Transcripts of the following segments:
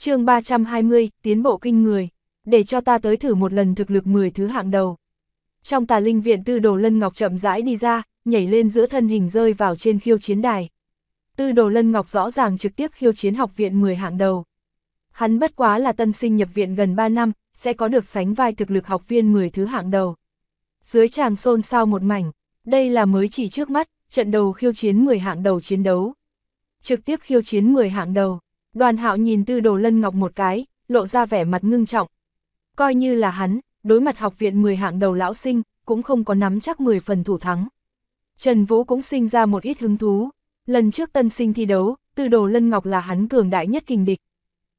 chương 320, tiến bộ kinh người, để cho ta tới thử một lần thực lực 10 thứ hạng đầu. Trong tà linh viện tư đồ lân ngọc chậm rãi đi ra, nhảy lên giữa thân hình rơi vào trên khiêu chiến đài. Tư đồ lân ngọc rõ ràng trực tiếp khiêu chiến học viện 10 hạng đầu. Hắn bất quá là tân sinh nhập viện gần 3 năm, sẽ có được sánh vai thực lực học viên 10 thứ hạng đầu. Dưới chàng xôn xao một mảnh, đây là mới chỉ trước mắt, trận đầu khiêu chiến 10 hạng đầu chiến đấu. Trực tiếp khiêu chiến 10 hạng đầu. Đoàn hạo nhìn tư đồ lân ngọc một cái, lộ ra vẻ mặt ngưng trọng. Coi như là hắn, đối mặt học viện 10 hạng đầu lão sinh, cũng không có nắm chắc 10 phần thủ thắng. Trần Vũ cũng sinh ra một ít hứng thú. Lần trước tân sinh thi đấu, tư đồ lân ngọc là hắn cường đại nhất kình địch.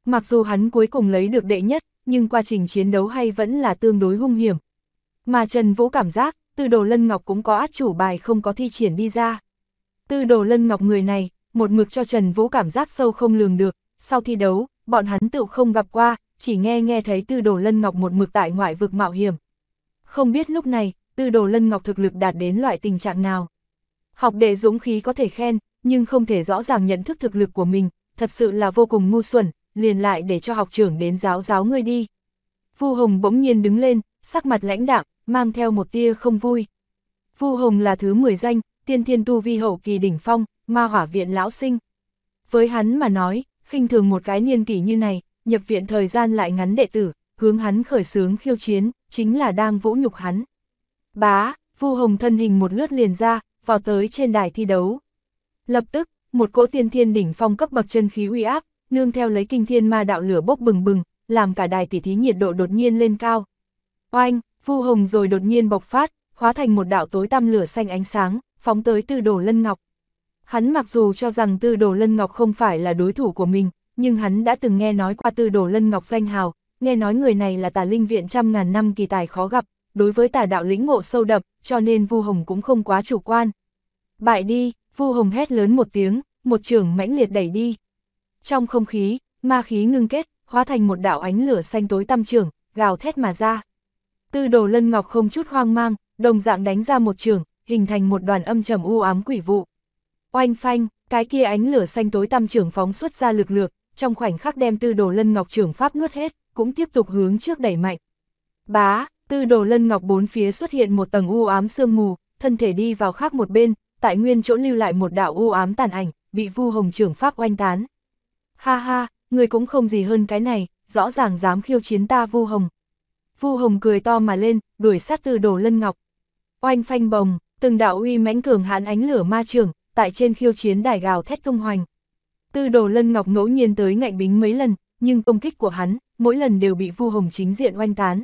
Mặc dù hắn cuối cùng lấy được đệ nhất, nhưng quá trình chiến đấu hay vẫn là tương đối hung hiểm. Mà Trần Vũ cảm giác, tư đồ lân ngọc cũng có át chủ bài không có thi triển đi ra. Tư đồ lân ngọc người này, một mực cho Trần Vũ cảm giác sâu không lường được, sau thi đấu, bọn hắn tự không gặp qua, chỉ nghe nghe thấy Tư Đồ Lân Ngọc một mực tại ngoại vực mạo hiểm. Không biết lúc này, Tư Đồ Lân Ngọc thực lực đạt đến loại tình trạng nào. Học đệ dũng khí có thể khen, nhưng không thể rõ ràng nhận thức thực lực của mình, thật sự là vô cùng ngu xuẩn, liền lại để cho học trưởng đến giáo giáo ngươi đi. Vu Hồng bỗng nhiên đứng lên, sắc mặt lãnh đạm, mang theo một tia không vui. Vu Hồng là thứ 10 danh, tiên thiên tu vi hậu kỳ đỉnh phong, ma hỏa viện lão sinh. Với hắn mà nói, khinh thường một cái niên kỷ như này, nhập viện thời gian lại ngắn đệ tử, hướng hắn khởi sướng khiêu chiến, chính là đang vũ nhục hắn. Bá, Vu Hồng thân hình một lướt liền ra, vào tới trên đài thi đấu. Lập tức, một cỗ tiên thiên đỉnh phong cấp bậc chân khí uy áp, nương theo lấy kinh thiên ma đạo lửa bốc bừng bừng, làm cả đài tỉ thí nhiệt độ đột nhiên lên cao. Oanh, Vu Hồng rồi đột nhiên bộc phát, hóa thành một đạo tối tăm lửa xanh ánh sáng, phóng tới Tư Đồ Lân Ngọc. Hắn mặc dù cho rằng Tư Đồ Lân Ngọc không phải là đối thủ của mình, nhưng hắn đã từng nghe nói qua Tư Đồ Lân Ngọc danh hào, nghe nói người này là tà linh viện trăm ngàn năm kỳ tài khó gặp, đối với tà đạo lĩnh ngộ sâu đậm, cho nên Vu Hồng cũng không quá chủ quan. Bại đi, Vu Hồng hét lớn một tiếng, một trường mãnh liệt đẩy đi. Trong không khí, ma khí ngưng kết, hóa thành một đạo ánh lửa xanh tối tăm trường, gào thét mà ra. Tư Đồ Lân Ngọc không chút hoang mang, đồng dạng đánh ra một trường, hình thành một đoàn âm trầm u ám quỷ vụ. Oanh phanh, cái kia ánh lửa xanh tối tăm trưởng phóng xuất ra lực lược, trong khoảnh khắc đem tư đồ lân ngọc trưởng pháp nuốt hết, cũng tiếp tục hướng trước đẩy mạnh. Bá, tư đồ lân ngọc bốn phía xuất hiện một tầng u ám sương mù, thân thể đi vào khác một bên, tại nguyên chỗ lưu lại một đạo u ám tàn ảnh, bị vu hồng trưởng pháp oanh tán. Ha ha, người cũng không gì hơn cái này, rõ ràng dám khiêu chiến ta vu hồng. Vu hồng cười to mà lên, đuổi sát tư đồ lân ngọc. Oanh phanh bồng, từng đạo uy mãnh cường hãn ánh lửa ma trưởng tại trên khiêu chiến đài gào thét công hoành. Tư đồ lân ngọc ngẫu nhiên tới ngạnh bính mấy lần, nhưng công kích của hắn, mỗi lần đều bị Vu Hồng chính diện oanh tán.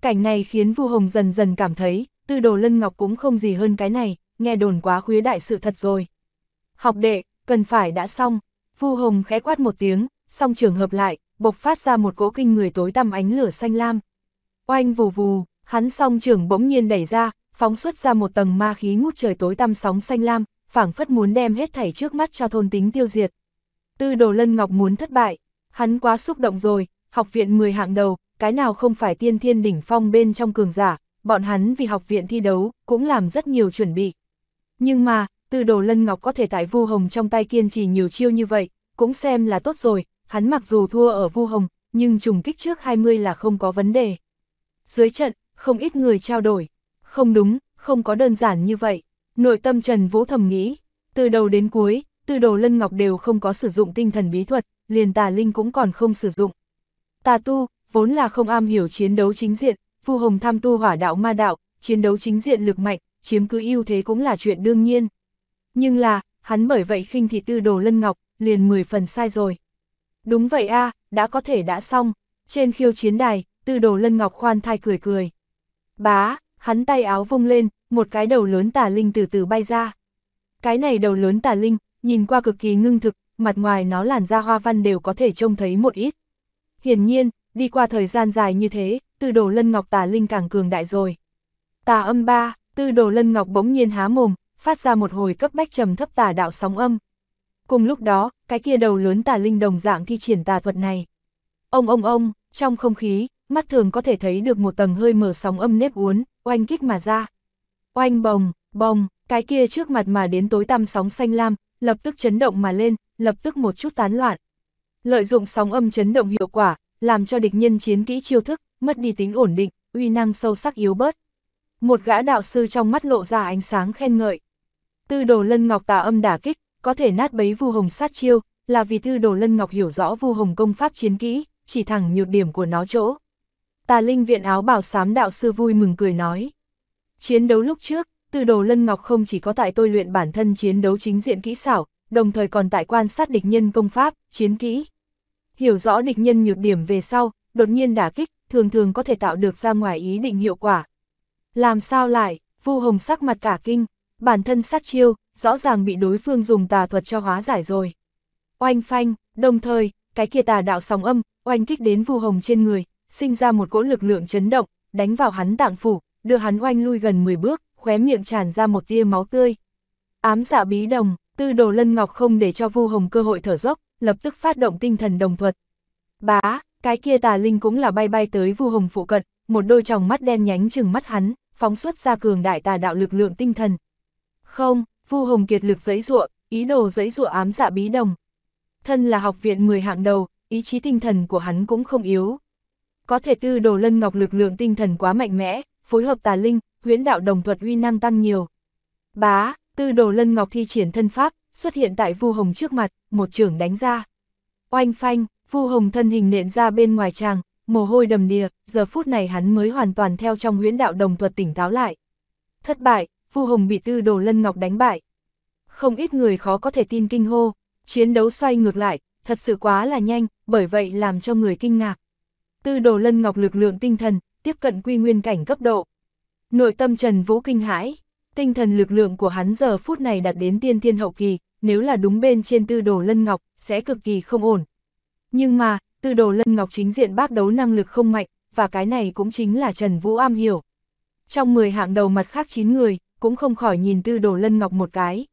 Cảnh này khiến Vu Hồng dần dần cảm thấy, tư đồ lân ngọc cũng không gì hơn cái này, nghe đồn quá khuya đại sự thật rồi. Học đệ, cần phải đã xong, Vu Hồng khẽ quát một tiếng, song trường hợp lại, bộc phát ra một cỗ kinh người tối tăm ánh lửa xanh lam. Oanh vù vù, hắn song trường bỗng nhiên đẩy ra, phóng xuất ra một tầng ma khí ngút trời tối tăm sóng xanh lam, phảng phất muốn đem hết thảy trước mắt cho thôn tính tiêu diệt. Tư đồ lân ngọc muốn thất bại, hắn quá xúc động rồi, học viện 10 hạng đầu, cái nào không phải tiên thiên đỉnh phong bên trong cường giả, bọn hắn vì học viện thi đấu, cũng làm rất nhiều chuẩn bị. Nhưng mà, từ đồ lân ngọc có thể tại Vu Hồng trong tay kiên trì nhiều chiêu như vậy, cũng xem là tốt rồi, hắn mặc dù thua ở Vu Hồng, nhưng trùng kích trước 20 là không có vấn đề. Dưới trận, không ít người trao đổi, không đúng, không có đơn giản như vậy. Nội tâm Trần Vũ thầm nghĩ, từ đầu đến cuối, từ đồ lân ngọc đều không có sử dụng tinh thần bí thuật, liền tà linh cũng còn không sử dụng. Tà tu, vốn là không am hiểu chiến đấu chính diện, Phu Hồng tham tu hỏa đạo ma đạo, chiến đấu chính diện lực mạnh, chiếm cứ ưu thế cũng là chuyện đương nhiên. Nhưng là, hắn bởi vậy khinh thị tư đồ lân ngọc, liền 10 phần sai rồi. Đúng vậy a đã có thể đã xong. Trên khiêu chiến đài, tư đồ lân ngọc khoan thai cười cười. Bá, hắn tay áo vung lên, một cái đầu lớn tà linh từ từ bay ra. Cái này đầu lớn tà linh, nhìn qua cực kỳ ngưng thực, mặt ngoài nó làn da hoa văn đều có thể trông thấy một ít. Hiển nhiên, đi qua thời gian dài như thế, từ đồ lân ngọc tà linh càng cường đại rồi. Tà âm ba, tư đồ lân ngọc bỗng nhiên há mồm, phát ra một hồi cấp bách trầm thấp tà đạo sóng âm. Cùng lúc đó, cái kia đầu lớn tà linh đồng dạng thi triển tà thuật này. Ông ông ông, trong không khí, mắt thường có thể thấy được một tầng hơi mở sóng âm nếp uốn, oanh kích mà ra. Oanh bồng, bồng, cái kia trước mặt mà đến tối tăm sóng xanh lam, lập tức chấn động mà lên, lập tức một chút tán loạn. Lợi dụng sóng âm chấn động hiệu quả, làm cho địch nhân chiến kỹ chiêu thức, mất đi tính ổn định, uy năng sâu sắc yếu bớt. Một gã đạo sư trong mắt lộ ra ánh sáng khen ngợi. Tư đồ lân ngọc tà âm đả kích, có thể nát bấy vu hồng sát chiêu, là vì tư đồ lân ngọc hiểu rõ vu hồng công pháp chiến kỹ, chỉ thẳng nhược điểm của nó chỗ. Tà linh viện áo bảo sám đạo sư vui mừng cười nói. Chiến đấu lúc trước, từ đồ lân ngọc không chỉ có tại tôi luyện bản thân chiến đấu chính diện kỹ xảo, đồng thời còn tại quan sát địch nhân công pháp, chiến kỹ. Hiểu rõ địch nhân nhược điểm về sau, đột nhiên đả kích, thường thường có thể tạo được ra ngoài ý định hiệu quả. Làm sao lại, Vu Hồng sắc mặt cả kinh, bản thân sát chiêu, rõ ràng bị đối phương dùng tà thuật cho hóa giải rồi. Oanh phanh, đồng thời, cái kia tà đạo sóng âm, oanh kích đến Vu Hồng trên người, sinh ra một cỗ lực lượng chấn động, đánh vào hắn tạng phủ, đưa hắn oanh lui gần 10 bước, khóe miệng tràn ra một tia máu tươi. Ám dạ bí đồng, tư đồ lân ngọc không để cho Vu Hồng cơ hội thở dốc, lập tức phát động tinh thần đồng thuật. Bá, cái kia tà linh cũng là bay bay tới Vu Hồng phụ cận, một đôi tròng mắt đen nhánh chừng mắt hắn, phóng xuất ra cường đại tà đạo lực lượng tinh thần. Không, Vu Hồng kiệt lực giãy giụa, ý đồ giãy giụa ám dạ bí đồng. Thân là học viện 10 hạng đầu, ý chí tinh thần của hắn cũng không yếu, có thể tư đồ lân ngọc lực lượng tinh thần quá mạnh mẽ, phối hợp tà linh, huyễn đạo đồng thuật uy năng tăng nhiều. Bá, tư đồ lân ngọc thi triển thân pháp, xuất hiện tại vu hồng trước mặt, một trưởng đánh ra. Oanh phanh, vu hồng thân hình nện ra bên ngoài tràng mồ hôi đầm đìa, giờ phút này hắn mới hoàn toàn theo trong huyễn đạo đồng thuật tỉnh táo lại. Thất bại, vu hồng bị tư đồ lân ngọc đánh bại. Không ít người khó có thể tin kinh hô, chiến đấu xoay ngược lại, thật sự quá là nhanh, bởi vậy làm cho người kinh ngạc tư đồ lân ngọc lực lượng tinh thần, tiếp cận quy nguyên cảnh cấp độ. Nội tâm Trần Vũ kinh hãi, tinh thần lực lượng của hắn giờ phút này đạt đến tiên thiên hậu kỳ, nếu là đúng bên trên tư đồ lân ngọc, sẽ cực kỳ không ổn. Nhưng mà, tư đồ lân ngọc chính diện bác đấu năng lực không mạnh, và cái này cũng chính là Trần Vũ am hiểu. Trong 10 hạng đầu mặt khác 9 người, cũng không khỏi nhìn tư đồ lân ngọc một cái.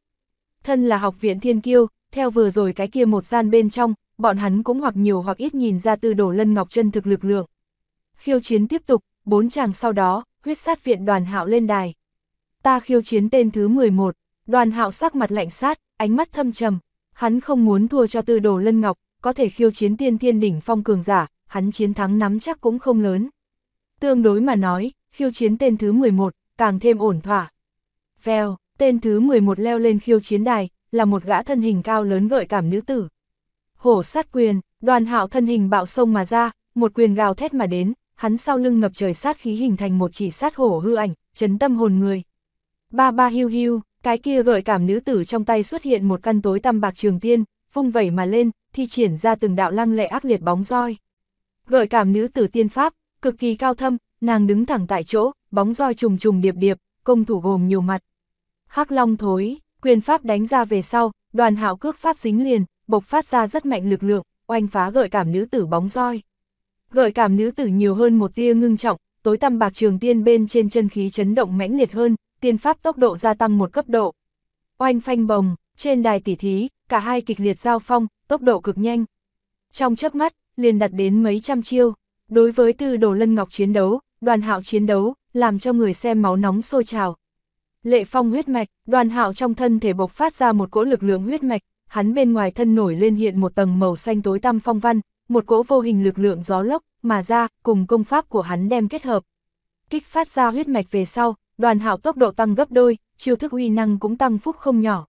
Thân là học viện thiên kiêu, theo vừa rồi cái kia một gian bên trong, bọn hắn cũng hoặc nhiều hoặc ít nhìn ra tư đổ lân ngọc chân thực lực lượng. Khiêu chiến tiếp tục, bốn chàng sau đó, huyết sát viện đoàn hạo lên đài. Ta khiêu chiến tên thứ 11, đoàn hạo sắc mặt lạnh sát, ánh mắt thâm trầm, hắn không muốn thua cho tư đổ lân ngọc, có thể khiêu chiến tiên thiên đỉnh phong cường giả, hắn chiến thắng nắm chắc cũng không lớn. Tương đối mà nói, khiêu chiến tên thứ 11, càng thêm ổn thỏa. Vèo, tên thứ 11 leo lên khiêu chiến đài, là một gã thân hình cao lớn gợi cảm nữ tử hổ sát quyền, đoàn hạo thân hình bạo sông mà ra, một quyền gào thét mà đến, hắn sau lưng ngập trời sát khí hình thành một chỉ sát hổ hư ảnh, chấn tâm hồn người. Ba ba hiu hiu, cái kia gợi cảm nữ tử trong tay xuất hiện một căn tối tăm bạc trường tiên, vung vẩy mà lên, thi triển ra từng đạo lăng lệ ác liệt bóng roi. Gợi cảm nữ tử tiên pháp, cực kỳ cao thâm, nàng đứng thẳng tại chỗ, bóng roi trùng trùng điệp điệp, công thủ gồm nhiều mặt. Hắc Long thối, quyền pháp đánh ra về sau, đoàn hạo cước pháp dính liền, bộc phát ra rất mạnh lực lượng, oanh phá gợi cảm nữ tử bóng roi. Gợi cảm nữ tử nhiều hơn một tia ngưng trọng, tối tăm bạc trường tiên bên trên chân khí chấn động mãnh liệt hơn, tiên pháp tốc độ gia tăng một cấp độ. Oanh phanh bồng, trên đài tỉ thí, cả hai kịch liệt giao phong, tốc độ cực nhanh. Trong chớp mắt, liền đặt đến mấy trăm chiêu. Đối với từ Đồ Lân Ngọc chiến đấu, Đoàn Hạo chiến đấu, làm cho người xem máu nóng sôi trào. Lệ Phong huyết mạch, Đoàn Hạo trong thân thể bộc phát ra một cỗ lực lượng huyết mạch, hắn bên ngoài thân nổi lên hiện một tầng màu xanh tối tăm phong văn, một cỗ vô hình lực lượng gió lốc mà ra cùng công pháp của hắn đem kết hợp. Kích phát ra huyết mạch về sau, đoàn hạo tốc độ tăng gấp đôi, chiêu thức uy năng cũng tăng phúc không nhỏ.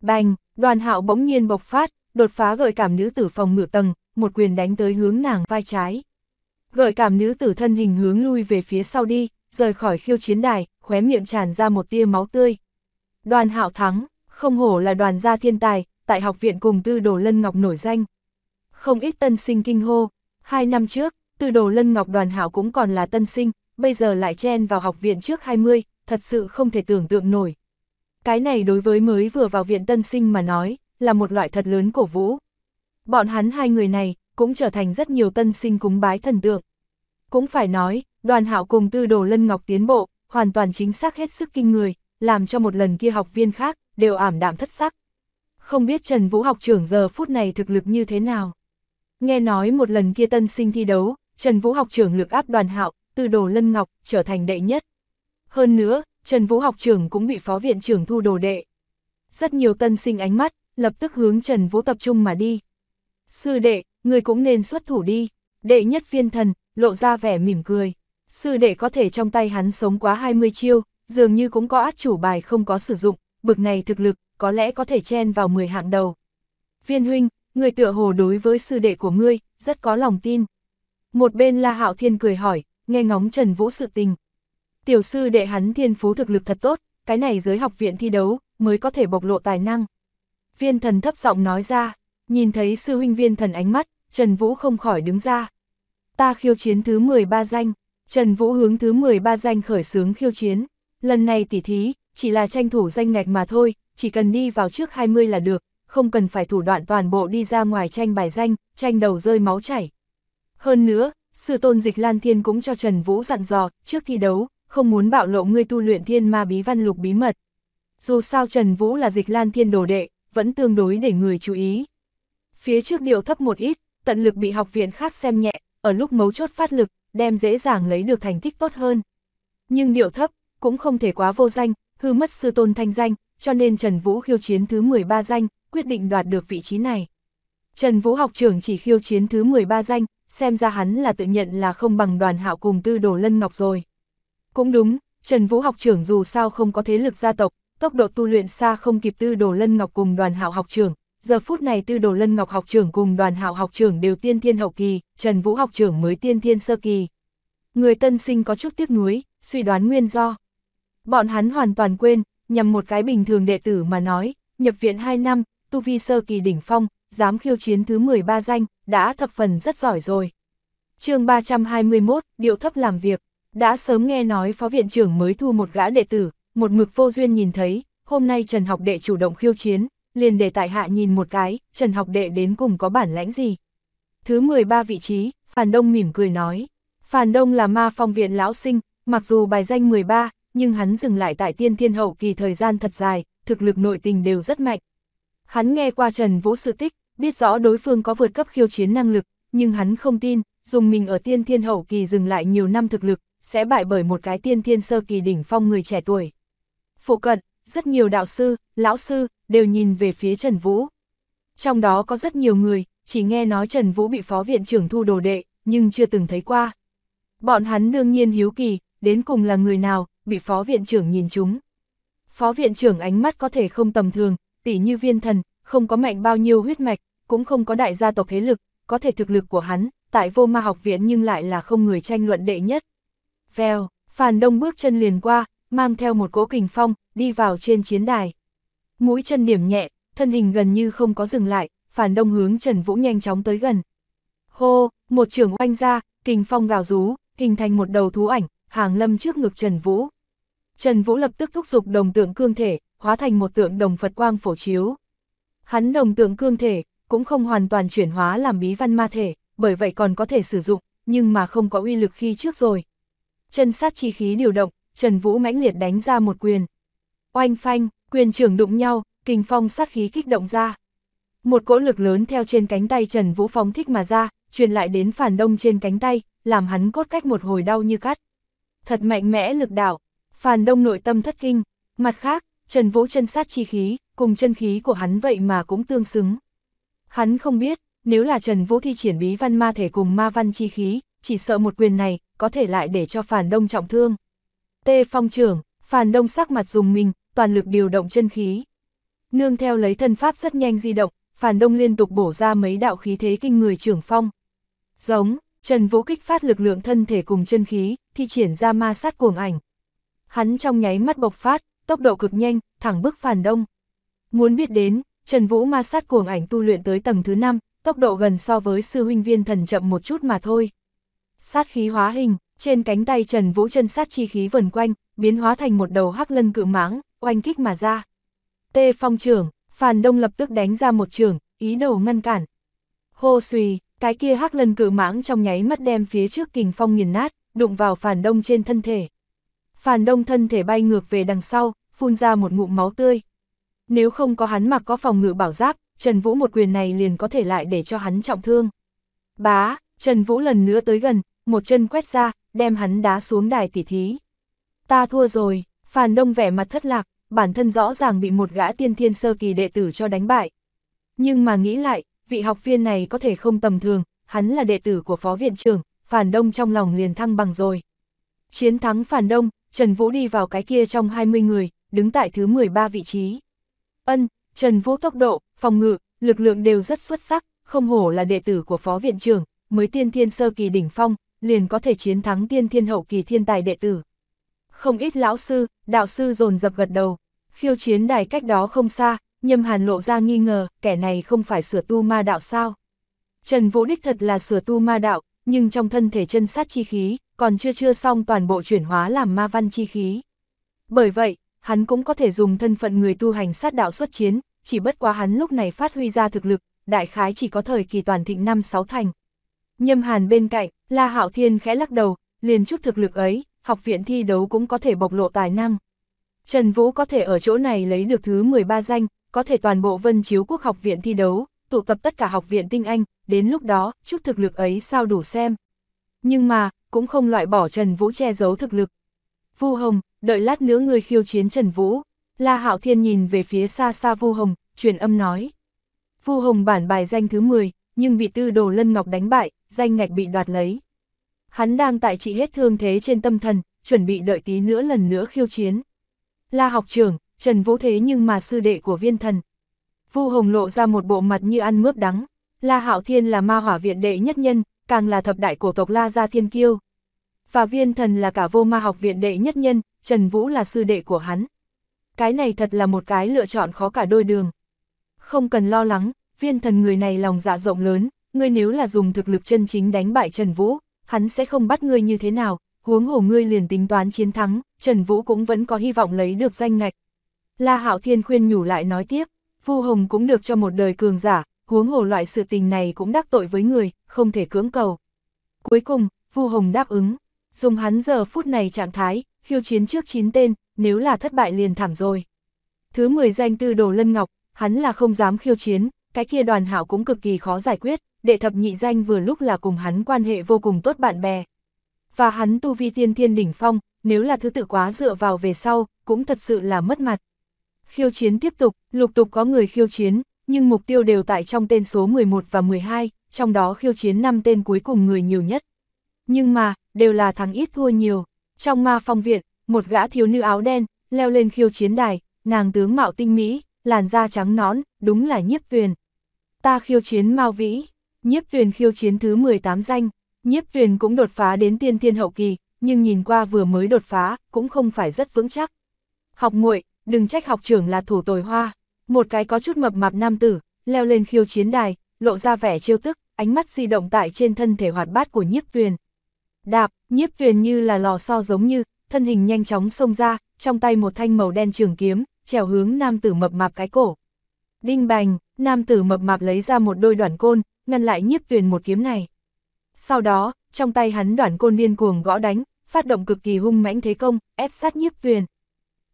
Bành, đoàn hạo bỗng nhiên bộc phát, đột phá gợi cảm nữ tử phòng ngự tầng, một quyền đánh tới hướng nàng vai trái. Gợi cảm nữ tử thân hình hướng lui về phía sau đi, rời khỏi khiêu chiến đài, khóe miệng tràn ra một tia máu tươi. Đoàn hạo thắng, không hổ là đoàn gia thiên tài, tại học viện cùng Tư Đồ Lân Ngọc nổi danh. Không ít tân sinh kinh hô, hai năm trước, Tư Đồ Lân Ngọc đoàn hảo cũng còn là tân sinh, bây giờ lại chen vào học viện trước 20, thật sự không thể tưởng tượng nổi. Cái này đối với mới vừa vào viện tân sinh mà nói, là một loại thật lớn cổ vũ. Bọn hắn hai người này, cũng trở thành rất nhiều tân sinh cúng bái thần tượng. Cũng phải nói, đoàn hạo cùng tư đồ lân ngọc tiến bộ, hoàn toàn chính xác hết sức kinh người, làm cho một lần kia học viên khác, đều ảm đạm thất sắc không biết Trần Vũ học trưởng giờ phút này thực lực như thế nào. Nghe nói một lần kia tân sinh thi đấu, Trần Vũ học trưởng lực áp đoàn hạo, từ đồ lân ngọc, trở thành đệ nhất. Hơn nữa, Trần Vũ học trưởng cũng bị phó viện trưởng thu đồ đệ. Rất nhiều tân sinh ánh mắt, lập tức hướng Trần Vũ tập trung mà đi. Sư đệ, người cũng nên xuất thủ đi. Đệ nhất viên thần, lộ ra vẻ mỉm cười. Sư đệ có thể trong tay hắn sống quá 20 chiêu, dường như cũng có át chủ bài không có sử dụng, bực này thực lực, có lẽ có thể chen vào 10 hạng đầu. Viên huynh, người tựa hồ đối với sư đệ của ngươi, rất có lòng tin. Một bên là Hạo Thiên cười hỏi, nghe ngóng Trần Vũ sự tình. Tiểu sư đệ hắn thiên phú thực lực thật tốt, cái này giới học viện thi đấu, mới có thể bộc lộ tài năng. Viên thần thấp giọng nói ra, nhìn thấy sư huynh viên thần ánh mắt, Trần Vũ không khỏi đứng ra. Ta khiêu chiến thứ 13 danh, Trần Vũ hướng thứ 13 danh khởi xướng khiêu chiến. Lần này tỉ thí, chỉ là tranh thủ danh ngạch mà thôi, chỉ cần đi vào trước 20 là được, không cần phải thủ đoạn toàn bộ đi ra ngoài tranh bài danh, tranh đầu rơi máu chảy. Hơn nữa, sư tôn dịch Lan Thiên cũng cho Trần Vũ dặn dò, trước thi đấu, không muốn bạo lộ ngươi tu luyện thiên ma bí văn lục bí mật. Dù sao Trần Vũ là dịch Lan Thiên đồ đệ, vẫn tương đối để người chú ý. Phía trước điệu thấp một ít, tận lực bị học viện khác xem nhẹ, ở lúc mấu chốt phát lực, đem dễ dàng lấy được thành tích tốt hơn. Nhưng điệu thấp, cũng không thể quá vô danh, hư mất sư tôn thanh danh, cho nên Trần Vũ khiêu chiến thứ 13 danh, quyết định đoạt được vị trí này. Trần Vũ học trưởng chỉ khiêu chiến thứ 13 danh, xem ra hắn là tự nhận là không bằng đoàn hạo cùng tư đồ lân ngọc rồi. Cũng đúng, Trần Vũ học trưởng dù sao không có thế lực gia tộc, tốc độ tu luyện xa không kịp tư đồ lân ngọc cùng đoàn hạo học trưởng. Giờ phút này tư đồ lân ngọc học trưởng cùng đoàn hạo học trưởng đều tiên thiên hậu kỳ, Trần Vũ học trưởng mới tiên thiên sơ kỳ. Người tân sinh có chút tiếc nuối, suy đoán nguyên do. Bọn hắn hoàn toàn quên, nhằm một cái bình thường đệ tử mà nói, nhập viện 2 năm, tu vi sơ kỳ đỉnh phong, dám khiêu chiến thứ 13 danh, đã thập phần rất giỏi rồi. chương 321, điệu thấp làm việc, đã sớm nghe nói phó viện trưởng mới thu một gã đệ tử, một mực vô duyên nhìn thấy, hôm nay Trần Học Đệ chủ động khiêu chiến, liền để tại hạ nhìn một cái, Trần Học Đệ đến cùng có bản lãnh gì. Thứ 13 vị trí, Phản Đông mỉm cười nói, Phản Đông là ma phong viện lão sinh, mặc dù bài danh 13, nhưng hắn dừng lại tại tiên thiên hậu kỳ thời gian thật dài, thực lực nội tình đều rất mạnh. Hắn nghe qua Trần Vũ sự tích, biết rõ đối phương có vượt cấp khiêu chiến năng lực, nhưng hắn không tin, dùng mình ở tiên thiên hậu kỳ dừng lại nhiều năm thực lực, sẽ bại bởi một cái tiên thiên sơ kỳ đỉnh phong người trẻ tuổi. Phụ cận, rất nhiều đạo sư, lão sư, đều nhìn về phía Trần Vũ. Trong đó có rất nhiều người, chỉ nghe nói Trần Vũ bị phó viện trưởng thu đồ đệ, nhưng chưa từng thấy qua. Bọn hắn đương nhiên hiếu kỳ, đến cùng là người nào, bị phó viện trưởng nhìn chúng. Phó viện trưởng ánh mắt có thể không tầm thường, tỉ như viên thần, không có mạnh bao nhiêu huyết mạch, cũng không có đại gia tộc thế lực, có thể thực lực của hắn, tại vô ma học viện nhưng lại là không người tranh luận đệ nhất. Vèo, Phàn Đông bước chân liền qua, mang theo một cỗ kình phong, đi vào trên chiến đài. Mũi chân điểm nhẹ, thân hình gần như không có dừng lại, Phàn Đông hướng Trần Vũ nhanh chóng tới gần. Hô, một trường oanh ra, kình phong gào rú, hình thành một đầu thú ảnh, hàng lâm trước ngực Trần Vũ. Trần Vũ lập tức thúc giục đồng tượng cương thể, hóa thành một tượng đồng Phật quang phổ chiếu. Hắn đồng tượng cương thể, cũng không hoàn toàn chuyển hóa làm bí văn ma thể, bởi vậy còn có thể sử dụng, nhưng mà không có uy lực khi trước rồi. Chân sát chi khí điều động, Trần Vũ mãnh liệt đánh ra một quyền. Oanh phanh, quyền trường đụng nhau, kinh phong sát khí kích động ra. Một cỗ lực lớn theo trên cánh tay Trần Vũ phóng thích mà ra, truyền lại đến phản đông trên cánh tay, làm hắn cốt cách một hồi đau như cắt thật mạnh mẽ lực đạo. Phàn Đông nội tâm thất kinh, mặt khác, Trần Vũ chân sát chi khí, cùng chân khí của hắn vậy mà cũng tương xứng. Hắn không biết, nếu là Trần Vũ thi triển bí văn ma thể cùng ma văn chi khí, chỉ sợ một quyền này, có thể lại để cho Phàn Đông trọng thương. Tê phong trưởng, Phàn Đông sắc mặt dùng mình, toàn lực điều động chân khí. Nương theo lấy thân pháp rất nhanh di động, Phàn Đông liên tục bổ ra mấy đạo khí thế kinh người trưởng phong. Giống, Trần Vũ kích phát lực lượng thân thể cùng chân khí, thi triển ra ma sát cuồng ảnh. Hắn trong nháy mắt bộc phát, tốc độ cực nhanh, thẳng bước phản đông. Muốn biết đến, Trần Vũ ma sát cuồng ảnh tu luyện tới tầng thứ 5, tốc độ gần so với sư huynh viên thần chậm một chút mà thôi. Sát khí hóa hình, trên cánh tay Trần Vũ chân sát chi khí vần quanh, biến hóa thành một đầu hắc lân cự mãng, oanh kích mà ra. Tê phong trưởng, phản Đông lập tức đánh ra một trường, ý đồ ngăn cản. Hô xùy, cái kia hắc lần cự mãng trong nháy mắt đem phía trước kình phong nghiền nát, đụng vào phản đông trên thân thể. Phản đông thân thể bay ngược về đằng sau, phun ra một ngụm máu tươi. Nếu không có hắn mặc có phòng ngự bảo giáp, Trần Vũ một quyền này liền có thể lại để cho hắn trọng thương. Bá, Trần Vũ lần nữa tới gần, một chân quét ra, đem hắn đá xuống đài tỉ thí. Ta thua rồi, Phản Đông vẻ mặt thất lạc, bản thân rõ ràng bị một gã tiên thiên sơ kỳ đệ tử cho đánh bại. Nhưng mà nghĩ lại, vị học viên này có thể không tầm thường, hắn là đệ tử của phó viện trưởng, phản đông trong lòng liền thăng bằng rồi. Chiến thắng phản đông, Trần Vũ đi vào cái kia trong 20 người, đứng tại thứ 13 vị trí. Ân, Trần Vũ tốc độ, phòng ngự, lực lượng đều rất xuất sắc, không hổ là đệ tử của phó viện trưởng, mới tiên thiên sơ kỳ đỉnh phong, liền có thể chiến thắng tiên thiên hậu kỳ thiên tài đệ tử. Không ít lão sư, đạo sư dồn dập gật đầu, khiêu chiến đài cách đó không xa, Nhâm Hàn lộ ra nghi ngờ, kẻ này không phải sửa tu ma đạo sao? Trần Vũ đích thật là sửa tu ma đạo, nhưng trong thân thể chân sát chi khí, còn chưa chưa xong toàn bộ chuyển hóa làm ma văn chi khí. Bởi vậy, hắn cũng có thể dùng thân phận người tu hành sát đạo xuất chiến, chỉ bất quá hắn lúc này phát huy ra thực lực, đại khái chỉ có thời kỳ toàn thịnh năm sáu thành. Nhâm Hàn bên cạnh, La Hạo Thiên khẽ lắc đầu, liền chút thực lực ấy, học viện thi đấu cũng có thể bộc lộ tài năng. Trần Vũ có thể ở chỗ này lấy được thứ 13 danh, có thể toàn bộ vân chiếu quốc học viện thi đấu, tụ tập tất cả học viện tinh anh, đến lúc đó, chút thực lực ấy sao đủ xem. Nhưng mà, cũng không loại bỏ Trần Vũ che giấu thực lực. Vu Hồng, đợi lát nữa người khiêu chiến Trần Vũ. La Hạo Thiên nhìn về phía xa xa Vu Hồng, truyền âm nói. Vu Hồng bản bài danh thứ 10, nhưng bị tư đồ Lân Ngọc đánh bại, danh ngạch bị đoạt lấy. Hắn đang tại trị hết thương thế trên tâm thần, chuẩn bị đợi tí nữa lần nữa khiêu chiến. La học trưởng, Trần Vũ thế nhưng mà sư đệ của viên thần. Vu Hồng lộ ra một bộ mặt như ăn mướp đắng, La Hạo Thiên là ma hỏa viện đệ nhất nhân, càng là thập đại cổ tộc La Gia Thiên Kiêu. Và viên thần là cả vô ma học viện đệ nhất nhân, Trần Vũ là sư đệ của hắn. Cái này thật là một cái lựa chọn khó cả đôi đường. Không cần lo lắng, viên thần người này lòng dạ rộng lớn, ngươi nếu là dùng thực lực chân chính đánh bại Trần Vũ, hắn sẽ không bắt ngươi như thế nào, huống hồ ngươi liền tính toán chiến thắng, Trần Vũ cũng vẫn có hy vọng lấy được danh ngạch. La Hạo Thiên khuyên nhủ lại nói tiếp, Vu Hồng cũng được cho một đời cường giả, huống hồ loại sự tình này cũng đắc tội với người, không thể cưỡng cầu. Cuối cùng, Vu Hồng đáp ứng, dùng hắn giờ phút này trạng thái, khiêu chiến trước 9 tên, nếu là thất bại liền thảm rồi. Thứ 10 danh tư đồ Lân Ngọc, hắn là không dám khiêu chiến, cái kia đoàn hảo cũng cực kỳ khó giải quyết, đệ thập nhị danh vừa lúc là cùng hắn quan hệ vô cùng tốt bạn bè. Và hắn tu vi tiên thiên đỉnh phong, nếu là thứ tự quá dựa vào về sau, cũng thật sự là mất mặt khiêu chiến tiếp tục, lục tục có người khiêu chiến, nhưng mục tiêu đều tại trong tên số 11 và 12, trong đó khiêu chiến 5 tên cuối cùng người nhiều nhất. Nhưng mà, đều là thắng ít thua nhiều. Trong ma phong viện, một gã thiếu nữ áo đen, leo lên khiêu chiến đài, nàng tướng mạo tinh mỹ, làn da trắng nón, đúng là nhiếp tuyền. Ta khiêu chiến mau Vĩ, nhiếp tuyền khiêu chiến thứ 18 danh, nhiếp tuyền cũng đột phá đến tiên thiên hậu kỳ, nhưng nhìn qua vừa mới đột phá, cũng không phải rất vững chắc. Học nguội đừng trách học trưởng là thủ tồi hoa. Một cái có chút mập mạp nam tử, leo lên khiêu chiến đài, lộ ra vẻ trêu tức, ánh mắt di động tại trên thân thể hoạt bát của nhiếp tuyền. Đạp, nhiếp tuyền như là lò xo giống như, thân hình nhanh chóng xông ra, trong tay một thanh màu đen trường kiếm, trèo hướng nam tử mập mạp cái cổ. Đinh bành, nam tử mập mạp lấy ra một đôi đoạn côn, ngăn lại nhiếp tuyền một kiếm này. Sau đó, trong tay hắn đoạn côn điên cuồng gõ đánh, phát động cực kỳ hung mãnh thế công, ép sát nhiếp tuyền.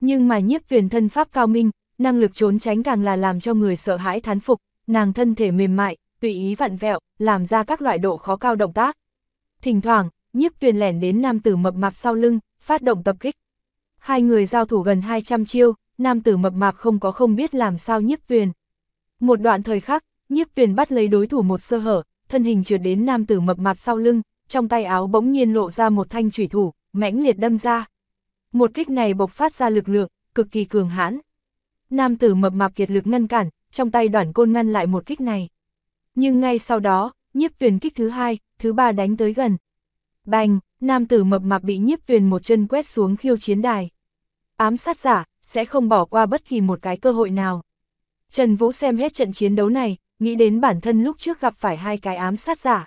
Nhưng mà nhiếp tuyển thân pháp cao minh, năng lực trốn tránh càng là làm cho người sợ hãi thán phục, nàng thân thể mềm mại, tùy ý vặn vẹo, làm ra các loại độ khó cao động tác. Thỉnh thoảng, nhiếp tuyển lẻn đến nam tử mập mạp sau lưng, phát động tập kích. Hai người giao thủ gần 200 chiêu, nam tử mập mạp không có không biết làm sao nhiếp tuyển. Một đoạn thời khắc, nhiếp tuyển bắt lấy đối thủ một sơ hở, thân hình trượt đến nam tử mập mạp sau lưng, trong tay áo bỗng nhiên lộ ra một thanh thủy thủ, mãnh liệt đâm ra. Một kích này bộc phát ra lực lượng, cực kỳ cường hãn. Nam tử mập mạp kiệt lực ngăn cản, trong tay đoạn côn ngăn lại một kích này. Nhưng ngay sau đó, nhiếp tuyển kích thứ hai, thứ ba đánh tới gần. Bành, nam tử mập mạp bị nhiếp tuyển một chân quét xuống khiêu chiến đài. Ám sát giả, sẽ không bỏ qua bất kỳ một cái cơ hội nào. Trần Vũ xem hết trận chiến đấu này, nghĩ đến bản thân lúc trước gặp phải hai cái ám sát giả.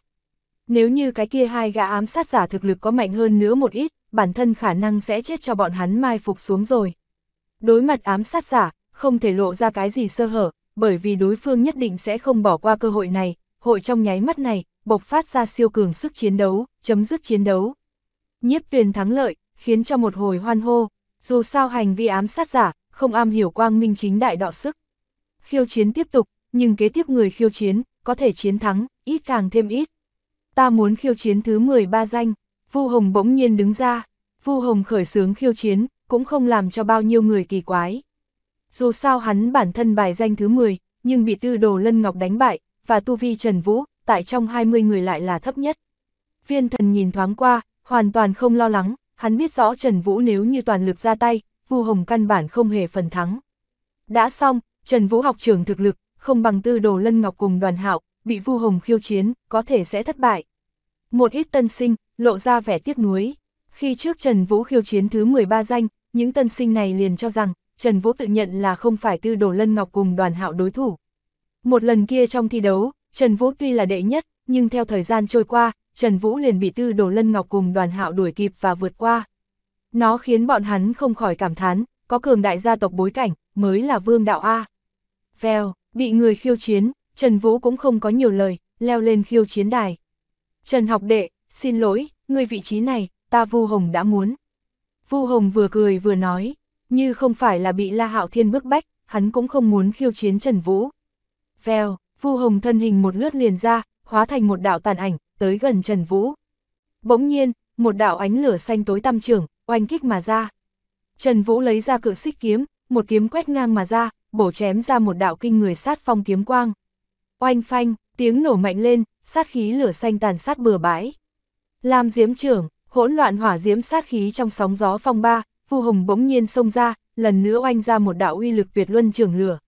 Nếu như cái kia hai gã ám sát giả thực lực có mạnh hơn nữa một ít, bản thân khả năng sẽ chết cho bọn hắn mai phục xuống rồi. Đối mặt ám sát giả, không thể lộ ra cái gì sơ hở, bởi vì đối phương nhất định sẽ không bỏ qua cơ hội này, hội trong nháy mắt này, bộc phát ra siêu cường sức chiến đấu, chấm dứt chiến đấu. Nhiếp tuyền thắng lợi, khiến cho một hồi hoan hô, dù sao hành vi ám sát giả, không am hiểu quang minh chính đại đọ sức. Khiêu chiến tiếp tục, nhưng kế tiếp người khiêu chiến, có thể chiến thắng, ít càng thêm ít. Ta muốn khiêu chiến thứ 13 danh. Vu Hồng bỗng nhiên đứng ra, Vu Hồng khởi sướng khiêu chiến, cũng không làm cho bao nhiêu người kỳ quái. Dù sao hắn bản thân bài danh thứ 10, nhưng bị tư đồ Lân Ngọc đánh bại, và tu vi Trần Vũ, tại trong 20 người lại là thấp nhất. Viên thần nhìn thoáng qua, hoàn toàn không lo lắng, hắn biết rõ Trần Vũ nếu như toàn lực ra tay, Vu Hồng căn bản không hề phần thắng. Đã xong, Trần Vũ học trưởng thực lực, không bằng tư đồ Lân Ngọc cùng đoàn hạo, bị Vu Hồng khiêu chiến, có thể sẽ thất bại. Một ít tân sinh, lộ ra vẻ tiếc nuối. Khi trước Trần Vũ khiêu chiến thứ 13 danh, những tân sinh này liền cho rằng, Trần Vũ tự nhận là không phải tư đồ lân ngọc cùng đoàn hạo đối thủ. Một lần kia trong thi đấu, Trần Vũ tuy là đệ nhất, nhưng theo thời gian trôi qua, Trần Vũ liền bị tư đồ lân ngọc cùng đoàn hạo đuổi kịp và vượt qua. Nó khiến bọn hắn không khỏi cảm thán, có cường đại gia tộc bối cảnh, mới là vương đạo A. Vèo, bị người khiêu chiến, Trần Vũ cũng không có nhiều lời, leo lên khiêu chiến đài. Trần học đệ, Xin lỗi, người vị trí này, ta Vu Hồng đã muốn. Vu Hồng vừa cười vừa nói, như không phải là bị La Hạo Thiên bức bách, hắn cũng không muốn khiêu chiến Trần Vũ. Vèo, Vu Hồng thân hình một lướt liền ra, hóa thành một đạo tàn ảnh, tới gần Trần Vũ. Bỗng nhiên, một đạo ánh lửa xanh tối tăm trưởng, oanh kích mà ra. Trần Vũ lấy ra cự xích kiếm, một kiếm quét ngang mà ra, bổ chém ra một đạo kinh người sát phong kiếm quang. Oanh phanh, tiếng nổ mạnh lên, sát khí lửa xanh tàn sát bừa bãi lam diễm trưởng, hỗn loạn hỏa diễm sát khí trong sóng gió phong ba, Vu hồng bỗng nhiên xông ra, lần nữa oanh ra một đạo uy lực tuyệt luân trường lửa.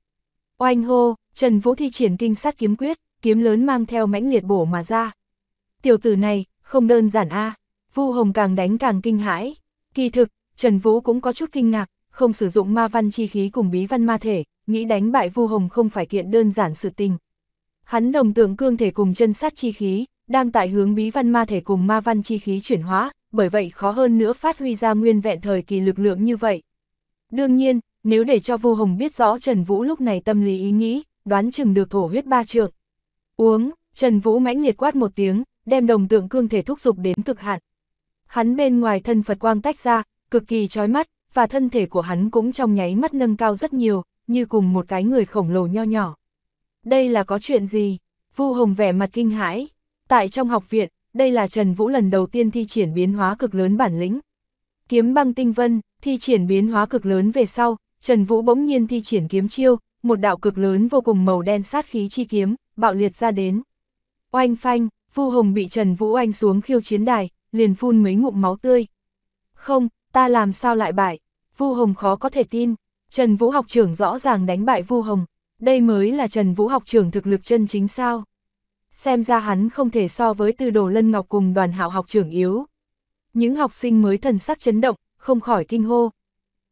Oanh hô, Trần Vũ thi triển kinh sát kiếm quyết, kiếm lớn mang theo mãnh liệt bổ mà ra. Tiểu tử này, không đơn giản a. Vu Hồng càng đánh càng kinh hãi. Kỳ thực, Trần Vũ cũng có chút kinh ngạc, không sử dụng ma văn chi khí cùng bí văn ma thể, nghĩ đánh bại Vu Hồng không phải kiện đơn giản sự tình. Hắn đồng tượng cương thể cùng chân sát chi khí, đang tại hướng bí văn ma thể cùng ma văn chi khí chuyển hóa, bởi vậy khó hơn nữa phát huy ra nguyên vẹn thời kỳ lực lượng như vậy. Đương nhiên, nếu để cho Vu hồng biết rõ Trần Vũ lúc này tâm lý ý nghĩ, đoán chừng được thổ huyết ba trượng. Uống, Trần Vũ mãnh liệt quát một tiếng, đem đồng tượng cương thể thúc dục đến cực hạn. Hắn bên ngoài thân Phật quang tách ra, cực kỳ chói mắt, và thân thể của hắn cũng trong nháy mắt nâng cao rất nhiều, như cùng một cái người khổng lồ nho nhỏ. Đây là có chuyện gì? Vu Hồng vẻ mặt kinh hãi. Tại trong học viện, đây là Trần Vũ lần đầu tiên thi triển biến hóa cực lớn bản lĩnh. Kiếm băng tinh vân, thi triển biến hóa cực lớn về sau, Trần Vũ bỗng nhiên thi triển kiếm chiêu, một đạo cực lớn vô cùng màu đen sát khí chi kiếm, bạo liệt ra đến. Oanh phanh, Vu Hồng bị Trần Vũ oanh xuống khiêu chiến đài, liền phun mấy ngụm máu tươi. Không, ta làm sao lại bại? Vu Hồng khó có thể tin, Trần Vũ học trưởng rõ ràng đánh bại Vu Hồng, đây mới là Trần Vũ học trưởng thực lực chân chính sao? xem ra hắn không thể so với từ đồ lân ngọc cùng đoàn hạo học trưởng yếu. Những học sinh mới thần sắc chấn động, không khỏi kinh hô.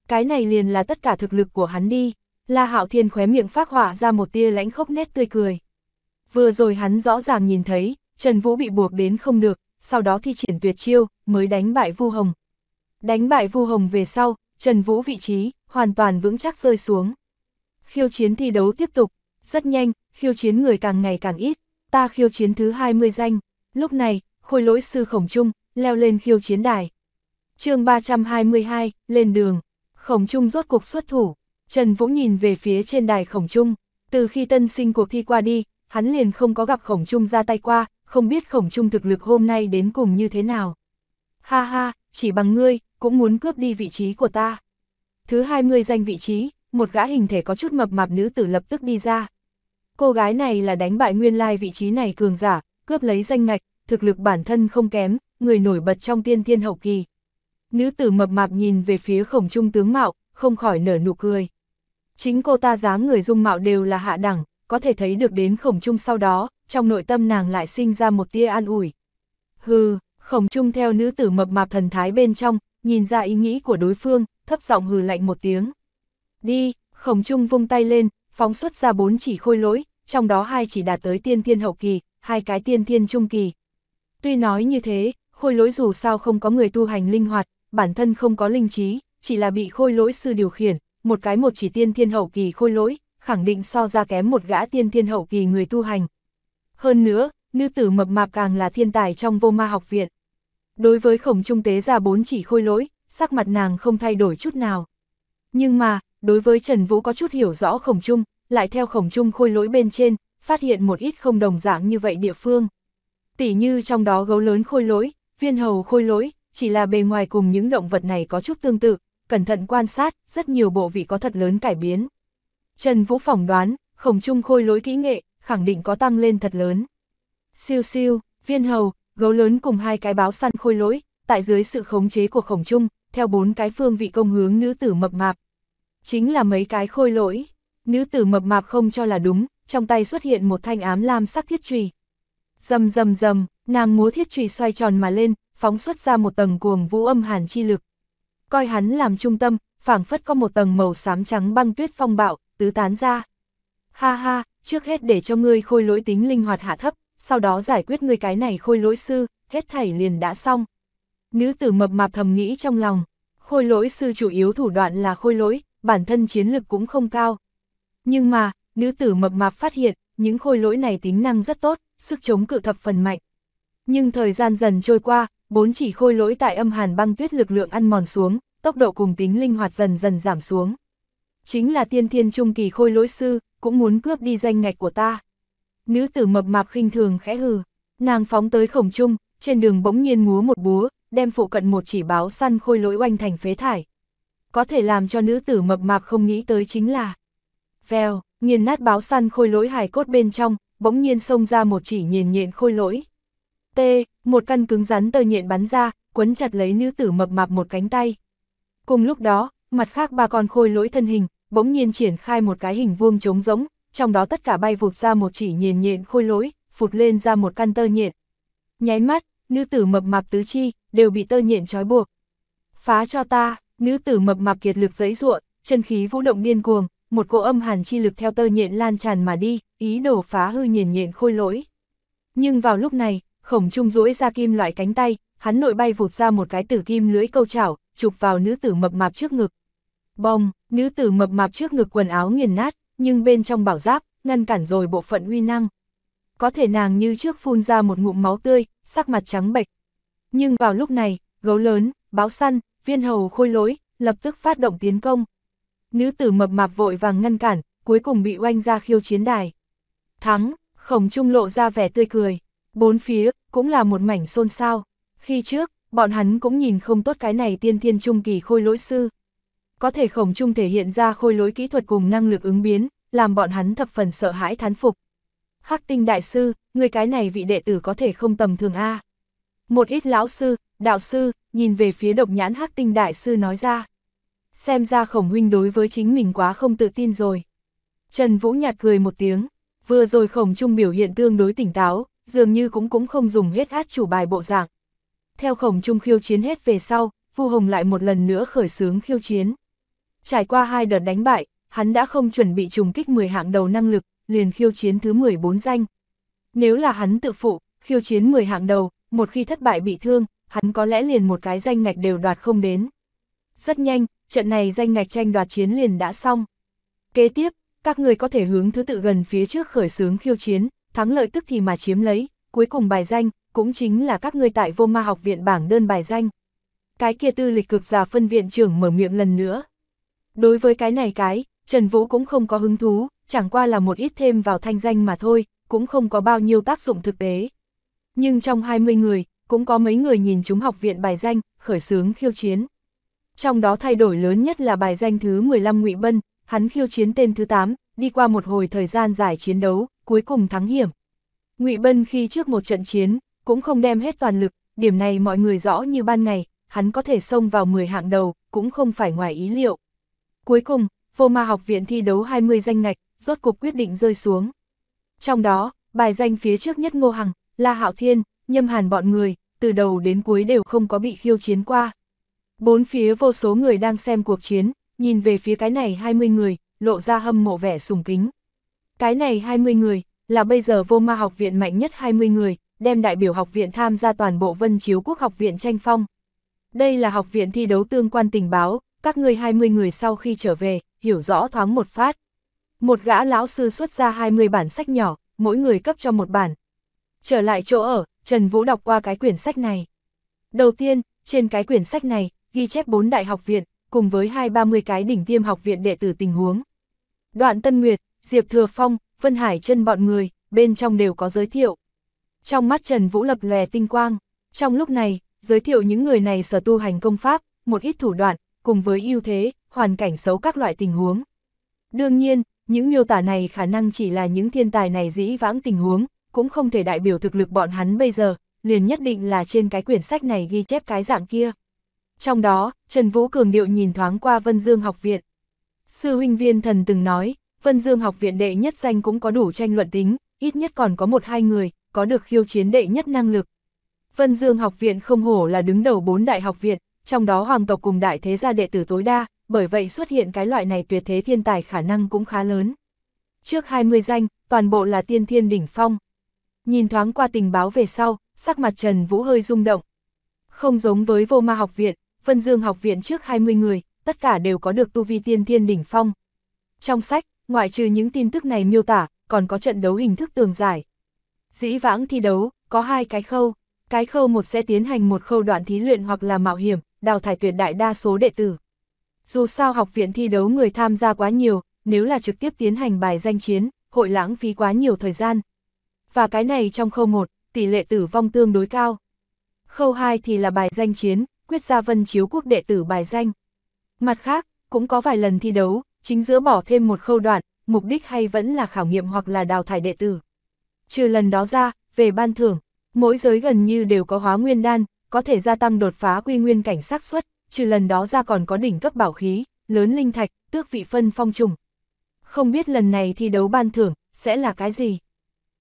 Cái này liền là tất cả thực lực của hắn đi, La Hạo Thiên khóe miệng phát hỏa ra một tia lãnh khốc nét tươi cười. Vừa rồi hắn rõ ràng nhìn thấy, Trần Vũ bị buộc đến không được, sau đó thi triển tuyệt chiêu, mới đánh bại Vu Hồng. Đánh bại Vu Hồng về sau, Trần Vũ vị trí, hoàn toàn vững chắc rơi xuống. Khiêu chiến thi đấu tiếp tục, rất nhanh, khiêu chiến người càng ngày càng ít ta khiêu chiến thứ 20 danh, lúc này, khôi lỗi sư khổng trung, leo lên khiêu chiến đài. chương 322, lên đường, khổng trung rốt cuộc xuất thủ, Trần Vũ nhìn về phía trên đài khổng trung, từ khi tân sinh cuộc thi qua đi, hắn liền không có gặp khổng trung ra tay qua, không biết khổng trung thực lực hôm nay đến cùng như thế nào. Ha ha, chỉ bằng ngươi, cũng muốn cướp đi vị trí của ta. Thứ 20 danh vị trí, một gã hình thể có chút mập mạp nữ tử lập tức đi ra, Cô gái này là đánh bại nguyên lai vị trí này cường giả, cướp lấy danh ngạch, thực lực bản thân không kém, người nổi bật trong tiên thiên hậu kỳ. Nữ tử mập mạp nhìn về phía khổng trung tướng mạo, không khỏi nở nụ cười. Chính cô ta dáng người dung mạo đều là hạ đẳng, có thể thấy được đến khổng trung sau đó, trong nội tâm nàng lại sinh ra một tia an ủi. Hừ, khổng trung theo nữ tử mập mạp thần thái bên trong, nhìn ra ý nghĩ của đối phương, thấp giọng hừ lạnh một tiếng. Đi, khổng trung vung tay lên, phóng xuất ra bốn chỉ khôi lỗi, trong đó hai chỉ đạt tới tiên thiên hậu kỳ, hai cái tiên thiên trung kỳ. Tuy nói như thế, khôi lỗi dù sao không có người tu hành linh hoạt, bản thân không có linh trí, chỉ là bị khôi lỗi sư điều khiển, một cái một chỉ tiên thiên hậu kỳ khôi lỗi, khẳng định so ra kém một gã tiên thiên hậu kỳ người tu hành. Hơn nữa, nữ tử mập mạp càng là thiên tài trong vô ma học viện. Đối với khổng trung tế ra bốn chỉ khôi lỗi, sắc mặt nàng không thay đổi chút nào. Nhưng mà, đối với Trần Vũ có chút hiểu rõ khổng trung, lại theo khổng trung khôi lỗi bên trên, phát hiện một ít không đồng dạng như vậy địa phương. tỷ như trong đó gấu lớn khôi lỗi, viên hầu khôi lỗi, chỉ là bề ngoài cùng những động vật này có chút tương tự, cẩn thận quan sát, rất nhiều bộ vị có thật lớn cải biến. Trần Vũ phỏng đoán, khổng trung khôi lỗi kỹ nghệ, khẳng định có tăng lên thật lớn. Siêu siêu, viên hầu, gấu lớn cùng hai cái báo săn khôi lỗi, tại dưới sự khống chế của khổng trung, theo bốn cái phương vị công hướng nữ tử mập mạp. Chính là mấy cái khôi lỗi. Nữ tử mập mạp không cho là đúng, trong tay xuất hiện một thanh ám lam sắc thiết trùy. Dầm dầm dầm, nàng múa thiết trùy xoay tròn mà lên, phóng xuất ra một tầng cuồng vũ âm hàn chi lực. Coi hắn làm trung tâm, phảng phất có một tầng màu xám trắng băng tuyết phong bạo, tứ tán ra. Ha ha, trước hết để cho ngươi khôi lỗi tính linh hoạt hạ thấp, sau đó giải quyết ngươi cái này khôi lỗi sư, hết thảy liền đã xong. Nữ tử mập mạp thầm nghĩ trong lòng, khôi lỗi sư chủ yếu thủ đoạn là khôi lỗi, bản thân chiến lực cũng không cao, nhưng mà, nữ tử mập mạp phát hiện, những khôi lỗi này tính năng rất tốt, sức chống cự thập phần mạnh. Nhưng thời gian dần trôi qua, bốn chỉ khôi lỗi tại âm hàn băng tuyết lực lượng ăn mòn xuống, tốc độ cùng tính linh hoạt dần dần giảm xuống. Chính là tiên thiên trung kỳ khôi lỗi sư, cũng muốn cướp đi danh ngạch của ta. Nữ tử mập mạp khinh thường khẽ hừ, nàng phóng tới khổng trung, trên đường bỗng nhiên múa một búa, đem phụ cận một chỉ báo săn khôi lỗi oanh thành phế thải. Có thể làm cho nữ tử mập mạp không nghĩ tới chính là, veo, nghiền nát báo săn khôi lỗi hài cốt bên trong, bỗng nhiên xông ra một chỉ nhìn nhện khôi lỗi. T, một căn cứng rắn tơ nhện bắn ra, quấn chặt lấy nữ tử mập mạp một cánh tay. Cùng lúc đó, mặt khác ba con khôi lỗi thân hình, bỗng nhiên triển khai một cái hình vuông trống rỗng, trong đó tất cả bay vụt ra một chỉ nhìn nhện khôi lỗi, phụt lên ra một căn tơ nhện. Nháy mắt, nữ tử mập mạp tứ chi, đều bị tơ nhện trói buộc. Phá cho ta, nữ tử mập mạp kiệt lực giấy ruộng, chân khí vũ động điên cuồng, một cỗ âm hàn chi lực theo tơ nhện lan tràn mà đi, ý đồ phá hư nhền nhện khôi lỗi. Nhưng vào lúc này, khổng trung duỗi ra kim loại cánh tay, hắn nội bay vụt ra một cái tử kim lưỡi câu chảo, chụp vào nữ tử mập mạp trước ngực. Bong, nữ tử mập mạp trước ngực quần áo nghiền nát, nhưng bên trong bảo giáp, ngăn cản rồi bộ phận uy năng. Có thể nàng như trước phun ra một ngụm máu tươi, sắc mặt trắng bệch. Nhưng vào lúc này, gấu lớn, báo săn, viên hầu khôi lỗi, lập tức phát động tiến công, nữ tử mập mạp vội vàng ngăn cản, cuối cùng bị oanh ra khiêu chiến đài. Thắng, khổng trung lộ ra vẻ tươi cười, bốn phía, cũng là một mảnh xôn xao. Khi trước, bọn hắn cũng nhìn không tốt cái này tiên thiên trung kỳ khôi lỗi sư. Có thể khổng trung thể hiện ra khôi lỗi kỹ thuật cùng năng lực ứng biến, làm bọn hắn thập phần sợ hãi thán phục. Hắc tinh đại sư, người cái này vị đệ tử có thể không tầm thường A. Một ít lão sư, đạo sư, nhìn về phía độc nhãn hắc tinh đại sư nói ra xem ra khổng huynh đối với chính mình quá không tự tin rồi. Trần Vũ nhạt cười một tiếng, vừa rồi khổng trung biểu hiện tương đối tỉnh táo, dường như cũng cũng không dùng hết át chủ bài bộ dạng. Theo khổng trung khiêu chiến hết về sau, Vu Hồng lại một lần nữa khởi xướng khiêu chiến. Trải qua hai đợt đánh bại, hắn đã không chuẩn bị trùng kích 10 hạng đầu năng lực, liền khiêu chiến thứ 14 danh. Nếu là hắn tự phụ, khiêu chiến 10 hạng đầu, một khi thất bại bị thương, hắn có lẽ liền một cái danh ngạch đều đoạt không đến. Rất nhanh, trận này danh ngạch tranh đoạt chiến liền đã xong. Kế tiếp, các người có thể hướng thứ tự gần phía trước khởi xướng khiêu chiến, thắng lợi tức thì mà chiếm lấy, cuối cùng bài danh, cũng chính là các người tại vô ma học viện bảng đơn bài danh. Cái kia tư lịch cực già phân viện trưởng mở miệng lần nữa. Đối với cái này cái, Trần Vũ cũng không có hứng thú, chẳng qua là một ít thêm vào thanh danh mà thôi, cũng không có bao nhiêu tác dụng thực tế. Nhưng trong 20 người, cũng có mấy người nhìn chúng học viện bài danh, khởi xướng khiêu chiến trong đó thay đổi lớn nhất là bài danh thứ 15 Ngụy Bân, hắn khiêu chiến tên thứ 8, đi qua một hồi thời gian giải chiến đấu, cuối cùng thắng hiểm. Ngụy Bân khi trước một trận chiến, cũng không đem hết toàn lực, điểm này mọi người rõ như ban ngày, hắn có thể xông vào 10 hạng đầu, cũng không phải ngoài ý liệu. Cuối cùng, vô ma học viện thi đấu 20 danh ngạch, rốt cuộc quyết định rơi xuống. Trong đó, bài danh phía trước nhất Ngô Hằng, La Hạo Thiên, Nhâm Hàn bọn người, từ đầu đến cuối đều không có bị khiêu chiến qua. Bốn phía vô số người đang xem cuộc chiến, nhìn về phía cái này 20 người, lộ ra hâm mộ vẻ sùng kính. Cái này 20 người, là bây giờ vô ma học viện mạnh nhất 20 người, đem đại biểu học viện tham gia toàn bộ vân chiếu quốc học viện tranh phong. Đây là học viện thi đấu tương quan tình báo, các ngươi 20 người sau khi trở về, hiểu rõ thoáng một phát. Một gã lão sư xuất ra 20 bản sách nhỏ, mỗi người cấp cho một bản. Trở lại chỗ ở, Trần Vũ đọc qua cái quyển sách này. Đầu tiên, trên cái quyển sách này, ghi chép bốn đại học viện, cùng với hai ba mươi cái đỉnh tiêm học viện đệ tử tình huống. Đoạn Tân Nguyệt, Diệp Thừa Phong, Vân Hải chân bọn người, bên trong đều có giới thiệu. Trong mắt Trần Vũ lập lè tinh quang, trong lúc này, giới thiệu những người này sở tu hành công pháp, một ít thủ đoạn, cùng với ưu thế, hoàn cảnh xấu các loại tình huống. Đương nhiên, những miêu tả này khả năng chỉ là những thiên tài này dĩ vãng tình huống, cũng không thể đại biểu thực lực bọn hắn bây giờ, liền nhất định là trên cái quyển sách này ghi chép cái dạng kia. Trong đó, Trần Vũ cường điệu nhìn thoáng qua Vân Dương học viện. Sư huynh viên thần từng nói, Vân Dương học viện đệ nhất danh cũng có đủ tranh luận tính, ít nhất còn có một hai người, có được khiêu chiến đệ nhất năng lực. Vân Dương học viện không hổ là đứng đầu bốn đại học viện, trong đó hoàng tộc cùng đại thế gia đệ tử tối đa, bởi vậy xuất hiện cái loại này tuyệt thế thiên tài khả năng cũng khá lớn. Trước 20 danh, toàn bộ là tiên thiên đỉnh phong. Nhìn thoáng qua tình báo về sau, sắc mặt Trần Vũ hơi rung động. Không giống với vô ma học viện, Vân Dương học viện trước 20 người, tất cả đều có được tu vi tiên thiên đỉnh phong. Trong sách, ngoại trừ những tin tức này miêu tả, còn có trận đấu hình thức tường giải. Dĩ vãng thi đấu, có hai cái khâu, cái khâu một sẽ tiến hành một khâu đoạn thí luyện hoặc là mạo hiểm, đào thải tuyệt đại đa số đệ tử. Dù sao học viện thi đấu người tham gia quá nhiều, nếu là trực tiếp tiến hành bài danh chiến, hội lãng phí quá nhiều thời gian. Và cái này trong khâu 1, tỷ lệ tử vong tương đối cao. Khâu 2 thì là bài danh chiến, quyết gia vân chiếu quốc đệ tử bài danh. Mặt khác, cũng có vài lần thi đấu, chính giữa bỏ thêm một khâu đoạn, mục đích hay vẫn là khảo nghiệm hoặc là đào thải đệ tử. Trừ lần đó ra, về ban thưởng, mỗi giới gần như đều có hóa nguyên đan, có thể gia tăng đột phá quy nguyên cảnh xác suất, trừ lần đó ra còn có đỉnh cấp bảo khí, lớn linh thạch, tước vị phân phong trùng. Không biết lần này thi đấu ban thưởng sẽ là cái gì.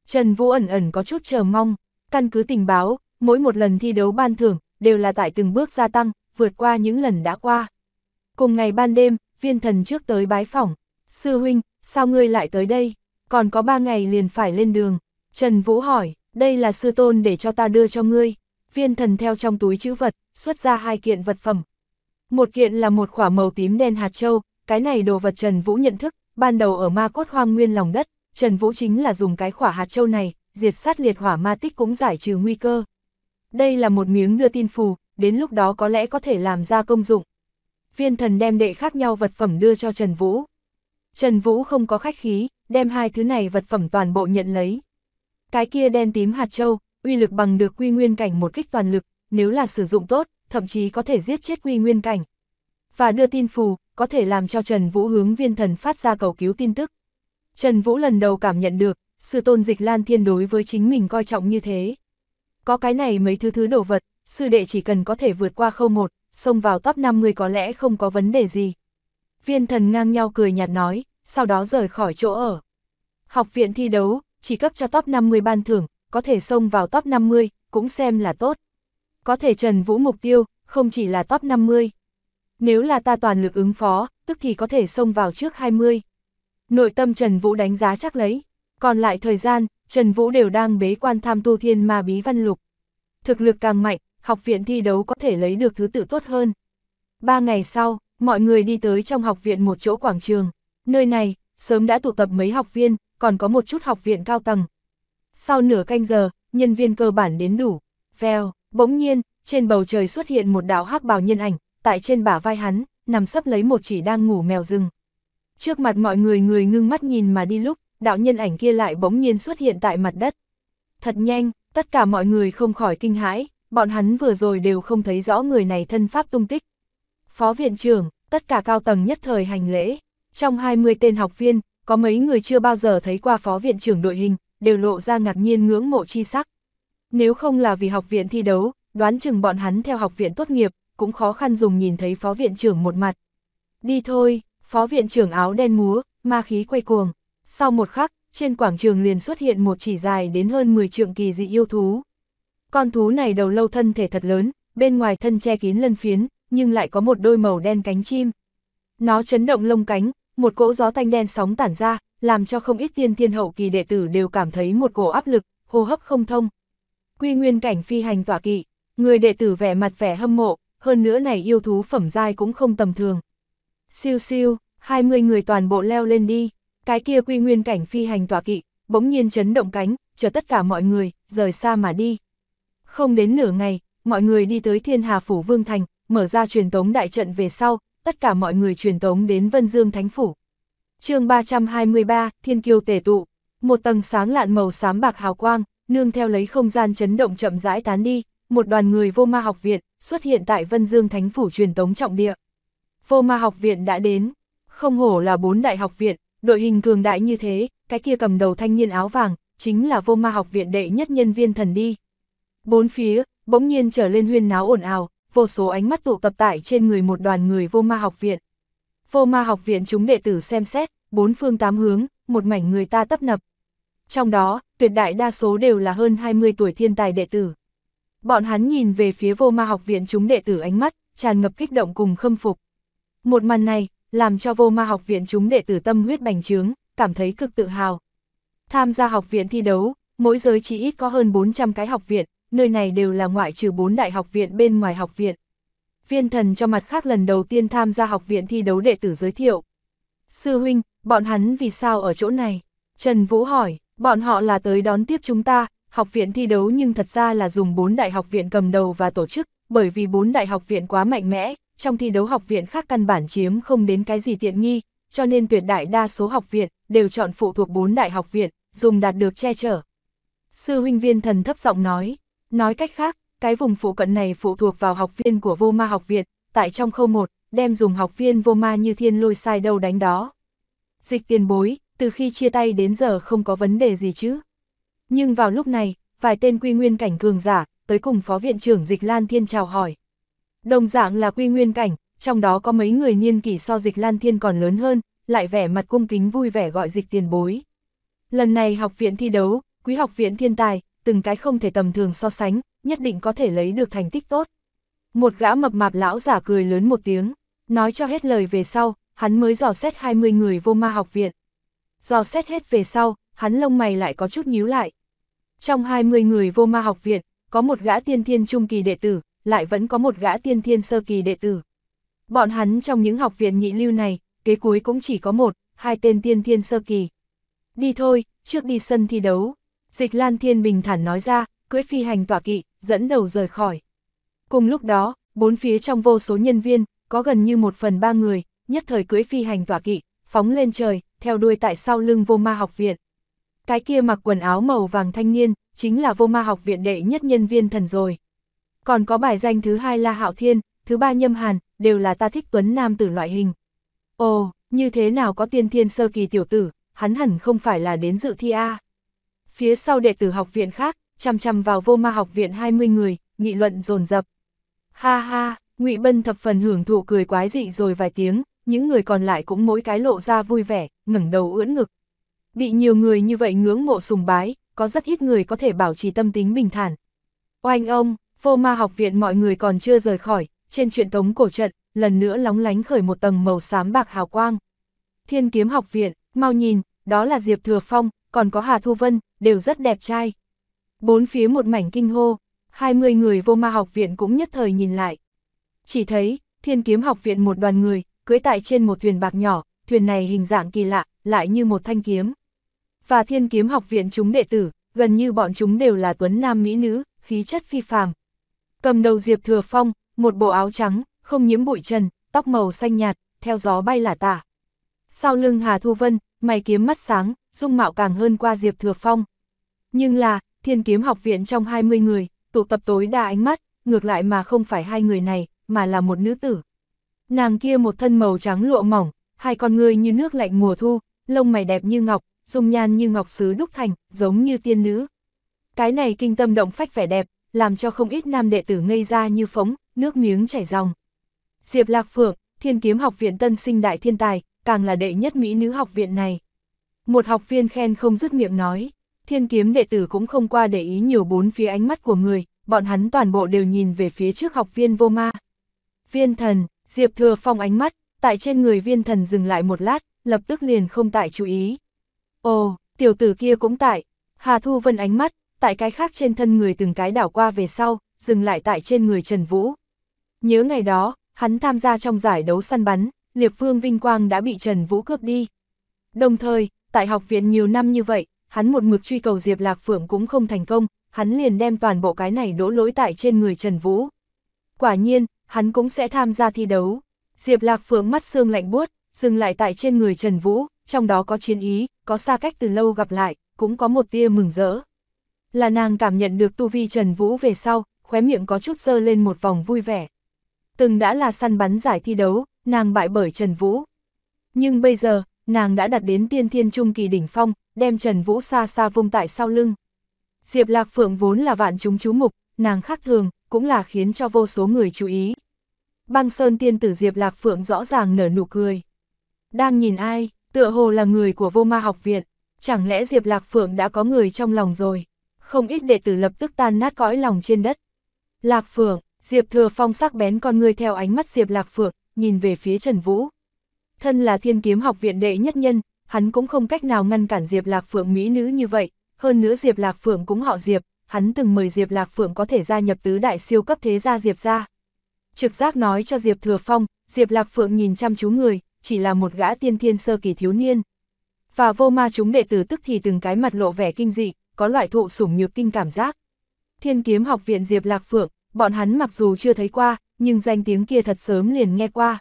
Trần Vũ ẩn ẩn có chút chờ mong, căn cứ tình báo, mỗi một lần thi đấu ban thưởng đều là tại từng bước gia tăng, vượt qua những lần đã qua. Cùng ngày ban đêm, viên thần trước tới bái phỏng, sư huynh, sao ngươi lại tới đây, còn có ba ngày liền phải lên đường. Trần Vũ hỏi, đây là sư tôn để cho ta đưa cho ngươi. Viên thần theo trong túi chữ vật, xuất ra hai kiện vật phẩm. Một kiện là một quả màu tím đen hạt châu, cái này đồ vật Trần Vũ nhận thức, ban đầu ở ma cốt hoang nguyên lòng đất, Trần Vũ chính là dùng cái quả hạt châu này, diệt sát liệt hỏa ma tích cũng giải trừ nguy cơ. Đây là một miếng đưa tin phù, đến lúc đó có lẽ có thể làm ra công dụng. Viên thần đem đệ khác nhau vật phẩm đưa cho Trần Vũ. Trần Vũ không có khách khí, đem hai thứ này vật phẩm toàn bộ nhận lấy. Cái kia đen tím hạt châu, uy lực bằng được quy nguyên cảnh một kích toàn lực, nếu là sử dụng tốt, thậm chí có thể giết chết quy nguyên cảnh. Và đưa tin phù, có thể làm cho Trần Vũ hướng viên thần phát ra cầu cứu tin tức. Trần Vũ lần đầu cảm nhận được, sự tôn dịch lan thiên đối với chính mình coi trọng như thế. Có cái này mấy thứ thứ đồ vật, sư đệ chỉ cần có thể vượt qua khâu một, xông vào top 50 có lẽ không có vấn đề gì. Viên thần ngang nhau cười nhạt nói, sau đó rời khỏi chỗ ở. Học viện thi đấu, chỉ cấp cho top 50 ban thưởng, có thể xông vào top 50, cũng xem là tốt. Có thể Trần Vũ mục tiêu, không chỉ là top 50. Nếu là ta toàn lực ứng phó, tức thì có thể xông vào trước 20. Nội tâm Trần Vũ đánh giá chắc lấy. Còn lại thời gian, Trần Vũ đều đang bế quan tham tu thiên ma bí văn lục. Thực lực càng mạnh, học viện thi đấu có thể lấy được thứ tự tốt hơn. Ba ngày sau, mọi người đi tới trong học viện một chỗ quảng trường. Nơi này, sớm đã tụ tập mấy học viên, còn có một chút học viện cao tầng. Sau nửa canh giờ, nhân viên cơ bản đến đủ. Vèo, bỗng nhiên, trên bầu trời xuất hiện một đạo hắc bào nhân ảnh, tại trên bả vai hắn, nằm sấp lấy một chỉ đang ngủ mèo rừng. Trước mặt mọi người người ngưng mắt nhìn mà đi lúc, đạo nhân ảnh kia lại bỗng nhiên xuất hiện tại mặt đất. Thật nhanh, tất cả mọi người không khỏi kinh hãi, bọn hắn vừa rồi đều không thấy rõ người này thân pháp tung tích. Phó viện trưởng, tất cả cao tầng nhất thời hành lễ, trong 20 tên học viên, có mấy người chưa bao giờ thấy qua phó viện trưởng đội hình, đều lộ ra ngạc nhiên ngưỡng mộ chi sắc. Nếu không là vì học viện thi đấu, đoán chừng bọn hắn theo học viện tốt nghiệp, cũng khó khăn dùng nhìn thấy phó viện trưởng một mặt. Đi thôi, phó viện trưởng áo đen múa, ma khí quay cuồng. Sau một khắc, trên quảng trường liền xuất hiện một chỉ dài đến hơn 10 trượng kỳ dị yêu thú. Con thú này đầu lâu thân thể thật lớn, bên ngoài thân che kín lân phiến, nhưng lại có một đôi màu đen cánh chim. Nó chấn động lông cánh, một cỗ gió tanh đen sóng tản ra, làm cho không ít tiên thiên hậu kỳ đệ tử đều cảm thấy một cổ áp lực, hô hấp không thông. Quy nguyên cảnh phi hành tỏa kỵ, người đệ tử vẻ mặt vẻ hâm mộ, hơn nữa này yêu thú phẩm giai cũng không tầm thường. Siêu siêu, 20 người toàn bộ leo lên đi. Cái kia quy nguyên cảnh phi hành tọa kỵ, bỗng nhiên chấn động cánh, chờ tất cả mọi người, rời xa mà đi. Không đến nửa ngày, mọi người đi tới Thiên Hà Phủ Vương Thành, mở ra truyền tống đại trận về sau, tất cả mọi người truyền tống đến Vân Dương Thánh Phủ. chương 323, Thiên Kiêu Tề Tụ, một tầng sáng lạn màu xám bạc hào quang, nương theo lấy không gian chấn động chậm rãi tán đi, một đoàn người vô ma học viện xuất hiện tại Vân Dương Thánh Phủ truyền tống trọng địa. Vô ma học viện đã đến, không hổ là bốn đại học viện, Đội hình cường đại như thế, cái kia cầm đầu thanh niên áo vàng, chính là vô ma học viện đệ nhất nhân viên thần đi. Bốn phía, bỗng nhiên trở lên huyên náo ồn ào, vô số ánh mắt tụ tập tại trên người một đoàn người vô ma học viện. Vô ma học viện chúng đệ tử xem xét, bốn phương tám hướng, một mảnh người ta tấp nập. Trong đó, tuyệt đại đa số đều là hơn 20 tuổi thiên tài đệ tử. Bọn hắn nhìn về phía vô ma học viện chúng đệ tử ánh mắt, tràn ngập kích động cùng khâm phục. Một màn này, làm cho vô ma học viện chúng đệ tử tâm huyết bành trướng, cảm thấy cực tự hào. Tham gia học viện thi đấu, mỗi giới chỉ ít có hơn 400 cái học viện, nơi này đều là ngoại trừ 4 đại học viện bên ngoài học viện. Viên thần cho mặt khác lần đầu tiên tham gia học viện thi đấu đệ tử giới thiệu. Sư huynh, bọn hắn vì sao ở chỗ này? Trần Vũ hỏi, bọn họ là tới đón tiếp chúng ta, học viện thi đấu nhưng thật ra là dùng 4 đại học viện cầm đầu và tổ chức, bởi vì 4 đại học viện quá mạnh mẽ, trong thi đấu học viện khác căn bản chiếm không đến cái gì tiện nghi, cho nên tuyệt đại đa số học viện đều chọn phụ thuộc bốn đại học viện, dùng đạt được che chở. Sư huynh viên thần thấp giọng nói, nói cách khác, cái vùng phụ cận này phụ thuộc vào học viên của vô ma học viện, tại trong khâu 1, đem dùng học viên vô ma như thiên lôi sai đâu đánh đó. Dịch tiền bối, từ khi chia tay đến giờ không có vấn đề gì chứ. Nhưng vào lúc này, vài tên quy nguyên cảnh cường giả, tới cùng phó viện trưởng dịch Lan Thiên chào hỏi. Đồng dạng là quy nguyên cảnh, trong đó có mấy người niên kỷ so dịch lan thiên còn lớn hơn, lại vẻ mặt cung kính vui vẻ gọi dịch tiền bối. Lần này học viện thi đấu, quý học viện thiên tài, từng cái không thể tầm thường so sánh, nhất định có thể lấy được thành tích tốt. Một gã mập mạp lão giả cười lớn một tiếng, nói cho hết lời về sau, hắn mới dò xét 20 người vô ma học viện. Dò xét hết về sau, hắn lông mày lại có chút nhíu lại. Trong 20 người vô ma học viện, có một gã tiên thiên trung kỳ đệ tử, lại vẫn có một gã tiên thiên sơ kỳ đệ tử. Bọn hắn trong những học viện nhị lưu này, kế cuối cũng chỉ có một, hai tên tiên thiên sơ kỳ. Đi thôi, trước đi sân thi đấu. Dịch Lan Thiên bình thản nói ra, cưỡi phi hành tỏa kỵ, dẫn đầu rời khỏi. Cùng lúc đó, bốn phía trong vô số nhân viên, có gần như một phần ba người, nhất thời cưỡi phi hành tỏa kỵ, phóng lên trời, theo đuôi tại sau lưng vô ma học viện. Cái kia mặc quần áo màu vàng thanh niên, chính là vô ma học viện đệ nhất nhân viên thần rồi còn có bài danh thứ hai là Hạo Thiên, thứ ba Nhâm Hàn, đều là ta thích tuấn nam tử loại hình. Ồ, như thế nào có tiên thiên sơ kỳ tiểu tử, hắn hẳn không phải là đến dự thi A. Phía sau đệ tử học viện khác, chăm chăm vào vô ma học viện 20 người, nghị luận dồn dập Ha ha, ngụy Bân thập phần hưởng thụ cười quái dị rồi vài tiếng, những người còn lại cũng mỗi cái lộ ra vui vẻ, ngẩng đầu ưỡn ngực. Bị nhiều người như vậy ngưỡng mộ sùng bái, có rất ít người có thể bảo trì tâm tính bình thản. Oanh ông, Vô ma học viện mọi người còn chưa rời khỏi, trên truyện tống cổ trận, lần nữa lóng lánh khởi một tầng màu xám bạc hào quang. Thiên kiếm học viện, mau nhìn, đó là Diệp Thừa Phong, còn có Hà Thu Vân, đều rất đẹp trai. Bốn phía một mảnh kinh hô, 20 người vô ma học viện cũng nhất thời nhìn lại. Chỉ thấy, thiên kiếm học viện một đoàn người, cưỡi tại trên một thuyền bạc nhỏ, thuyền này hình dạng kỳ lạ, lại như một thanh kiếm. Và thiên kiếm học viện chúng đệ tử, gần như bọn chúng đều là tuấn nam mỹ nữ, khí chất phi phàm. Cầm đầu Diệp Thừa Phong, một bộ áo trắng, không nhiễm bụi trần, tóc màu xanh nhạt, theo gió bay là tả. Sau lưng Hà Thu Vân, mày kiếm mắt sáng, dung mạo càng hơn qua Diệp Thừa Phong. Nhưng là, thiên kiếm học viện trong 20 người, tụ tập tối đa ánh mắt, ngược lại mà không phải hai người này, mà là một nữ tử. Nàng kia một thân màu trắng lụa mỏng, hai con người như nước lạnh mùa thu, lông mày đẹp như ngọc, dung nhan như ngọc sứ đúc thành, giống như tiên nữ. Cái này kinh tâm động phách vẻ đẹp, làm cho không ít nam đệ tử ngây ra như phóng, nước miếng chảy ròng. Diệp Lạc Phượng, Thiên Kiếm Học viện tân sinh đại thiên tài, càng là đệ nhất mỹ nữ học viện này. Một học viên khen không dứt miệng nói, Thiên Kiếm đệ tử cũng không qua để ý nhiều bốn phía ánh mắt của người, bọn hắn toàn bộ đều nhìn về phía trước học viên vô ma. Viên thần, Diệp Thừa Phong ánh mắt, tại trên người viên thần dừng lại một lát, lập tức liền không tại chú ý. Ồ, tiểu tử kia cũng tại, Hà Thu Vân ánh mắt, tại cái khác trên thân người từng cái đảo qua về sau, dừng lại tại trên người Trần Vũ. Nhớ ngày đó, hắn tham gia trong giải đấu săn bắn, Liệp Vương Vinh Quang đã bị Trần Vũ cướp đi. Đồng thời, tại học viện nhiều năm như vậy, hắn một mực truy cầu Diệp Lạc Phượng cũng không thành công, hắn liền đem toàn bộ cái này đỗ lỗi tại trên người Trần Vũ. Quả nhiên, hắn cũng sẽ tham gia thi đấu. Diệp Lạc Phượng mắt xương lạnh buốt, dừng lại tại trên người Trần Vũ, trong đó có chiến ý, có xa cách từ lâu gặp lại, cũng có một tia mừng rỡ là nàng cảm nhận được tu vi Trần Vũ về sau, khóe miệng có chút dơ lên một vòng vui vẻ. Từng đã là săn bắn giải thi đấu, nàng bại bởi Trần Vũ. Nhưng bây giờ, nàng đã đặt đến tiên thiên trung kỳ đỉnh phong, đem Trần Vũ xa xa vung tại sau lưng. Diệp Lạc Phượng vốn là vạn chúng chú mục, nàng khác thường, cũng là khiến cho vô số người chú ý. Băng Sơn tiên tử Diệp Lạc Phượng rõ ràng nở nụ cười. Đang nhìn ai, tựa hồ là người của vô ma học viện, chẳng lẽ Diệp Lạc Phượng đã có người trong lòng rồi? không ít đệ tử lập tức tan nát cõi lòng trên đất. Lạc Phượng, Diệp Thừa Phong sắc bén con người theo ánh mắt Diệp Lạc Phượng, nhìn về phía Trần Vũ. Thân là thiên kiếm học viện đệ nhất nhân, hắn cũng không cách nào ngăn cản Diệp Lạc Phượng mỹ nữ như vậy, hơn nữa Diệp Lạc Phượng cũng họ Diệp, hắn từng mời Diệp Lạc Phượng có thể gia nhập tứ đại siêu cấp thế gia Diệp gia. Trực giác nói cho Diệp Thừa Phong, Diệp Lạc Phượng nhìn chăm chú người, chỉ là một gã tiên thiên sơ kỳ thiếu niên. Và vô ma chúng đệ tử tức thì từng cái mặt lộ vẻ kinh dị, có loại thụ sủng nhược kinh cảm giác. Thiên kiếm học viện Diệp Lạc Phượng, bọn hắn mặc dù chưa thấy qua, nhưng danh tiếng kia thật sớm liền nghe qua.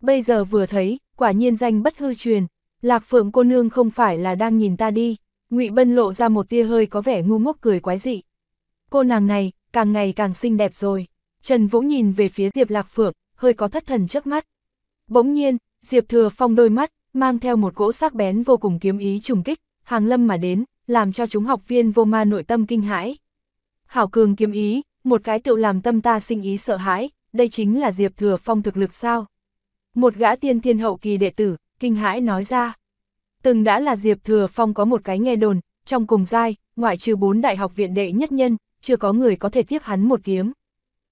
Bây giờ vừa thấy, quả nhiên danh bất hư truyền, Lạc Phượng cô nương không phải là đang nhìn ta đi, Ngụy Bân lộ ra một tia hơi có vẻ ngu ngốc cười quái dị. Cô nàng này, càng ngày càng xinh đẹp rồi. Trần Vũ nhìn về phía Diệp Lạc Phượng, hơi có thất thần trước mắt. Bỗng nhiên, Diệp Thừa Phong đôi mắt, mang theo một cỗ sắc bén vô cùng kiếm ý trùng kích, hàng lâm mà đến, làm cho chúng học viên vô ma nội tâm kinh hãi. Hảo cường kiếm ý, một cái tựu làm tâm ta sinh ý sợ hãi, đây chính là Diệp Thừa Phong thực lực sao? Một gã tiên thiên hậu kỳ đệ tử, kinh hãi nói ra. Từng đã là Diệp Thừa Phong có một cái nghe đồn, trong cùng giai, ngoại trừ bốn đại học viện đệ nhất nhân, chưa có người có thể tiếp hắn một kiếm.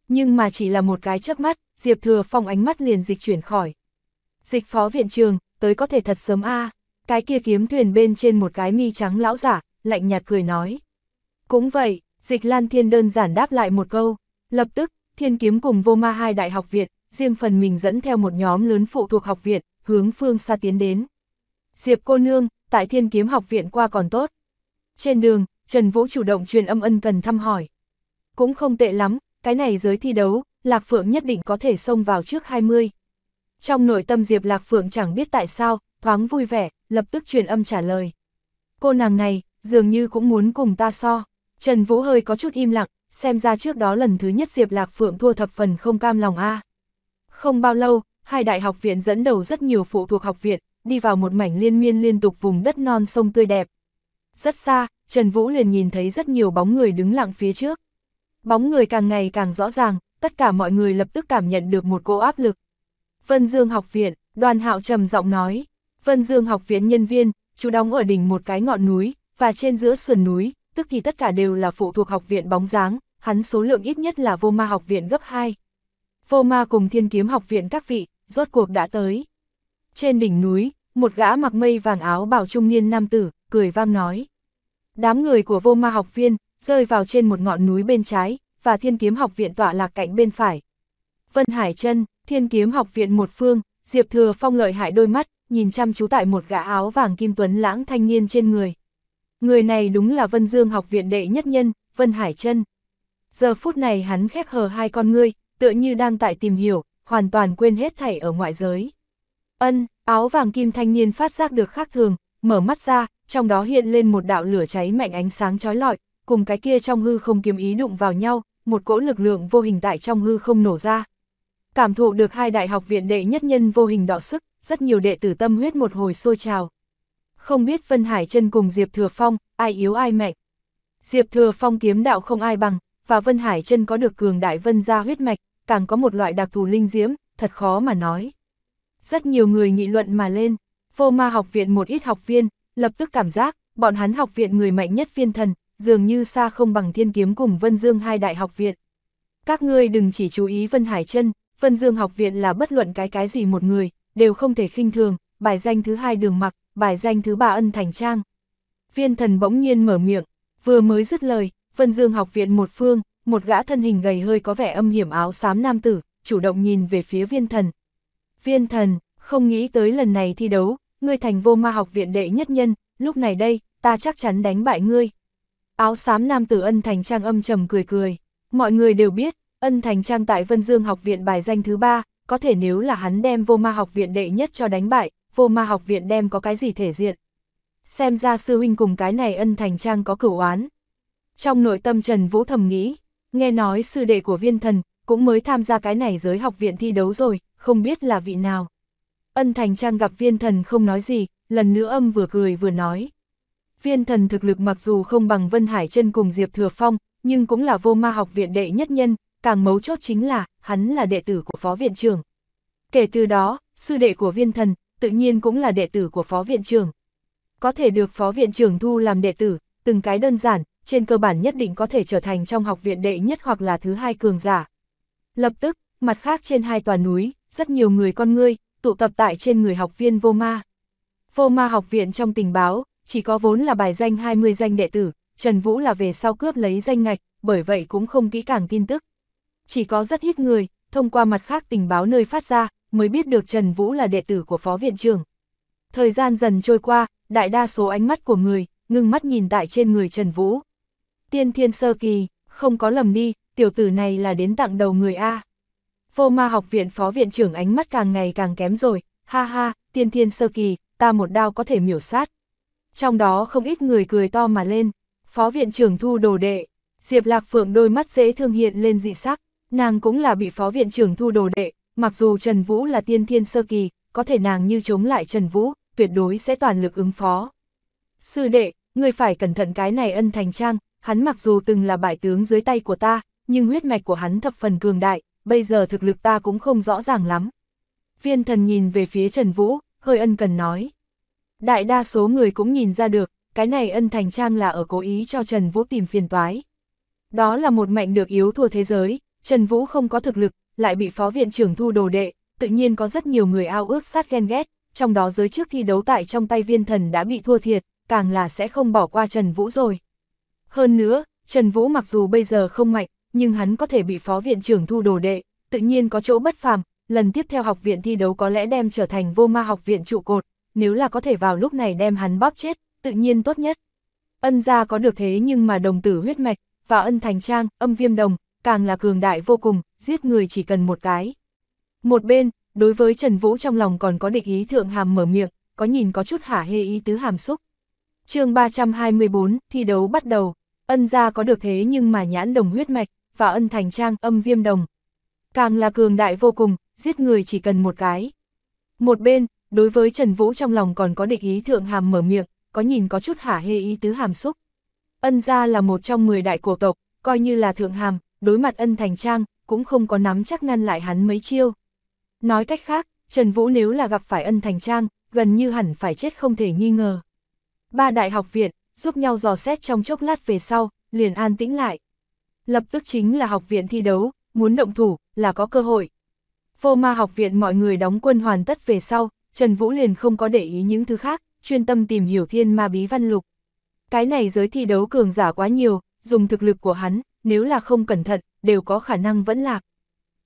Nhưng mà chỉ là một cái chớp mắt, Diệp Thừa Phong ánh mắt liền dịch chuyển khỏi. Dịch phó viện trường, tới có thể thật sớm a. À cái kia kiếm thuyền bên trên một cái mi trắng lão giả, lạnh nhạt cười nói. Cũng vậy, dịch lan thiên đơn giản đáp lại một câu, lập tức, thiên kiếm cùng vô ma hai đại học viện, riêng phần mình dẫn theo một nhóm lớn phụ thuộc học viện, hướng phương xa tiến đến. Diệp cô nương, tại thiên kiếm học viện qua còn tốt. Trên đường, Trần Vũ chủ động truyền âm ân cần thăm hỏi. Cũng không tệ lắm, cái này giới thi đấu, Lạc Phượng nhất định có thể xông vào trước 20. Trong nội tâm Diệp Lạc Phượng chẳng biết tại sao, thoáng vui vẻ, lập tức truyền âm trả lời. Cô nàng này, dường như cũng muốn cùng ta so. Trần Vũ hơi có chút im lặng, xem ra trước đó lần thứ nhất Diệp Lạc Phượng thua thập phần không cam lòng a. Không bao lâu, hai đại học viện dẫn đầu rất nhiều phụ thuộc học viện, đi vào một mảnh liên miên liên tục vùng đất non sông tươi đẹp. Rất xa, Trần Vũ liền nhìn thấy rất nhiều bóng người đứng lặng phía trước. Bóng người càng ngày càng rõ ràng, tất cả mọi người lập tức cảm nhận được một cô áp lực. Vân Dương học viện, đoàn hạo trầm giọng nói. Vân Dương học viện nhân viên, chú đóng ở đỉnh một cái ngọn núi, và trên giữa sườn núi, tức thì tất cả đều là phụ thuộc học viện bóng dáng, hắn số lượng ít nhất là vô ma học viện gấp 2. Vô ma cùng thiên kiếm học viện các vị, rốt cuộc đã tới. Trên đỉnh núi, một gã mặc mây vàng áo bảo trung niên nam tử, cười vang nói. Đám người của vô ma học viên, rơi vào trên một ngọn núi bên trái, và thiên kiếm học viện tọa lạc cạnh bên phải. Vân Hải Trân, thiên kiếm học viện một phương, Diệp Thừa Phong lợi hại đôi mắt, nhìn chăm chú tại một gã áo vàng kim tuấn lãng thanh niên trên người. Người này đúng là Vân Dương học viện đệ nhất nhân, Vân Hải Trân. Giờ phút này hắn khép hờ hai con ngươi, tựa như đang tại tìm hiểu, hoàn toàn quên hết thảy ở ngoại giới. Ân, áo vàng kim thanh niên phát giác được khác thường, mở mắt ra, trong đó hiện lên một đạo lửa cháy mạnh ánh sáng chói lọi, cùng cái kia trong hư không kiếm ý đụng vào nhau, một cỗ lực lượng vô hình tại trong hư không nổ ra. Cảm thụ được hai đại học viện đệ nhất nhân vô hình đọ sức, rất nhiều đệ tử tâm huyết một hồi sôi trào. Không biết Vân Hải chân cùng Diệp Thừa Phong, ai yếu ai mạnh. Diệp Thừa Phong kiếm đạo không ai bằng, và Vân Hải chân có được cường đại vân gia huyết mạch, càng có một loại đặc thù linh diễm, thật khó mà nói. Rất nhiều người nghị luận mà lên, vô ma học viện một ít học viên, lập tức cảm giác, bọn hắn học viện người mạnh nhất viên thần, dường như xa không bằng thiên kiếm cùng Vân Dương hai đại học viện. Các ngươi đừng chỉ chú ý Vân Hải chân Vân Dương học viện là bất luận cái cái gì một người, đều không thể khinh thường, bài danh thứ hai đường mặc, bài danh thứ ba ân thành trang. Viên thần bỗng nhiên mở miệng, vừa mới dứt lời, Vân Dương học viện một phương, một gã thân hình gầy hơi có vẻ âm hiểm áo xám nam tử, chủ động nhìn về phía viên thần. Viên thần, không nghĩ tới lần này thi đấu, ngươi thành vô ma học viện đệ nhất nhân, lúc này đây, ta chắc chắn đánh bại ngươi. Áo xám nam tử ân thành trang âm trầm cười cười, mọi người đều biết, ân thành trang tại Vân Dương học viện bài danh thứ ba, có thể nếu là hắn đem vô ma học viện đệ nhất cho đánh bại, vô ma học viện đem có cái gì thể diện. Xem ra sư huynh cùng cái này ân thành trang có cửu oán. Trong nội tâm Trần Vũ thầm nghĩ, nghe nói sư đệ của viên thần cũng mới tham gia cái này giới học viện thi đấu rồi, không biết là vị nào. Ân thành trang gặp viên thần không nói gì, lần nữa âm vừa cười vừa nói. Viên thần thực lực mặc dù không bằng Vân Hải chân cùng Diệp Thừa Phong, nhưng cũng là vô ma học viện đệ nhất nhân, càng mấu chốt chính là, hắn là đệ tử của phó viện trưởng. Kể từ đó, sư đệ của viên thần, tự nhiên cũng là đệ tử của phó viện trưởng. Có thể được phó viện trưởng thu làm đệ tử, từng cái đơn giản, trên cơ bản nhất định có thể trở thành trong học viện đệ nhất hoặc là thứ hai cường giả. Lập tức, mặt khác trên hai tòa núi, rất nhiều người con ngươi, tụ tập tại trên người học viên vô ma. Vô ma học viện trong tình báo, chỉ có vốn là bài danh 20 danh đệ tử, Trần Vũ là về sau cướp lấy danh ngạch, bởi vậy cũng không kỹ càng tin tức chỉ có rất ít người, thông qua mặt khác tình báo nơi phát ra, mới biết được Trần Vũ là đệ tử của phó viện trưởng. Thời gian dần trôi qua, đại đa số ánh mắt của người, ngưng mắt nhìn tại trên người Trần Vũ. Tiên thiên sơ kỳ, không có lầm đi, tiểu tử này là đến tặng đầu người A. Vô ma học viện phó viện trưởng ánh mắt càng ngày càng kém rồi, ha ha, tiên thiên sơ kỳ, ta một đao có thể miểu sát. Trong đó không ít người cười to mà lên, phó viện trưởng thu đồ đệ, Diệp Lạc Phượng đôi mắt dễ thương hiện lên dị sắc. Nàng cũng là bị phó viện trưởng thu đồ đệ, mặc dù Trần Vũ là tiên thiên sơ kỳ, có thể nàng như chống lại Trần Vũ, tuyệt đối sẽ toàn lực ứng phó. Sư đệ, người phải cẩn thận cái này ân thành trang, hắn mặc dù từng là bại tướng dưới tay của ta, nhưng huyết mạch của hắn thập phần cường đại, bây giờ thực lực ta cũng không rõ ràng lắm. Viên thần nhìn về phía Trần Vũ, hơi ân cần nói. Đại đa số người cũng nhìn ra được, cái này ân thành trang là ở cố ý cho Trần Vũ tìm phiền toái. Đó là một mạnh được yếu thua thế giới, Trần Vũ không có thực lực, lại bị phó viện trưởng thu đồ đệ, tự nhiên có rất nhiều người ao ước sát ghen ghét, trong đó giới trước thi đấu tại trong tay viên thần đã bị thua thiệt, càng là sẽ không bỏ qua Trần Vũ rồi. Hơn nữa, Trần Vũ mặc dù bây giờ không mạnh, nhưng hắn có thể bị phó viện trưởng thu đồ đệ, tự nhiên có chỗ bất phàm, lần tiếp theo học viện thi đấu có lẽ đem trở thành vô ma học viện trụ cột, nếu là có thể vào lúc này đem hắn bóp chết, tự nhiên tốt nhất. Ân gia có được thế nhưng mà đồng tử huyết mạch, và ân thành trang, âm viêm đồng, càng là cường đại vô cùng, giết người chỉ cần một cái. Một bên, đối với Trần Vũ trong lòng còn có địch ý thượng hàm mở miệng, có nhìn có chút hả hê ý tứ hàm xúc. chương 324, thi đấu bắt đầu, ân gia có được thế nhưng mà nhãn đồng huyết mạch, và ân thành trang âm viêm đồng. Càng là cường đại vô cùng, giết người chỉ cần một cái. Một bên, đối với Trần Vũ trong lòng còn có địch ý thượng hàm mở miệng, có nhìn có chút hả hê ý tứ hàm xúc. Ân gia là một trong 10 đại cổ tộc, coi như là thượng hàm, đối mặt ân thành trang, cũng không có nắm chắc ngăn lại hắn mấy chiêu. Nói cách khác, Trần Vũ nếu là gặp phải ân thành trang, gần như hẳn phải chết không thể nghi ngờ. Ba đại học viện, giúp nhau dò xét trong chốc lát về sau, liền an tĩnh lại. Lập tức chính là học viện thi đấu, muốn động thủ, là có cơ hội. Phô ma học viện mọi người đóng quân hoàn tất về sau, Trần Vũ liền không có để ý những thứ khác, chuyên tâm tìm hiểu thiên ma bí văn lục. Cái này giới thi đấu cường giả quá nhiều, dùng thực lực của hắn, nếu là không cẩn thận, đều có khả năng vẫn lạc.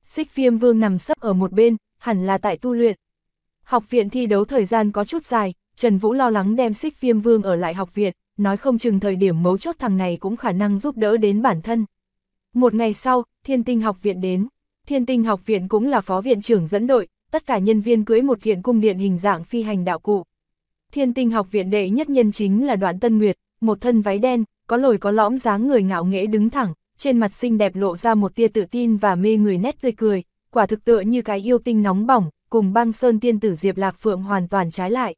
Xích viêm vương nằm sấp ở một bên, hẳn là tại tu luyện. Học viện thi đấu thời gian có chút dài, Trần Vũ lo lắng đem xích viêm vương ở lại học viện, nói không chừng thời điểm mấu chốt thằng này cũng khả năng giúp đỡ đến bản thân. Một ngày sau, thiên tinh học viện đến. Thiên tinh học viện cũng là phó viện trưởng dẫn đội, tất cả nhân viên cưới một kiện cung điện hình dạng phi hành đạo cụ. Thiên tinh học viện đệ nhất nhân chính là đoạn tân nguyệt, một thân váy đen, có lồi có lõm dáng người ngạo nghễ đứng thẳng, trên mặt xinh đẹp lộ ra một tia tự tin và mê người nét tươi cười, quả thực tựa như cái yêu tinh nóng bỏng, cùng băng sơn tiên tử Diệp Lạc Phượng hoàn toàn trái lại.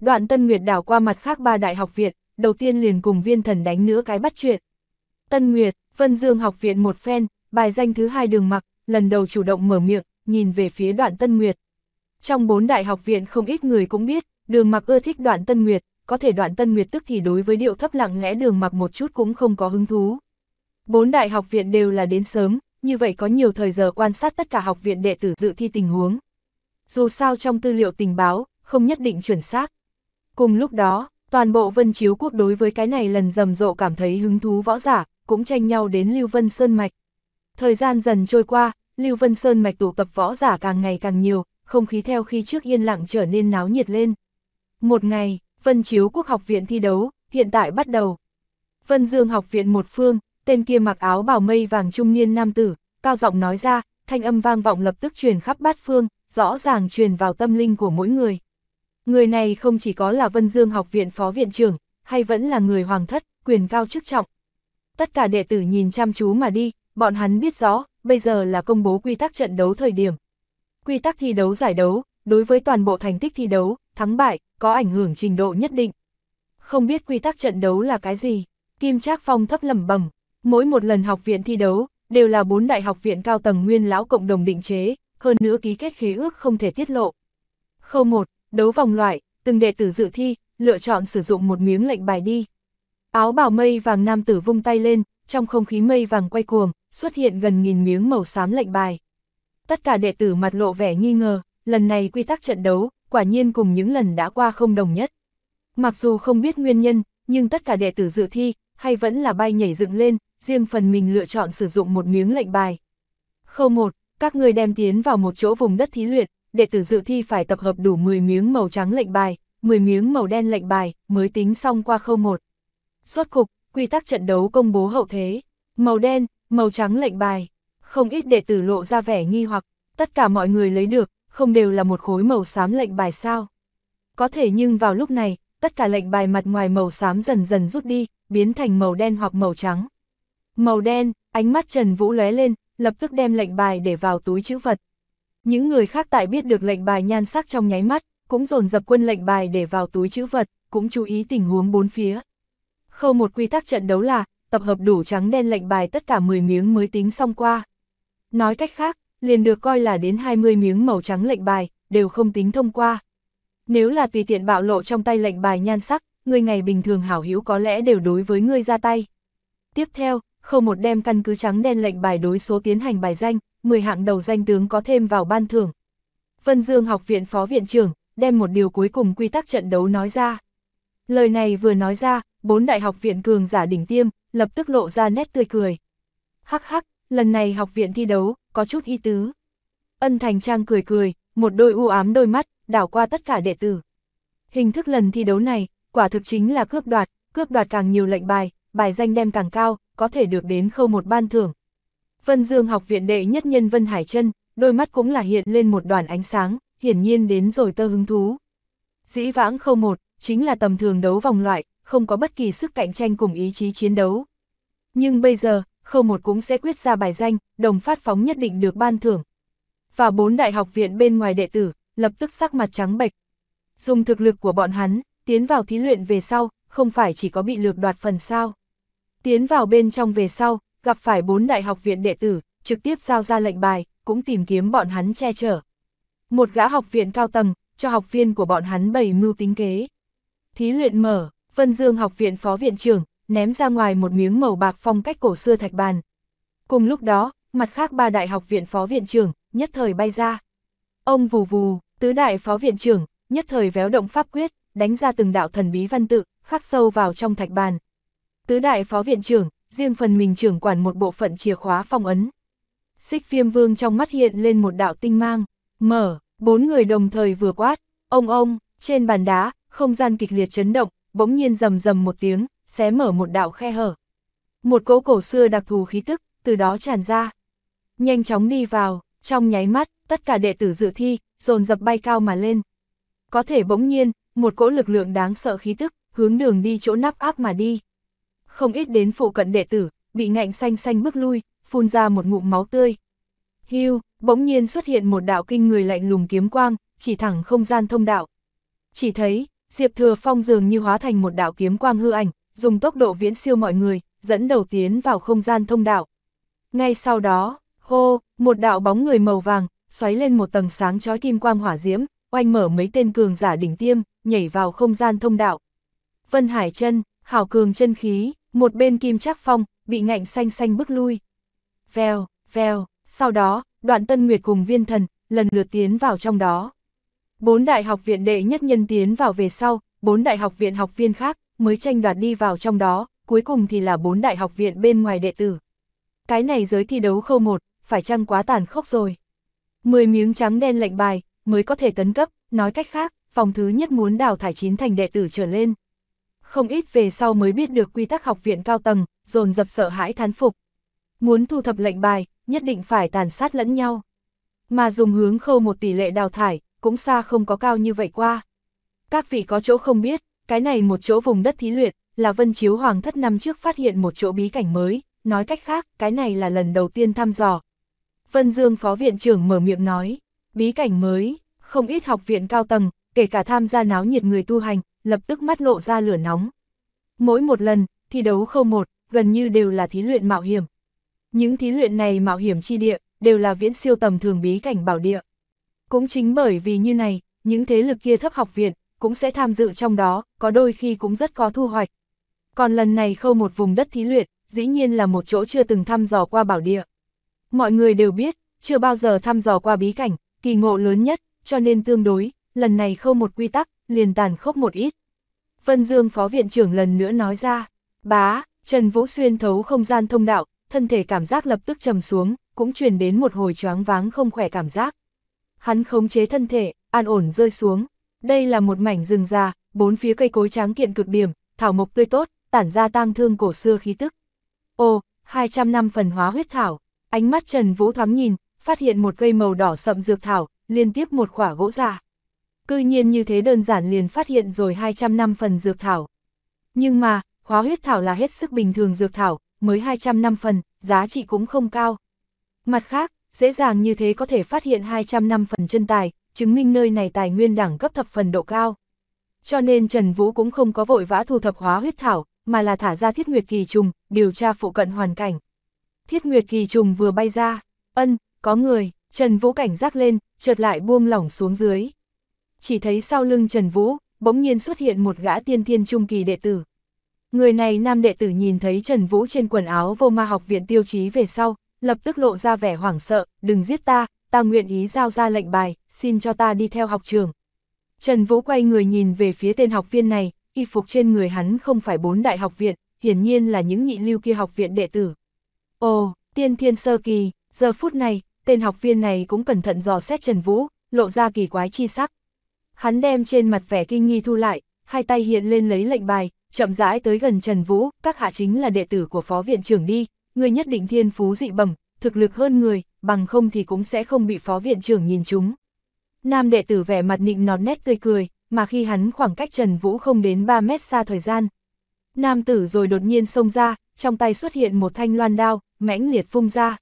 Đoạn Tân Nguyệt đảo qua mặt khác ba đại học viện, đầu tiên liền cùng viên thần đánh nữa cái bắt chuyện. Tân Nguyệt, Vân Dương học viện một phen, bài danh thứ hai đường mặc, lần đầu chủ động mở miệng, nhìn về phía đoạn Tân Nguyệt. Trong bốn đại học viện không ít người cũng biết, đường mặc ưa thích đoạn Tân Nguyệt, có thể đoạn Tân Nguyệt tức thì đối với điệu thấp lặng lẽ đường mặc một chút cũng không có hứng thú. Bốn đại học viện đều là đến sớm, như vậy có nhiều thời giờ quan sát tất cả học viện đệ tử dự thi tình huống. Dù sao trong tư liệu tình báo, không nhất định chuẩn xác. Cùng lúc đó, toàn bộ Vân Chiếu Quốc đối với cái này lần rầm rộ cảm thấy hứng thú võ giả, cũng tranh nhau đến Lưu Vân Sơn Mạch. Thời gian dần trôi qua, Lưu Vân Sơn Mạch tụ tập võ giả càng ngày càng nhiều, không khí theo khi trước yên lặng trở nên náo nhiệt lên. Một ngày, Vân Chiếu Quốc học viện thi đấu, hiện tại bắt đầu. Vân Dương học viện một phương, tên kia mặc áo bào mây vàng trung niên nam tử, cao giọng nói ra, thanh âm vang vọng lập tức truyền khắp bát phương, rõ ràng truyền vào tâm linh của mỗi người. Người này không chỉ có là Vân Dương học viện phó viện trưởng, hay vẫn là người hoàng thất, quyền cao chức trọng. Tất cả đệ tử nhìn chăm chú mà đi, bọn hắn biết rõ, bây giờ là công bố quy tắc trận đấu thời điểm. Quy tắc thi đấu giải đấu, đối với toàn bộ thành tích thi đấu, thắng bại, có ảnh hưởng trình độ nhất định. Không biết quy tắc trận đấu là cái gì, Kim Trác Phong thấp lầm bầm, Mỗi một lần học viện thi đấu, đều là bốn đại học viện cao tầng nguyên lão cộng đồng định chế, hơn nữa ký kết khế ước không thể tiết lộ. Khâu 1, đấu vòng loại, từng đệ tử dự thi, lựa chọn sử dụng một miếng lệnh bài đi. Áo bảo mây vàng nam tử vung tay lên, trong không khí mây vàng quay cuồng, xuất hiện gần nghìn miếng màu xám lệnh bài. Tất cả đệ tử mặt lộ vẻ nghi ngờ, lần này quy tắc trận đấu, quả nhiên cùng những lần đã qua không đồng nhất. Mặc dù không biết nguyên nhân, nhưng tất cả đệ tử dự thi, hay vẫn là bay nhảy dựng lên, riêng phần mình lựa chọn sử dụng một miếng lệnh bài. Khâu 1, các người đem tiến vào một chỗ vùng đất thí luyện, đệ tử dự thi phải tập hợp đủ 10 miếng màu trắng lệnh bài, 10 miếng màu đen lệnh bài, mới tính xong qua khâu 1. Rốt cục, quy tắc trận đấu công bố hậu thế, màu đen, màu trắng lệnh bài, không ít đệ tử lộ ra vẻ nghi hoặc, tất cả mọi người lấy được, không đều là một khối màu xám lệnh bài sao. Có thể nhưng vào lúc này, tất cả lệnh bài mặt ngoài màu xám dần dần rút đi, biến thành màu đen hoặc màu trắng. Màu đen, ánh mắt Trần Vũ lóe lên, lập tức đem lệnh bài để vào túi chữ vật. Những người khác tại biết được lệnh bài nhan sắc trong nháy mắt, cũng dồn dập quân lệnh bài để vào túi chữ vật, cũng chú ý tình huống bốn phía. Khâu một quy tắc trận đấu là, tập hợp đủ trắng đen lệnh bài tất cả 10 miếng mới tính xong qua. Nói cách khác, liền được coi là đến 20 miếng màu trắng lệnh bài, đều không tính thông qua. Nếu là tùy tiện bạo lộ trong tay lệnh bài nhan sắc, người ngày bình thường hảo hữu có lẽ đều đối với người ra tay. Tiếp theo, Khâu một đem căn cứ trắng đen lệnh bài đối số tiến hành bài danh, 10 hạng đầu danh tướng có thêm vào ban thưởng. Vân Dương học viện phó viện trưởng, đem một điều cuối cùng quy tắc trận đấu nói ra. Lời này vừa nói ra, bốn đại học viện cường giả đỉnh tiêm, lập tức lộ ra nét tươi cười. Hắc hắc, lần này học viện thi đấu, có chút y tứ. Ân Thành Trang cười cười, một đôi u ám đôi mắt, đảo qua tất cả đệ tử. Hình thức lần thi đấu này, quả thực chính là cướp đoạt, cướp đoạt càng nhiều lệnh bài, bài danh đem càng cao, có thể được đến khâu một ban thưởng. Vân Dương học viện đệ nhất nhân Vân Hải Trân, đôi mắt cũng là hiện lên một đoàn ánh sáng, hiển nhiên đến rồi tơ hứng thú. Dĩ vãng khâu một, chính là tầm thường đấu vòng loại, không có bất kỳ sức cạnh tranh cùng ý chí chiến đấu. Nhưng bây giờ, khâu một cũng sẽ quyết ra bài danh, đồng phát phóng nhất định được ban thưởng. Và bốn đại học viện bên ngoài đệ tử, lập tức sắc mặt trắng bệch. Dùng thực lực của bọn hắn, tiến vào thí luyện về sau, không phải chỉ có bị lược đoạt phần sao. Tiến vào bên trong về sau, gặp phải bốn đại học viện đệ tử, trực tiếp giao ra lệnh bài, cũng tìm kiếm bọn hắn che chở. Một gã học viện cao tầng, cho học viên của bọn hắn bày mưu tính kế. Thí luyện mở, Vân Dương học viện phó viện trưởng, ném ra ngoài một miếng màu bạc phong cách cổ xưa thạch bàn. Cùng lúc đó, mặt khác ba đại học viện phó viện trưởng, nhất thời bay ra. Ông vù vù, tứ đại phó viện trưởng, nhất thời véo động pháp quyết, đánh ra từng đạo thần bí văn tự, khắc sâu vào trong thạch bàn, tứ đại phó viện trưởng, riêng phần mình trưởng quản một bộ phận chìa khóa phong ấn. Xích viêm vương trong mắt hiện lên một đạo tinh mang, mở, bốn người đồng thời vừa quát, ông ông, trên bàn đá, không gian kịch liệt chấn động, bỗng nhiên rầm rầm một tiếng, xé mở một đạo khe hở. Một cỗ cổ xưa đặc thù khí tức, từ đó tràn ra. Nhanh chóng đi vào, trong nháy mắt, tất cả đệ tử dự thi, dồn dập bay cao mà lên. Có thể bỗng nhiên, một cỗ lực lượng đáng sợ khí tức, hướng đường đi chỗ nắp áp mà đi không ít đến phụ cận đệ tử, bị ngạnh xanh xanh bước lui, phun ra một ngụm máu tươi. Hưu, bỗng nhiên xuất hiện một đạo kinh người lạnh lùng kiếm quang, chỉ thẳng không gian thông đạo. Chỉ thấy, Diệp Thừa Phong dường như hóa thành một đạo kiếm quang hư ảnh, dùng tốc độ viễn siêu mọi người, dẫn đầu tiến vào không gian thông đạo. Ngay sau đó, hô, một đạo bóng người màu vàng, xoáy lên một tầng sáng chói kim quang hỏa diễm, oanh mở mấy tên cường giả đỉnh tiêm, nhảy vào không gian thông đạo. Vân Hải chân, hảo cường chân khí, một bên kim chắc phong, bị ngạnh xanh xanh bức lui. Vèo, vèo, sau đó, đoạn tân nguyệt cùng viên thần, lần lượt tiến vào trong đó. Bốn đại học viện đệ nhất nhân tiến vào về sau, bốn đại học viện học viên khác mới tranh đoạt đi vào trong đó, cuối cùng thì là bốn đại học viện bên ngoài đệ tử. Cái này giới thi đấu khâu một, phải chăng quá tàn khốc rồi. Mười miếng trắng đen lệnh bài, mới có thể tấn cấp, nói cách khác, phòng thứ nhất muốn đào thải chín thành đệ tử trở lên không ít về sau mới biết được quy tắc học viện cao tầng, dồn dập sợ hãi thán phục. Muốn thu thập lệnh bài, nhất định phải tàn sát lẫn nhau. Mà dùng hướng khâu một tỷ lệ đào thải, cũng xa không có cao như vậy qua. Các vị có chỗ không biết, cái này một chỗ vùng đất thí luyện, là Vân Chiếu Hoàng thất năm trước phát hiện một chỗ bí cảnh mới, nói cách khác, cái này là lần đầu tiên thăm dò. Vân Dương Phó Viện trưởng mở miệng nói, bí cảnh mới, không ít học viện cao tầng, kể cả tham gia náo nhiệt người tu hành, lập tức mắt lộ ra lửa nóng. Mỗi một lần, thi đấu khâu một, gần như đều là thí luyện mạo hiểm. Những thí luyện này mạo hiểm chi địa, đều là viễn siêu tầm thường bí cảnh bảo địa. Cũng chính bởi vì như này, những thế lực kia thấp học viện, cũng sẽ tham dự trong đó, có đôi khi cũng rất có thu hoạch. Còn lần này khâu một vùng đất thí luyện, dĩ nhiên là một chỗ chưa từng thăm dò qua bảo địa. Mọi người đều biết, chưa bao giờ thăm dò qua bí cảnh, kỳ ngộ lớn nhất, cho nên tương đối, lần này khâu một quy tắc, liền tàn khốc một ít. Vân Dương phó viện trưởng lần nữa nói ra, bá, Trần Vũ xuyên thấu không gian thông đạo, thân thể cảm giác lập tức trầm xuống, cũng truyền đến một hồi choáng váng không khỏe cảm giác. Hắn khống chế thân thể, an ổn rơi xuống. Đây là một mảnh rừng già, bốn phía cây cối tráng kiện cực điểm, thảo mộc tươi tốt, tản ra tang thương cổ xưa khí tức. Ô, 200 năm phần hóa huyết thảo, ánh mắt Trần Vũ thoáng nhìn, phát hiện một cây màu đỏ sậm dược thảo, liên tiếp một khỏa gỗ già. Cư nhiên như thế đơn giản liền phát hiện rồi 200 năm phần dược thảo. Nhưng mà, hóa huyết thảo là hết sức bình thường dược thảo, mới 200 năm phần, giá trị cũng không cao. Mặt khác, dễ dàng như thế có thể phát hiện 200 năm phần chân tài, chứng minh nơi này tài nguyên đẳng cấp thập phần độ cao. Cho nên Trần Vũ cũng không có vội vã thu thập hóa huyết thảo, mà là thả ra thiết nguyệt kỳ trùng, điều tra phụ cận hoàn cảnh. Thiết nguyệt kỳ trùng vừa bay ra, ân, có người, Trần Vũ cảnh giác lên, chợt lại buông lỏng xuống dưới chỉ thấy sau lưng Trần Vũ, bỗng nhiên xuất hiện một gã tiên thiên trung kỳ đệ tử. Người này nam đệ tử nhìn thấy Trần Vũ trên quần áo vô ma học viện tiêu chí về sau, lập tức lộ ra vẻ hoảng sợ, đừng giết ta, ta nguyện ý giao ra lệnh bài, xin cho ta đi theo học trường. Trần Vũ quay người nhìn về phía tên học viên này, y phục trên người hắn không phải bốn đại học viện, hiển nhiên là những nhị lưu kia học viện đệ tử. Ồ, tiên thiên sơ kỳ, giờ phút này, tên học viên này cũng cẩn thận dò xét Trần Vũ, lộ ra kỳ quái chi sắc, hắn đem trên mặt vẻ kinh nghi thu lại, hai tay hiện lên lấy lệnh bài, chậm rãi tới gần Trần Vũ, các hạ chính là đệ tử của phó viện trưởng đi, người nhất định thiên phú dị bẩm, thực lực hơn người, bằng không thì cũng sẽ không bị phó viện trưởng nhìn chúng. Nam đệ tử vẻ mặt nịnh nọt nét tươi cười, mà khi hắn khoảng cách Trần Vũ không đến 3 mét xa thời gian. Nam tử rồi đột nhiên xông ra, trong tay xuất hiện một thanh loan đao, mãnh liệt phung ra.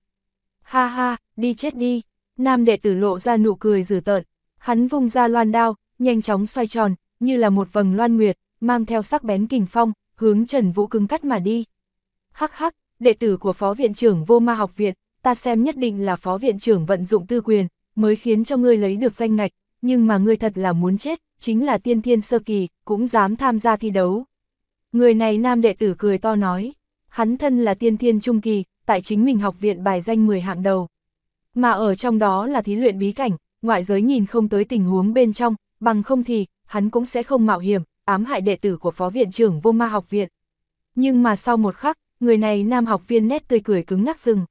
Ha ha, đi chết đi. Nam đệ tử lộ ra nụ cười dữ tợn, hắn vung ra loan đao, nhanh chóng xoay tròn, như là một vầng loan nguyệt, mang theo sắc bén kình phong, hướng Trần Vũ cứng cắt mà đi. Hắc hắc, đệ tử của phó viện trưởng vô ma học viện, ta xem nhất định là phó viện trưởng vận dụng tư quyền, mới khiến cho ngươi lấy được danh ngạch, nhưng mà ngươi thật là muốn chết, chính là tiên thiên sơ kỳ, cũng dám tham gia thi đấu. Người này nam đệ tử cười to nói, hắn thân là tiên thiên trung kỳ, tại chính mình học viện bài danh 10 hạng đầu. Mà ở trong đó là thí luyện bí cảnh, ngoại giới nhìn không tới tình huống bên trong, bằng không thì, hắn cũng sẽ không mạo hiểm, ám hại đệ tử của phó viện trưởng vô ma học viện. Nhưng mà sau một khắc, người này nam học viên nét tươi cười cứng ngắc rừng.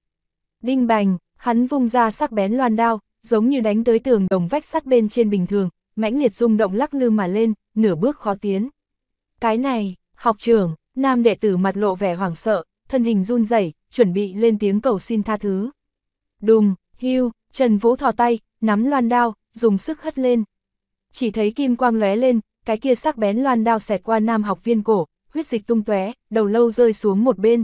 Đinh bành, hắn vung ra sắc bén loan đao, giống như đánh tới tường đồng vách sắt bên trên bình thường, mãnh liệt rung động lắc lư mà lên, nửa bước khó tiến. Cái này, học trưởng, nam đệ tử mặt lộ vẻ hoảng sợ, thân hình run rẩy, chuẩn bị lên tiếng cầu xin tha thứ. Đùng, hưu, Trần Vũ thò tay, nắm loan đao, dùng sức hất lên chỉ thấy kim quang lóe lên, cái kia sắc bén loan đao xẹt qua nam học viên cổ, huyết dịch tung tóe, đầu lâu rơi xuống một bên.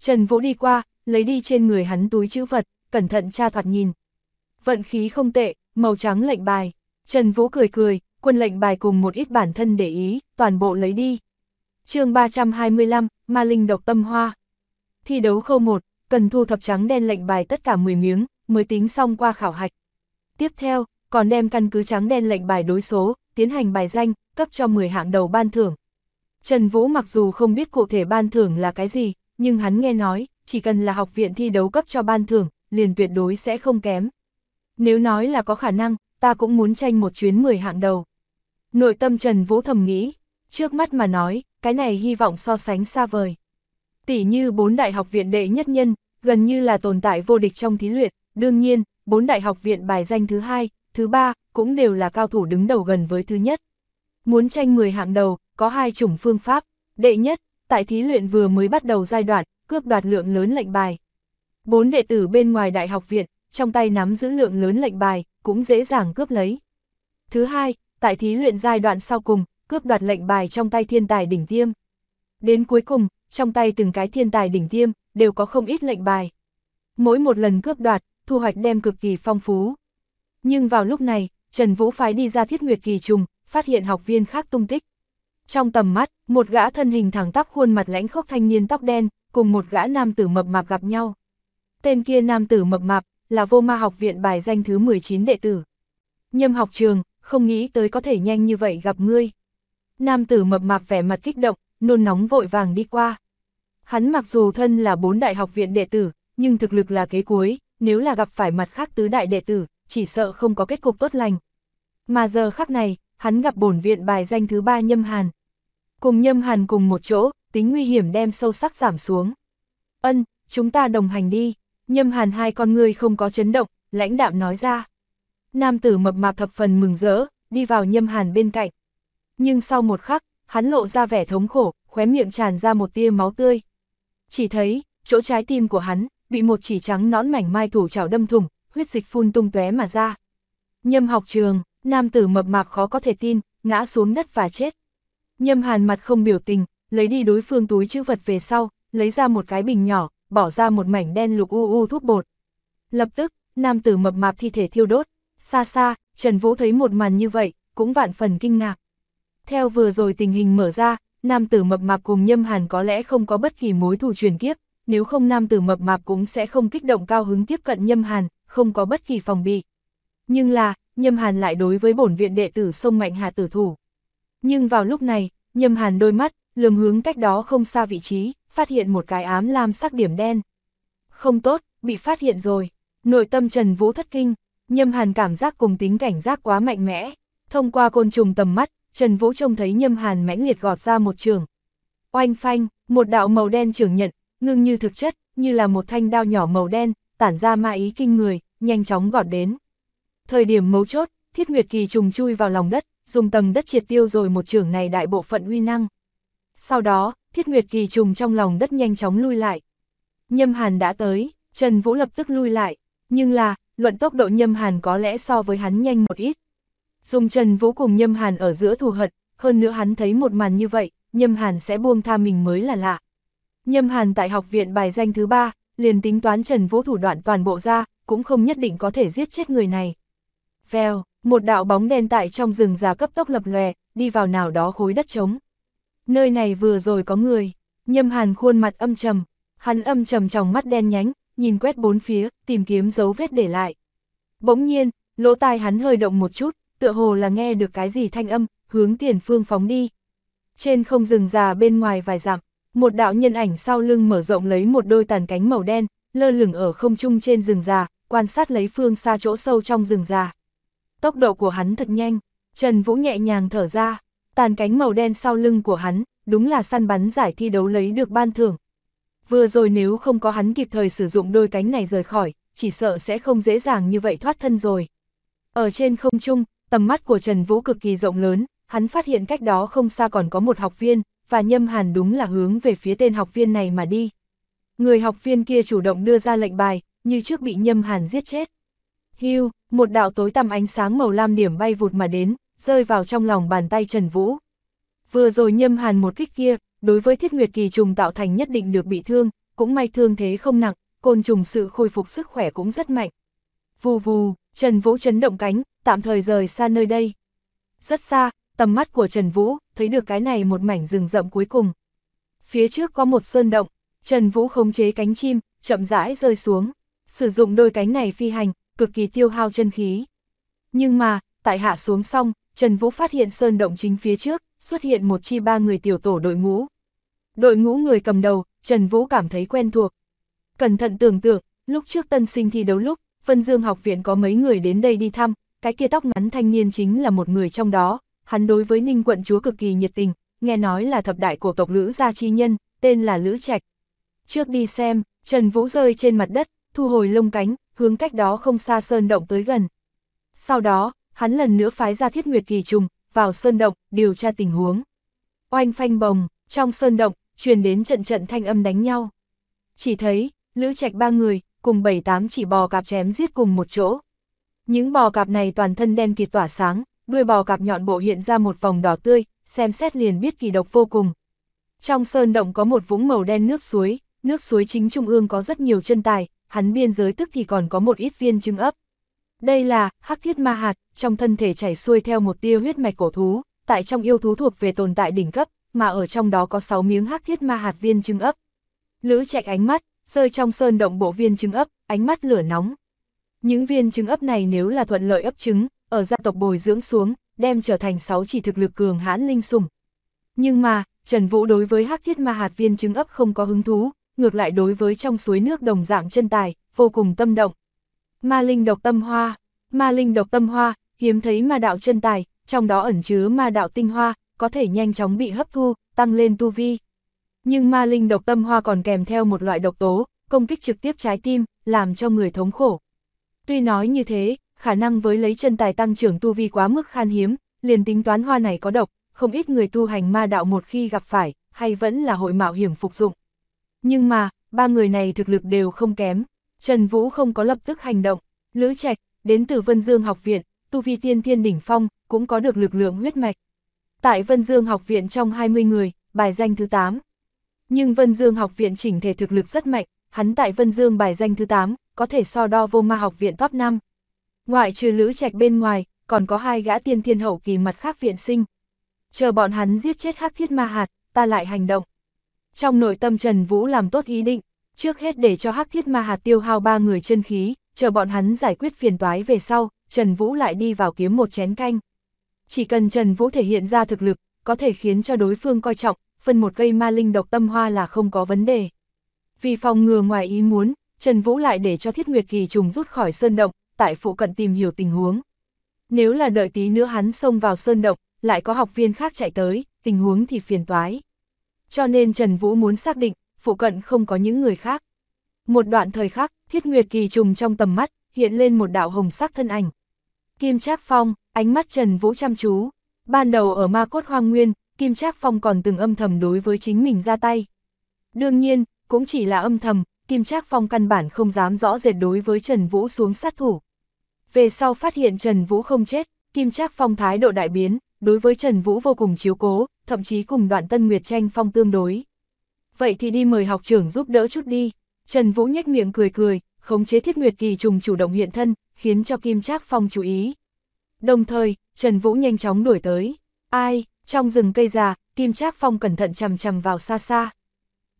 Trần Vũ đi qua, lấy đi trên người hắn túi chữ vật, cẩn thận tra thoạt nhìn. Vận khí không tệ, màu trắng lệnh bài. Trần Vũ cười cười, quân lệnh bài cùng một ít bản thân để ý, toàn bộ lấy đi. chương 325, Ma Linh Độc Tâm Hoa. Thi đấu khâu 1, cần thu thập trắng đen lệnh bài tất cả 10 miếng, mới tính xong qua khảo hạch. Tiếp theo, còn đem căn cứ trắng đen lệnh bài đối số, tiến hành bài danh, cấp cho 10 hạng đầu ban thưởng. Trần Vũ mặc dù không biết cụ thể ban thưởng là cái gì, nhưng hắn nghe nói, chỉ cần là học viện thi đấu cấp cho ban thưởng, liền tuyệt đối sẽ không kém. Nếu nói là có khả năng, ta cũng muốn tranh một chuyến 10 hạng đầu. Nội tâm Trần Vũ thầm nghĩ, trước mắt mà nói, cái này hy vọng so sánh xa vời. Tỷ như bốn đại học viện đệ nhất nhân, gần như là tồn tại vô địch trong thí luyện, đương nhiên, bốn đại học viện bài danh thứ hai, thứ ba, cũng đều là cao thủ đứng đầu gần với thứ nhất. Muốn tranh 10 hạng đầu, có hai chủng phương pháp. Đệ nhất, tại thí luyện vừa mới bắt đầu giai đoạn, cướp đoạt lượng lớn lệnh bài. Bốn đệ tử bên ngoài đại học viện, trong tay nắm giữ lượng lớn lệnh bài, cũng dễ dàng cướp lấy. Thứ hai, tại thí luyện giai đoạn sau cùng, cướp đoạt lệnh bài trong tay thiên tài đỉnh tiêm. Đến cuối cùng, trong tay từng cái thiên tài đỉnh tiêm, đều có không ít lệnh bài. Mỗi một lần cướp đoạt, thu hoạch đem cực kỳ phong phú, nhưng vào lúc này, Trần Vũ phái đi ra thiết nguyệt kỳ trùng, phát hiện học viên khác tung tích. Trong tầm mắt, một gã thân hình thẳng tắp khuôn mặt lãnh khốc thanh niên tóc đen, cùng một gã nam tử mập mạp gặp nhau. Tên kia nam tử mập mạp, là vô ma học viện bài danh thứ 19 đệ tử. Nhâm học trường, không nghĩ tới có thể nhanh như vậy gặp ngươi. Nam tử mập mạp vẻ mặt kích động, nôn nóng vội vàng đi qua. Hắn mặc dù thân là bốn đại học viện đệ tử, nhưng thực lực là kế cuối, nếu là gặp phải mặt khác tứ đại đệ tử, chỉ sợ không có kết cục tốt lành. Mà giờ khắc này, hắn gặp bổn viện bài danh thứ ba Nhâm Hàn. Cùng Nhâm Hàn cùng một chỗ, tính nguy hiểm đem sâu sắc giảm xuống. Ân, chúng ta đồng hành đi, Nhâm Hàn hai con người không có chấn động, lãnh đạm nói ra. Nam tử mập mạp thập phần mừng rỡ, đi vào Nhâm Hàn bên cạnh. Nhưng sau một khắc, hắn lộ ra vẻ thống khổ, khóe miệng tràn ra một tia máu tươi. Chỉ thấy, chỗ trái tim của hắn, bị một chỉ trắng nón mảnh mai thủ chảo đâm thủng, huyết dịch phun tung tóe mà ra. Nhâm học trường, nam tử mập mạp khó có thể tin, ngã xuống đất và chết. Nhâm hàn mặt không biểu tình, lấy đi đối phương túi chữ vật về sau, lấy ra một cái bình nhỏ, bỏ ra một mảnh đen lục u u thuốc bột. Lập tức, nam tử mập mạp thi thể thiêu đốt, xa xa, Trần Vũ thấy một màn như vậy, cũng vạn phần kinh ngạc. Theo vừa rồi tình hình mở ra, nam tử mập mạp cùng Nhâm Hàn có lẽ không có bất kỳ mối thù truyền kiếp, nếu không nam tử mập mạp cũng sẽ không kích động cao hứng tiếp cận Nhâm Hàn, không có bất kỳ phòng bị. Nhưng là, Nhâm Hàn lại đối với bổn viện đệ tử sông Mạnh Hà tử thủ. Nhưng vào lúc này, Nhâm Hàn đôi mắt, lườm hướng cách đó không xa vị trí, phát hiện một cái ám lam sắc điểm đen. Không tốt, bị phát hiện rồi. Nội tâm Trần Vũ thất kinh, Nhâm Hàn cảm giác cùng tính cảnh giác quá mạnh mẽ. Thông qua côn trùng tầm mắt, Trần Vũ trông thấy Nhâm Hàn mãnh liệt gọt ra một trường. Oanh phanh, một đạo màu đen trưởng nhận, ngưng như thực chất, như là một thanh đao nhỏ màu đen, tản ra ma ý kinh người, nhanh chóng gọt đến. Thời điểm mấu chốt, Thiết Nguyệt Kỳ trùng chui vào lòng đất, dùng tầng đất triệt tiêu rồi một trưởng này đại bộ phận uy năng. Sau đó, Thiết Nguyệt Kỳ trùng trong lòng đất nhanh chóng lui lại. Nhâm Hàn đã tới, Trần Vũ lập tức lui lại, nhưng là, luận tốc độ Nhâm Hàn có lẽ so với hắn nhanh một ít. Dùng Trần Vũ cùng Nhâm Hàn ở giữa thù hận, hơn nữa hắn thấy một màn như vậy, Nhâm Hàn sẽ buông tha mình mới là lạ. Nhâm Hàn tại học viện bài danh thứ ba, liền tính toán Trần Vũ thủ đoạn toàn bộ ra, cũng không nhất định có thể giết chết người này. Vèo, một đạo bóng đen tại trong rừng già cấp tốc lập lòe, đi vào nào đó khối đất trống. Nơi này vừa rồi có người, nhâm hàn khuôn mặt âm trầm, hắn âm trầm trong mắt đen nhánh, nhìn quét bốn phía, tìm kiếm dấu vết để lại. Bỗng nhiên, lỗ tai hắn hơi động một chút, tựa hồ là nghe được cái gì thanh âm, hướng tiền phương phóng đi. Trên không rừng già bên ngoài vài dặm, một đạo nhân ảnh sau lưng mở rộng lấy một đôi tàn cánh màu đen, lơ lửng ở không trung trên rừng già, quan sát lấy phương xa chỗ sâu trong rừng già. Tốc độ của hắn thật nhanh, Trần Vũ nhẹ nhàng thở ra, tàn cánh màu đen sau lưng của hắn, đúng là săn bắn giải thi đấu lấy được ban thưởng. Vừa rồi nếu không có hắn kịp thời sử dụng đôi cánh này rời khỏi, chỉ sợ sẽ không dễ dàng như vậy thoát thân rồi. Ở trên không trung, tầm mắt của Trần Vũ cực kỳ rộng lớn, hắn phát hiện cách đó không xa còn có một học viên, và Nhâm Hàn đúng là hướng về phía tên học viên này mà đi. Người học viên kia chủ động đưa ra lệnh bài, như trước bị Nhâm Hàn giết chết. Hưu, một đạo tối tăm ánh sáng màu lam điểm bay vụt mà đến, rơi vào trong lòng bàn tay Trần Vũ. Vừa rồi Nhâm Hàn một kích kia, đối với Thiết Nguyệt Kỳ trùng tạo thành nhất định được bị thương, cũng may thương thế không nặng, côn trùng sự khôi phục sức khỏe cũng rất mạnh. Vù vù, Trần Vũ chấn động cánh, tạm thời rời xa nơi đây. Rất xa, tầm mắt của Trần Vũ thấy được cái này một mảnh rừng rậm cuối cùng. Phía trước có một sơn động, Trần Vũ khống chế cánh chim, chậm rãi rơi xuống, sử dụng đôi cánh này phi hành, cực kỳ tiêu hao chân khí. Nhưng mà, tại hạ xuống xong, Trần Vũ phát hiện sơn động chính phía trước, xuất hiện một chi ba người tiểu tổ đội ngũ. Đội ngũ người cầm đầu, Trần Vũ cảm thấy quen thuộc. Cẩn thận tưởng tượng, lúc trước tân sinh thi đấu lúc, Vân Dương học viện có mấy người đến đây đi thăm, cái kia tóc ngắn thanh niên chính là một người trong đó, hắn đối với Ninh quận chúa cực kỳ nhiệt tình, nghe nói là thập đại của tộc Lữ gia chi nhân, tên là Lữ Trạch. Trước đi xem, Trần Vũ rơi trên mặt đất, thu hồi lông cánh, hướng cách đó không xa sơn động tới gần. Sau đó, hắn lần nữa phái ra thiết nguyệt kỳ trùng, vào sơn động, điều tra tình huống. Oanh phanh bồng, trong sơn động, truyền đến trận trận thanh âm đánh nhau. Chỉ thấy, Lữ Trạch ba người, cùng bảy tám chỉ bò cạp chém giết cùng một chỗ. Những bò cạp này toàn thân đen kịt tỏa sáng, đuôi bò cạp nhọn bộ hiện ra một vòng đỏ tươi, xem xét liền biết kỳ độc vô cùng. Trong sơn động có một vũng màu đen nước suối, nước suối chính trung ương có rất nhiều chân tài, hắn biên giới tức thì còn có một ít viên trứng ấp. Đây là hắc thiết ma hạt, trong thân thể chảy xuôi theo một tia huyết mạch cổ thú, tại trong yêu thú thuộc về tồn tại đỉnh cấp, mà ở trong đó có 6 miếng hắc thiết ma hạt viên trứng ấp. Lữ chạy ánh mắt, rơi trong sơn động bộ viên trứng ấp, ánh mắt lửa nóng. Những viên trứng ấp này nếu là thuận lợi ấp trứng, ở gia tộc bồi dưỡng xuống, đem trở thành sáu chỉ thực lực cường hãn linh sủng. Nhưng mà, Trần Vũ đối với hắc thiết ma hạt viên trứng ấp không có hứng thú, ngược lại đối với trong suối nước đồng dạng chân tài, vô cùng tâm động. Ma linh độc tâm hoa, ma linh độc tâm hoa, hiếm thấy ma đạo chân tài, trong đó ẩn chứa ma đạo tinh hoa, có thể nhanh chóng bị hấp thu, tăng lên tu vi. Nhưng ma linh độc tâm hoa còn kèm theo một loại độc tố, công kích trực tiếp trái tim, làm cho người thống khổ. Tuy nói như thế, khả năng với lấy chân tài tăng trưởng tu vi quá mức khan hiếm, liền tính toán hoa này có độc, không ít người tu hành ma đạo một khi gặp phải, hay vẫn là hội mạo hiểm phục dụng. Nhưng mà, ba người này thực lực đều không kém, Trần Vũ không có lập tức hành động, Lữ Trạch, đến từ Vân Dương học viện, tu vi tiên thiên đỉnh phong, cũng có được lực lượng huyết mạch. Tại Vân Dương học viện trong 20 người, bài danh thứ 8. Nhưng Vân Dương học viện chỉnh thể thực lực rất mạnh, hắn tại Vân Dương bài danh thứ 8, có thể so đo vô ma học viện top 5. Ngoại trừ Lữ Trạch bên ngoài, còn có hai gã tiên thiên hậu kỳ mặt khác viện sinh. Chờ bọn hắn giết chết hắc thiết ma hạt, ta lại hành động. Trong nội tâm Trần Vũ làm tốt ý định, trước hết để cho hắc thiết ma hạt tiêu hao ba người chân khí, chờ bọn hắn giải quyết phiền toái về sau, Trần Vũ lại đi vào kiếm một chén canh. Chỉ cần Trần Vũ thể hiện ra thực lực, có thể khiến cho đối phương coi trọng, phân một cây ma linh độc tâm hoa là không có vấn đề. Vì phòng ngừa ngoài ý muốn, Trần Vũ lại để cho Thiết Nguyệt Kỳ trùng rút khỏi sơn động, tại phụ cận tìm hiểu tình huống. Nếu là đợi tí nữa hắn xông vào sơn động, lại có học viên khác chạy tới, tình huống thì phiền toái. Cho nên Trần Vũ muốn xác định, phụ cận không có những người khác. Một đoạn thời khắc, Thiết Nguyệt Kỳ trùng trong tầm mắt, hiện lên một đạo hồng sắc thân ảnh. Kim Trác Phong, ánh mắt Trần Vũ chăm chú. Ban đầu ở Ma Cốt Hoang Nguyên, Kim Trác Phong còn từng âm thầm đối với chính mình ra tay. Đương nhiên, cũng chỉ là âm thầm, Kim Trác Phong căn bản không dám rõ rệt đối với Trần Vũ xuống sát thủ về sau phát hiện Trần Vũ không chết, Kim Trác Phong thái độ đại biến, đối với Trần Vũ vô cùng chiếu cố, thậm chí cùng đoạn Tân Nguyệt tranh phong tương đối. Vậy thì đi mời học trưởng giúp đỡ chút đi. Trần Vũ nhếch miệng cười cười, khống chế thiết nguyệt kỳ trùng chủ động hiện thân, khiến cho Kim Trác Phong chú ý. Đồng thời, Trần Vũ nhanh chóng đuổi tới. Ai, trong rừng cây già, Kim Trác Phong cẩn thận chầm chầm vào xa xa.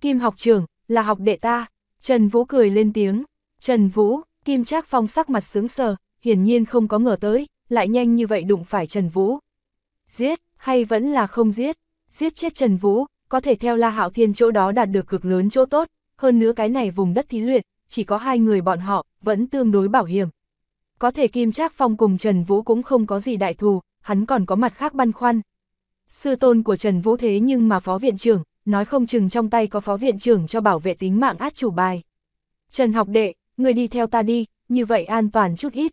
Kim học trưởng, là học đệ ta. Trần Vũ cười lên tiếng. Trần Vũ, Kim Trác Phong sắc mặt sướng sờ, hiển nhiên không có ngờ tới, lại nhanh như vậy đụng phải Trần Vũ. Giết, hay vẫn là không giết, giết chết Trần Vũ, có thể theo La Hạo Thiên chỗ đó đạt được cực lớn chỗ tốt, hơn nữa cái này vùng đất thí luyện, chỉ có hai người bọn họ, vẫn tương đối bảo hiểm. Có thể Kim Trác Phong cùng Trần Vũ cũng không có gì đại thù, hắn còn có mặt khác băn khoăn. Sư tôn của Trần Vũ thế nhưng mà phó viện trưởng, nói không chừng trong tay có phó viện trưởng cho bảo vệ tính mạng át chủ bài. Trần học đệ, người đi theo ta đi, như vậy an toàn chút ít.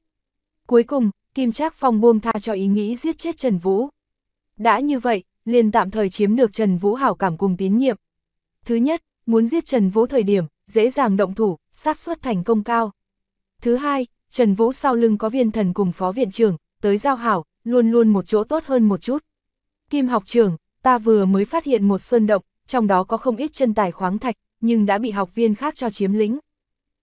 Cuối cùng, Kim Trác Phong buông tha cho ý nghĩ giết chết Trần Vũ. Đã như vậy, liền tạm thời chiếm được Trần Vũ hảo cảm cùng tín nhiệm. Thứ nhất, muốn giết Trần Vũ thời điểm, dễ dàng động thủ, xác suất thành công cao. Thứ hai, Trần Vũ sau lưng có viên thần cùng phó viện trưởng, tới giao hảo, luôn luôn một chỗ tốt hơn một chút. Kim học trưởng, ta vừa mới phát hiện một sơn động, trong đó có không ít chân tài khoáng thạch, nhưng đã bị học viên khác cho chiếm lĩnh.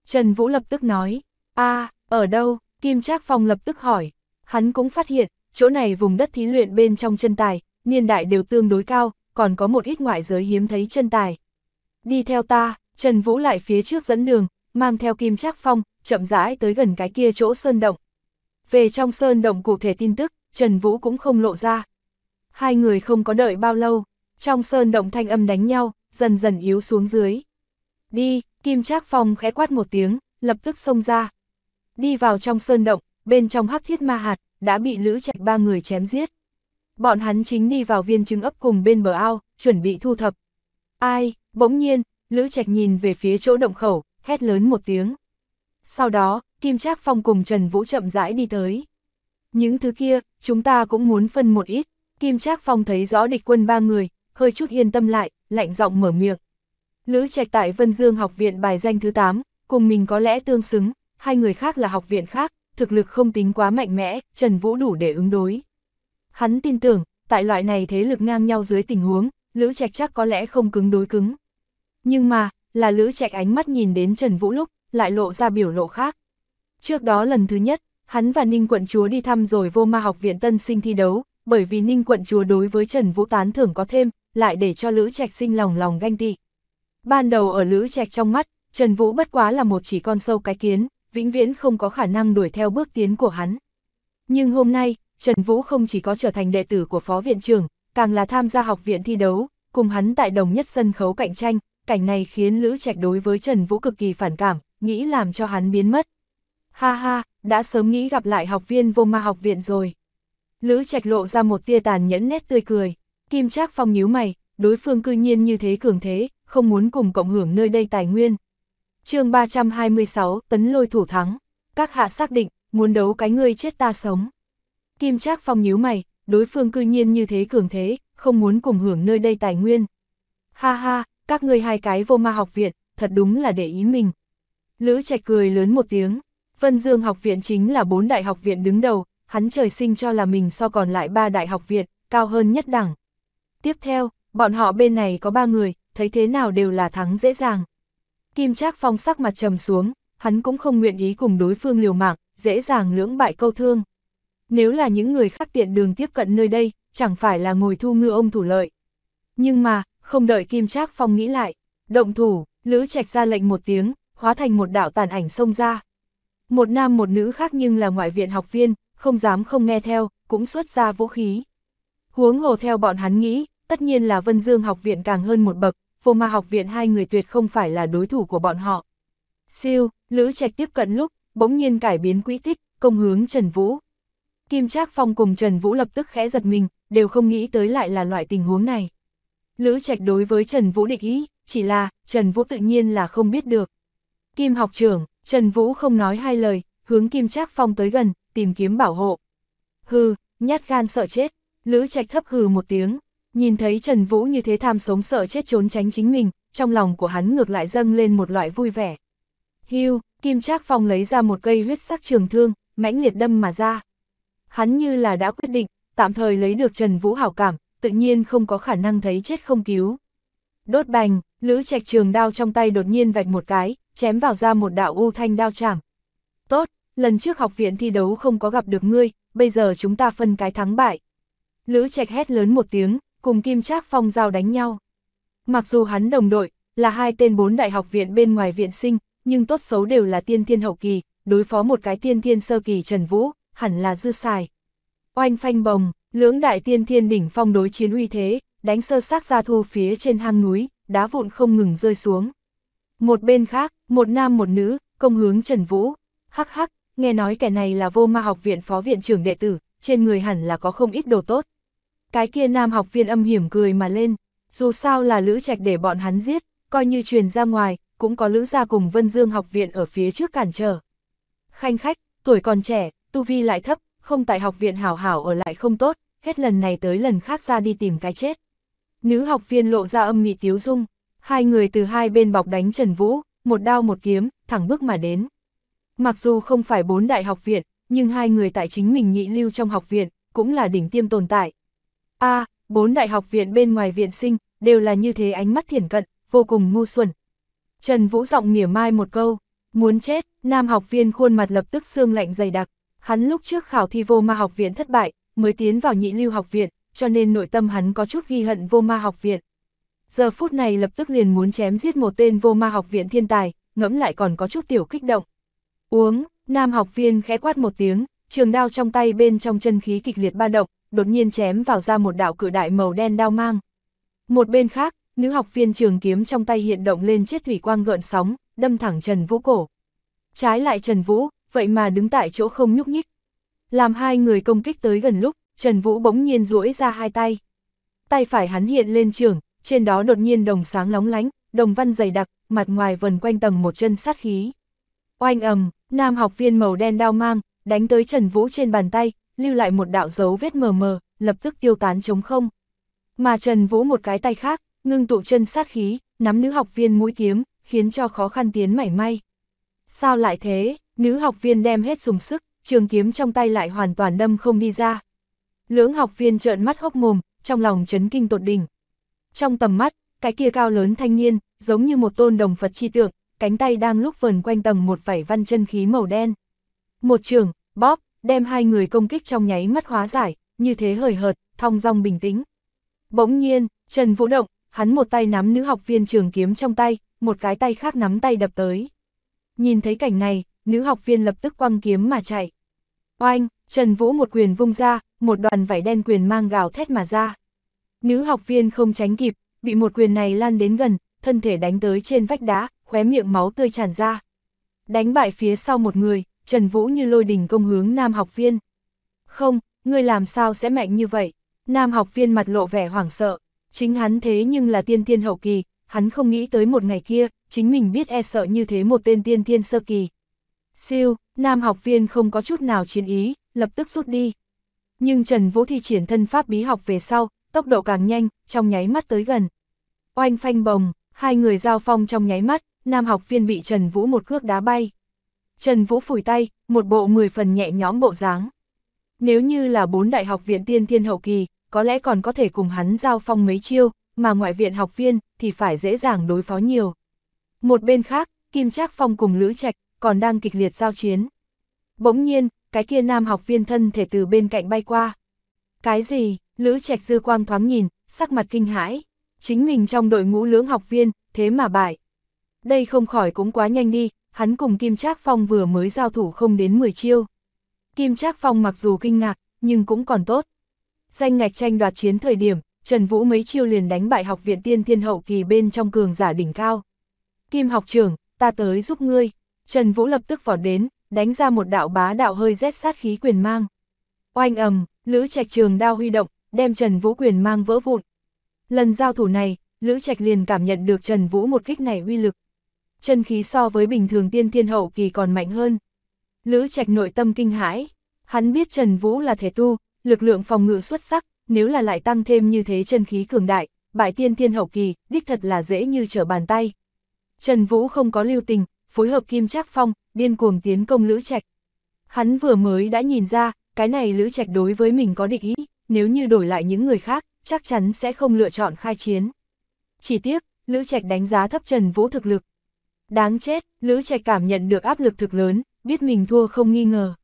Trần Vũ lập tức nói, a ở đâu, Kim Trác Phong lập tức hỏi, hắn cũng phát hiện, chỗ này vùng đất thí luyện bên trong chân tài, niên đại đều tương đối cao, còn có một ít ngoại giới hiếm thấy chân tài. Đi theo ta, Trần Vũ lại phía trước dẫn đường, mang theo Kim Trác Phong, chậm rãi tới gần cái kia chỗ sơn động. Về trong sơn động cụ thể tin tức, Trần Vũ cũng không lộ ra. Hai người không có đợi bao lâu, trong sơn động thanh âm đánh nhau, dần dần yếu xuống dưới. Đi, Kim Trác Phong khẽ quát một tiếng, lập tức xông ra, đi vào trong sơn động, bên trong hắc thiết ma hạt, đã bị lữ trạch ba người chém giết. Bọn hắn chính đi vào viên trứng ấp cùng bên bờ ao, chuẩn bị thu thập. Ai, bỗng nhiên, lữ trạch nhìn về phía chỗ động khẩu, hét lớn một tiếng. Sau đó, Kim Trác Phong cùng Trần Vũ chậm rãi đi tới. Những thứ kia, chúng ta cũng muốn phân một ít. Kim Trác Phong thấy rõ địch quân ba người, hơi chút yên tâm lại, lạnh giọng mở miệng. Lữ Trạch tại Vân Dương học viện bài danh thứ 8, cùng mình có lẽ tương xứng, hai người khác là học viện khác, thực lực không tính quá mạnh mẽ, Trần Vũ đủ để ứng đối. Hắn tin tưởng, tại loại này thế lực ngang nhau dưới tình huống, Lữ Trạch chắc có lẽ không cứng đối cứng. Nhưng mà, là Lữ Trạch ánh mắt nhìn đến Trần Vũ lúc, lại lộ ra biểu lộ khác. Trước đó lần thứ nhất, hắn và Ninh quận chúa đi thăm rồi vô ma học viện tân sinh thi đấu, bởi vì Ninh quận chúa đối với Trần Vũ tán thưởng có thêm, lại để cho Lữ Trạch sinh lòng lòng ganh tị. Ban đầu ở Lữ Trạch trong mắt, Trần Vũ bất quá là một chỉ con sâu cái kiến, vĩnh viễn không có khả năng đuổi theo bước tiến của hắn. Nhưng hôm nay, Trần Vũ không chỉ có trở thành đệ tử của phó viện trưởng, càng là tham gia học viện thi đấu, cùng hắn tại đồng nhất sân khấu cạnh tranh, cảnh này khiến Lữ Trạch đối với Trần Vũ cực kỳ phản cảm, nghĩ làm cho hắn biến mất. Ha ha, đã sớm nghĩ gặp lại học viên vô ma học viện rồi. Lữ Trạch lộ ra một tia tàn nhẫn nét tươi cười, Kim Trác Phong nhíu mày, đối phương cư nhiên như thế cường thế, không muốn cùng cộng hưởng nơi đây tài nguyên, chương 326, tấn lôi thủ thắng. Các hạ xác định, muốn đấu cái ngươi chết ta sống. Kim Trác Phong nhíu mày, đối phương cư nhiên như thế cường thế, không muốn cùng hưởng nơi đây tài nguyên. Ha ha, các ngươi hai cái vô ma học viện, thật đúng là để ý mình. Lữ Trạch cười lớn một tiếng, Vân Dương học viện chính là bốn đại học viện đứng đầu, hắn trời sinh cho là mình so còn lại ba đại học viện, cao hơn nhất đẳng. Tiếp theo, bọn họ bên này có ba người, thấy thế nào đều là thắng dễ dàng. Kim Trác Phong sắc mặt trầm xuống, hắn cũng không nguyện ý cùng đối phương liều mạng, dễ dàng lưỡng bại câu thương. Nếu là những người khác tiện đường tiếp cận nơi đây, chẳng phải là ngồi thu ngư ông thủ lợi. Nhưng mà, không đợi Kim Trác Phong nghĩ lại, động thủ, Lữ Trạch ra lệnh một tiếng, hóa thành một đạo tàn ảnh xông ra. Một nam một nữ khác nhưng là ngoại viện học viên, không dám không nghe theo, cũng xuất ra vũ khí. Huống hồ theo bọn hắn nghĩ, tất nhiên là Vân Dương học viện càng hơn một bậc, vô ma học viện hai người tuyệt không phải là đối thủ của bọn họ. Siêu, Lữ Trạch tiếp cận lúc, bỗng nhiên cải biến quỹ tích, công hướng Trần Vũ. Kim Trác Phong cùng Trần Vũ lập tức khẽ giật mình, đều không nghĩ tới lại là loại tình huống này. Lữ Trạch đối với Trần Vũ địch ý, chỉ là, Trần Vũ tự nhiên là không biết được. Kim học trưởng, Trần Vũ không nói hai lời, hướng Kim Trác Phong tới gần, tìm kiếm bảo hộ. Hừ, nhát gan sợ chết, Lữ Trạch thấp hừ một tiếng, Nhìn thấy Trần Vũ như thế tham sống sợ chết trốn tránh chính mình, trong lòng của hắn ngược lại dâng lên một loại vui vẻ. Hưu, Kim Trác Phong lấy ra một cây huyết sắc trường thương, mãnh liệt đâm mà ra. Hắn như là đã quyết định, tạm thời lấy được Trần Vũ hảo cảm, tự nhiên không có khả năng thấy chết không cứu. Đốt bành, Lữ Trạch trường đao trong tay đột nhiên vạch một cái, chém vào ra một đạo u thanh đao chạm Tốt, lần trước học viện thi đấu không có gặp được ngươi, bây giờ chúng ta phân cái thắng bại. Lữ Trạch hét lớn một tiếng, cùng Kim Trác Phong giao đánh nhau. Mặc dù hắn đồng đội, là hai tên bốn đại học viện bên ngoài viện sinh, nhưng tốt xấu đều là tiên thiên hậu kỳ, đối phó một cái tiên thiên sơ kỳ Trần Vũ, hẳn là dư xài. Oanh phanh bồng, lưỡng đại tiên thiên đỉnh phong đối chiến uy thế, đánh sơ sát ra thu phía trên hang núi, đá vụn không ngừng rơi xuống. Một bên khác, một nam một nữ, công hướng Trần Vũ. Hắc hắc, nghe nói kẻ này là vô ma học viện phó viện trưởng đệ tử, trên người hẳn là có không ít đồ tốt, cái kia nam học viên âm hiểm cười mà lên, dù sao là Lữ Trạch để bọn hắn giết, coi như truyền ra ngoài, cũng có Lữ gia cùng Vân Dương học viện ở phía trước cản trở. Khanh khách, tuổi còn trẻ, tu vi lại thấp, không tại học viện hảo hảo ở lại không tốt, hết lần này tới lần khác ra đi tìm cái chết. Nữ học viên lộ ra âm mị tiếu dung, hai người từ hai bên bọc đánh Trần Vũ, một đao một kiếm, thẳng bước mà đến. Mặc dù không phải bốn đại học viện, nhưng hai người tại chính mình nhị lưu trong học viện, cũng là đỉnh tiêm tồn tại. A, à, bốn đại học viện bên ngoài viện sinh, đều là như thế ánh mắt thiển cận, vô cùng ngu xuẩn. Trần Vũ giọng mỉa mai một câu, muốn chết, nam học viên khuôn mặt lập tức xương lạnh dày đặc. Hắn lúc trước khảo thi vô ma học viện thất bại, mới tiến vào nhị lưu học viện, cho nên nội tâm hắn có chút ghi hận vô ma học viện. Giờ phút này lập tức liền muốn chém giết một tên vô ma học viện thiên tài, ngẫm lại còn có chút tiểu kích động. Uống, nam học viên khẽ quát một tiếng, trường đao trong tay bên trong chân khí kịch liệt ba động, đột nhiên chém vào ra một đạo cự đại màu đen đao mang. Một bên khác, nữ học viên trường kiếm trong tay hiện động lên chiếc thủy quang gợn sóng, đâm thẳng Trần Vũ cổ. Trái lại Trần Vũ, vậy mà đứng tại chỗ không nhúc nhích. Làm hai người công kích tới gần lúc, Trần Vũ bỗng nhiên duỗi ra hai tay. Tay phải hắn hiện lên trường, trên đó đột nhiên đồng sáng lóng lánh, đồng văn dày đặc, mặt ngoài vần quanh tầng một chân sát khí. Oanh ầm, nam học viên màu đen đao mang, đánh tới Trần Vũ trên bàn tay, lưu lại một đạo dấu vết mờ mờ, lập tức tiêu tán trống không. Mà Trần Vũ một cái tay khác, ngưng tụ chân sát khí, nắm nữ học viên mũi kiếm, khiến cho khó khăn tiến mảy may. Sao lại thế, nữ học viên đem hết dùng sức, trường kiếm trong tay lại hoàn toàn đâm không đi ra. Lưỡng học viên trợn mắt hốc mồm, trong lòng chấn kinh tột đỉnh. Trong tầm mắt, cái kia cao lớn thanh niên, giống như một tôn đồng Phật chi tượng, cánh tay đang lúc vần quanh tầng một vảy văn chân khí màu đen. Một trường, bóp, đem hai người công kích trong nháy mắt hóa giải, như thế hời hợt, thong dong bình tĩnh. Bỗng nhiên, Trần Vũ động, hắn một tay nắm nữ học viên trường kiếm trong tay, một cái tay khác nắm tay đập tới. Nhìn thấy cảnh này, nữ học viên lập tức quăng kiếm mà chạy. Oanh, Trần Vũ một quyền vung ra, một đoàn vải đen quyền mang gào thét mà ra. Nữ học viên không tránh kịp, bị một quyền này lan đến gần, thân thể đánh tới trên vách đá, khóe miệng máu tươi tràn ra. Đánh bại phía sau một người, Trần Vũ như lôi đình công hướng nam học viên. Không, ngươi làm sao sẽ mạnh như vậy? Nam học viên mặt lộ vẻ hoảng sợ, chính hắn thế nhưng là tiên tiên hậu kỳ, hắn không nghĩ tới một ngày kia, chính mình biết e sợ như thế một tên tiên tiên sơ kỳ. Siêu, nam học viên không có chút nào chiến ý, lập tức rút đi. Nhưng Trần Vũ thi triển thân pháp bí học về sau, tốc độ càng nhanh, trong nháy mắt tới gần. Oanh phanh bồng, hai người giao phong trong nháy mắt, nam học viên bị Trần Vũ một cước đá bay. Trần Vũ phủi tay, một bộ 10 phần nhẹ nhóm bộ dáng. Nếu như là bốn đại học viện tiên thiên hậu kỳ, có lẽ còn có thể cùng hắn giao phong mấy chiêu, mà ngoại viện học viên thì phải dễ dàng đối phó nhiều. Một bên khác, Kim Trác Phong cùng Lữ Trạch còn đang kịch liệt giao chiến. Bỗng nhiên, cái kia nam học viên thân thể từ bên cạnh bay qua. Cái gì? Lữ Trạch dư quang thoáng nhìn, sắc mặt kinh hãi. Chính mình trong đội ngũ lưỡng học viên, thế mà bại. Đây không khỏi cũng quá nhanh đi, hắn cùng Kim Trác Phong vừa mới giao thủ không đến 10 chiêu. Kim Trác Phong mặc dù kinh ngạc, nhưng cũng còn tốt. Danh ngạch tranh đoạt chiến thời điểm, Trần Vũ mấy chiêu liền đánh bại học viện tiên thiên hậu kỳ bên trong cường giả đỉnh cao. Kim học trưởng, ta tới giúp ngươi. Trần Vũ lập tức vọt đến, đánh ra một đạo bá đạo hơi rét sát khí quyền mang. Oanh ầm, Lữ Trạch Trường đao huy động, đem Trần Vũ quyền mang vỡ vụn. Lần giao thủ này, Lữ Trạch liền cảm nhận được Trần Vũ một kích này uy lực chân khí so với bình thường tiên thiên hậu kỳ còn mạnh hơn. Lữ Trạch nội tâm kinh hãi, hắn biết Trần Vũ là thể tu, lực lượng phòng ngự xuất sắc, nếu là lại tăng thêm như thế chân khí cường đại, bại tiên thiên hậu kỳ, đích thật là dễ như trở bàn tay. Trần Vũ không có lưu tình, phối hợp Kim Trác Phong, điên cuồng tiến công Lữ Trạch. Hắn vừa mới đã nhìn ra, cái này Lữ Trạch đối với mình có địch ý, nếu như đổi lại những người khác, chắc chắn sẽ không lựa chọn khai chiến. Chỉ tiếc, Lữ Trạch đánh giá thấp Trần Vũ thực lực, Đáng chết, Lữ Trạch cảm nhận được áp lực thực lớn, biết mình thua không nghi ngờ.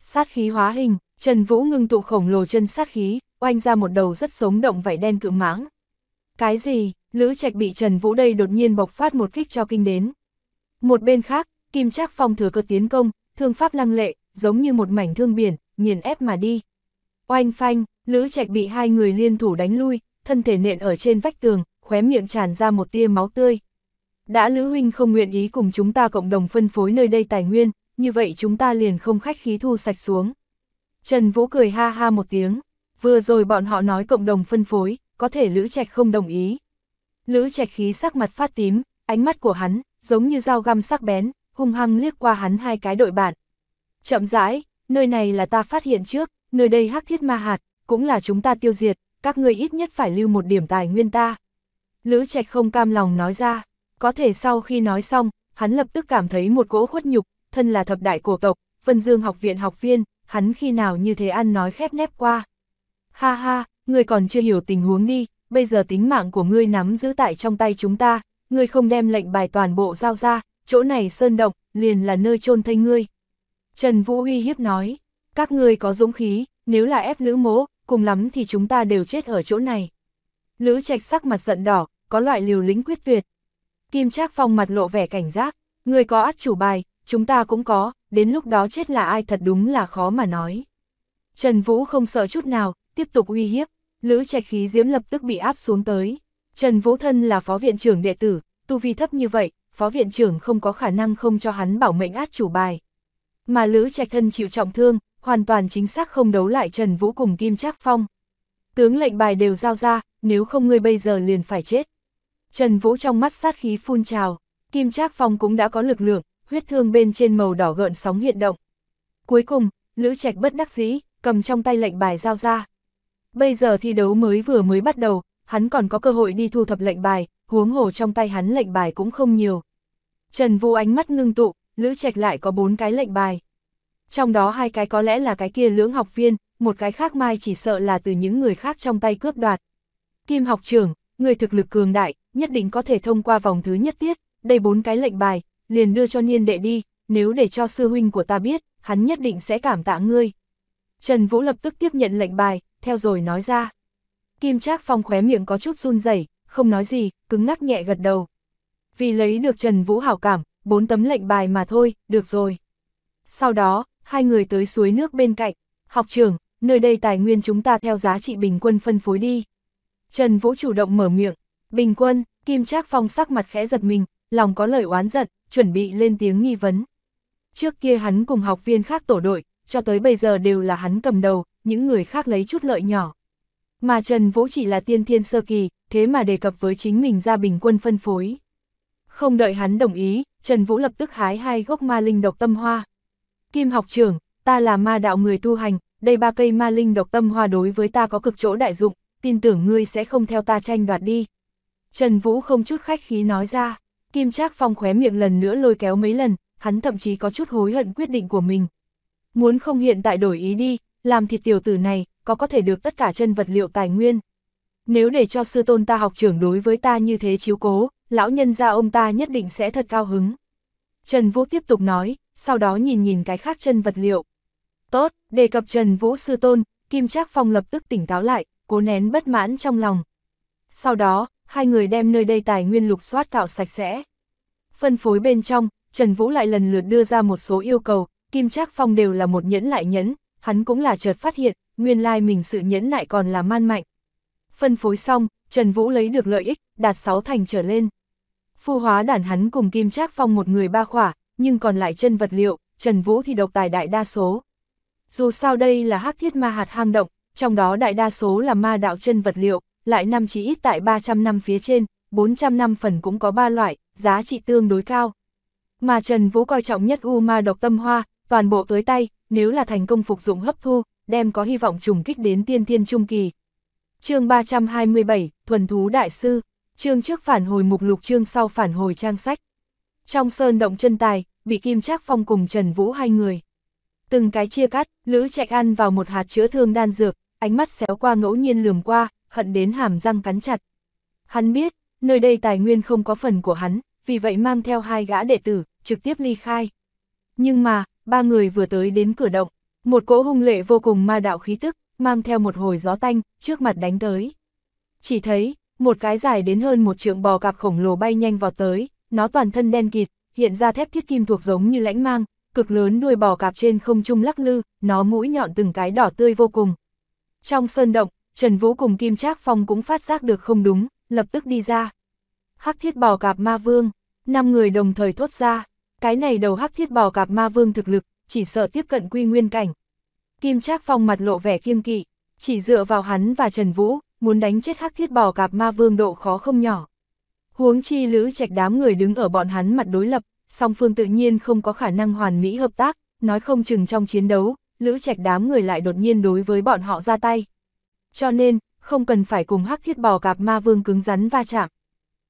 Sát khí hóa hình, Trần Vũ ngưng tụ khổng lồ chân sát khí, oanh ra một đầu rất sống động vảy đen cự mãng. Cái gì? Lữ Trạch bị Trần Vũ đây đột nhiên bộc phát một kích cho kinh đến. Một bên khác, Kim Trác Phong thừa cơ tiến công, thương pháp lăng lệ, giống như một mảnh thương biển, nghiền ép mà đi. Oanh phanh, Lữ Trạch bị hai người liên thủ đánh lui, thân thể nện ở trên vách tường, khóe miệng tràn ra một tia máu tươi đã Lữ Huynh không nguyện ý cùng chúng ta cộng đồng phân phối nơi đây tài nguyên, như vậy chúng ta liền không khách khí thu sạch xuống. Trần Vũ cười ha ha một tiếng, vừa rồi bọn họ nói cộng đồng phân phối, có thể Lữ Trạch không đồng ý. Lữ Trạch khí sắc mặt phát tím, ánh mắt của hắn, giống như dao găm sắc bén, hung hăng liếc qua hắn hai cái đội bạn. Chậm rãi, nơi này là ta phát hiện trước, nơi đây hắc thiết ma hạt, cũng là chúng ta tiêu diệt, các ngươi ít nhất phải lưu một điểm tài nguyên ta. Lữ Trạch không cam lòng nói ra. Có thể sau khi nói xong, hắn lập tức cảm thấy một cỗ khuất nhục, thân là thập đại cổ tộc, Vân Dương học viện học viên, hắn khi nào như thế ăn nói khép nép qua. Ha ha, ngươi còn chưa hiểu tình huống đi, bây giờ tính mạng của ngươi nắm giữ tại trong tay chúng ta, ngươi không đem lệnh bài toàn bộ giao ra, chỗ này sơn động, liền là nơi chôn thây ngươi. Trần Vũ Huy hiếp nói, các ngươi có dũng khí, nếu là ép lữ mố, cùng lắm thì chúng ta đều chết ở chỗ này. Lữ trạch sắc mặt giận đỏ, có loại liều lĩnh quyết tuyệt, Kim Trác Phong mặt lộ vẻ cảnh giác, người có át chủ bài, chúng ta cũng có, đến lúc đó chết là ai thật đúng là khó mà nói. Trần Vũ không sợ chút nào, tiếp tục uy hiếp, Lữ Trạch khí diễm lập tức bị áp xuống tới. Trần Vũ thân là phó viện trưởng đệ tử, tu vi thấp như vậy, phó viện trưởng không có khả năng không cho hắn bảo mệnh át chủ bài. Mà Lữ Trạch thân chịu trọng thương, hoàn toàn chính xác không đấu lại Trần Vũ cùng Kim Trác Phong. Tướng lệnh bài đều giao ra, nếu không ngươi bây giờ liền phải chết. Trần Vũ trong mắt sát khí phun trào, kim trác phong cũng đã có lực lượng, huyết thương bên trên màu đỏ gợn sóng hiện động. Cuối cùng, Lữ Trạch bất đắc dĩ, cầm trong tay lệnh bài giao ra. Bây giờ thi đấu mới vừa mới bắt đầu, hắn còn có cơ hội đi thu thập lệnh bài, huống hồ trong tay hắn lệnh bài cũng không nhiều. Trần Vũ ánh mắt ngưng tụ, Lữ Trạch lại có bốn cái lệnh bài. Trong đó hai cái có lẽ là cái kia lưỡng học viên, một cái khác mai chỉ sợ là từ những người khác trong tay cướp đoạt. Kim học trưởng, người thực lực cường đại, nhất định có thể thông qua vòng thứ nhất tiết, đây bốn cái lệnh bài, liền đưa cho niên đệ đi, nếu để cho sư huynh của ta biết, hắn nhất định sẽ cảm tạ ngươi. Trần Vũ lập tức tiếp nhận lệnh bài, theo rồi nói ra. Kim Trác Phong khóe miệng có chút run rẩy, không nói gì, cứng ngắc nhẹ gật đầu. Vì lấy được Trần Vũ hảo cảm, bốn tấm lệnh bài mà thôi, được rồi. Sau đó, hai người tới suối nước bên cạnh, học trường nơi đây tài nguyên chúng ta theo giá trị bình quân phân phối đi. Trần Vũ chủ động mở miệng, Bình quân, Kim Trác Phong sắc mặt khẽ giật mình, lòng có lời oán giận, chuẩn bị lên tiếng nghi vấn. Trước kia hắn cùng học viên khác tổ đội, cho tới bây giờ đều là hắn cầm đầu, những người khác lấy chút lợi nhỏ. Mà Trần Vũ chỉ là tiên thiên sơ kỳ, thế mà đề cập với chính mình ra bình quân phân phối. Không đợi hắn đồng ý, Trần Vũ lập tức hái hai gốc ma linh độc tâm hoa. Kim học trưởng, ta là ma đạo người tu hành, đây ba cây ma linh độc tâm hoa đối với ta có cực chỗ đại dụng, tin tưởng ngươi sẽ không theo ta tranh đoạt đi. Trần Vũ không chút khách khí nói ra, Kim Trác Phong khóe miệng lần nữa lôi kéo mấy lần, hắn thậm chí có chút hối hận quyết định của mình. Muốn không hiện tại đổi ý đi, làm thịt tiểu tử này, có có thể được tất cả chân vật liệu tài nguyên. Nếu để cho sư tôn ta học trưởng đối với ta như thế chiếu cố, lão nhân gia ông ta nhất định sẽ thật cao hứng. Trần Vũ tiếp tục nói, sau đó nhìn nhìn cái khác chân vật liệu. Tốt, đề cập Trần Vũ sư tôn, Kim Trác Phong lập tức tỉnh táo lại, cố nén bất mãn trong lòng. Sau đó, hai người đem nơi đây tài nguyên lục soát cạo sạch sẽ. Phân phối bên trong, Trần Vũ lại lần lượt đưa ra một số yêu cầu, Kim Trác Phong đều là một nhẫn lại nhẫn, hắn cũng là chợt phát hiện, nguyên lai mình sự nhẫn lại còn là man mạnh. Phân phối xong, Trần Vũ lấy được lợi ích, đạt 6 thành trở lên. Phu hóa đàn hắn cùng Kim Trác Phong một người ba khỏa, nhưng còn lại chân vật liệu, Trần Vũ thì độc tài đại đa số. Dù sao đây là hắc thiết ma hạt hang động, trong đó đại đa số là ma đạo chân vật liệu, lại năm chỉ ít tại 300 năm phía trên, 400 năm phần cũng có 3 loại, giá trị tương đối cao. Mà Trần Vũ coi trọng nhất U Ma độc tâm hoa, toàn bộ tới tay, nếu là thành công phục dụng hấp thu, đem có hy vọng trùng kích đến tiên tiên trung kỳ. chương 327, Thuần Thú Đại Sư, chương trước phản hồi mục lục chương sau phản hồi trang sách. Trong sơn động chân tài, bị Kim Trác Phong cùng Trần Vũ hai người. Từng cái chia cắt, Lữ Trạch ăn vào một hạt chữa thương đan dược, ánh mắt xéo qua ngẫu nhiên lườm qua, hận đến hàm răng cắn chặt. Hắn biết, nơi đây tài nguyên không có phần của hắn, vì vậy mang theo hai gã đệ tử, trực tiếp ly khai. Nhưng mà, ba người vừa tới đến cửa động, một cỗ hung lệ vô cùng ma đạo khí tức, mang theo một hồi gió tanh, trước mặt đánh tới. Chỉ thấy, một cái dài đến hơn một trượng bò cạp khổng lồ bay nhanh vào tới, nó toàn thân đen kịt, hiện ra thép thiết kim thuộc giống như lãnh mang, cực lớn đuôi bò cạp trên không trung lắc lư, nó mũi nhọn từng cái đỏ tươi vô cùng. Trong sơn động, Trần Vũ cùng Kim Trác Phong cũng phát giác được không đúng, lập tức đi ra. Hắc thiết bò cạp ma vương, năm người đồng thời thốt ra, cái này đầu hắc thiết bò cạp ma vương thực lực, chỉ sợ tiếp cận quy nguyên cảnh. Kim Trác Phong mặt lộ vẻ kiêng kỵ, chỉ dựa vào hắn và Trần Vũ, muốn đánh chết hắc thiết bò cạp ma vương độ khó không nhỏ. Huống chi lữ trạch đám người đứng ở bọn hắn mặt đối lập, song phương tự nhiên không có khả năng hoàn mỹ hợp tác, nói không chừng trong chiến đấu, lữ trạch đám người lại đột nhiên đối với bọn họ ra tay, cho nên, không cần phải cùng hắc thiết bò cạp ma vương cứng rắn va chạm.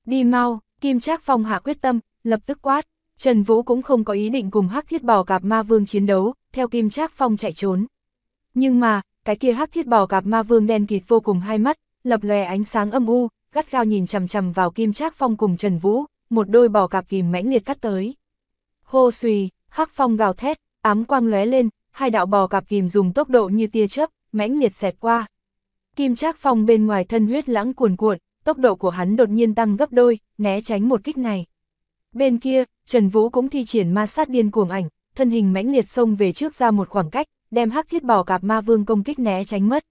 Đi mau, Kim Trác Phong hạ quyết tâm, lập tức quát, Trần Vũ cũng không có ý định cùng hắc thiết bò cạp ma vương chiến đấu, theo Kim Trác Phong chạy trốn. Nhưng mà, cái kia hắc thiết bò cạp ma vương đen kịt vô cùng hai mắt, lập lòe ánh sáng âm u, gắt gao nhìn chằm chằm vào Kim Trác Phong cùng Trần Vũ, một đôi bò cạp kìm mãnh liệt cắt tới. Hô xùy, hắc phong gào thét, ám quang lóe lên, hai đạo bò cạp kìm dùng tốc độ như tia chớp, mãnh liệt xẹt qua. Kim Trác Phong bên ngoài thân huyết lãng cuồn cuộn, tốc độ của hắn đột nhiên tăng gấp đôi, né tránh một kích này. Bên kia, Trần Vũ cũng thi triển ma sát điên cuồng ảnh, thân hình mãnh liệt xông về trước ra một khoảng cách, đem Hắc Thiết Bò Cạp Ma Vương công kích né tránh mất.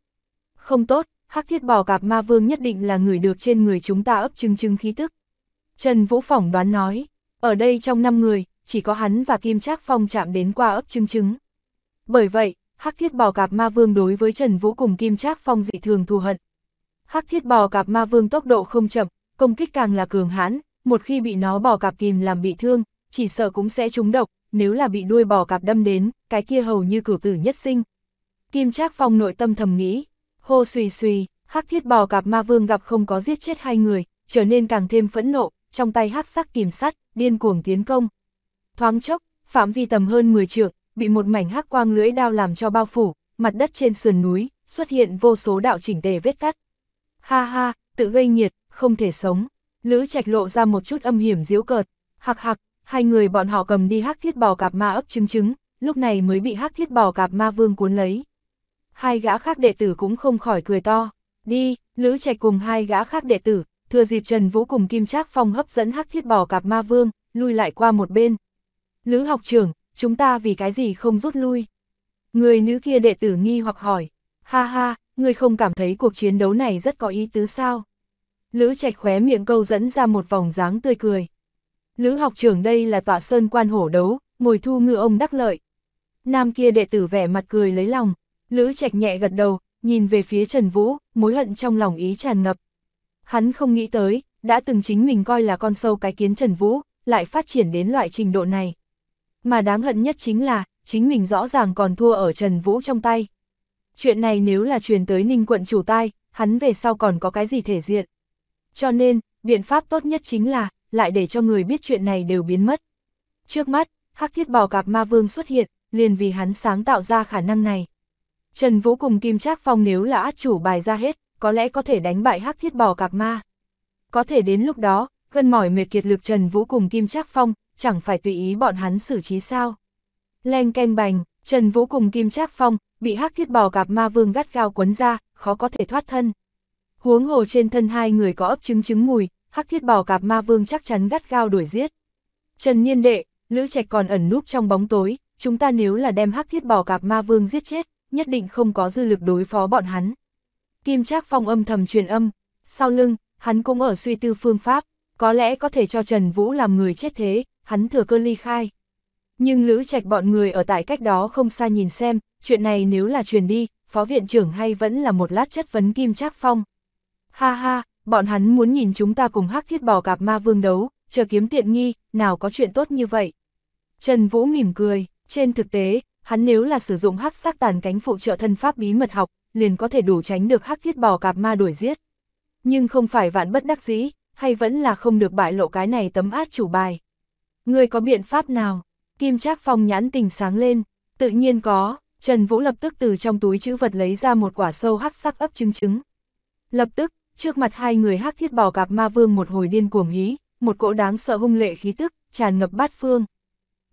Không tốt, Hắc Thiết Bò Cạp Ma Vương nhất định là người được trên người chúng ta ấp trưng trưng khí tức. Trần Vũ phỏng đoán nói, ở đây trong năm người, chỉ có hắn và Kim Trác Phong chạm đến qua ấp trưng trứng. Bởi vậy, Hắc thiết bò cạp ma vương đối với Trần Vũ cùng Kim Trác Phong dị thường thù hận. Hắc thiết bò cạp ma vương tốc độ không chậm, công kích càng là cường hãn, một khi bị nó bò cạp kìm làm bị thương, chỉ sợ cũng sẽ trúng độc, nếu là bị đuôi bò cạp đâm đến, cái kia hầu như cửu tử nhất sinh. Kim Trác Phong nội tâm thầm nghĩ, hô xùy xùy, hắc thiết bò cạp ma vương gặp không có giết chết hai người, trở nên càng thêm phẫn nộ, trong tay hắc sắc kìm sắt, điên cuồng tiến công. Thoáng chốc, phạm vi tầm hơn 10 trượng, bị một mảnh hắc quang lưỡi đao làm cho bao phủ, mặt đất trên sườn núi, xuất hiện vô số đạo chỉnh tề vết cắt. Ha ha, tự gây nhiệt, không thể sống. Lữ trạch lộ ra một chút âm hiểm diếu cợt. Hạc hạc, hai người bọn họ cầm đi hắc thiết bò cạp ma ấp trứng trứng, lúc này mới bị hắc thiết bò cạp ma vương cuốn lấy. Hai gã khác đệ tử cũng không khỏi cười to. Đi, Lữ trạch cùng hai gã khác đệ tử, thừa dịp Trần Vũ cùng Kim Trác Phong hấp dẫn hắc thiết bò cạp ma vương, lui lại qua một bên. Lữ học trưởng, chúng ta vì cái gì không rút lui? Người nữ kia đệ tử nghi hoặc hỏi, ha ha, người không cảm thấy cuộc chiến đấu này rất có ý tứ sao? Lữ Trạch khóe miệng câu dẫn ra một vòng dáng tươi cười. Lữ học trưởng đây là tọa sơn quan hổ đấu, ngồi thu ngư ông đắc lợi. Nam kia đệ tử vẻ mặt cười lấy lòng, Lữ Trạch nhẹ gật đầu, nhìn về phía Trần Vũ, mối hận trong lòng ý tràn ngập. Hắn không nghĩ tới, đã từng chính mình coi là con sâu cái kiến Trần Vũ, lại phát triển đến loại trình độ này mà đáng hận nhất chính là, chính mình rõ ràng còn thua ở Trần Vũ trong tay. Chuyện này nếu là truyền tới Ninh quận chủ tai, hắn về sau còn có cái gì thể diện. Cho nên, biện pháp tốt nhất chính là, lại để cho người biết chuyện này đều biến mất. Trước mắt, Hắc Thiết Bảo Cạp Ma Vương xuất hiện, liền vì hắn sáng tạo ra khả năng này. Trần Vũ cùng Kim Trác Phong nếu là át chủ bài ra hết, có lẽ có thể đánh bại Hắc Thiết Bảo Cạp Ma. Có thể đến lúc đó, gần mỏi mệt kiệt lực Trần Vũ cùng Kim Trác Phong, chẳng phải tùy ý bọn hắn xử trí sao. Leng keng bành, Trần Vũ cùng Kim Trác Phong, bị hắc thiết bò gặp ma vương gắt gao quấn ra, khó có thể thoát thân. Huống hồ trên thân hai người có ấp trứng trứng mùi, hắc thiết bò gặp ma vương chắc chắn gắt gao đuổi giết. Trần Nhiên Đệ, Lữ Trạch còn ẩn núp trong bóng tối, chúng ta nếu là đem hắc thiết bò gặp ma vương giết chết, nhất định không có dư lực đối phó bọn hắn. Kim Trác Phong âm thầm truyền âm, sau lưng, hắn cũng ở suy tư phương pháp, có lẽ có thể cho Trần Vũ làm người chết thế, hắn thừa cơ ly khai. Nhưng Lữ Trạch bọn người ở tại cách đó không xa nhìn xem, chuyện này nếu là truyền đi, phó viện trưởng hay vẫn là một lát chất vấn Kim Trác Phong. Ha ha, bọn hắn muốn nhìn chúng ta cùng hắc thiết bò cạp ma vương đấu, chờ kiếm tiện nghi, nào có chuyện tốt như vậy. Trần Vũ mỉm cười, trên thực tế, hắn nếu là sử dụng hắc sắc tàn cánh phụ trợ thân pháp bí mật học, liền có thể đủ tránh được hắc thiết bò cạp ma đuổi giết. Nhưng không phải vạn bất đắc dĩ, hay vẫn là không được bại lộ cái này tấm át chủ bài. Ngươi có biện pháp nào? Kim Trác Phong nhãn tình sáng lên, tự nhiên có, Trần Vũ lập tức từ trong túi chữ vật lấy ra một quả sâu hắc sắc ấp trứng trứng. Lập tức, trước mặt hai người hắc thiết bò cạp ma vương một hồi điên cuồng hí, một cỗ đáng sợ hung lệ khí tức, tràn ngập bát phương.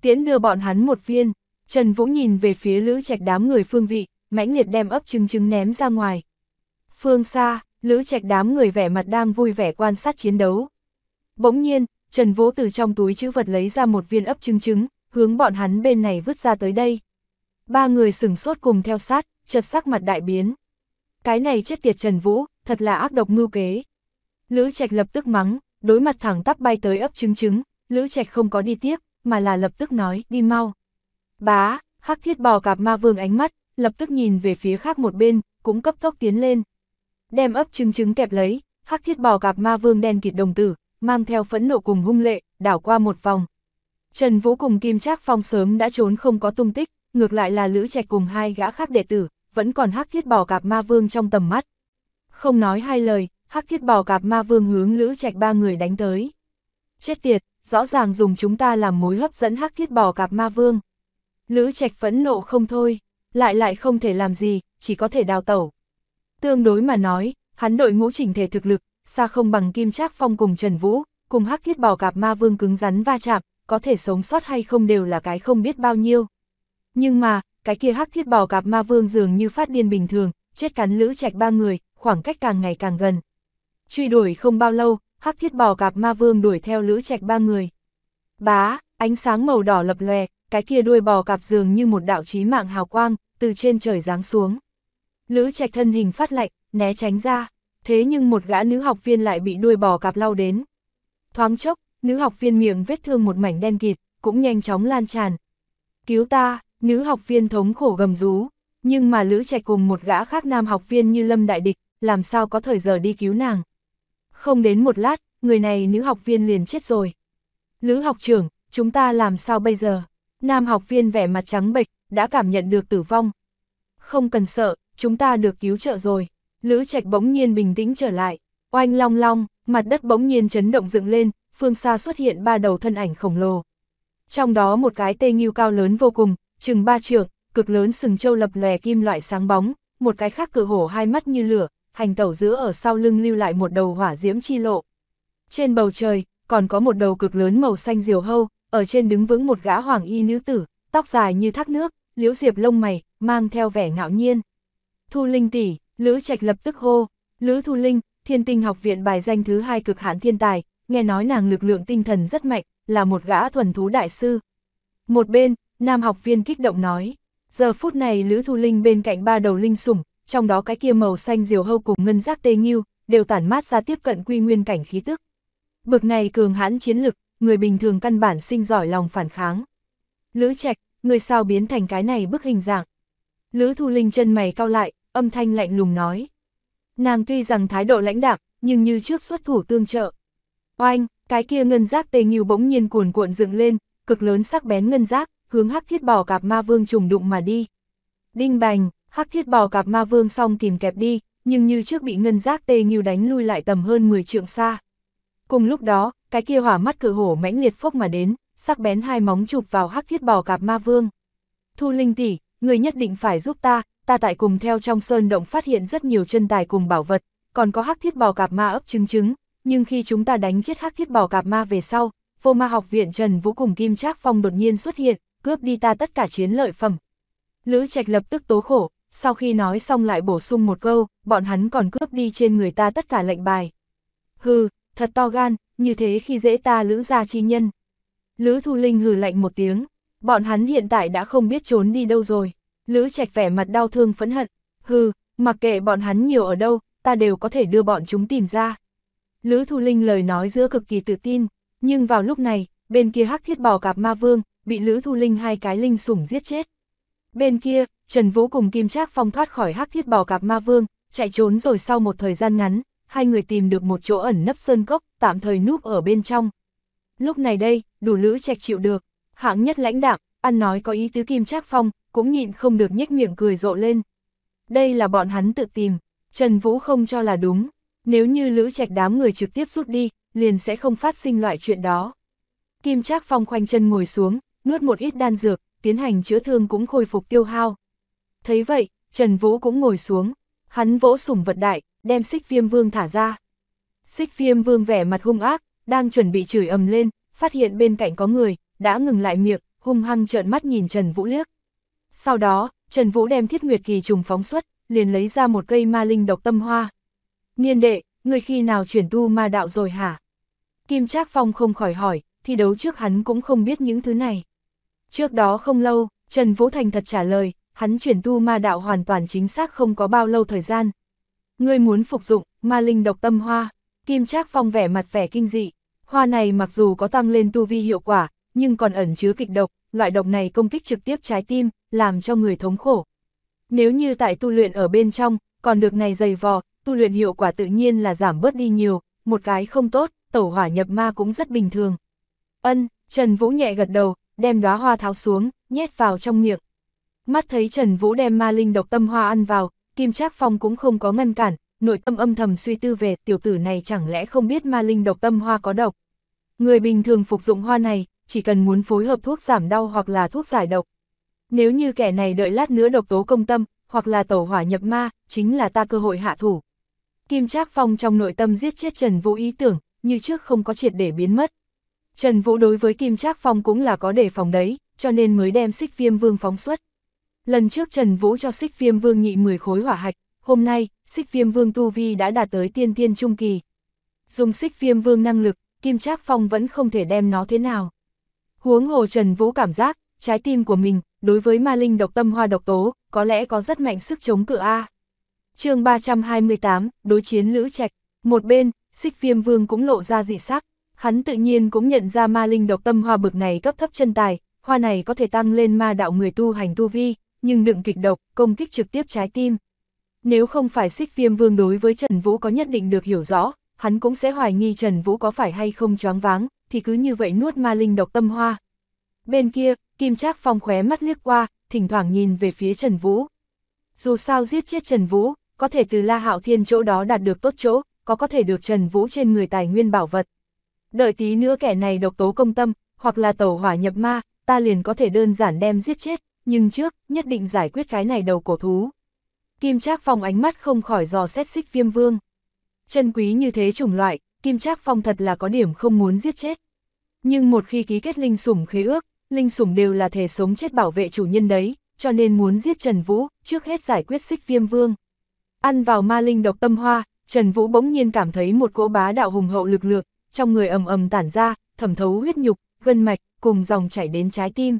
Tiễn đưa bọn hắn một viên, Trần Vũ nhìn về phía lữ trạch đám người phương vị, mãnh liệt đem ấp trứng trứng ném ra ngoài. Phương xa, lữ trạch đám người vẻ mặt đang vui vẻ quan sát chiến đấu. Bỗng nhiên, Trần Vũ từ trong túi chữ vật lấy ra một viên ấp trứng trứng, hướng bọn hắn bên này vứt ra tới đây. Ba người sửng sốt cùng theo sát, chợt sắc mặt đại biến. Cái này chết tiệt Trần Vũ, thật là ác độc mưu kế. Lữ Trạch lập tức mắng, đối mặt thẳng tắp bay tới ấp trứng trứng, Lữ Trạch không có đi tiếp, mà là lập tức nói, đi mau. Bá, hắc thiết bò cạp ma vương ánh mắt, lập tức nhìn về phía khác một bên, cũng cấp tốc tiến lên. Đem ấp trứng trứng kẹp lấy, hắc thiết bò cạp ma vương đen kịt đồng tử, mang theo phẫn nộ cùng hung lệ, đảo qua một vòng. Trần Vũ cùng Kim Trác Phong sớm đã trốn không có tung tích, ngược lại là Lữ Trạch cùng hai gã khác đệ tử, vẫn còn hắc thiết bỏ cạp ma vương trong tầm mắt. Không nói hai lời, hắc thiết bỏ cạp ma vương hướng Lữ Trạch ba người đánh tới. Chết tiệt, rõ ràng dùng chúng ta làm mối hấp dẫn hắc thiết bỏ cạp ma vương. Lữ Trạch phẫn nộ không thôi, lại lại không thể làm gì, chỉ có thể đào tẩu. Tương đối mà nói, hắn đội ngũ chỉnh thể thực lực, xa không bằng Kim Trác Phong cùng Trần Vũ, cùng hắc thiết bò cạp ma vương cứng rắn va chạm, có thể sống sót hay không đều là cái không biết bao nhiêu. Nhưng mà, cái kia hắc thiết bò cạp ma vương dường như phát điên bình thường, chết cắn lữ trạch ba người, khoảng cách càng ngày càng gần. Truy đuổi không bao lâu, hắc thiết bò cạp ma vương đuổi theo lữ trạch ba người. Bá, ánh sáng màu đỏ lập lòe, cái kia đuôi bò cạp dường như một đạo chí mạng hào quang, từ trên trời giáng xuống. Lữ trạch thân hình phát lạnh, né tránh ra thế nhưng một gã nữ học viên lại bị đuôi bò cạp lau đến. Thoáng chốc, nữ học viên miệng vết thương một mảnh đen kịt, cũng nhanh chóng lan tràn. Cứu ta, nữ học viên thống khổ gầm rú, nhưng mà Lữ chạy cùng một gã khác nam học viên như Lâm Đại Địch, làm sao có thời giờ đi cứu nàng. Không đến một lát, người này nữ học viên liền chết rồi. Lữ học trưởng, chúng ta làm sao bây giờ? Nam học viên vẻ mặt trắng bệch, đã cảm nhận được tử vong. Không cần sợ, chúng ta được cứu trợ rồi. Lữ Trạch bỗng nhiên bình tĩnh trở lại, oanh long long, mặt đất bỗng nhiên chấn động dựng lên, phương xa xuất hiện ba đầu thân ảnh khổng lồ. Trong đó một cái tê nghiêu cao lớn vô cùng, chừng ba trượng, cực lớn sừng châu lập lòe kim loại sáng bóng, một cái khác cự hổ hai mắt như lửa, hành tẩu giữa ở sau lưng lưu lại một đầu hỏa diễm chi lộ. Trên bầu trời, còn có một đầu cực lớn màu xanh diều hâu, ở trên đứng vững một gã hoàng y nữ tử, tóc dài như thác nước, liễu diệp lông mày, mang theo vẻ ngạo nhiên. Thu Linh tỷ, Lữ Trạch lập tức hô, Lữ Thu Linh, thiên tinh học viện bài danh thứ hai cực hạn thiên tài, nghe nói nàng lực lượng tinh thần rất mạnh, là một gã thuần thú đại sư. Một bên, nam học viên kích động nói, giờ phút này Lữ Thu Linh bên cạnh ba đầu linh sủng, trong đó cái kia màu xanh diều hâu cùng ngân giác tê nghiêu, đều tản mát ra tiếp cận quy nguyên cảnh khí tức. Bực này cường hãn chiến lực, người bình thường căn bản sinh giỏi lòng phản kháng. Lữ Trạch, người sao biến thành cái này bức hình dạng. Lữ Thu Linh chân mày cau lại, âm thanh lạnh lùng nói. Nàng tuy rằng thái độ lãnh đạm, nhưng như trước xuất thủ tương trợ. Oanh, cái kia ngân giác tề nghiêu bỗng nhiên cuồn cuộn dựng lên, cực lớn sắc bén ngân giác, hướng hắc thiết bò cạp ma vương trùng đụng mà đi. Đinh bành, hắc thiết bò cạp ma vương xong kìm kẹp đi, nhưng như trước bị ngân giác tê nghiêu đánh lui lại tầm hơn 10 trượng xa. Cùng lúc đó, cái kia hỏa mắt cự hổ mãnh liệt phốc mà đến, sắc bén hai móng chụp vào hắc thiết bò cạp ma vương. Thu linh tỷ, người nhất định phải giúp ta, ta tại cùng theo trong sơn động phát hiện rất nhiều chân tài cùng bảo vật, còn có hắc thiết bò cạp ma ấp trứng trứng, nhưng khi chúng ta đánh chết hắc thiết bò cạp ma về sau, vô ma học viện Trần Vũ cùng Kim Trác Phong đột nhiên xuất hiện, cướp đi ta tất cả chiến lợi phẩm. Lữ Trạch lập tức tố khổ, sau khi nói xong lại bổ sung một câu, bọn hắn còn cướp đi trên người ta tất cả lệnh bài. Hừ, thật to gan, như thế khi dễ ta Lữ gia chi nhân. Lữ Thu Linh hừ lạnh một tiếng, Bọn hắn hiện tại đã không biết trốn đi đâu rồi. Lữ trạch vẻ mặt đau thương phẫn hận. Hừ, mặc kệ bọn hắn nhiều ở đâu, ta đều có thể đưa bọn chúng tìm ra. Lữ Thu Linh lời nói giữa cực kỳ tự tin, nhưng vào lúc này, bên kia hắc thiết bò cạp ma vương, bị Lữ Thu Linh hai cái linh sủng giết chết. Bên kia, Trần Vũ cùng Kim Trác Phong thoát khỏi hắc thiết bò cạp ma vương, chạy trốn rồi sau một thời gian ngắn, hai người tìm được một chỗ ẩn nấp sơn cốc, tạm thời núp ở bên trong. Lúc này đây, đủ Lữ Trạch chịu được, hạng nhất lãnh đạm, ăn nói có ý tứ Kim Trác Phong, cũng nhịn không được nhếch miệng cười rộ lên. Đây là bọn hắn tự tìm, Trần Vũ không cho là đúng, nếu như Lữ Trạch đám người trực tiếp rút đi, liền sẽ không phát sinh loại chuyện đó. Kim Trác Phong khoanh chân ngồi xuống, nuốt một ít đan dược, tiến hành chữa thương cũng khôi phục tiêu hao. Thấy vậy, Trần Vũ cũng ngồi xuống, hắn vỗ sủng vật đại, đem xích viêm vương thả ra. Xích viêm vương vẻ mặt hung ác, đang chuẩn bị chửi ầm lên, phát hiện bên cạnh có người, đã ngừng lại miệng, hung hăng trợn mắt nhìn Trần Vũ liếc. Sau đó, Trần Vũ đem thiết nguyệt kỳ trùng phóng xuất, liền lấy ra một cây ma linh độc tâm hoa. Niên đệ, người khi nào chuyển tu ma đạo rồi hả? Kim Trác Phong không khỏi hỏi, thi đấu trước hắn cũng không biết những thứ này. Trước đó không lâu, Trần Vũ Thành thật trả lời, hắn chuyển tu ma đạo hoàn toàn chính xác không có bao lâu thời gian. Ngươi muốn phục dụng, ma linh độc tâm hoa, Kim Trác Phong vẻ mặt vẻ kinh dị. Hoa này mặc dù có tăng lên tu vi hiệu quả, nhưng còn ẩn chứa kịch độc, loại độc này công kích trực tiếp trái tim, làm cho người thống khổ. Nếu như tại tu luyện ở bên trong, còn được này dày vò, tu luyện hiệu quả tự nhiên là giảm bớt đi nhiều, một cái không tốt, tẩu hỏa nhập ma cũng rất bình thường. Ân, Trần Vũ nhẹ gật đầu, đem đóa hoa tháo xuống, nhét vào trong miệng. Mắt thấy Trần Vũ đem ma linh độc tâm hoa ăn vào, Kim Trác Phong cũng không có ngăn cản, nội tâm âm thầm suy tư về tiểu tử này chẳng lẽ không biết ma linh độc tâm hoa có độc. Người bình thường phục dụng hoa này, chỉ cần muốn phối hợp thuốc giảm đau hoặc là thuốc giải độc. Nếu như kẻ này đợi lát nữa độc tố công tâm, hoặc là tẩu hỏa nhập ma, chính là ta cơ hội hạ thủ. Kim Trác Phong trong nội tâm giết chết Trần Vũ ý tưởng, như trước không có triệt để biến mất. Trần Vũ đối với Kim Trác Phong cũng là có đề phòng đấy, cho nên mới đem xích viêm vương phóng xuất. Lần trước Trần Vũ cho xích viêm vương nhị 10 khối hỏa hạch, hôm nay, xích viêm vương tu vi đã đạt tới tiên tiên trung kỳ. Dùng xích viêm vương năng lực, Kim Trác Phong vẫn không thể đem nó thế nào. Huống hồ Trần Vũ cảm giác, trái tim của mình, đối với ma linh độc tâm hoa độc tố, có lẽ có rất mạnh sức chống cự A. chương 328, đối chiến Lữ Trạch, một bên, xích viêm vương cũng lộ ra dị sắc, hắn tự nhiên cũng nhận ra ma linh độc tâm hoa bực này cấp thấp chân tài, hoa này có thể tăng lên ma đạo người tu hành tu vi, nhưng đựng kịch độc, công kích trực tiếp trái tim. Nếu không phải xích viêm vương đối với Trần Vũ có nhất định được hiểu rõ, hắn cũng sẽ hoài nghi Trần Vũ có phải hay không choáng váng, thì cứ như vậy nuốt ma linh độc tâm hoa. Bên kia, Kim Trác Phong khóe mắt liếc qua, thỉnh thoảng nhìn về phía Trần Vũ. Dù sao giết chết Trần Vũ, có thể từ La Hạo Thiên chỗ đó đạt được tốt chỗ, có có thể được Trần Vũ trên người tài nguyên bảo vật. Đợi tí nữa kẻ này độc tố công tâm, hoặc là tẩu hỏa nhập ma, ta liền có thể đơn giản đem giết chết, nhưng trước, nhất định giải quyết cái này đầu cổ thú. Kim Trác Phong ánh mắt không khỏi dò xét xích viêm vương. Chân quý như thế chủng loại, Kim Trác Phong thật là có điểm không muốn giết chết. Nhưng một khi ký kết linh sủng khế ước, linh sủng đều là thể sống chết bảo vệ chủ nhân đấy, cho nên muốn giết Trần Vũ, trước hết giải quyết xích viêm vương. Ăn vào ma linh độc tâm hoa, Trần Vũ bỗng nhiên cảm thấy một cỗ bá đạo hùng hậu lực lượng, trong người ầm ầm tản ra, thẩm thấu huyết nhục, gân mạch, cùng dòng chảy đến trái tim.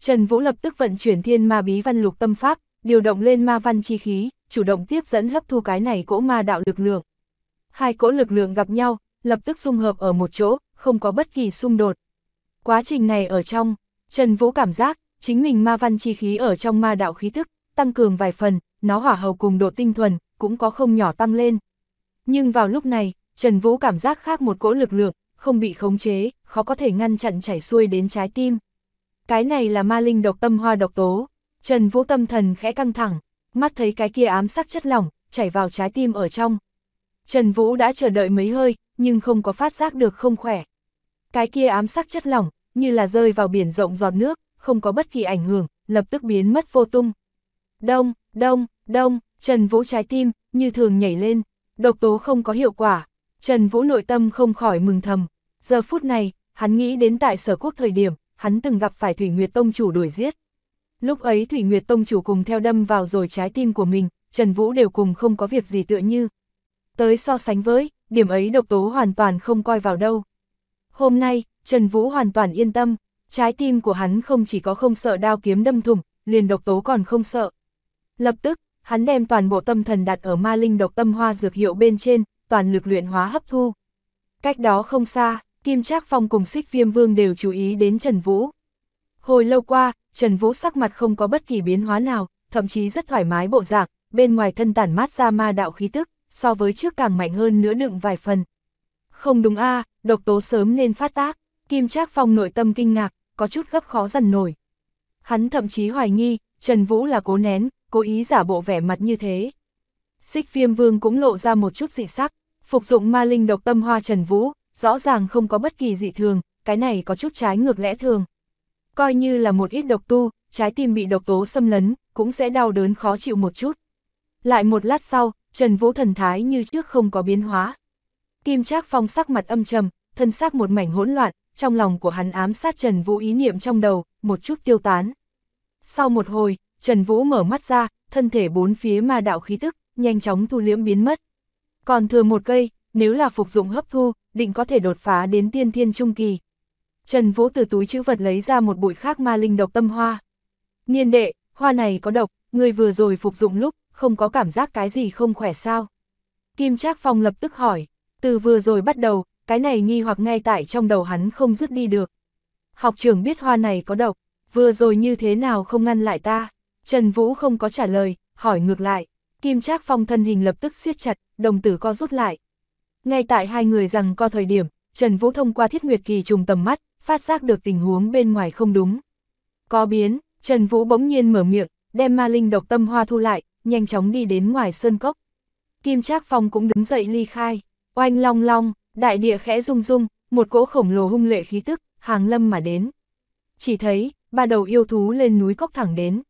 Trần Vũ lập tức vận chuyển thiên ma bí văn lục tâm pháp, điều động lên ma văn chi khí, chủ động tiếp dẫn hấp thu cái này cỗ ma đạo lực lượng. Hai cỗ lực lượng gặp nhau, lập tức dung hợp ở một chỗ, không có bất kỳ xung đột. Quá trình này ở trong, Trần Vũ cảm giác, chính mình ma văn chi khí ở trong ma đạo khí thức, tăng cường vài phần, nó hỏa hầu cùng độ tinh thuần, cũng có không nhỏ tăng lên. Nhưng vào lúc này, Trần Vũ cảm giác khác một cỗ lực lượng, không bị khống chế, khó có thể ngăn chặn chảy xuôi đến trái tim. Cái này là ma linh độc tâm hoa độc tố. Trần Vũ tâm thần khẽ căng thẳng, mắt thấy cái kia ám sắc chất lỏng, chảy vào trái tim ở trong. Trần Vũ đã chờ đợi mấy hơi, nhưng không có phát giác được không khỏe. Cái kia ám sắc chất lỏng, như là rơi vào biển rộng giọt nước, không có bất kỳ ảnh hưởng, lập tức biến mất vô tung. Đông, đông, đông, Trần Vũ trái tim, như thường nhảy lên, độc tố không có hiệu quả. Trần Vũ nội tâm không khỏi mừng thầm. Giờ phút này, hắn nghĩ đến tại sở quốc thời điểm, hắn từng gặp phải Thủy Nguyệt Tông chủ đuổi giết. Lúc ấy Thủy Nguyệt Tông chủ cùng theo đâm vào rồi trái tim của mình, Trần Vũ đều cùng không có việc gì tựa như. Tới so sánh với, điểm ấy độc tố hoàn toàn không coi vào đâu. Hôm nay, Trần Vũ hoàn toàn yên tâm, trái tim của hắn không chỉ có không sợ đao kiếm đâm thủng, liền độc tố còn không sợ. Lập tức, hắn đem toàn bộ tâm thần đặt ở ma linh độc tâm hoa dược hiệu bên trên, toàn lực luyện hóa hấp thu. Cách đó không xa, Kim Trác Phong cùng Sích Viêm Vương đều chú ý đến Trần Vũ. Hồi lâu qua, Trần Vũ sắc mặt không có bất kỳ biến hóa nào, thậm chí rất thoải mái bộ dạng, bên ngoài thân tản mát ra ma đạo khí tức so với trước càng mạnh hơn nữa đựng vài phần. Không đúng a độc tố sớm nên phát tác, Kim Trác Phong nội tâm kinh ngạc, có chút gấp khó dần nổi. Hắn thậm chí hoài nghi, Trần Vũ là cố nén, cố ý giả bộ vẻ mặt như thế. Xích viêm vương cũng lộ ra một chút dị sắc, phục dụng ma linh độc tâm hoa Trần Vũ, rõ ràng không có bất kỳ dị thường, cái này có chút trái ngược lẽ thường. Coi như là một ít độc tu, trái tim bị độc tố xâm lấn, cũng sẽ đau đớn khó chịu một chút. Lại một lát sau, Trần Vũ thần thái như trước không có biến hóa. Kim Trác Phong sắc mặt âm trầm, thân xác một mảnh hỗn loạn, trong lòng của hắn ám sát Trần Vũ ý niệm trong đầu, một chút tiêu tán. Sau một hồi, Trần Vũ mở mắt ra, thân thể bốn phía ma đạo khí tức, nhanh chóng thu liễm biến mất. Còn thừa một cây, nếu là phục dụng hấp thu, định có thể đột phá đến tiên thiên trung kỳ. Trần Vũ từ túi chữ vật lấy ra một bụi khác ma linh độc tâm hoa. Niên đệ, hoa này có độc, người vừa rồi phục dụng lúc, không có cảm giác cái gì không khỏe sao? Kim Trác Phong lập tức hỏi, từ vừa rồi bắt đầu, cái này nghi hoặc ngay tại trong đầu hắn không dứt đi được. Học trưởng biết hoa này có độc, vừa rồi như thế nào không ngăn lại ta? Trần Vũ không có trả lời, hỏi ngược lại. Kim Trác Phong thân hình lập tức siết chặt, đồng tử co rút lại. Ngay tại hai người rằng co thời điểm, Trần Vũ thông qua thiết nguyệt kỳ trùng tầm mắt, phát giác được tình huống bên ngoài không đúng. Có biến, Trần Vũ bỗng nhiên mở miệng, đem ma linh độc tâm hoa thu lại, nhanh chóng đi đến ngoài sơn cốc. Kim Trác Phong cũng đứng dậy ly khai, oanh long long, đại địa khẽ rung rung, một cỗ khổng lồ hung lệ khí tức, hàng lâm mà đến. Chỉ thấy, ba đầu yêu thú lên núi cốc thẳng đến.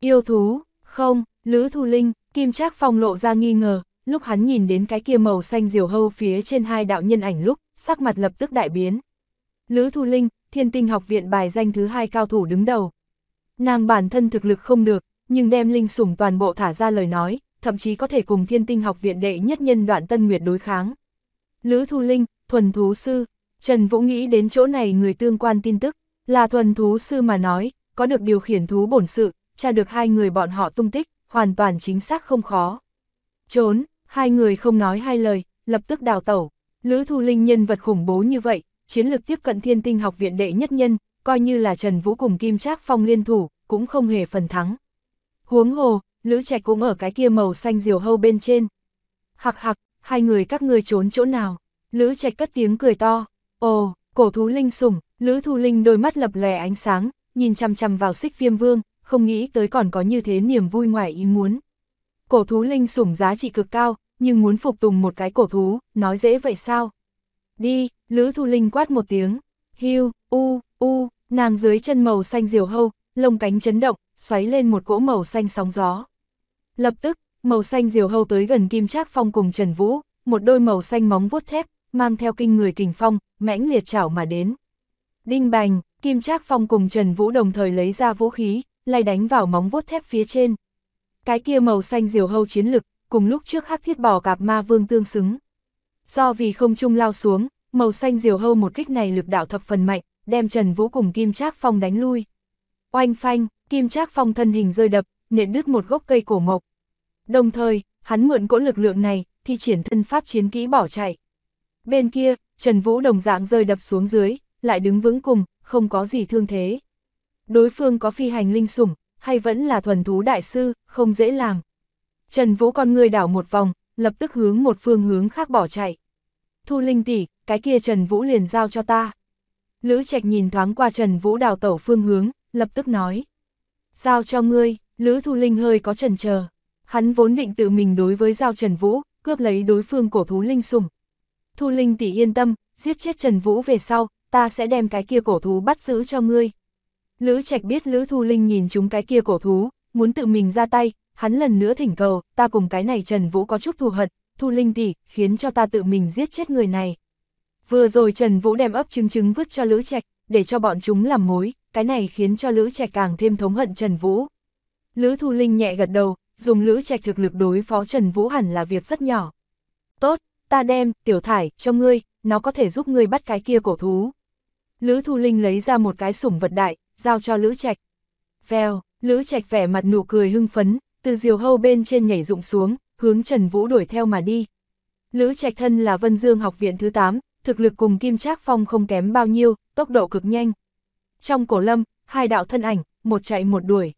Yêu thú, không, Lữ Thu Linh, Kim Trác Phong lộ ra nghi ngờ, lúc hắn nhìn đến cái kia màu xanh diều hâu phía trên hai đạo nhân ảnh lúc, sắc mặt lập tức đại biến. Lữ Thu Linh, thiên tinh học viện bài danh thứ hai cao thủ đứng đầu. Nàng bản thân thực lực không được, nhưng đem linh sủng toàn bộ thả ra lời nói, thậm chí có thể cùng thiên tinh học viện đệ nhất nhân đoạn tân nguyệt đối kháng. Lữ Thu Linh, thuần thú sư, Trần Vũ nghĩ đến chỗ này người tương quan tin tức, là thuần thú sư mà nói, có được điều khiển thú bổn sự, tra được hai người bọn họ tung tích, hoàn toàn chính xác không khó. Trốn, hai người không nói hai lời, lập tức đào tẩu. Lữ Thu Linh nhân vật khủng bố như vậy, chiến lược tiếp cận thiên tinh học viện đệ nhất nhân, coi như là Trần Vũ cùng Kim Trác Phong liên thủ, cũng không hề phần thắng. Huống hồ, Lữ Trạch cũng ở cái kia màu xanh diều hâu bên trên. Hặc hặc, hai người các ngươi trốn chỗ nào? Lữ Trạch cất tiếng cười to. Ồ, cổ thú linh sủng, Lữ Thu Linh đôi mắt lập lòe ánh sáng, nhìn chằm chằm vào xích viêm vương, không nghĩ tới còn có như thế niềm vui ngoài ý muốn. Cổ thú linh sủng giá trị cực cao, nhưng muốn phục tùng một cái cổ thú, nói dễ vậy sao? Đi, Lữ Thu Linh quát một tiếng. Hiu, u, u, nàng dưới chân màu xanh diều hâu, lông cánh chấn động, xoáy lên một cỗ màu xanh sóng gió. Lập tức, màu xanh diều hâu tới gần Kim Trác Phong cùng Trần Vũ, một đôi màu xanh móng vuốt thép, mang theo kinh người kình phong, mãnh liệt chảo mà đến. Đinh bành, Kim Trác Phong cùng Trần Vũ đồng thời lấy ra vũ khí, lay đánh vào móng vuốt thép phía trên. Cái kia màu xanh diều hâu chiến lực, cùng lúc trước hắc thiết bò cạp ma vương tương xứng. Do vì không chung lao xuống, màu xanh diều hâu một kích này lực đạo thập phần mạnh, đem Trần Vũ cùng Kim Trác Phong đánh lui. Oanh phanh, Kim Trác Phong thân hình rơi đập, nện đứt một gốc cây cổ mộc. Đồng thời, hắn mượn cỗ lực lượng này, thi triển thân pháp chiến kỹ bỏ chạy. Bên kia, Trần Vũ đồng dạng rơi đập xuống dưới, lại đứng vững cùng, không có gì thương thế. Đối phương có phi hành linh sủng, hay vẫn là thuần thú đại sư, không dễ làm. Trần Vũ con người đảo một vòng, lập tức hướng một phương hướng khác bỏ chạy. Thu Linh tỷ, cái kia Trần Vũ liền giao cho ta. Lữ Trạch nhìn thoáng qua Trần Vũ đào tẩu phương hướng, lập tức nói giao cho ngươi, Lữ Thu Linh hơi có chần chờ. Hắn vốn định tự mình đối với giao Trần Vũ, cướp lấy đối phương cổ thú linh sủng. Thu Linh tỷ yên tâm, giết chết Trần Vũ về sau, ta sẽ đem cái kia cổ thú bắt giữ cho ngươi. Lữ Trạch biết Lữ Thu Linh nhìn chúng cái kia cổ thú, muốn tự mình ra tay, hắn lần nữa thỉnh cầu, ta cùng cái này Trần Vũ có chút thù hận, Thu Linh tỷ, khiến cho ta tự mình giết chết người này. Vừa rồi Trần Vũ đem ấp trứng trứng vứt cho Lữ Trạch, để cho bọn chúng làm mối, cái này khiến cho Lữ Trạch càng thêm thống hận Trần Vũ. Lữ Thu Linh nhẹ gật đầu, dùng Lữ Trạch thực lực đối phó Trần Vũ hẳn là việc rất nhỏ. Tốt, ta đem, tiểu thải, cho ngươi, nó có thể giúp ngươi bắt cái kia cổ thú. Lữ Thu Linh lấy ra một cái sủng vật đại, giao cho Lữ Trạch. Vèo, Lữ Trạch vẻ mặt nụ cười hưng phấn, từ diều hâu bên trên nhảy rụng xuống, hướng Trần Vũ đuổi theo mà đi. Lữ Trạch thân là Vân Dương học viện thứ 8, thực lực cùng Kim Trác Phong không kém bao nhiêu, tốc độ cực nhanh. Trong cổ lâm, hai đạo thân ảnh, một chạy một đuổi.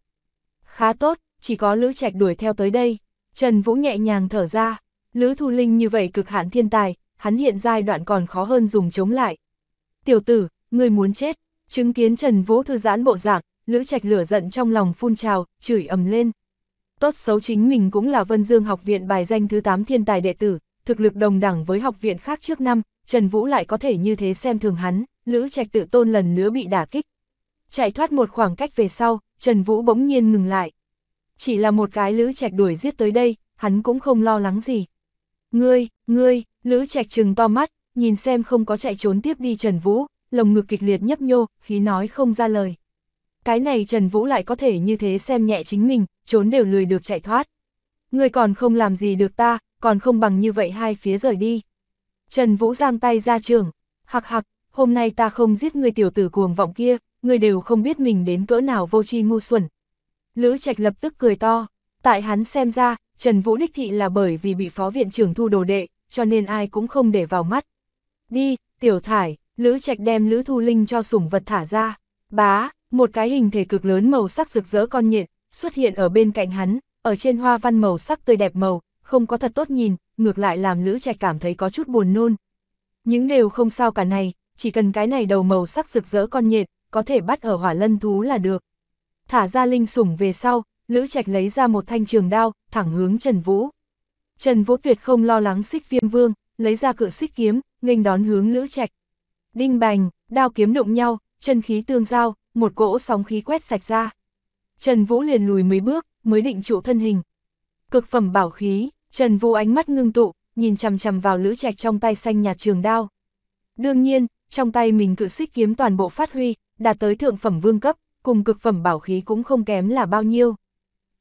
Khá tốt, chỉ có Lữ Trạch đuổi theo tới đây. Trần Vũ nhẹ nhàng thở ra, Lữ Thu Linh như vậy cực hạn thiên tài, hắn hiện giai đoạn còn khó hơn dùng chống lại. Tiểu tử, người muốn chết, chứng kiến Trần Vũ thư giãn bộ dạng, Lữ Trạch lửa giận trong lòng phun trào, chửi ầm lên. Tốt xấu chính mình cũng là Vân Dương học viện bài danh thứ 8 thiên tài đệ tử, thực lực đồng đẳng với học viện khác trước năm, Trần Vũ lại có thể như thế xem thường hắn, Lữ Trạch tự tôn lần nữa bị đả kích chạy thoát một khoảng cách về sau, Trần Vũ bỗng nhiên ngừng lại. Chỉ là một cái lữ trạch đuổi giết tới đây, hắn cũng không lo lắng gì. Ngươi, ngươi, lữ trạch trừng to mắt, nhìn xem không có chạy trốn tiếp đi Trần Vũ, lồng ngực kịch liệt nhấp nhô, khí nói không ra lời. Cái này Trần Vũ lại có thể như thế xem nhẹ chính mình, trốn đều lười được chạy thoát. Ngươi còn không làm gì được ta, còn không bằng như vậy hai phía rời đi. Trần Vũ giang tay ra trường, hạc hạc, hôm nay ta không giết người tiểu tử cuồng vọng kia, người đều không biết mình đến cỡ nào vô tri ngu xuẩn. Lữ Trạch lập tức cười to, tại hắn xem ra, Trần Vũ đích thị là bởi vì bị phó viện trưởng thu đồ đệ, cho nên ai cũng không để vào mắt. Đi, tiểu thải, Lữ Trạch đem Lữ Thu Linh cho sủng vật thả ra, bá, một cái hình thể cực lớn màu sắc rực rỡ con nhện, xuất hiện ở bên cạnh hắn, ở trên hoa văn màu sắc tươi đẹp màu, không có thật tốt nhìn, ngược lại làm Lữ Trạch cảm thấy có chút buồn nôn. Những đều không sao cả này, chỉ cần cái này đầu màu sắc rực rỡ con nhện, có thể bắt ở hỏa lân thú là được. Thả ra linh sủng về sau, Lữ Trạch lấy ra một thanh trường đao, thẳng hướng Trần Vũ. Trần Vũ tuyệt không lo lắng xích viêm vương, lấy ra cự xích kiếm, nghênh đón hướng Lữ Trạch. Đinh bành, đao kiếm đụng nhau, chân khí tương giao, một cỗ sóng khí quét sạch ra. Trần Vũ liền lùi mấy bước, mới định trụ thân hình. Cực phẩm bảo khí, Trần Vũ ánh mắt ngưng tụ, nhìn chằm chằm vào Lữ Trạch trong tay xanh nhạt trường đao. Đương nhiên, trong tay mình cự xích kiếm toàn bộ phát huy, đạt tới thượng phẩm vương cấp, cùng cực phẩm bảo khí cũng không kém là bao nhiêu.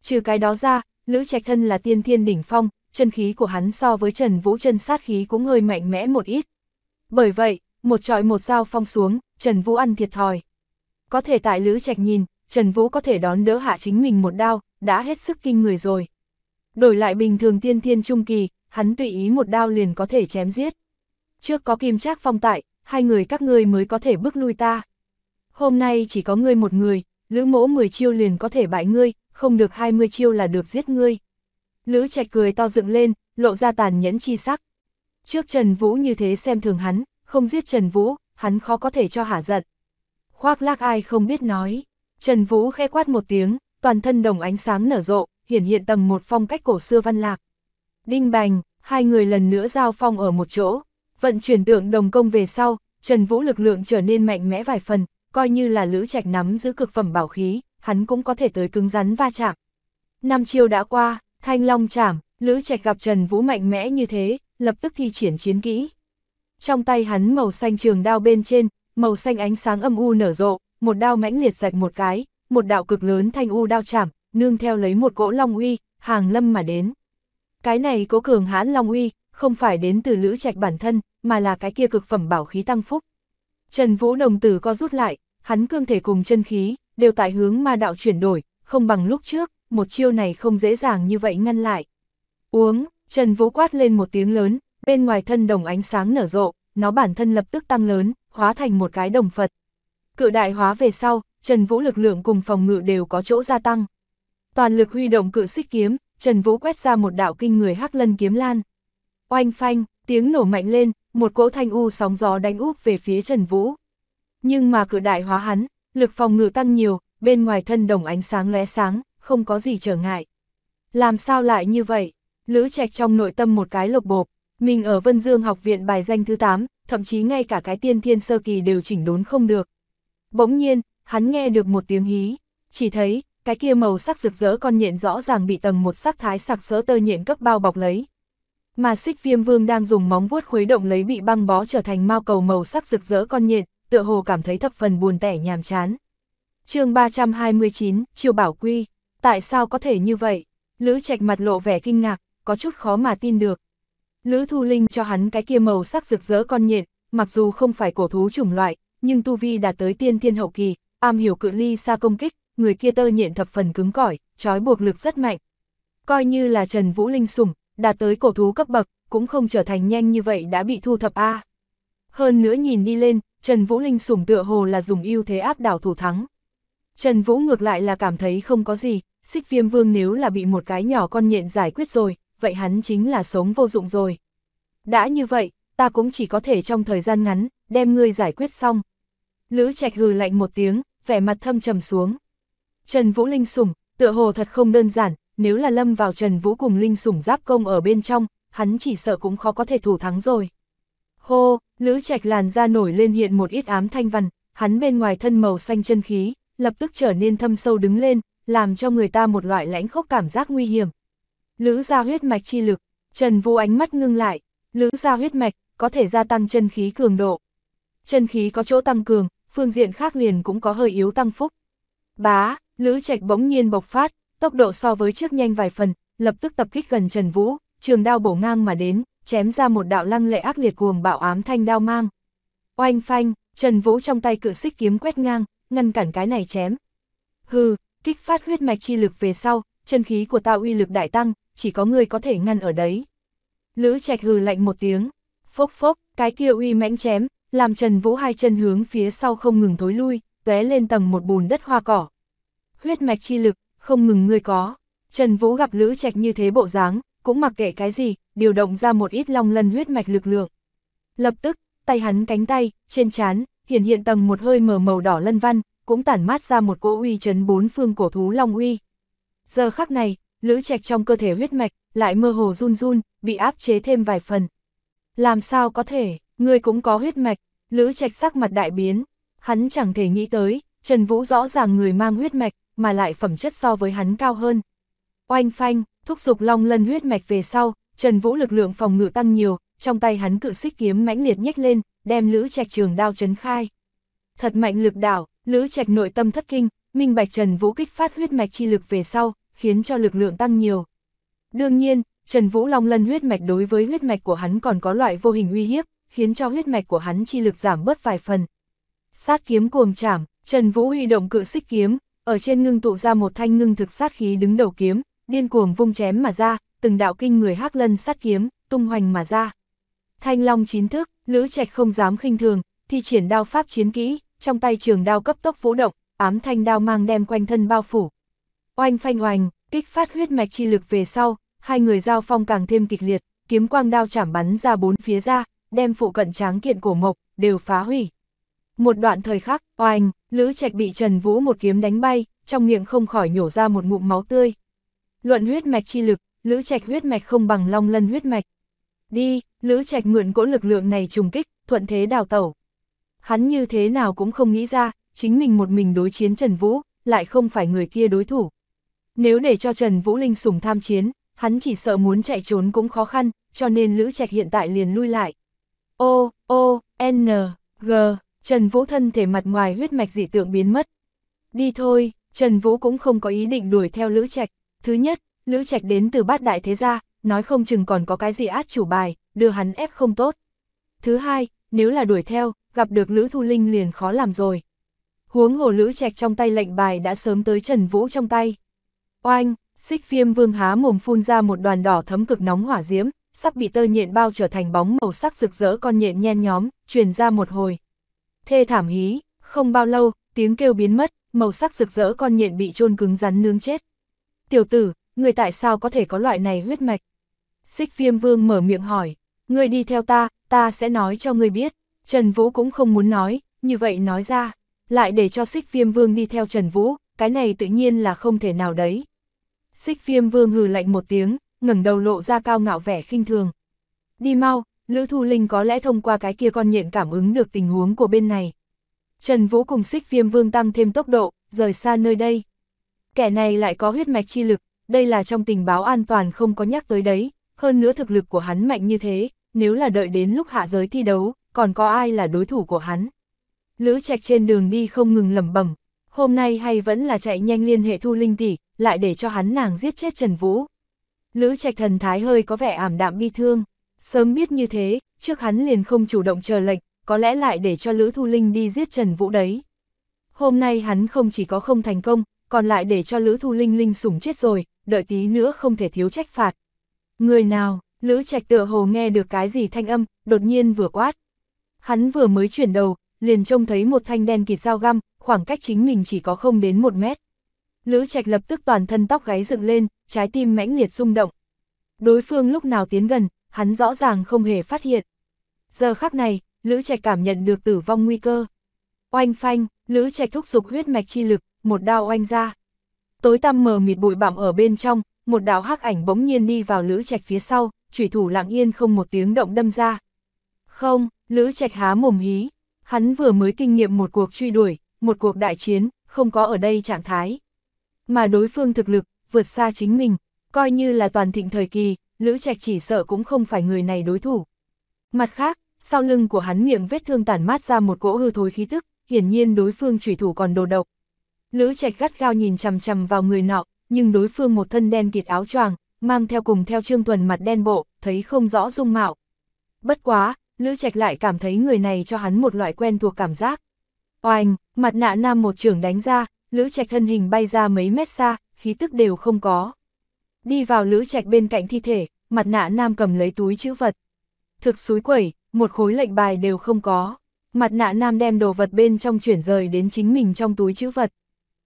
Trừ cái đó ra, Lữ Trạch Thân là tiên thiên đỉnh phong, chân khí của hắn so với Trần Vũ chân sát khí cũng hơi mạnh mẽ một ít. Bởi vậy, một trọi một dao phong xuống, Trần Vũ ăn thiệt thòi. Có thể tại Lữ Trạch nhìn, Trần Vũ có thể đón đỡ hạ chính mình một đao, đã hết sức kinh người rồi. Đổi lại bình thường tiên thiên trung kỳ, hắn tùy ý một đao liền có thể chém giết. Trước có kim trác phong tại, hai người các ngươi mới có thể bước lui ta hôm nay chỉ có ngươi một người, lữ mỗ 10 chiêu liền có thể bại ngươi, không được 20 chiêu là được giết ngươi. Lữ trạch cười to dựng lên, lộ ra tàn nhẫn chi sắc. Trước Trần Vũ như thế xem thường hắn, không giết Trần Vũ, hắn khó có thể cho hả giận. Khoác lác ai không biết nói, Trần Vũ khẽ quát một tiếng, toàn thân đồng ánh sáng nở rộ, hiển hiện tầng một phong cách cổ xưa văn lạc. Đinh bành, hai người lần nữa giao phong ở một chỗ, vận chuyển tượng đồng công về sau, Trần Vũ lực lượng trở nên mạnh mẽ vài phần, coi như là Lữ Trạch nắm giữ cực phẩm bảo khí, hắn cũng có thể tới cứng rắn va chạm. Năm chiều đã qua, thanh long chảm, Lữ Trạch gặp Trần Vũ mạnh mẽ như thế, lập tức thi triển chiến kỹ. Trong tay hắn màu xanh trường đao bên trên, màu xanh ánh sáng âm u nở rộ, một đao mãnh liệt rạch một cái, một đạo cực lớn thanh u đao chảm, nương theo lấy một cỗ long uy, hàng lâm mà đến. Cái này cố cường hãn long uy, không phải đến từ Lữ Trạch bản thân, mà là cái kia cực phẩm bảo khí tăng phúc, Trần Vũ đồng tử co rút lại, hắn cương thể cùng chân khí, đều tại hướng ma đạo chuyển đổi, không bằng lúc trước, một chiêu này không dễ dàng như vậy ngăn lại. Uống, Trần Vũ quát lên một tiếng lớn, bên ngoài thân đồng ánh sáng nở rộ, nó bản thân lập tức tăng lớn, hóa thành một cái đồng Phật. Cự đại hóa về sau, Trần Vũ lực lượng cùng phòng ngự đều có chỗ gia tăng. Toàn lực huy động cự xích kiếm, Trần Vũ quét ra một đạo kinh người hắc lân kiếm lan. Oanh phanh, Tiếng nổ mạnh lên, một cỗ thanh u sóng gió đánh úp về phía Trần Vũ. Nhưng mà cự đại hóa hắn, lực phòng ngự tăng nhiều, bên ngoài thân đồng ánh sáng lóe sáng, không có gì trở ngại. Làm sao lại như vậy? Lữ Trạch trong nội tâm một cái lộc bộp, mình ở Vân Dương học viện bài danh thứ 8, thậm chí ngay cả cái tiên thiên sơ kỳ đều chỉnh đốn không được. Bỗng nhiên, hắn nghe được một tiếng hí, chỉ thấy, cái kia màu sắc rực rỡ con nhện rõ ràng bị tầng một sắc thái sặc sỡ tơ nhện cấp bao bọc lấy, mà xích viêm vương đang dùng móng vuốt khuấy động lấy bị băng bó trở thành mao cầu màu sắc rực rỡ con nhện, tựa hồ cảm thấy thập phần buồn tẻ nhàm chán. chương 329, Triều Bảo Quy, tại sao có thể như vậy? Lữ Trạch mặt lộ vẻ kinh ngạc, có chút khó mà tin được. Lữ Thu Linh cho hắn cái kia màu sắc rực rỡ con nhện, mặc dù không phải cổ thú chủng loại, nhưng tu vi đạt tới tiên thiên hậu kỳ, am hiểu cự ly xa công kích, người kia tơ nhện thập phần cứng cỏi, trói buộc lực rất mạnh. Coi như là Trần Vũ Linh sủng, đạt tới cổ thú cấp bậc, cũng không trở thành nhanh như vậy đã bị thu thập a. Hơn nữa nhìn đi lên, Trần Vũ Linh sủng tựa hồ là dùng ưu thế áp đảo thủ thắng. Trần Vũ ngược lại là cảm thấy không có gì, xích viêm vương nếu là bị một cái nhỏ con nhện giải quyết rồi, vậy hắn chính là sống vô dụng rồi. Đã như vậy, ta cũng chỉ có thể trong thời gian ngắn, đem ngươi giải quyết xong. Lữ Trạch hừ lạnh một tiếng, vẻ mặt thâm trầm xuống. Trần Vũ Linh sủng, tựa hồ thật không đơn giản, nếu là lâm vào Trần Vũ cùng Linh Sủng giáp công ở bên trong, hắn chỉ sợ cũng khó có thể thủ thắng rồi. Hô, Lữ Trạch làn ra nổi lên hiện một ít ám thanh văn, hắn bên ngoài thân màu xanh chân khí, lập tức trở nên thâm sâu đứng lên, làm cho người ta một loại lãnh khốc cảm giác nguy hiểm. Lữ ra huyết mạch chi lực, Trần Vũ ánh mắt ngưng lại, lữ ra huyết mạch, có thể gia tăng chân khí cường độ. Chân khí có chỗ tăng cường, phương diện khác liền cũng có hơi yếu tăng phúc. Bá, Lữ Trạch bỗng nhiên bộc phát, tốc độ so với trước nhanh vài phần, lập tức tập kích gần Trần Vũ, trường đao bổ ngang mà đến, chém ra một đạo lăng lệ ác liệt cuồng bạo ám thanh đao mang. Oanh phanh, Trần Vũ trong tay cự xích kiếm quét ngang, ngăn cản cái này chém. Hừ, kích phát huyết mạch chi lực về sau, chân khí của ta uy lực đại tăng, chỉ có người có thể ngăn ở đấy. Lữ Trạch hừ lạnh một tiếng, phốc phốc, cái kia uy mãnh chém, làm Trần Vũ hai chân hướng phía sau không ngừng thối lui, tóe lên tầng một bùn đất hoa cỏ. Huyết mạch chi lực, không ngừng ngươi có. Trần Vũ gặp Lữ Trạch như thế bộ dáng, cũng mặc kệ cái gì, điều động ra một ít long lân huyết mạch lực lượng. Lập tức, tay hắn cánh tay, trên trán hiện hiện tầng một hơi mờ màu đỏ lân văn, cũng tản mát ra một cỗ uy trấn bốn phương cổ thú long uy. Giờ khắc này, Lữ Trạch trong cơ thể huyết mạch lại mơ hồ run run, bị áp chế thêm vài phần. Làm sao có thể, ngươi cũng có huyết mạch, Lữ Trạch sắc mặt đại biến, hắn chẳng thể nghĩ tới, Trần Vũ rõ ràng người mang huyết mạch, mà lại phẩm chất so với hắn cao hơn. Oanh phanh, thúc dục long lân huyết mạch về sau, Trần Vũ lực lượng phòng ngự tăng nhiều, trong tay hắn cự xích kiếm mãnh liệt nhếch lên, đem Lữ Trạch trường đao chấn khai. Thật mạnh lực đảo, Lữ Trạch nội tâm thất kinh, minh bạch Trần Vũ kích phát huyết mạch chi lực về sau, khiến cho lực lượng tăng nhiều. Đương nhiên, Trần Vũ long lân huyết mạch đối với huyết mạch của hắn còn có loại vô hình uy hiếp, khiến cho huyết mạch của hắn chi lực giảm bớt vài phần. Sát kiếm cuồng chảm, Trần Vũ huy động cự xích kiếm, ở trên ngưng tụ ra một thanh ngưng thực sát khí đứng đầu kiếm, điên cuồng vung chém mà ra, từng đạo kinh người hắc lân sát kiếm, tung hoành mà ra. Thanh long chín thức Lữ Trạch không dám khinh thường, thi triển đao pháp chiến kỹ, trong tay trường đao cấp tốc vũ động, ám thanh đao mang đem quanh thân bao phủ. Oanh phanh oanh, kích phát huyết mạch chi lực về sau, hai người giao phong càng thêm kịch liệt, kiếm quang đao chảm bắn ra bốn phía ra, đem phụ cận tráng kiện cổ mộc, đều phá hủy. Một đoạn thời khắc, oanh, Lữ Trạch bị Trần Vũ một kiếm đánh bay, trong miệng không khỏi nhổ ra một ngụm máu tươi. Luận huyết mạch chi lực, Lữ Trạch huyết mạch không bằng Long Lân huyết mạch. Đi, Lữ Trạch mượn cỗ lực lượng này trùng kích, thuận thế đào tẩu. Hắn như thế nào cũng không nghĩ ra, chính mình một mình đối chiến Trần Vũ, lại không phải người kia đối thủ. Nếu để cho Trần Vũ Linh sủng tham chiến, hắn chỉ sợ muốn chạy trốn cũng khó khăn, cho nên Lữ Trạch hiện tại liền lui lại. O, O, N, G, Trần Vũ thân thể mặt ngoài huyết mạch dị tượng biến mất. Đi thôi, Trần Vũ cũng không có ý định đuổi theo Lữ Trạch. Thứ nhất, Lữ Trạch đến từ bát đại thế gia, nói không chừng còn có cái gì át chủ bài, đưa hắn ép không tốt. Thứ hai, nếu là đuổi theo, gặp được Lữ Thu Linh liền khó làm rồi. Huống hồ Lữ Trạch trong tay lệnh bài đã sớm tới Trần Vũ trong tay. Oanh, xích viêm vương há mồm phun ra một đoàn đỏ thấm cực nóng hỏa diễm, sắp bị tơ nhện bao trở thành bóng màu sắc rực rỡ con nhện nhen nhóm, truyền ra một hồi, thê thảm hí, không bao lâu, tiếng kêu biến mất, màu sắc rực rỡ con nhện bị chôn cứng rắn nướng chết. Tiểu tử, người tại sao có thể có loại này huyết mạch? Xích viêm vương mở miệng hỏi, người đi theo ta, ta sẽ nói cho người biết. Trần Vũ cũng không muốn nói, như vậy nói ra, lại để cho xích viêm vương đi theo Trần Vũ, cái này tự nhiên là không thể nào đấy. Xích viêm vương hừ lạnh một tiếng, ngẩng đầu lộ ra cao ngạo vẻ khinh thường. Đi mau, Lữ Thu Linh có lẽ thông qua cái kia con nhện cảm ứng được tình huống của bên này. Trần Vũ cùng xích viêm vương tăng thêm tốc độ, rời xa nơi đây. Kẻ này lại có huyết mạch chi lực, đây là trong tình báo an toàn không có nhắc tới đấy, hơn nữa thực lực của hắn mạnh như thế, nếu là đợi đến lúc hạ giới thi đấu, còn có ai là đối thủ của hắn. Lữ Trạch trên đường đi không ngừng lầm bẩm, hôm nay hay vẫn là chạy nhanh liên hệ Thu Linh tỷ, lại để cho hắn nàng giết chết Trần Vũ. Lữ Trạch thần thái hơi có vẻ ảm đạm bi thương. Sớm biết như thế, trước hắn liền không chủ động chờ lệnh, có lẽ lại để cho Lữ Thu Linh đi giết Trần Vũ đấy. Hôm nay hắn không chỉ có không thành công, còn lại để cho Lữ Thu Linh linh sủng chết rồi, đợi tí nữa không thể thiếu trách phạt. Người nào, Lữ Trạch tựa hồ nghe được cái gì thanh âm, đột nhiên vừa quát. Hắn vừa mới chuyển đầu, liền trông thấy một thanh đen kịt dao găm, khoảng cách chính mình chỉ có không đến một mét. Lữ Trạch lập tức toàn thân tóc gáy dựng lên, trái tim mãnh liệt rung động. Đối phương lúc nào tiến gần, hắn rõ ràng không hề phát hiện. Giờ khắc này, Lữ Trạch cảm nhận được tử vong nguy cơ. Oanh phanh, Lữ Trạch thúc dục huyết mạch chi lực, một đao oanh ra. Tối tăm mờ mịt bụi bặm ở bên trong, một đạo hắc ảnh bỗng nhiên đi vào Lữ Trạch phía sau, chủy thủ lặng yên không một tiếng động đâm ra. Không, Lữ Trạch há mồm hí, hắn vừa mới kinh nghiệm một cuộc truy đuổi, một cuộc đại chiến, không có ở đây trạng thái. Mà đối phương thực lực, vượt xa chính mình, coi như là toàn thịnh thời kỳ, Lữ Trạch chỉ sợ cũng không phải người này đối thủ. Mặt khác, sau lưng của hắn miệng vết thương tản mát ra một cỗ hư thối khí tức, hiển nhiên đối phương chủy thủ còn đồ độc. Lữ Trạch gắt gao nhìn chằm chằm vào người nọ, nhưng đối phương một thân đen kịt áo choàng, mang theo cùng theo Trương Tuần mặt đen bộ, thấy không rõ dung mạo. Bất quá, Lữ Trạch lại cảm thấy người này cho hắn một loại quen thuộc cảm giác. Oanh, mặt nạ nam một trưởng đánh ra, Lữ Trạch thân hình bay ra mấy mét xa, khí tức đều không có đi vào lữ trạch bên cạnh thi thể, mặt nạ nam cầm lấy túi chữ vật. Thực suối quẩy, một khối lệnh bài đều không có. Mặt nạ nam đem đồ vật bên trong chuyển rời đến chính mình trong túi chữ vật.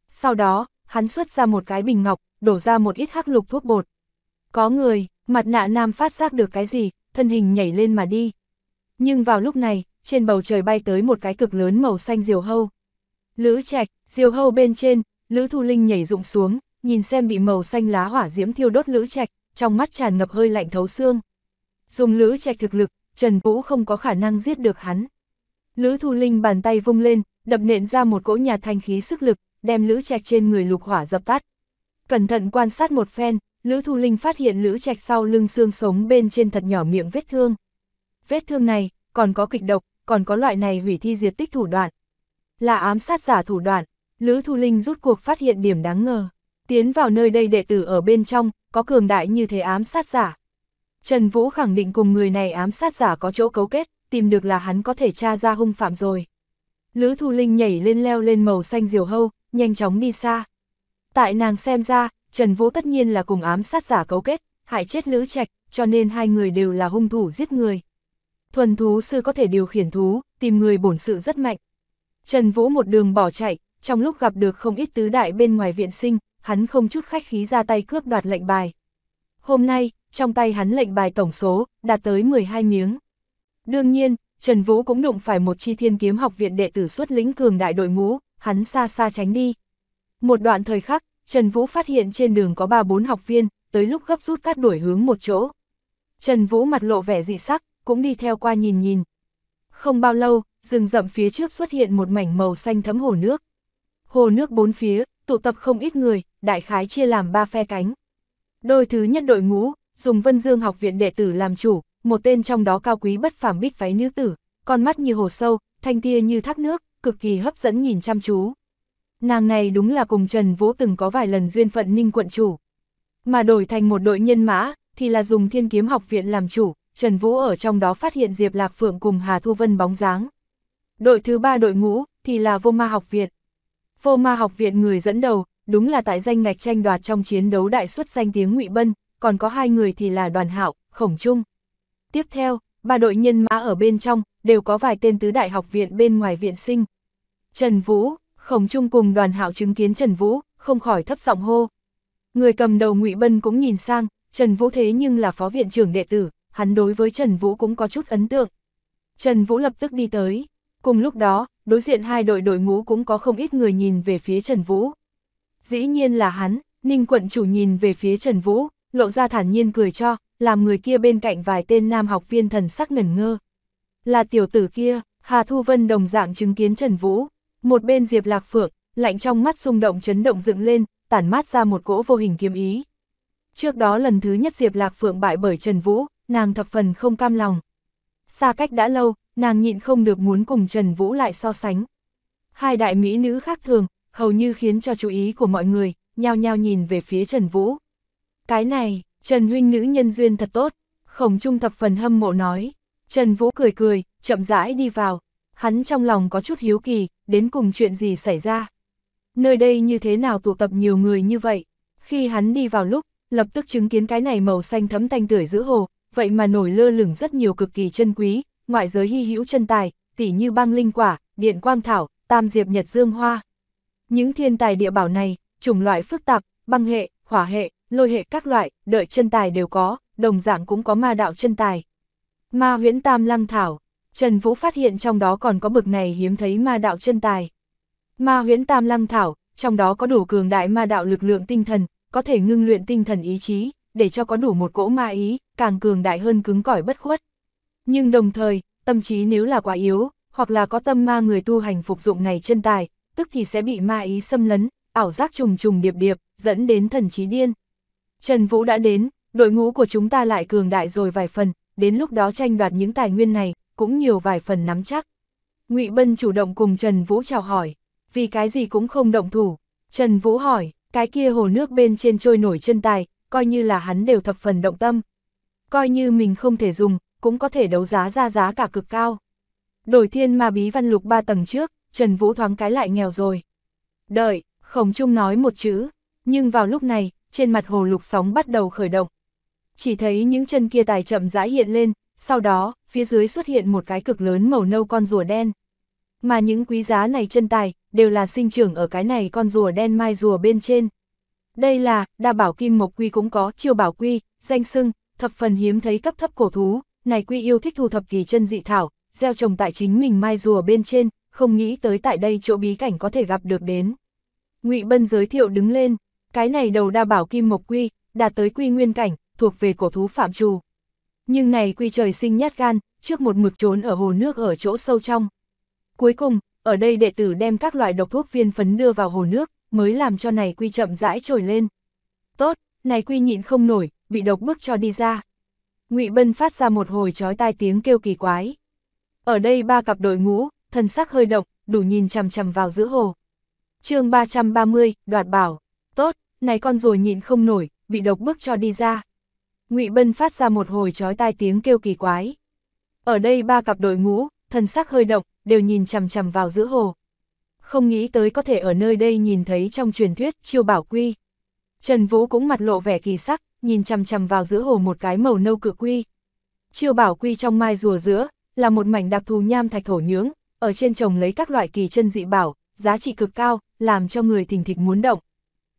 Sau đó, hắn xuất ra một cái bình ngọc, đổ ra một ít hắc lục thuốc bột. Có người, mặt nạ nam phát giác được cái gì, thân hình nhảy lên mà đi. Nhưng vào lúc này, trên bầu trời bay tới một cái cực lớn màu xanh diều hâu. Lữ trạch, diều hâu bên trên, Lữ Thu Linh nhảy rụng xuống, nhìn xem bị màu xanh lá hỏa diễm thiêu đốt lữ trạch, trong mắt tràn ngập hơi lạnh thấu xương. Dùng lữ trạch thực lực, Trần Vũ không có khả năng giết được hắn. Lữ Thu Linh bàn tay vung lên, đập nện ra một cỗ nhà thanh khí sức lực, đem lữ trạch trên người lục hỏa dập tắt. Cẩn thận quan sát một phen, Lữ Thu Linh phát hiện lữ trạch sau lưng xương sống bên trên thật nhỏ miệng vết thương. Vết thương này, còn có kịch độc, còn có loại này hủy thi diệt tích thủ đoạn. Là ám sát giả thủ đoạn, Lữ Thu Linh rút cuộc phát hiện điểm đáng ngờ. Tiến vào nơi đây đệ tử ở bên trong, có cường đại như thế ám sát giả. Trần Vũ khẳng định cùng người này ám sát giả có chỗ cấu kết, tìm được là hắn có thể tra ra hung phạm rồi. Lữ Thu Linh nhảy lên leo lên màu xanh diều hâu, nhanh chóng đi xa. Tại nàng xem ra, Trần Vũ tất nhiên là cùng ám sát giả cấu kết, hại chết Lữ Trạch, cho nên hai người đều là hung thủ giết người. Thuần thú sư có thể điều khiển thú, tìm người bổn sự rất mạnh. Trần Vũ một đường bỏ chạy, trong lúc gặp được không ít tứ đại bên ngoài viện sinh, hắn không chút khách khí ra tay cướp đoạt lệnh bài. Hôm nay, trong tay hắn lệnh bài tổng số, đạt tới 12 miếng. Đương nhiên, Trần Vũ cũng đụng phải một chi thiên kiếm học viện đệ tử xuất lĩnh cường đại đội ngũ, hắn xa xa tránh đi. Một đoạn thời khắc, Trần Vũ phát hiện trên đường có 3-4 học viên, tới lúc gấp rút cắt đuổi hướng một chỗ. Trần Vũ mặt lộ vẻ dị sắc, cũng đi theo qua nhìn nhìn. Không bao lâu, rừng rậm phía trước xuất hiện một mảnh màu xanh thấm hồ nước. Hồ nước bốn phía, tụ tập không ít người, đại khái chia làm ba phe cánh. Đôi thứ nhất đội ngũ, dùng Vân Dương học viện đệ tử làm chủ, một tên trong đó cao quý bất phàm bích váy nữ tử, con mắt như hồ sâu, thanh tia như thác nước, cực kỳ hấp dẫn nhìn chăm chú. Nàng này đúng là cùng Trần Vũ từng có vài lần duyên phận Ninh quận chủ. Mà đổi thành một đội nhân mã, thì là dùng Thiên Kiếm học viện làm chủ, Trần Vũ ở trong đó phát hiện Diệp Lạc Phượng cùng Hà Thu Vân bóng dáng. Đội thứ ba đội ngũ, thì là Vô Ma học viện. Phô ma học viện người dẫn đầu, đúng là tại danh ngạch tranh đoạt trong chiến đấu đại xuất danh tiếng ngụy Bân, còn có hai người thì là đoàn hạo, khổng trung. Tiếp theo, ba đội nhân mã ở bên trong, đều có vài tên tứ đại học viện bên ngoài viện sinh. Trần Vũ, khổng trung cùng đoàn hạo chứng kiến Trần Vũ, không khỏi thấp giọng hô. Người cầm đầu ngụy Bân cũng nhìn sang, Trần Vũ thế nhưng là phó viện trưởng đệ tử, hắn đối với Trần Vũ cũng có chút ấn tượng. Trần Vũ lập tức đi tới. Cùng lúc đó, đối diện hai đội đội ngũ cũng có không ít người nhìn về phía Trần Vũ. Dĩ nhiên là hắn, Ninh quận chủ nhìn về phía Trần Vũ, lộ ra thản nhiên cười cho, làm người kia bên cạnh vài tên nam học viên thần sắc ngẩn ngơ. Là tiểu tử kia, Hà Thu Vân đồng dạng chứng kiến Trần Vũ, một bên Diệp Lạc Phượng, lạnh trong mắt rung động chấn động dựng lên, tản mát ra một cỗ vô hình kiếm ý. Trước đó lần thứ nhất Diệp Lạc Phượng bại bởi Trần Vũ, nàng thập phần không cam lòng. Xa cách đã lâu, nàng nhịn không được muốn cùng Trần Vũ lại so sánh. Hai đại mỹ nữ khác thường, hầu như khiến cho chú ý của mọi người, nhao nhao nhìn về phía Trần Vũ. Cái này, Trần Huynh nữ nhân duyên thật tốt, khổng trung thập phần hâm mộ nói. Trần Vũ cười cười, chậm rãi đi vào, hắn trong lòng có chút hiếu kỳ, đến cùng chuyện gì xảy ra. Nơi đây như thế nào tụ tập nhiều người như vậy, khi hắn đi vào lúc, lập tức chứng kiến cái này màu xanh thấm tanh tưởi giữa hồ, vậy mà nổi lơ lửng rất nhiều cực kỳ chân quý, ngoại giới hy hữu chân tài, tỉ như băng linh quả, điện quang thảo, tam diệp nhật dương hoa. Những thiên tài địa bảo này, chủng loại phức tạp, băng hệ, hỏa hệ, lôi hệ các loại, đợi chân tài đều có, đồng dạng cũng có ma đạo chân tài. Ma huyễn tam lăng thảo, Trần Vũ phát hiện trong đó còn có bực này hiếm thấy ma đạo chân tài. Ma huyễn tam lăng thảo, trong đó có đủ cường đại ma đạo lực lượng tinh thần, có thể ngưng luyện tinh thần ý chí, để cho có đủ một cỗ ma ý, càng cường đại hơn cứng cỏi bất khuất. Nhưng đồng thời, tâm trí nếu là quá yếu, hoặc là có tâm ma người tu hành phục dụng này chân tài, tức thì sẽ bị ma ý xâm lấn, ảo giác trùng trùng điệp điệp, dẫn đến thần trí điên. Trần Vũ đã đến, đội ngũ của chúng ta lại cường đại rồi vài phần, đến lúc đó tranh đoạt những tài nguyên này, cũng nhiều vài phần nắm chắc. Ngụy Bân chủ động cùng Trần Vũ chào hỏi, vì cái gì cũng không động thủ. Trần Vũ hỏi, cái kia hồ nước bên trên trôi nổi chân tài, coi như là hắn đều thập phần động tâm. Coi như mình không thể dùng, cũng có thể đấu giá ra giá cả cực cao. Đổi thiên ma bí văn lục ba tầng trước, Trần Vũ thoáng cái lại nghèo rồi. Đợi, Khổng Trung nói một chữ, nhưng vào lúc này, trên mặt hồ lục sóng bắt đầu khởi động. Chỉ thấy những chân kia tài chậm rãi hiện lên, sau đó, phía dưới xuất hiện một cái cực lớn màu nâu con rùa đen. Mà những quý giá này chân tài, đều là sinh trưởng ở cái này con rùa đen mai rùa bên trên. Đây là, đa bảo kim mộc quy cũng có, chiêu bảo quy, danh sưng, thập phần hiếm thấy cấp thấp cổ thú, này quy yêu thích thu thập kỳ chân dị thảo, gieo trồng tại chính mình mai rùa bên trên, không nghĩ tới tại đây chỗ bí cảnh có thể gặp được đến. Ngụy Bân giới thiệu đứng lên, cái này đầu đa bảo kim mộc quy, đạt tới quy nguyên cảnh, thuộc về cổ thú phạm trù. Nhưng này quy trời sinh nhát gan, trước một mực trốn ở hồ nước ở chỗ sâu trong. Cuối cùng, ở đây đệ tử đem các loại độc thuốc viên phấn đưa vào hồ nước, mới làm cho này quy chậm rãi trồi lên. Tốt, này quy nhịn không nổi, bị độc bức cho đi ra. Ngụy Bân phát ra một hồi chói tai tiếng kêu kỳ quái. Ở đây ba cặp đội ngũ, thần sắc hơi động, đủ nhìn chằm chằm vào giữa hồ. chương 330, đoạt bảo, tốt, này con rồi nhịn không nổi, bị độc bước cho đi ra. Ngụy Bân phát ra một hồi chói tai tiếng kêu kỳ quái. Ở đây ba cặp đội ngũ, thần sắc hơi động, đều nhìn chằm chằm vào giữa hồ. Không nghĩ tới có thể ở nơi đây nhìn thấy trong truyền thuyết chiêu bảo quy. Trần Vũ cũng mặt lộ vẻ kỳ sắc, nhìn chằm chằm vào giữa hồ một cái màu nâu cự quy. Chiêu bảo quy trong mai rùa giữa, là một mảnh đặc thù nham thạch thổ nhưỡng, ở trên trồng lấy các loại kỳ chân dị bảo, giá trị cực cao, làm cho người thình thịch muốn động.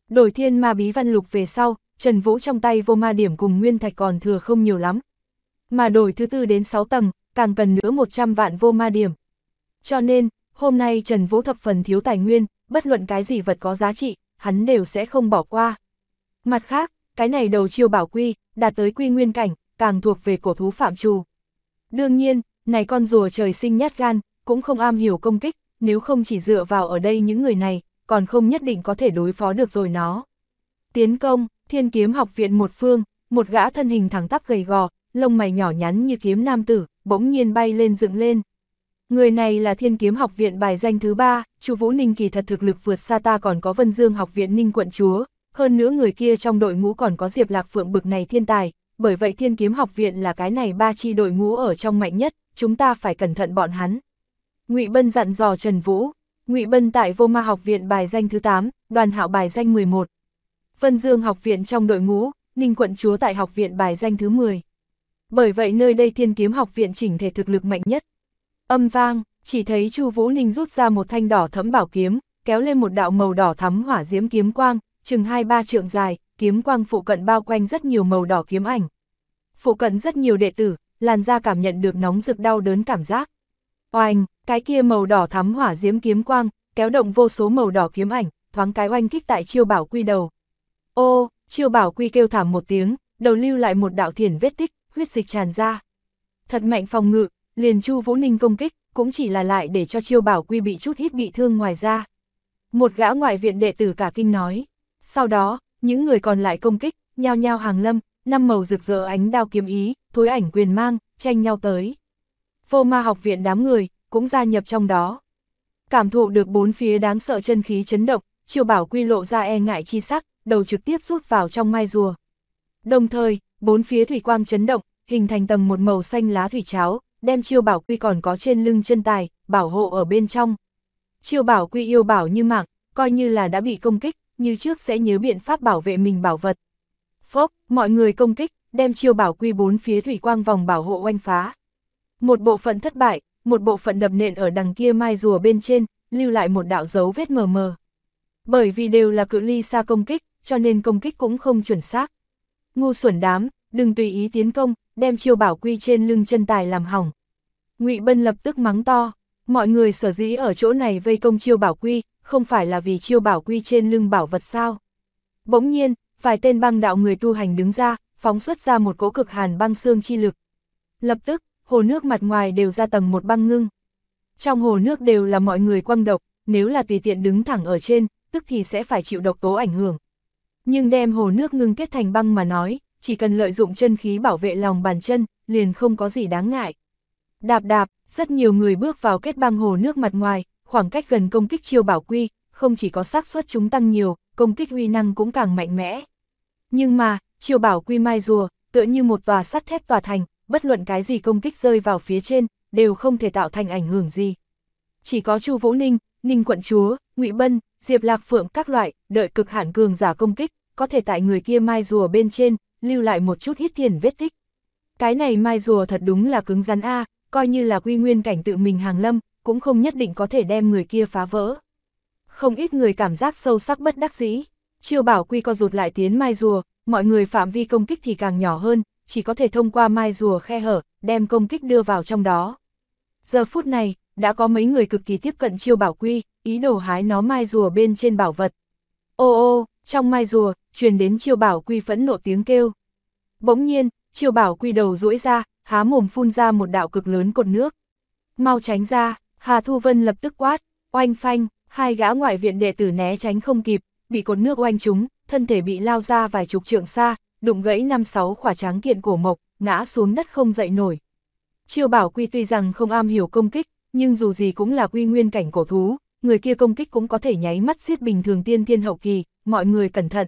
Đổi thiên ma bí văn lục về sau, Trần Vũ trong tay vô ma điểm cùng nguyên thạch còn thừa không nhiều lắm. Mà đổi thứ tư đến 6 tầng, càng cần nữa 100 vạn vô ma điểm. Cho nên, hôm nay Trần Vũ thập phần thiếu tài nguyên, bất luận cái gì vật có giá trị, hắn đều sẽ không bỏ qua. Mặt khác, cái này đầu chiêu bảo quy, đạt tới quy nguyên cảnh, càng thuộc về cổ thú phạm trù. Đương nhiên, này con rùa trời sinh nhát gan, cũng không am hiểu công kích, nếu không chỉ dựa vào ở đây những người này, còn không nhất định có thể đối phó được rồi nó. Tiến công, thiên kiếm học viện một phương, một gã thân hình thẳng tắp gầy gò, lông mày nhỏ nhắn như kiếm nam tử, bỗng nhiên bay lên dựng lên. Người này là thiên kiếm học viện bài danh thứ ba, chu Vũ Ninh kỳ thật thực lực vượt xa ta còn có vân dương học viện Ninh quận chúa, hơn nữa người kia trong đội ngũ còn có Diệp Lạc Phượng bực này thiên tài, bởi vậy thiên kiếm học viện là cái này ba chi đội ngũ ở trong mạnh nhất, chúng ta phải cẩn thận bọn hắn. ngụy Bân dặn dò Trần Vũ, ngụy Bân tại vô ma học viện bài danh thứ 8, đoàn hạo bài danh 11. Vân Dương học viện trong đội ngũ, Ninh quận chúa tại học viện bài danh thứ 10. Bởi vậy nơi đây thiên kiếm học viện chỉnh thể thực lực mạnh nhất. Âm vang, chỉ thấy Chu Vũ Ninh rút ra một thanh đỏ thẫm bảo kiếm, kéo lên một đạo màu đỏ thắm hỏa diễm kiếm quang, chừng hai ba trượng dài, kiếm quang phụ cận bao quanh rất nhiều màu đỏ kiếm ảnh. Phụ cận rất nhiều đệ tử, làn da cảm nhận được nóng rực đau đớn cảm giác. Oanh, cái kia màu đỏ thắm hỏa diễm kiếm quang, kéo động vô số màu đỏ kiếm ảnh, thoáng cái oanh kích tại chiêu bảo quy đầu. Ô, chiêu bảo quy kêu thảm một tiếng, đầu lưu lại một đạo thiền vết tích, huyết dịch tràn ra. Thật mạnh phòng ngự, liền chu vũ ninh công kích, cũng chỉ là lại để cho chiêu bảo quy bị chút hít bị thương ngoài ra. Một gã ngoại viện đệ tử cả kinh nói. Sau đó, những người còn lại công kích, nhao nhao hàng lâm, năm màu rực rỡ ánh đao kiếm ý, thối ảnh quyền mang, tranh nhau tới. Vô ma học viện đám người, cũng gia nhập trong đó. Cảm thụ được bốn phía đáng sợ chân khí chấn động, triều bảo quy lộ ra e ngại chi sắc, đầu trực tiếp rút vào trong mai rùa. Đồng thời, bốn phía thủy quang chấn động, hình thành tầng một màu xanh lá thủy cháo, đem chiêu bảo quy còn có trên lưng chân tài, bảo hộ ở bên trong. Chiêu bảo quy yêu bảo như mạng, coi như là đã bị công kích, như trước sẽ nhớ biện pháp bảo vệ mình bảo vật. Phốc, mọi người công kích, đem chiêu bảo quy bốn phía thủy quang vòng bảo hộ oanh phá. Một bộ phận thất bại, một bộ phận đập nện ở đằng kia mai rùa bên trên, lưu lại một đạo dấu vết mờ mờ. Bởi vì đều là cự ly xa công kích, cho nên công kích cũng không chuẩn xác. Ngu xuẩn đám, đừng tùy ý tiến công, đem chiêu bảo quy trên lưng chân tài làm hỏng. Ngụy Bân lập tức mắng to, Mọi người sở dĩ ở chỗ này vây công chiêu bảo quy, không phải là vì chiêu bảo quy trên lưng bảo vật sao. Bỗng nhiên, vài tên băng đạo người tu hành đứng ra, phóng xuất ra một cỗ cực hàn băng xương chi lực. Lập tức, hồ nước mặt ngoài đều ra tầng một băng ngưng. Trong hồ nước đều là mọi người quăng độc, nếu là tùy tiện đứng thẳng ở trên, tức thì sẽ phải chịu độc tố ảnh hưởng. Nhưng đem hồ nước ngưng kết thành băng mà nói, chỉ cần lợi dụng chân khí bảo vệ lòng bàn chân, liền không có gì đáng ngại. Đạp đạp, rất nhiều người bước vào kết băng hồ nước mặt ngoài, khoảng cách gần công kích chiêu bảo quy, không chỉ có xác suất chúng tăng nhiều, công kích uy năng cũng càng mạnh mẽ. Nhưng mà, chiêu bảo quy mai rùa, tựa như một tòa sắt thép tòa thành, bất luận cái gì công kích rơi vào phía trên, đều không thể tạo thành ảnh hưởng gì. Chỉ có Chu Vũ Ninh, Ninh quận chúa, Ngụy Bân, Diệp Lạc Phượng các loại, đợi cực hạn cường giả công kích, có thể tại người kia mai rùa bên trên, lưu lại một chút hít thiền vết tích. Cái này mai rùa thật đúng là cứng rắn a, coi như là quy nguyên cảnh tự mình hàng lâm, cũng không nhất định có thể đem người kia phá vỡ. Không ít người cảm giác sâu sắc bất đắc dĩ, chiêu bảo quy co rụt lại tiến mai rùa, mọi người phạm vi công kích thì càng nhỏ hơn, chỉ có thể thông qua mai rùa khe hở, đem công kích đưa vào trong đó. Giờ phút này, đã có mấy người cực kỳ tiếp cận chiêu bảo quy, ý đồ hái nó mai rùa bên trên bảo vật. Ô ô, trong mai rùa, truyền đến chiêu bảo quy phẫn nộ tiếng kêu. Bỗng nhiên, chiêu bảo quy đầu rũi ra, há mồm phun ra một đạo cực lớn cột nước. Mau tránh ra, Hà Thu Vân lập tức quát, oanh phanh, hai gã ngoại viện đệ tử né tránh không kịp, bị cột nước oanh trúng, thân thể bị lao ra vài chục trượng xa, đụng gãy năm sáu khỏa tráng kiện cổ mộc, ngã xuống đất không dậy nổi. Chiêu bảo quy tuy rằng không am hiểu công kích, nhưng dù gì cũng là quy nguyên cảnh cổ thú, người kia công kích cũng có thể nháy mắt giết bình thường tiên tiên hậu kỳ, mọi người cẩn thận.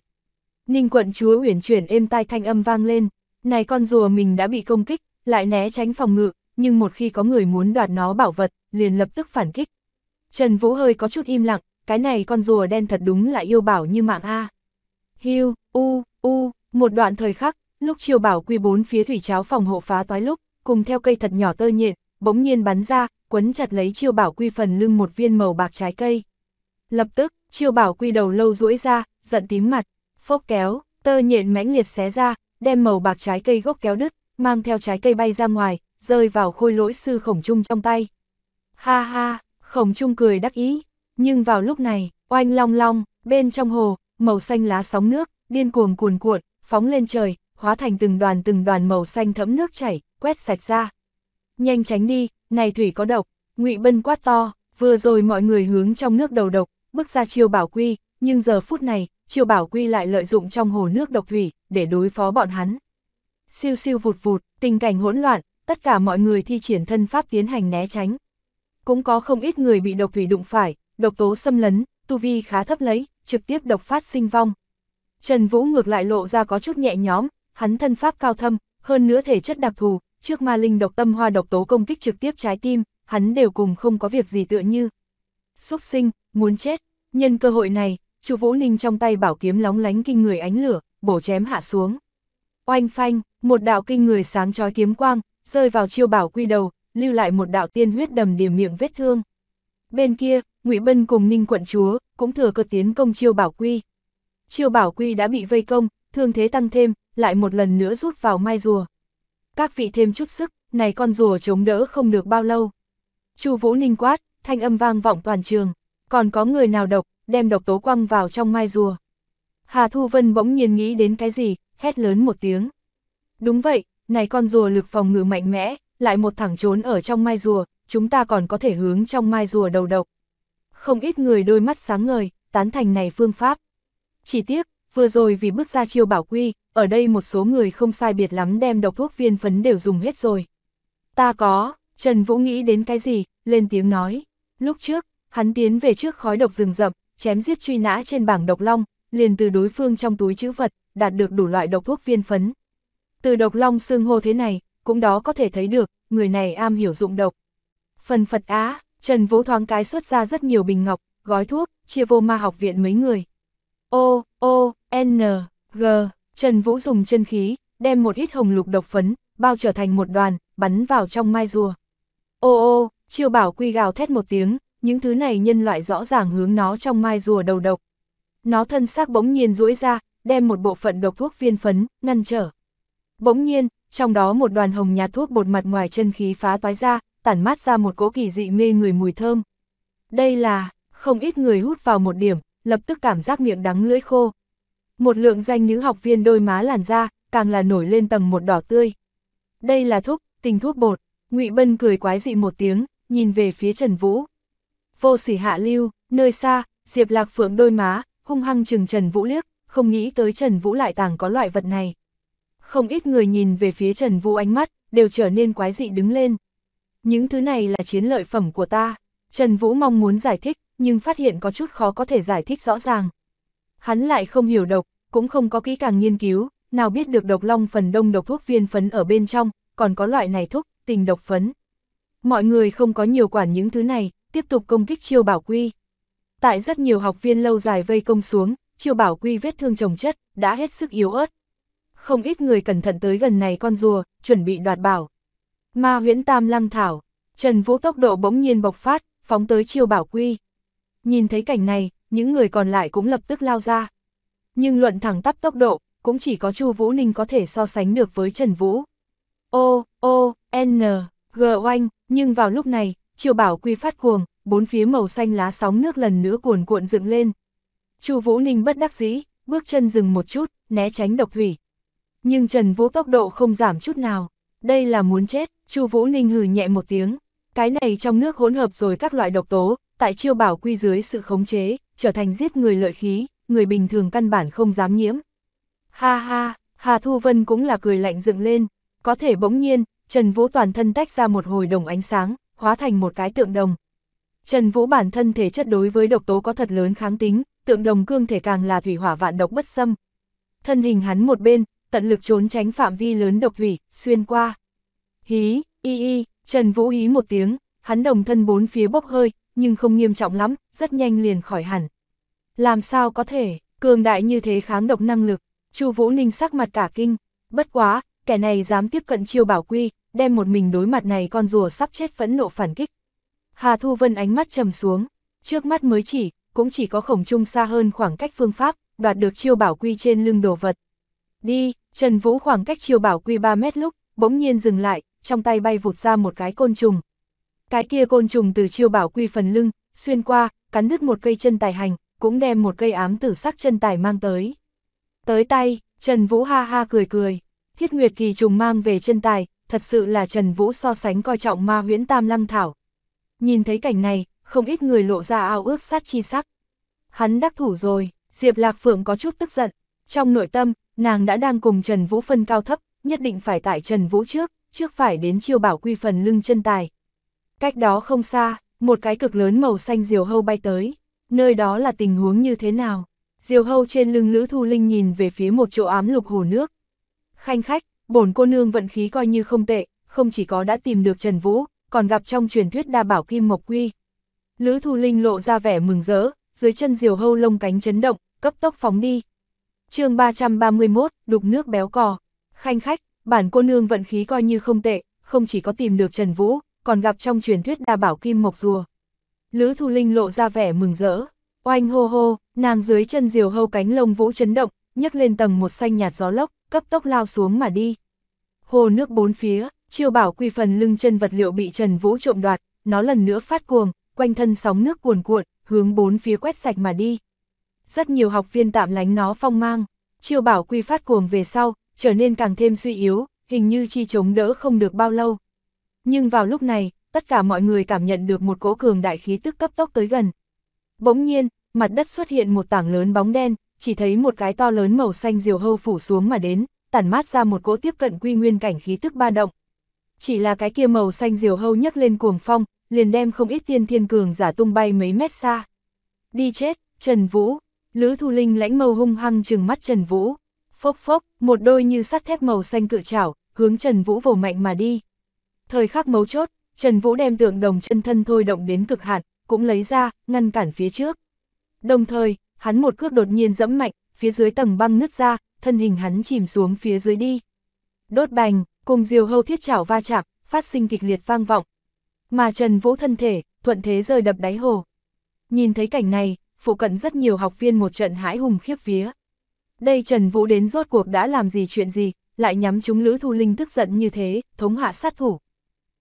Ninh quận chúa uyển chuyển êm tai thanh âm vang lên, này con rùa mình đã bị công kích, lại né tránh phòng ngự, nhưng một khi có người muốn đoạt nó bảo vật, liền lập tức phản kích. Trần Vũ hơi có chút im lặng, cái này con rùa đen thật đúng là yêu bảo như mạng A. hưu u, u, một đoạn thời khắc, lúc chiều bảo quy bốn phía thủy cháo phòng hộ phá toái lúc, cùng theo cây thật nhỏ tơ nhện, bỗng nhiên bắn ra, quấn chặt lấy chiêu bảo quy phần lưng một viên màu bạc trái cây. Lập tức, chiêu bảo quy đầu lâu duỗi ra, giận tím mặt, phốc kéo, tơ nhện mãnh liệt xé ra, đem màu bạc trái cây gốc kéo đứt, mang theo trái cây bay ra ngoài, rơi vào khôi lỗi sư khổng trung trong tay. Ha ha, khổng trung cười đắc ý, nhưng vào lúc này, oanh long long, bên trong hồ, màu xanh lá sóng nước, điên cuồng cuồn cuộn, phóng lên trời, hóa thành từng đoàn từng đoàn màu xanh thẫm nước chảy, quét sạch ra. Nhanh tránh đi, này thủy có độc, ngụy bân quát to, vừa rồi mọi người hướng trong nước đầu độc, bước ra chiêu bảo quy, nhưng giờ phút này, chiêu bảo quy lại lợi dụng trong hồ nước độc thủy, để đối phó bọn hắn siêu siêu vụt vụt, tình cảnh hỗn loạn, tất cả mọi người thi triển thân pháp tiến hành né tránh. Cũng có không ít người bị độc thủy đụng phải, độc tố xâm lấn, tu vi khá thấp lấy, trực tiếp độc phát sinh vong. Trần Vũ ngược lại lộ ra có chút nhẹ nhóm, hắn thân pháp cao thâm, hơn nữa thể chất đặc thù, trước ma linh độc tâm hoa độc tố công kích trực tiếp trái tim, hắn đều cùng không có việc gì tựa như. xuất sinh, muốn chết, nhân cơ hội này, chu Vũ Ninh trong tay bảo kiếm lóng lánh kinh người ánh lửa, bổ chém hạ xuống. Oanh phanh, một đạo kinh người sáng chói kiếm quang, rơi vào chiêu bảo quy đầu, lưu lại một đạo tiên huyết đầm điểm miệng vết thương. Bên kia, Ngụy Bân cùng Ninh quận chúa, cũng thừa cơ tiến công chiêu bảo quy. Chiêu bảo quy đã bị vây công, thương thế tăng thêm, lại một lần nữa rút vào mai rùa. Các vị thêm chút sức, này con rùa chống đỡ không được bao lâu. Chu Vũ Ninh quát, thanh âm vang vọng toàn trường, còn có người nào độc, đem độc tố quăng vào trong mai rùa. Hà Thu Vân bỗng nhiên nghĩ đến cái gì, hét lớn một tiếng. Đúng vậy, này con rùa lực phòng ngự mạnh mẽ, lại một thẳng trốn ở trong mai rùa, chúng ta còn có thể hướng trong mai rùa đầu độc. Không ít người đôi mắt sáng ngời, tán thành này phương pháp. Chỉ tiếc, vừa rồi vì bước ra chiêu bảo quy, ở đây một số người không sai biệt lắm đem độc thuốc viên phấn đều dùng hết rồi. Ta có, Trần Vũ nghĩ đến cái gì, lên tiếng nói. Lúc trước, hắn tiến về trước khói độc rừng rậm, chém giết truy nã trên bảng độc long, liền từ đối phương trong túi chữ vật, đạt được đủ loại độc thuốc viên phấn, từ độc long xương hô thế này, cũng đó có thể thấy được, người này am hiểu dụng độc. Phần Phật Á, Trần Vũ thoáng cái xuất ra rất nhiều bình ngọc, gói thuốc, chia vô ma học viện mấy người. O, O, N, G, Trần Vũ dùng chân khí, đem một ít hồng lục độc phấn, bao trở thành một đoàn, bắn vào trong mai rùa. Ô ô, chiêu bảo quy gào thét một tiếng, những thứ này nhân loại rõ ràng hướng nó trong mai rùa đầu độc. Nó thân xác bỗng nhiên duỗi ra, đem một bộ phận độc thuốc viên phấn, ngăn trở. Bỗng nhiên, trong đó một đoàn hồng nhà thuốc bột mặt ngoài chân khí phá toái ra, tản mát ra một cỗ kỳ dị mê người mùi thơm. Đây là, không ít người hút vào một điểm, lập tức cảm giác miệng đắng lưỡi khô. Một lượng danh nữ học viên đôi má làn da, càng là nổi lên tầng một đỏ tươi. Đây là thuốc, tình thuốc bột, ngụy Bân cười quái dị một tiếng, nhìn về phía Trần Vũ. Vô sỉ hạ lưu, nơi xa, Diệp Lạc Phượng đôi má, hung hăng chừng Trần Vũ liếc, không nghĩ tới Trần Vũ lại tàng có loại vật này không ít người nhìn về phía Trần Vũ ánh mắt, đều trở nên quái dị đứng lên. Những thứ này là chiến lợi phẩm của ta. Trần Vũ mong muốn giải thích, nhưng phát hiện có chút khó có thể giải thích rõ ràng. Hắn lại không hiểu độc, cũng không có kỹ càng nghiên cứu, nào biết được độc long phần đông độc thuốc viên phấn ở bên trong, còn có loại này thuốc, tình độc phấn. Mọi người không có nhiều quản những thứ này, tiếp tục công kích chiêu bảo quy. Tại rất nhiều học viên lâu dài vây công xuống, chiêu bảo quy vết thương trồng chất, đã hết sức yếu ớt, không ít người cẩn thận tới gần này con rùa, chuẩn bị đoạt bảo. Ma huyễn tam lăng thảo, Trần Vũ tốc độ bỗng nhiên bộc phát, phóng tới chiêu bảo quy. Nhìn thấy cảnh này, những người còn lại cũng lập tức lao ra. Nhưng luận thẳng tắp tốc độ, cũng chỉ có Chu Vũ Ninh có thể so sánh được với Trần Vũ. O, O, N, G oanh, nhưng vào lúc này, chiêu bảo quy phát cuồng, bốn phía màu xanh lá sóng nước lần nữa cuồn cuộn dựng lên. Chu Vũ Ninh bất đắc dĩ, bước chân dừng một chút, né tránh độc thủy, nhưng Trần Vũ tốc độ không giảm chút nào. Đây là muốn chết, Chu Vũ Ninh hừ nhẹ một tiếng. Cái này trong nước hỗn hợp rồi các loại độc tố, tại chiêu bảo quy dưới sự khống chế, trở thành giết người lợi khí, người bình thường căn bản không dám nhiễm. Ha ha, Hà Thu Vân cũng là cười lạnh dựng lên. Có thể bỗng nhiên, Trần Vũ toàn thân tách ra một hồi đồng ánh sáng, hóa thành một cái tượng đồng. Trần Vũ bản thân thể chất đối với độc tố có thật lớn kháng tính, tượng đồng cương thể càng là thủy hỏa vạn độc bất xâm. Thân hình hắn một bên, tận lực trốn tránh phạm vi lớn độc thủy, xuyên qua. Hí, y y, Trần Vũ hí một tiếng, hắn đồng thân bốn phía bốc hơi, nhưng không nghiêm trọng lắm, rất nhanh liền khỏi hẳn. Làm sao có thể, cường đại như thế kháng độc năng lực, Chu Vũ Ninh sắc mặt cả kinh, bất quá, kẻ này dám tiếp cận chiêu bảo quy, đem một mình đối mặt này con rùa sắp chết phẫn nộ phản kích. Hà Thu Vân ánh mắt trầm xuống, trước mắt mới chỉ, cũng chỉ có khổng trung xa hơn khoảng cách phương pháp, đoạt được chiêu bảo quy trên lưng đồ vật. Đi, Trần Vũ khoảng cách chiêu bảo quy 3 mét lúc, bỗng nhiên dừng lại, trong tay bay vụt ra một cái côn trùng. Cái kia côn trùng từ chiêu bảo quy phần lưng, xuyên qua, cắn đứt một cây chân tài hành, cũng đem một cây ám tử sắc chân tài mang tới. Tới tay, Trần Vũ ha ha cười cười, thiết nguyệt kỳ trùng mang về chân tài, thật sự là Trần Vũ so sánh coi trọng ma huyễn tam lăng thảo. Nhìn thấy cảnh này, không ít người lộ ra ao ước sát chi sắc. Hắn đắc thủ rồi, Diệp Lạc Phượng có chút tức giận, trong nội tâm, Nàng đã đang cùng Trần Vũ phân cao thấp, nhất định phải tại Trần Vũ trước, trước phải đến chiêu bảo quy phần lưng chân tài. Cách đó không xa, một cái cực lớn màu xanh diều hâu bay tới, nơi đó là tình huống như thế nào. Diều hâu trên lưng Lữ Thu Linh nhìn về phía một chỗ ám lục hồ nước. Khanh khách, bổn cô nương vận khí coi như không tệ, không chỉ có đã tìm được Trần Vũ, còn gặp trong truyền thuyết đa bảo kim mộc quy. Lữ Thu Linh lộ ra vẻ mừng rỡ, dưới chân diều hâu lông cánh chấn động, cấp tốc phóng đi, chương 331, đục nước béo cò. Khanh khách, bản cô nương vận khí coi như không tệ, không chỉ có tìm được Trần Vũ, còn gặp trong truyền thuyết đa bảo kim mộc rùa. Lữ Thu Linh lộ ra vẻ mừng rỡ, oanh hô hô, nàng dưới chân diều hâu cánh lông vũ chấn động, nhấc lên tầng một xanh nhạt gió lốc, cấp tốc lao xuống mà đi. Hồ nước bốn phía, chiêu bảo quy phần lưng chân vật liệu bị Trần Vũ trộm đoạt, nó lần nữa phát cuồng, quanh thân sóng nước cuồn cuộn, hướng bốn phía quét sạch mà đi rất nhiều học viên tạm lánh nó phong mang, chiêu bảo quy phát cuồng về sau, trở nên càng thêm suy yếu, hình như chi chống đỡ không được bao lâu. Nhưng vào lúc này, tất cả mọi người cảm nhận được một cỗ cường đại khí tức cấp tốc tới gần. Bỗng nhiên, mặt đất xuất hiện một tảng lớn bóng đen, chỉ thấy một cái to lớn màu xanh diều hâu phủ xuống mà đến, tản mát ra một cỗ tiếp cận quy nguyên cảnh khí tức ba động. Chỉ là cái kia màu xanh diều hâu nhấc lên cuồng phong, liền đem không ít tiên thiên cường giả tung bay mấy mét xa. Đi chết, Trần Vũ, Lữ Thu Linh lãnh màu hung hăng trừng mắt Trần Vũ. Phốc phốc, một đôi như sắt thép màu xanh cự chảo hướng Trần Vũ vồ mạnh mà đi. Thời khắc mấu chốt, Trần Vũ đem tượng đồng chân thân thôi động đến cực hạn, cũng lấy ra, ngăn cản phía trước. Đồng thời, hắn một cước đột nhiên dẫm mạnh, phía dưới tầng băng nứt ra, thân hình hắn chìm xuống phía dưới đi. Đốt bành, cùng diều hâu thiết chảo va chạm, phát sinh kịch liệt vang vọng. Mà Trần Vũ thân thể, thuận thế rơi đập đáy hồ. Nhìn thấy cảnh này, phụ cận rất nhiều học viên một trận hãi hùng khiếp vía. Đây Trần Vũ đến rốt cuộc đã làm gì chuyện gì, lại nhắm chúng Lữ Thu Linh tức giận như thế, thống hạ sát thủ.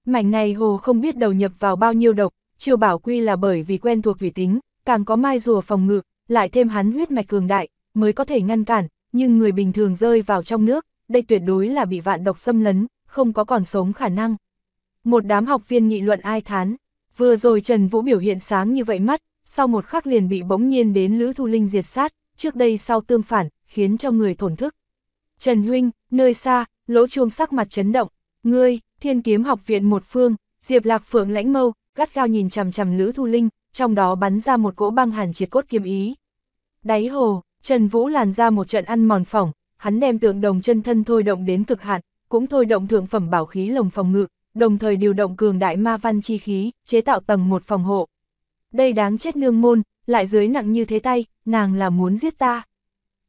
Mảnh này hồ không biết đầu nhập vào bao nhiêu độc, chiêu bảo quy là bởi vì quen thuộc thủy tính, càng có mai rùa phòng ngự, lại thêm hắn huyết mạch cường đại, mới có thể ngăn cản, nhưng người bình thường rơi vào trong nước, đây tuyệt đối là bị vạn độc xâm lấn, không có còn sống khả năng. Một đám học viên nghị luận ai thán, vừa rồi Trần Vũ biểu hiện sáng như vậy mắt, sau một khắc liền bị bỗng nhiên đến Lữ Thu Linh diệt sát, trước đây sau tương phản, khiến cho người thổn thức. Trần Huynh, nơi xa, lỗ chuông sắc mặt chấn động, ngươi, thiên kiếm học viện một phương, Diệp Lạc Phượng lãnh mâu, gắt gao nhìn chằm chằm Lữ Thu Linh, trong đó bắn ra một cỗ băng hàn triệt cốt kiếm ý. Đáy hồ, Trần Vũ làn ra một trận ăn mòn phỏng, hắn đem tượng đồng chân thân thôi động đến cực hạn, cũng thôi động thượng phẩm bảo khí lồng phòng ngự, đồng thời điều động cường đại ma văn chi khí, chế tạo tầng một phòng hộ đây đáng chết nương môn, lại dưới nặng như thế tay, nàng là muốn giết ta.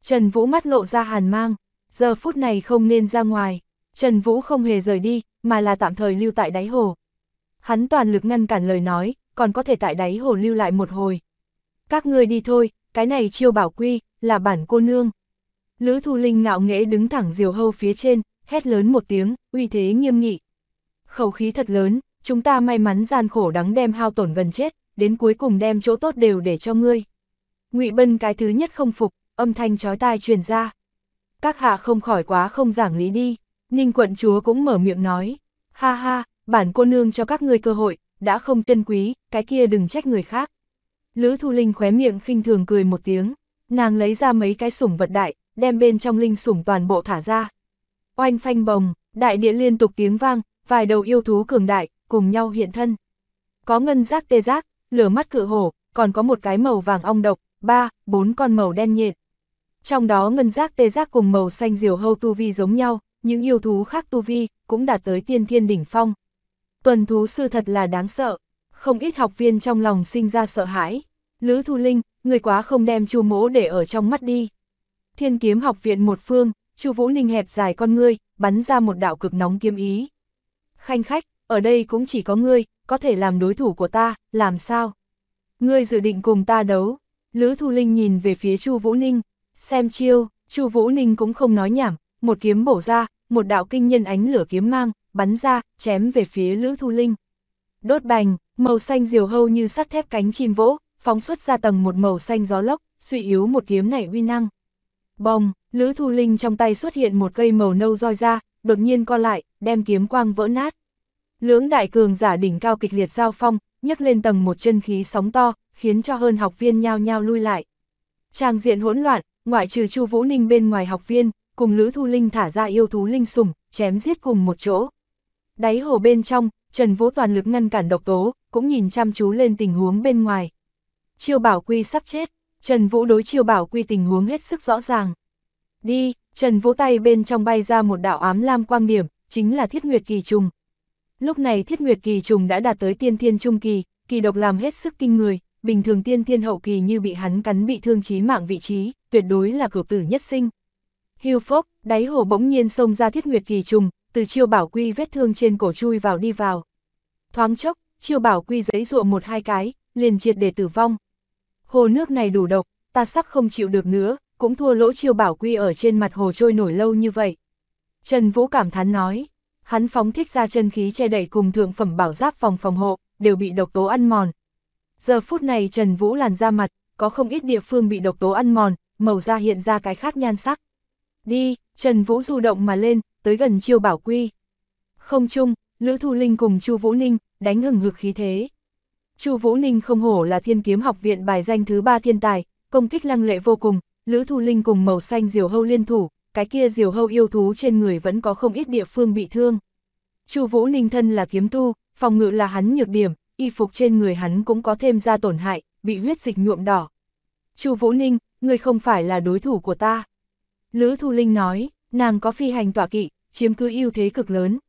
Trần Vũ mắt lộ ra hàn mang, giờ phút này không nên ra ngoài, Trần Vũ không hề rời đi, mà là tạm thời lưu tại đáy hồ. Hắn toàn lực ngăn cản lời nói, còn có thể tại đáy hồ lưu lại một hồi. Các ngươi đi thôi, cái này chiêu bảo quy, là bản cô nương. Lữ Thu Linh ngạo nghễ đứng thẳng diều hâu phía trên, hét lớn một tiếng, uy thế nghiêm nghị. Khẩu khí thật lớn, chúng ta may mắn gian khổ đắng đem hao tổn gần chết, đến cuối cùng đem chỗ tốt đều để cho ngươi. Ngụy Bân cái thứ nhất không phục, âm thanh chói tai truyền ra. Các hạ không khỏi quá không giảng lý đi, Ninh quận chúa cũng mở miệng nói. Ha ha, bản cô nương cho các ngươi cơ hội, đã không chân quý, cái kia đừng trách người khác. Lữ Thu Linh khóe miệng khinh thường cười một tiếng, nàng lấy ra mấy cái sủng vật đại, đem bên trong linh sủng toàn bộ thả ra. Oanh phanh bồng, đại địa liên tục tiếng vang, vài đầu yêu thú cường đại, cùng nhau hiện thân. Có ngân giác tê giác, lửa mắt cự hổ, còn có một cái màu vàng ong độc, ba, bốn con màu đen nhiệt. Trong đó ngân giác tê giác cùng màu xanh diều hâu tu vi giống nhau, những yêu thú khác tu vi cũng đạt tới tiên thiên đỉnh phong. Tuần thú sư thật là đáng sợ, không ít học viên trong lòng sinh ra sợ hãi. Lữ Thu Linh, người quá không đem Chu Mỗ để ở trong mắt đi. Thiên kiếm học viện một phương, Chu Vũ Ninh hẹp dài con ngươi, bắn ra một đạo cực nóng kiếm ý. Khanh khách, ở đây cũng chỉ có ngươi, có thể làm đối thủ của ta, làm sao? Ngươi dự định cùng ta đấu. Lữ Thu Linh nhìn về phía Chu Vũ Ninh, xem chiêu, Chu Vũ Ninh cũng không nói nhảm, một kiếm bổ ra, một đạo kinh nhân ánh lửa kiếm mang, bắn ra, chém về phía Lữ Thu Linh. Đốt bành, màu xanh diều hâu như sắt thép cánh chim vỗ, phóng xuất ra tầng một màu xanh gió lốc, suy yếu một kiếm này uy năng. Bong, Lữ Thu Linh trong tay xuất hiện một cây màu nâu roi ra, đột nhiên co lại, đem kiếm quang vỡ nát. Lưỡng đại cường giả đỉnh cao kịch liệt giao phong, nhấc lên tầng một chân khí sóng to, khiến cho hơn học viên nhao nhao lui lại. trang diện hỗn loạn, ngoại trừ Chu Vũ Ninh bên ngoài học viên, cùng Lữ Thu Linh thả ra yêu thú linh sủng, chém giết cùng một chỗ. Đáy hồ bên trong, Trần Vũ toàn lực ngăn cản độc tố, cũng nhìn chăm chú lên tình huống bên ngoài. Chiêu Bảo Quy sắp chết, Trần Vũ đối Chiêu Bảo Quy tình huống hết sức rõ ràng. Đi, Trần Vũ tay bên trong bay ra một đạo ám lam quang điểm, chính là Thiết Nguyệt Kỳ Trùng. Lúc này thiết nguyệt kỳ trùng đã đạt tới tiên thiên trung kỳ, kỳ độc làm hết sức kinh người, bình thường tiên thiên hậu kỳ như bị hắn cắn bị thương chí mạng vị trí, tuyệt đối là cửu tử nhất sinh. Hưu phốc, đáy hồ bỗng nhiên xông ra thiết nguyệt kỳ trùng, từ chiêu bảo quy vết thương trên cổ chui vào đi vào. Thoáng chốc, chiêu bảo quy giấy ruộng một hai cái, liền triệt để tử vong. Hồ nước này đủ độc, ta sắp không chịu được nữa, cũng thua lỗ chiêu bảo quy ở trên mặt hồ trôi nổi lâu như vậy. Trần Vũ cảm thán nói hắn phóng thích ra chân khí che đẩy cùng thượng phẩm bảo giáp phòng phòng hộ, đều bị độc tố ăn mòn. Giờ phút này Trần Vũ làn da mặt, có không ít địa phương bị độc tố ăn mòn, màu da hiện ra cái khác nhan sắc. Đi, Trần Vũ du động mà lên, tới gần chiêu bảo quy. Không chung, Lữ Thu Linh cùng Chu Vũ Ninh, đánh hừng hực khí thế. Chu Vũ Ninh không hổ là thiên kiếm học viện bài danh thứ ba thiên tài, công kích lăng lệ vô cùng, Lữ Thu Linh cùng màu xanh diều hâu liên thủ, cái kia diều hâu yêu thú trên người vẫn có không ít địa phương bị thương. Chu Vũ Ninh thân là kiếm tu, phòng ngự là hắn nhược điểm, y phục trên người hắn cũng có thêm ra tổn hại, bị huyết dịch nhuộm đỏ. Chu Vũ Ninh, người không phải là đối thủ của ta. Lữ Thu Linh nói, nàng có phi hành tỏa kỵ, chiếm cứ ưu thế cực lớn.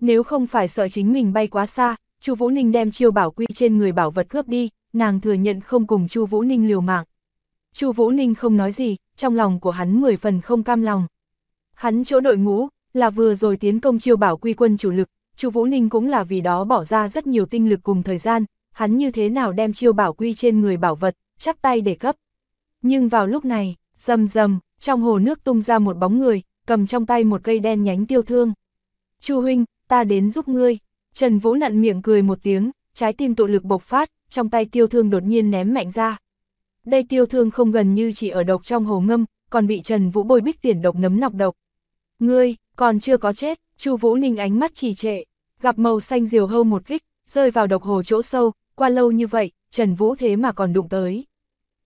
Nếu không phải sợ chính mình bay quá xa, Chu Vũ Ninh đem chiêu bảo quy trên người bảo vật cướp đi, nàng thừa nhận không cùng Chu Vũ Ninh liều mạng. Chu Vũ Ninh không nói gì, trong lòng của hắn mười phần không cam lòng. Hắn chỗ đội ngũ, là vừa rồi tiến công chiêu bảo quy quân chủ lực, Chu Vũ Ninh cũng là vì đó bỏ ra rất nhiều tinh lực cùng thời gian, hắn như thế nào đem chiêu bảo quy trên người bảo vật, chắp tay để cấp. Nhưng vào lúc này, rầm rầm, trong hồ nước tung ra một bóng người, cầm trong tay một cây đen nhánh tiêu thương. Chu huynh, ta đến giúp ngươi. Trần Vũ nặn miệng cười một tiếng, trái tim tụ lực bộc phát, trong tay tiêu thương đột nhiên ném mạnh ra. Đây tiêu thương không gần như chỉ ở độc trong hồ ngâm, còn bị Trần Vũ bôi bích tiền độc nấm nọc độc. Ngươi, còn chưa có chết, Chu Vũ Ninh ánh mắt trì trệ, gặp màu xanh diều hâu một kích, rơi vào độc hồ chỗ sâu, qua lâu như vậy, Trần Vũ thế mà còn đụng tới.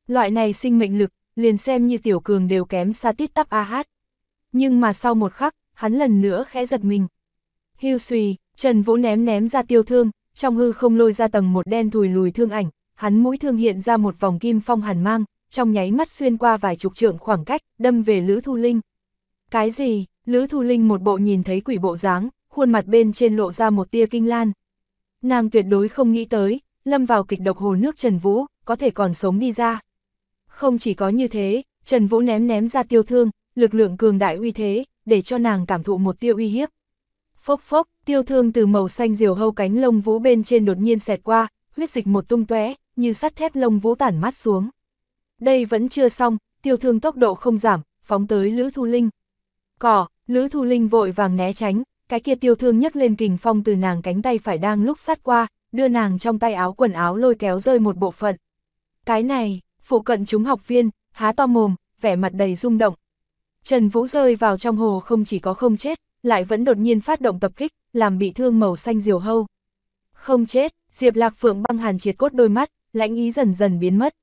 Loại này sinh mệnh lực, liền xem như tiểu cường đều kém xa tít tắp a hát. Nhưng mà sau một khắc, hắn lần nữa khẽ giật mình. Hưu suy, Trần Vũ ném ném ra tiêu thương, trong hư không lôi ra tầng một đen thùi lùi thương ảnh, hắn mũi thương hiện ra một vòng kim phong hàn mang, trong nháy mắt xuyên qua vài chục trượng khoảng cách, đâm về Lữ Thu Linh. Cái gì? Lữ Thu Linh một bộ nhìn thấy quỷ bộ dáng, khuôn mặt bên trên lộ ra một tia kinh lan. Nàng tuyệt đối không nghĩ tới, lâm vào kịch độc hồ nước Trần Vũ, có thể còn sống đi ra. Không chỉ có như thế, Trần Vũ ném ném ra tiêu thương, lực lượng cường đại uy thế, để cho nàng cảm thụ một tiêu uy hiếp. Phốc phốc, tiêu thương từ màu xanh diều hâu cánh lông vũ bên trên đột nhiên xẹt qua, huyết dịch một tung tóe, như sắt thép lông vũ tản mát xuống. Đây vẫn chưa xong, tiêu thương tốc độ không giảm, phóng tới Lữ Thu Linh. Cỏ, Lữ Thu Linh vội vàng né tránh, cái kia tiêu thương nhấc lên kình phong từ nàng cánh tay phải đang lúc sát qua, đưa nàng trong tay áo quần áo lôi kéo rơi một bộ phận. Cái này, phụ cận chúng học viên, há to mồm, vẻ mặt đầy rung động. Trần Vũ rơi vào trong hồ không chỉ có không chết, lại vẫn đột nhiên phát động tập kích, làm bị thương màu xanh diều hâu. Không chết, Diệp Lạc Phượng băng hàn triệt cốt đôi mắt, lãnh ý dần dần biến mất.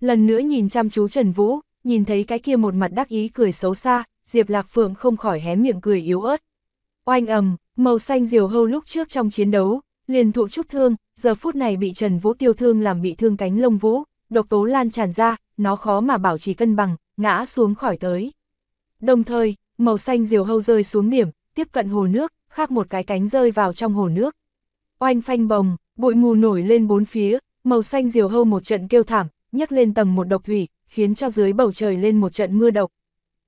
Lần nữa nhìn chăm chú Trần Vũ, nhìn thấy cái kia một mặt đắc ý cười xấu xa, Diệp Lạc Phượng không khỏi hé miệng cười yếu ớt. Oanh ầm, màu xanh diều hâu lúc trước trong chiến đấu, liền thụ chút thương, giờ phút này bị Trần Vũ tiêu thương làm bị thương cánh lông vũ, độc tố lan tràn ra, nó khó mà bảo trì cân bằng, ngã xuống khỏi tới. Đồng thời, màu xanh diều hâu rơi xuống điểm, tiếp cận hồ nước, khác một cái cánh rơi vào trong hồ nước. Oanh phanh bồng, bụi mù nổi lên bốn phía, Màu xanh diều hâu một trận kêu thảm, nhấc lên tầng một độc thủy, khiến cho dưới bầu trời lên một trận mưa độc.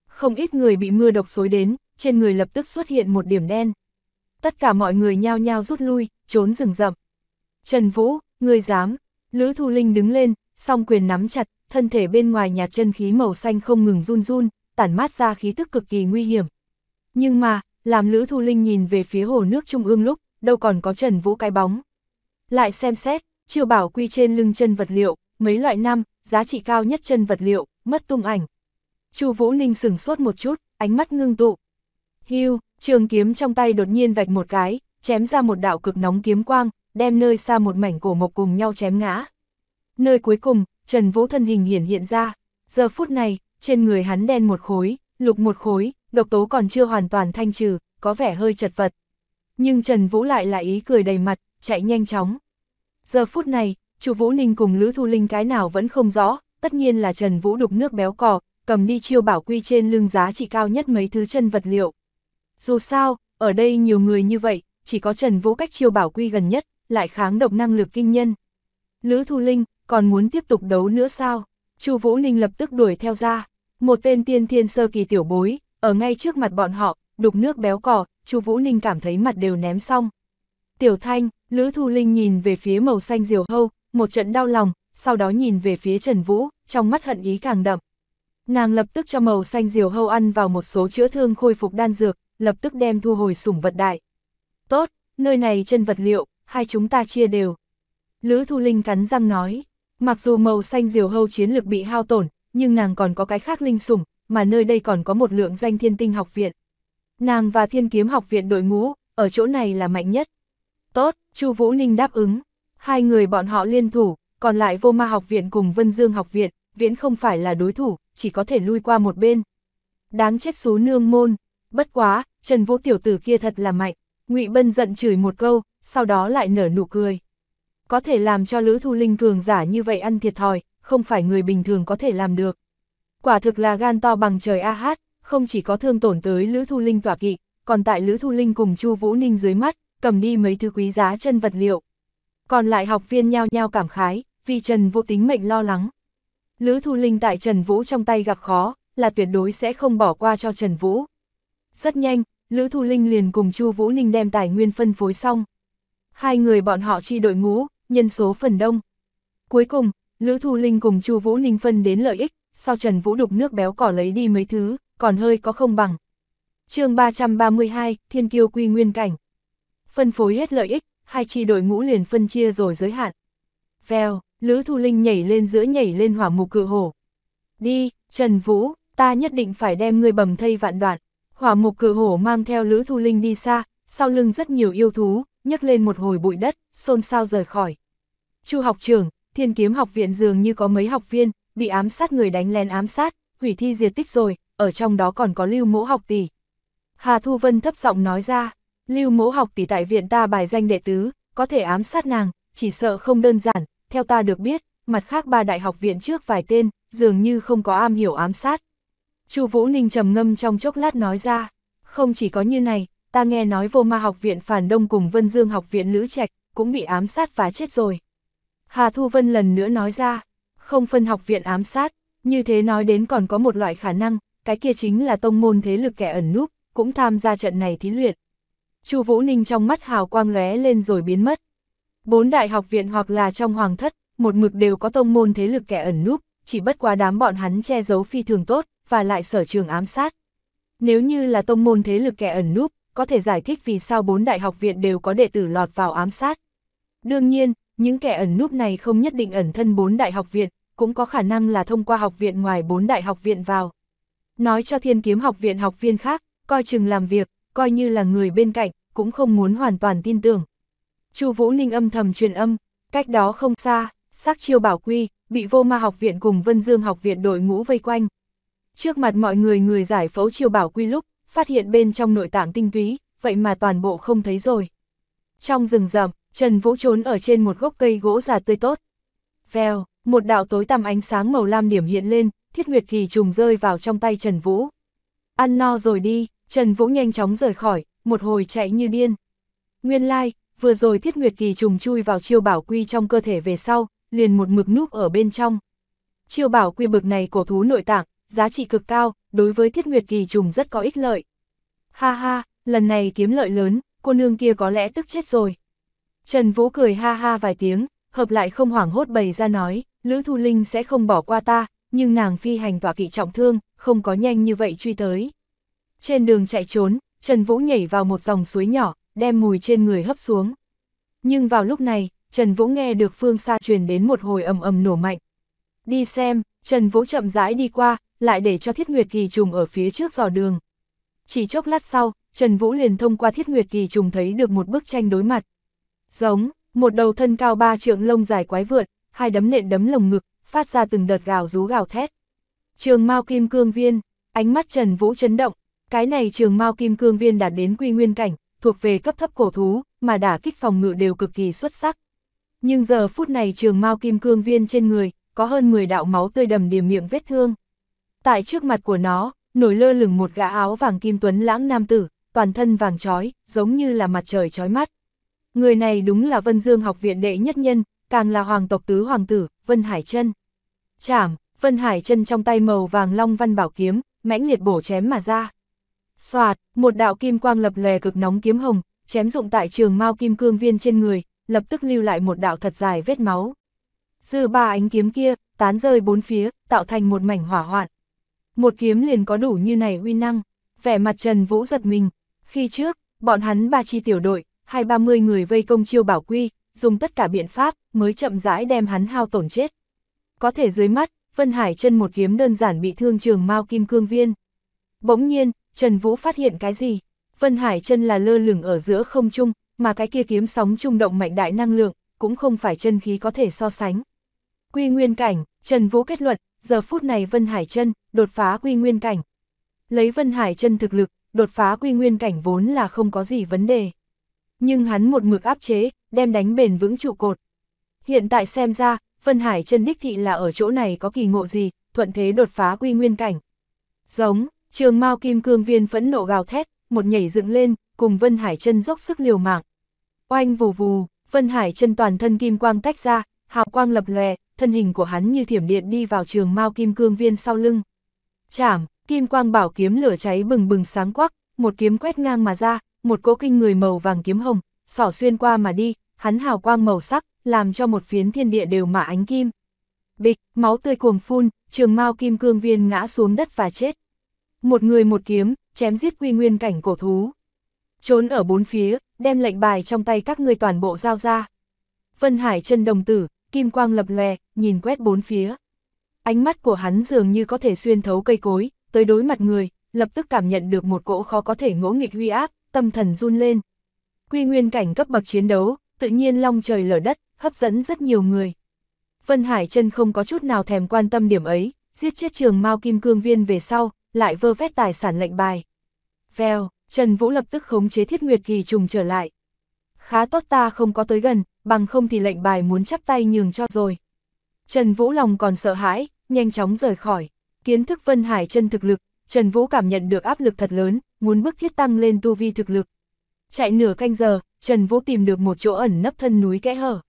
Không ít người bị mưa độc xối đến, trên người lập tức xuất hiện một điểm đen. Tất cả mọi người nhao nhao rút lui, trốn rừng rậm. Trần Vũ, người dám. Lữ Thu Linh đứng lên, song quyền nắm chặt, thân thể bên ngoài nhà chân khí màu xanh không ngừng run run, tản mát ra khí tức cực kỳ nguy hiểm. Nhưng mà, làm Lữ Thu Linh nhìn về phía hồ nước trung ương lúc, đâu còn có Trần Vũ cái bóng. Lại xem xét, Chiêu bảo quy trên lưng chân vật liệu, mấy loại năm, giá trị cao nhất chân vật liệu, mất tung ảnh. Chu Vũ Ninh sừng sốt một chút, ánh mắt ngưng tụ. Hưu, trường kiếm trong tay đột nhiên vạch một cái, chém ra một đạo cực nóng kiếm quang, đem nơi xa một mảnh cổ mộc cùng nhau chém ngã. Nơi cuối cùng, Trần Vũ thân hình hiển hiện ra, giờ phút này, trên người hắn đen một khối, lục một khối, độc tố còn chưa hoàn toàn thanh trừ, có vẻ hơi chật vật. Nhưng Trần Vũ lại là ý cười đầy mặt, chạy nhanh chóng. Giờ phút này, chủ Vũ Ninh cùng Lữ Thu Linh cái nào vẫn không rõ, tất nhiên là Trần Vũ đục nước béo cò, cầm đi chiêu bảo quy trên lưng giá trị cao nhất mấy thứ chân vật liệu. Dù sao, ở đây nhiều người như vậy, chỉ có Trần Vũ cách chiêu bảo quy gần nhất, lại kháng độc năng lực kinh nhân. Lữ Thu Linh, còn muốn tiếp tục đấu nữa sao? chu Vũ Ninh lập tức đuổi theo ra, một tên tiên thiên sơ kỳ tiểu bối, ở ngay trước mặt bọn họ, đục nước béo cò, chu Vũ Ninh cảm thấy mặt đều ném xong. Tiểu Thanh, Lữ Thu Linh nhìn về phía màu xanh diều hâu, một trận đau lòng, sau đó nhìn về phía Trần Vũ, trong mắt hận ý càng đậm. Nàng lập tức cho màu xanh diều hâu ăn vào một số chữa thương khôi phục đan dược, lập tức đem thu hồi sủng vật đại. Tốt, nơi này chân vật liệu, hai chúng ta chia đều. Lữ Thu Linh cắn răng nói, mặc dù màu xanh diều hâu chiến lược bị hao tổn, nhưng nàng còn có cái khác linh sủng, mà nơi đây còn có một lượng danh thiên tinh học viện. Nàng và thiên kiếm học viện đội ngũ, ở chỗ này là mạnh nhất. Tốt, Chu Vũ Ninh đáp ứng, hai người bọn họ liên thủ, còn lại vô ma học viện cùng Vân Dương học viện, viễn không phải là đối thủ, chỉ có thể lui qua một bên. Đáng chết số nương môn, bất quá, Trần Vũ tiểu tử kia thật là mạnh, Ngụy Bân giận chửi một câu, sau đó lại nở nụ cười. Có thể làm cho Lữ Thu Linh cường giả như vậy ăn thiệt thòi, không phải người bình thường có thể làm được. Quả thực là gan to bằng trời a hát, không chỉ có thương tổn tới Lữ Thu Linh tỏa kỵ, còn tại Lữ Thu Linh cùng Chu Vũ Ninh dưới mắt, cầm đi mấy thứ quý giá chân vật liệu. Còn lại học viên nhao nhao cảm khái, vì Trần Vũ tính mệnh lo lắng. Lữ Thu Linh tại Trần Vũ trong tay gặp khó, là tuyệt đối sẽ không bỏ qua cho Trần Vũ. Rất nhanh, Lữ Thu Linh liền cùng Chu Vũ Ninh đem tài nguyên phân phối xong. Hai người bọn họ chi đội ngũ, nhân số phần đông. Cuối cùng, Lữ Thu Linh cùng Chu Vũ Ninh phân đến lợi ích, sau Trần Vũ đục nước béo cỏ lấy đi mấy thứ, còn hơi có không bằng. chương 332, Thiên Kiêu Quy Nguyên Cảnh phân phối hết lợi ích, hai chi đội ngũ liền phân chia rồi giới hạn. Vèo, Lữ Thu Linh nhảy lên giữa nhảy lên hỏa mục cự hổ. Đi, Trần Vũ, ta nhất định phải đem ngươi bầm thây vạn đoạn. Hỏa mục cự hổ mang theo Lữ Thu Linh đi xa, sau lưng rất nhiều yêu thú, nhấc lên một hồi bụi đất, xôn xao rời khỏi. Chu học trưởng, thiên kiếm học viện dường như có mấy học viên, bị ám sát người đánh lén ám sát, hủy thi diệt tích rồi, ở trong đó còn có lưu mỗ học tỷ. Hà Thu Vân thấp giọng nói ra. Lưu mẫu học tỷ tại viện ta bài danh đệ tứ, có thể ám sát nàng, chỉ sợ không đơn giản, theo ta được biết, mặt khác ba đại học viện trước vài tên, dường như không có am hiểu ám sát. Chu Vũ Ninh trầm ngâm trong chốc lát nói ra, không chỉ có như này, ta nghe nói vô ma học viện Phản Đông cùng Vân Dương học viện Lữ Trạch cũng bị ám sát và chết rồi. Hà Thu Vân lần nữa nói ra, không phân học viện ám sát, như thế nói đến còn có một loại khả năng, cái kia chính là tông môn thế lực kẻ ẩn núp, cũng tham gia trận này thí luyện. Chu Vũ Ninh trong mắt hào quang lóe lên rồi biến mất. Bốn đại học viện hoặc là trong hoàng thất, một mực đều có tông môn thế lực kẻ ẩn núp, chỉ bất quá đám bọn hắn che giấu phi thường tốt, và lại sở trường ám sát. Nếu như là tông môn thế lực kẻ ẩn núp, có thể giải thích vì sao bốn đại học viện đều có đệ tử lọt vào ám sát. Đương nhiên, những kẻ ẩn núp này không nhất định ẩn thân bốn đại học viện, cũng có khả năng là thông qua học viện ngoài bốn đại học viện vào. Nói cho thiên kiếm học viện học viên khác, coi chừng làm việc, coi như là người bên cạnh, cũng không muốn hoàn toàn tin tưởng. Chu Vũ Ninh âm thầm truyền âm, cách đó không xa, sắc chiêu bảo quy, bị vô ma học viện cùng Vân Dương học viện đội ngũ vây quanh. Trước mặt mọi người người giải phẫu chiêu bảo quy lúc, phát hiện bên trong nội tạng tinh túy, vậy mà toàn bộ không thấy rồi. Trong rừng rậm, Trần Vũ trốn ở trên một gốc cây gỗ già tươi tốt. Vèo, một đạo tối tăm ánh sáng màu lam điểm hiện lên, thiết nguyệt kỳ trùng rơi vào trong tay Trần Vũ. Ăn no rồi đi, Trần Vũ nhanh chóng rời khỏi, một hồi chạy như điên. Nguyên lai, like, vừa rồi Thiết Nguyệt Kỳ trùng chui vào chiêu bảo quy trong cơ thể về sau, liền một mực núp ở bên trong. Chiêu bảo quy bực này cổ thú nội tạng, giá trị cực cao, đối với Thiết Nguyệt Kỳ trùng rất có ích lợi. Ha ha, lần này kiếm lợi lớn, cô nương kia có lẽ tức chết rồi. Trần Vũ cười ha ha vài tiếng, hợp lại không hoảng hốt bày ra nói, Lữ Thu Linh sẽ không bỏ qua ta, nhưng nàng phi hành tỏa kỵ trọng thương, không có nhanh như vậy truy tới. Trên đường chạy trốn, Trần Vũ nhảy vào một dòng suối nhỏ, đem mùi trên người hấp xuống. Nhưng vào lúc này, Trần Vũ nghe được phương xa truyền đến một hồi ầm ầm nổ mạnh. Đi xem, Trần Vũ chậm rãi đi qua, lại để cho Thiết Nguyệt Kỳ trùng ở phía trước dò đường. Chỉ chốc lát sau, Trần Vũ liền thông qua Thiết Nguyệt Kỳ trùng thấy được một bức tranh đối mặt. Giống, một đầu thân cao ba trượng lông dài quái vượt, hai đấm nện đấm lồng ngực, phát ra từng đợt gào rú gào thét. Trường Mao Kim Cương Viên, ánh mắt Trần Vũ chấn động, cái này trường mao kim cương viên đạt đến quy nguyên cảnh, thuộc về cấp thấp cổ thú, mà đả kích phòng ngự đều cực kỳ xuất sắc. Nhưng giờ phút này trường mao kim cương viên trên người, có hơn 10 đạo máu tươi đầm điểm miệng vết thương. Tại trước mặt của nó, nổi lơ lửng một gã áo vàng kim tuấn lãng nam tử, toàn thân vàng trói, giống như là mặt trời trói mắt. Người này đúng là Vân Dương học viện đệ nhất nhân, càng là hoàng tộc tứ hoàng tử, Vân Hải Trân. Chảm, Vân Hải Trân trong tay màu vàng long văn bảo kiếm, mãnh liệt bổ chém mà ra. Xoạt, một đạo kim quang lập lè cực nóng kiếm hồng, chém dụng tại trường mao kim cương viên trên người, lập tức lưu lại một đạo thật dài vết máu. Dư ba ánh kiếm kia, tán rơi bốn phía, tạo thành một mảnh hỏa hoạn. Một kiếm liền có đủ như này uy năng, vẻ mặt Trần Vũ giật mình. Khi trước, bọn hắn ba chi tiểu đội, hai ba mươi người vây công chiêu bảo quy, dùng tất cả biện pháp mới chậm rãi đem hắn hao tổn chết. Có thể dưới mắt, Vân Hải chân một kiếm đơn giản bị thương trường Mao Kim Cương Viên. Bỗng nhiên, Trần Vũ phát hiện cái gì? Vân Hải chân là lơ lửng ở giữa không trung, mà cái kia kiếm sóng trung động mạnh đại năng lượng, cũng không phải chân khí có thể so sánh. Quy nguyên cảnh, Trần Vũ kết luận, giờ phút này Vân Hải chân đột phá quy nguyên cảnh. Lấy Vân Hải chân thực lực, đột phá quy nguyên cảnh vốn là không có gì vấn đề. Nhưng hắn một mực áp chế, đem đánh bền vững trụ cột. Hiện tại xem ra, Vân Hải chân đích thị là ở chỗ này có kỳ ngộ gì, thuận thế đột phá quy nguyên cảnh. Giống, Trường Mao Kim Cương Viên phẫn nộ gào thét, một nhảy dựng lên, cùng Vân Hải chân dốc sức liều mạng. Oanh vù vù, Vân Hải chân toàn thân kim quang tách ra, hào quang lập lòe, thân hình của hắn như thiểm điện đi vào trường Mao Kim Cương Viên sau lưng. chạm, kim quang bảo kiếm lửa cháy bừng bừng sáng quắc, một kiếm quét ngang mà ra, một cỗ kinh người màu vàng kiếm hồng, xỏ xuyên qua mà đi, hắn hào quang màu sắc, làm cho một phiến thiên địa đều mà ánh kim. Bịch, máu tươi cuồng phun, trường Mao Kim Cương Viên ngã xuống đất và chết. Một người một kiếm, chém giết quy nguyên cảnh cổ thú. Trốn ở bốn phía, đem lệnh bài trong tay các người toàn bộ giao ra. Vân Hải chân đồng tử, kim quang lập lè, nhìn quét bốn phía. Ánh mắt của hắn dường như có thể xuyên thấu cây cối, tới đối mặt người, lập tức cảm nhận được một cỗ khó có thể ngỗ nghịch huy áp, tâm thần run lên. Quy nguyên cảnh cấp bậc chiến đấu, tự nhiên long trời lở đất, hấp dẫn rất nhiều người. Vân Hải chân không có chút nào thèm quan tâm điểm ấy, giết chết trường Mao Kim Cương Viên về sau, lại vơ vét tài sản lệnh bài. Vèo, Trần Vũ lập tức khống chế thiết nguyệt kỳ trùng trở lại. Khá tốt ta không có tới gần, bằng không thì lệnh bài muốn chắp tay nhường cho rồi. Trần Vũ lòng còn sợ hãi, nhanh chóng rời khỏi. Kiến thức Vân Hải chân thực lực, Trần Vũ cảm nhận được áp lực thật lớn, muốn bước thiết tăng lên tu vi thực lực. Chạy nửa canh giờ, Trần Vũ tìm được một chỗ ẩn nấp thân núi kẽ hở.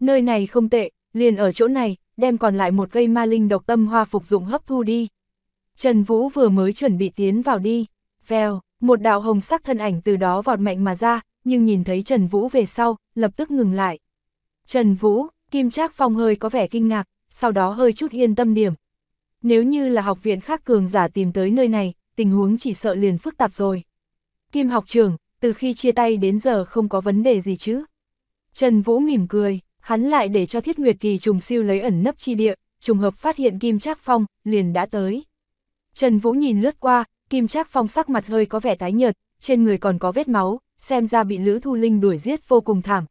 Nơi này không tệ, liền ở chỗ này, đem còn lại một cây ma linh độc tâm hoa phục dụng hấp thu đi. Trần Vũ vừa mới chuẩn bị tiến vào đi, vèo, một đạo hồng sắc thân ảnh từ đó vọt mạnh mà ra, nhưng nhìn thấy Trần Vũ về sau, lập tức ngừng lại. Trần Vũ, Kim Trác Phong hơi có vẻ kinh ngạc, sau đó hơi chút yên tâm điểm. Nếu như là học viện khác cường giả tìm tới nơi này, tình huống chỉ sợ liền phức tạp rồi. Kim học trưởng, từ khi chia tay đến giờ không có vấn đề gì chứ. Trần Vũ mỉm cười, hắn lại để cho Thiết Nguyệt Kỳ trùng siêu lấy ẩn nấp chi địa, trùng hợp phát hiện Kim Trác Phong, liền đã tới. Trần Vũ nhìn lướt qua, Kim Trác Phong sắc mặt hơi có vẻ tái nhợt, trên người còn có vết máu, xem ra bị Lữ Thu Linh đuổi giết vô cùng thảm.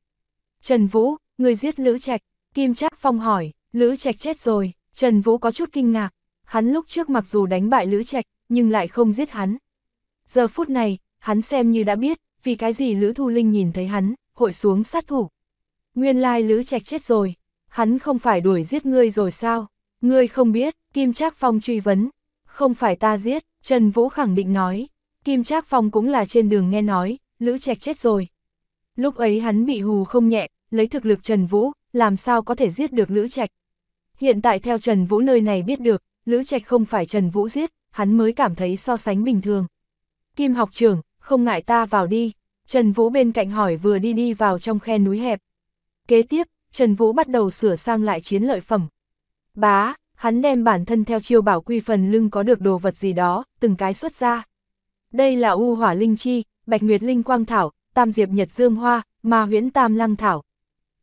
Trần Vũ, người giết Lữ Trạch, Kim Trác Phong hỏi, Lữ Trạch chết rồi, Trần Vũ có chút kinh ngạc, hắn lúc trước mặc dù đánh bại Lữ Trạch, nhưng lại không giết hắn. Giờ phút này, hắn xem như đã biết, vì cái gì Lữ Thu Linh nhìn thấy hắn, hội xuống sát thủ. Nguyên lai Lữ Trạch chết rồi, hắn không phải đuổi giết ngươi rồi sao? Ngươi không biết, Kim Trác Phong truy vấn, không phải ta giết, Trần Vũ khẳng định nói. Kim Trác Phong cũng là trên đường nghe nói, Lữ Trạch chết rồi. Lúc ấy hắn bị hù không nhẹ, lấy thực lực Trần Vũ, làm sao có thể giết được Lữ Trạch. Hiện tại theo Trần Vũ nơi này biết được, Lữ Trạch không phải Trần Vũ giết, hắn mới cảm thấy so sánh bình thường. Kim học trưởng, không ngại ta vào đi. Trần Vũ bên cạnh hỏi vừa đi đi vào trong khe núi hẹp. Kế tiếp, Trần Vũ bắt đầu sửa sang lại chiến lợi phẩm. Bá, hắn đem bản thân theo chiêu bảo quy phần lưng có được đồ vật gì đó, từng cái xuất ra. Đây là U Hỏa Linh Chi, Bạch Nguyệt Linh Quang Thảo, Tam Diệp Nhật Dương Hoa, Ma Huyễn Tam Lăng Thảo.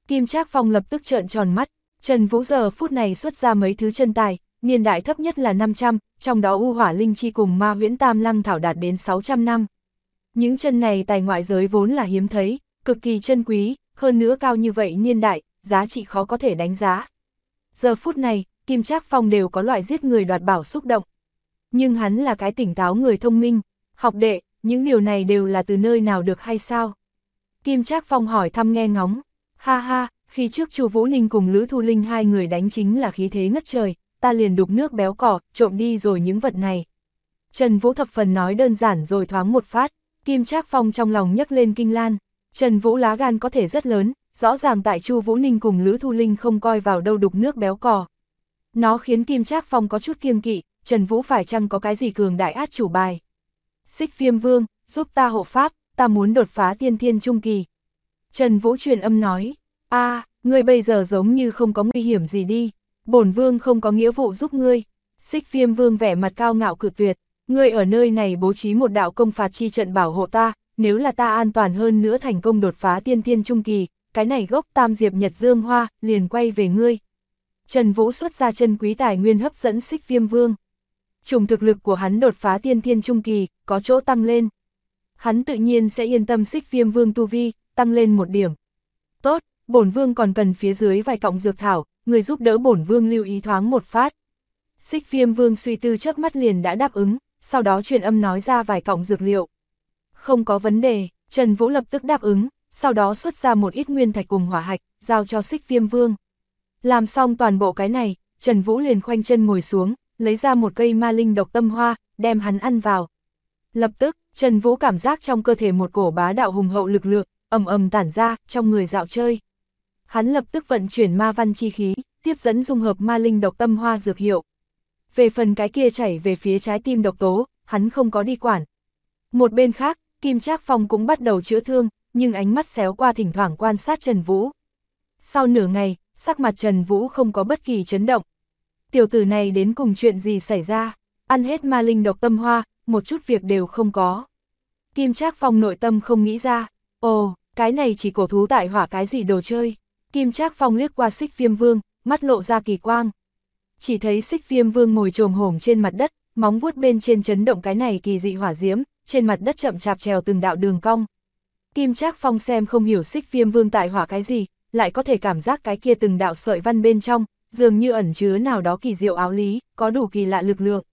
Kim Trác Phong lập tức trợn tròn mắt, Trần Vũ giờ phút này xuất ra mấy thứ chân tài, niên đại thấp nhất là 500, trong đó U Hỏa Linh Chi cùng Ma Huyễn Tam Lăng Thảo đạt đến 600 năm. Những chân này tài ngoại giới vốn là hiếm thấy, cực kỳ chân quý, hơn nữa cao như vậy niên đại, giá trị khó có thể đánh giá. Giờ phút này, Kim Trác Phong đều có loại giết người đoạt bảo xúc động. Nhưng hắn là cái tỉnh táo người thông minh, học đệ, những điều này đều là từ nơi nào được hay sao? Kim Trác Phong hỏi thăm nghe ngóng, ha ha, khi trước chu Vũ Ninh cùng Lữ Thu Linh hai người đánh chính là khí thế ngất trời, ta liền đục nước béo cỏ, trộm đi rồi những vật này. Trần Vũ thập phần nói đơn giản rồi thoáng một phát, Kim Trác Phong trong lòng nhấc lên kinh lan, Trần Vũ lá gan có thể rất lớn, rõ ràng tại Chu Vũ Ninh cùng Lữ Thu Linh không coi vào đâu đục nước béo cò, nó khiến Kim Trác Phong có chút kiêng kỵ, Trần Vũ phải chăng có cái gì cường đại át chủ bài. Xích viêm vương, giúp ta hộ pháp, ta muốn đột phá tiên thiên trung kỳ. Trần Vũ truyền âm nói, a ngươi bây giờ giống như không có nguy hiểm gì đi, bổn vương không có nghĩa vụ giúp ngươi. Xích viêm vương vẻ mặt cao ngạo cực tuyệt, ngươi ở nơi này bố trí một đạo công phạt chi trận bảo hộ ta, nếu là ta an toàn hơn nữa thành công đột phá tiên thiên trung kỳ, cái này gốc tam diệp nhật dương hoa, liền quay về ngươi. Trần Vũ xuất ra chân quý tài nguyên hấp dẫn xích viêm vương. Trùng thực lực của hắn đột phá tiên thiên trung kỳ, có chỗ tăng lên. Hắn tự nhiên sẽ yên tâm xích viêm vương tu vi, tăng lên một điểm. Tốt, bổn vương còn cần phía dưới vài cọng dược thảo, người giúp đỡ bổn vương lưu ý thoáng một phát. Xích viêm vương suy tư chớp mắt liền đã đáp ứng, sau đó truyền âm nói ra vài cọng dược liệu. Không có vấn đề, Trần Vũ lập tức đáp ứng, sau đó xuất ra một ít nguyên thạch cùng hỏa hạch, giao cho xích viêm vương. Làm xong toàn bộ cái này, Trần Vũ liền khoanh chân ngồi xuống, lấy ra một cây ma linh độc tâm hoa, đem hắn ăn vào. Lập tức, Trần Vũ cảm giác trong cơ thể một cổ bá đạo hùng hậu lực lượng, ầm ầm tản ra, trong người dạo chơi. Hắn lập tức vận chuyển ma văn chi khí, tiếp dẫn dung hợp ma linh độc tâm hoa dược hiệu. Về phần cái kia chảy về phía trái tim độc tố, hắn không có đi quản. Một bên khác, Kim Trác Phong cũng bắt đầu chữa thương, nhưng ánh mắt xéo qua thỉnh thoảng quan sát Trần Vũ. Sau nửa ngày, sắc mặt Trần Vũ không có bất kỳ chấn động. Tiểu tử này đến cùng chuyện gì xảy ra, ăn hết ma linh độc tâm hoa, một chút việc đều không có. Kim Trác Phong nội tâm không nghĩ ra, ồ, cái này chỉ cổ thú tại hỏa cái gì đồ chơi. Kim Trác Phong liếc qua xích viêm vương, mắt lộ ra kỳ quang. Chỉ thấy xích viêm vương ngồi trồm hổm trên mặt đất, móng vuốt bên trên chấn động cái này kỳ dị hỏa diễm, trên mặt đất chậm chạp trèo từng đạo đường cong. Kim Trác Phong xem không hiểu xích viêm vương tại hỏa cái gì, lại có thể cảm giác cái kia từng đạo sợi văn bên trong, dường như ẩn chứa nào đó kỳ diệu áo lý, có đủ kỳ lạ lực lượng.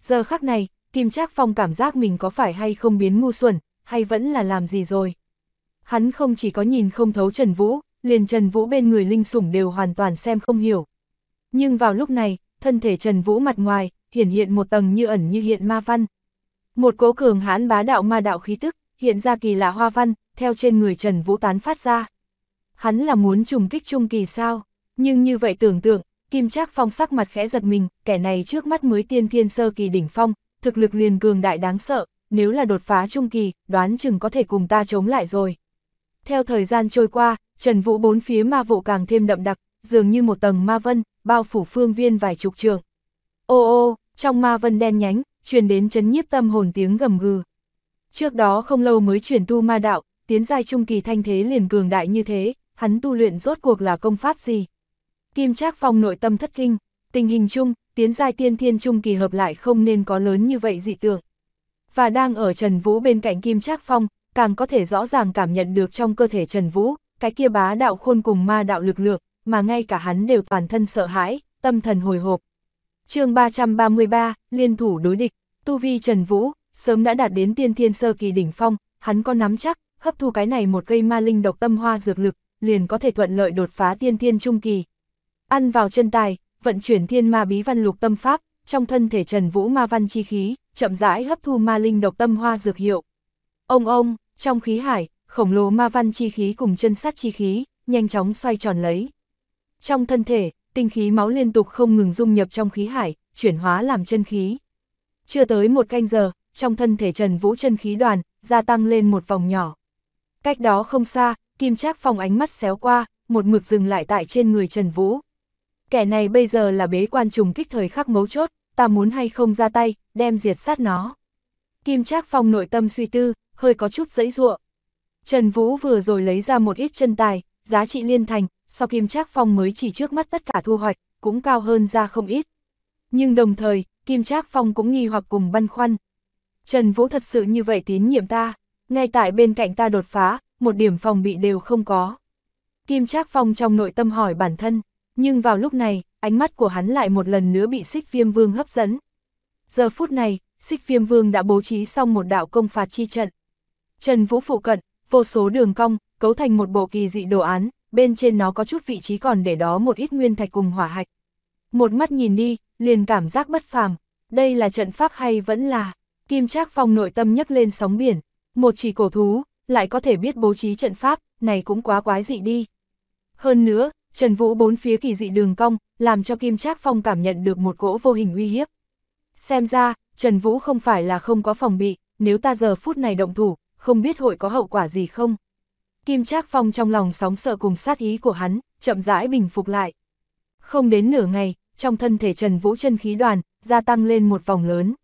Giờ khắc này, Kim Trác Phong cảm giác mình có phải hay không biến ngu xuẩn, hay vẫn là làm gì rồi. Hắn không chỉ có nhìn không thấu Trần Vũ, liền Trần Vũ bên người linh sủng đều hoàn toàn xem không hiểu. Nhưng vào lúc này, thân thể Trần Vũ mặt ngoài, hiển hiện một tầng như ẩn như hiện ma văn. Một cố cường hãn bá đạo ma đạo khí tức, hiện ra kỳ lạ hoa văn, theo trên người Trần Vũ tán phát ra hắn là muốn trùng kích trung kỳ sao, nhưng như vậy tưởng tượng, Kim Trác Phong sắc mặt khẽ giật mình, kẻ này trước mắt mới tiên thiên sơ kỳ đỉnh phong, thực lực liền cường đại đáng sợ, nếu là đột phá trung kỳ, đoán chừng có thể cùng ta chống lại rồi. Theo thời gian trôi qua, Trần Vũ bốn phía ma vụ càng thêm đậm đặc, dường như một tầng ma vân, bao phủ phương viên vài chục trường. Ô ô, trong ma vân đen nhánh, truyền đến chấn nhiếp tâm hồn tiếng gầm gừ. Trước đó không lâu mới chuyển tu ma đạo, tiến giai trung kỳ thanh thế liền cường đại như thế, hắn tu luyện rốt cuộc là công pháp gì. Kim Trác Phong nội tâm thất kinh, tình hình chung, tiến giai tiên thiên trung kỳ hợp lại không nên có lớn như vậy dị tượng. Và đang ở Trần Vũ bên cạnh Kim Trác Phong, càng có thể rõ ràng cảm nhận được trong cơ thể Trần Vũ, cái kia bá đạo khôn cùng ma đạo lực lượng, mà ngay cả hắn đều toàn thân sợ hãi, tâm thần hồi hộp. chương 333, liên thủ đối địch, tu vi Trần Vũ, sớm đã đạt đến tiên thiên sơ kỳ đỉnh phong, hắn có nắm chắc, hấp thu cái này một cây ma linh độc tâm hoa dược lực, liền có thể thuận lợi đột phá tiên thiên trung kỳ. Ăn vào chân tài, vận chuyển thiên ma bí văn lục tâm pháp, trong thân thể Trần Vũ ma văn chi khí, chậm rãi hấp thu ma linh độc tâm hoa dược hiệu. Ông ông, trong khí hải, khổng lồ ma văn chi khí cùng chân sát chi khí, nhanh chóng xoay tròn lấy. Trong thân thể, tinh khí máu liên tục không ngừng dung nhập trong khí hải, chuyển hóa làm chân khí. Chưa tới một canh giờ, trong thân thể Trần Vũ chân khí đoàn, gia tăng lên một vòng nhỏ. Cách đó không xa, Kim Trác Phong ánh mắt xéo qua, một mực dừng lại tại trên người Trần Vũ. Kẻ này bây giờ là bế quan trùng kích thời khắc mấu chốt, ta muốn hay không ra tay, đem diệt sát nó. Kim Trác Phong nội tâm suy tư, hơi có chút dẫy ruộng. Trần Vũ vừa rồi lấy ra một ít chân tài, giá trị liên thành, sau Kim Trác Phong mới chỉ trước mắt tất cả thu hoạch, cũng cao hơn ra không ít. Nhưng đồng thời, Kim Trác Phong cũng nghi hoặc cùng băn khoăn. Trần Vũ thật sự như vậy tín nhiệm ta, ngay tại bên cạnh ta đột phá, một điểm phòng bị đều không có. Kim Trác Phong trong nội tâm hỏi bản thân, nhưng vào lúc này, ánh mắt của hắn lại một lần nữa bị Sích viêm vương hấp dẫn. Giờ phút này, Sích viêm vương đã bố trí xong một đạo công phạt chi trận. Trần Vũ phụ cận, vô số đường cong, cấu thành một bộ kỳ dị đồ án, bên trên nó có chút vị trí còn để đó một ít nguyên thạch cùng hỏa hạch. Một mắt nhìn đi, liền cảm giác bất phàm, đây là trận pháp hay vẫn là, Kim Trác Phong nội tâm nhấc lên sóng biển, một chỉ cổ thú, lại có thể biết bố trí trận pháp, này cũng quá quái dị đi. Hơn nữa, Trần Vũ bốn phía kỳ dị đường cong, làm cho Kim Trác Phong cảm nhận được một cỗ vô hình uy hiếp. Xem ra, Trần Vũ không phải là không có phòng bị, nếu ta giờ phút này động thủ, không biết hội có hậu quả gì không. Kim Trác Phong trong lòng sóng sợ cùng sát ý của hắn, chậm rãi bình phục lại. Không đến nửa ngày, trong thân thể Trần Vũ chân khí đoàn, gia tăng lên một vòng lớn.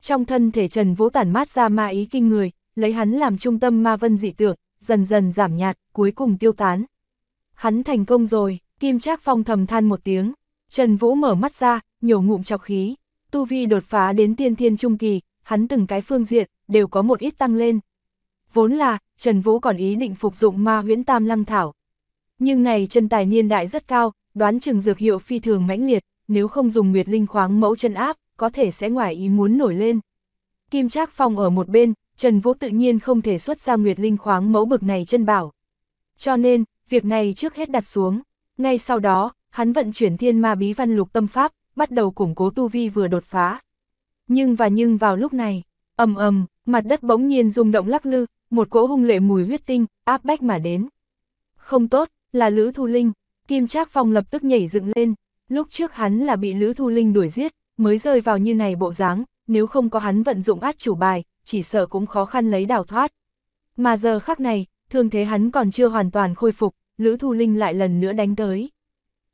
Trong thân thể Trần Vũ tản mát ra ma ý kinh người, lấy hắn làm trung tâm ma vân dị tượng, dần dần giảm nhạt, cuối cùng tiêu tán. Hắn thành công rồi, Kim Trác Phong thầm than một tiếng, Trần Vũ mở mắt ra, nhiều ngụm chọc khí, tu vi đột phá đến tiên thiên trung kỳ, hắn từng cái phương diện, đều có một ít tăng lên. Vốn là, Trần Vũ còn ý định phục dụng ma huyễn tam lăng thảo. Nhưng này chân tài niên đại rất cao, đoán chừng dược hiệu phi thường mãnh liệt, nếu không dùng nguyệt linh khoáng mẫu chân áp, có thể sẽ ngoài ý muốn nổi lên. Kim Trác Phong ở một bên, Trần Vũ tự nhiên không thể xuất ra Nguyệt Linh khoáng mẫu bực này chân bảo. Cho nên, việc này trước hết đặt xuống. Ngay sau đó, hắn vận chuyển thiên ma bí văn lục tâm pháp, bắt đầu củng cố tu vi vừa đột phá. Nhưng và nhưng vào lúc này, ầm ầm, mặt đất bỗng nhiên rung động lắc lư, một cỗ hung lệ mùi huyết tinh áp bách mà đến. Không tốt, là Lữ Thu Linh, Kim Trác Phong lập tức nhảy dựng lên, lúc trước hắn là bị Lữ Thu Linh đuổi giết, mới rơi vào như này bộ dáng, nếu không có hắn vận dụng át chủ bài, chỉ sợ cũng khó khăn lấy đào thoát. Mà giờ khắc này, thương thế hắn còn chưa hoàn toàn khôi phục, Lữ Thu Linh lại lần nữa đánh tới.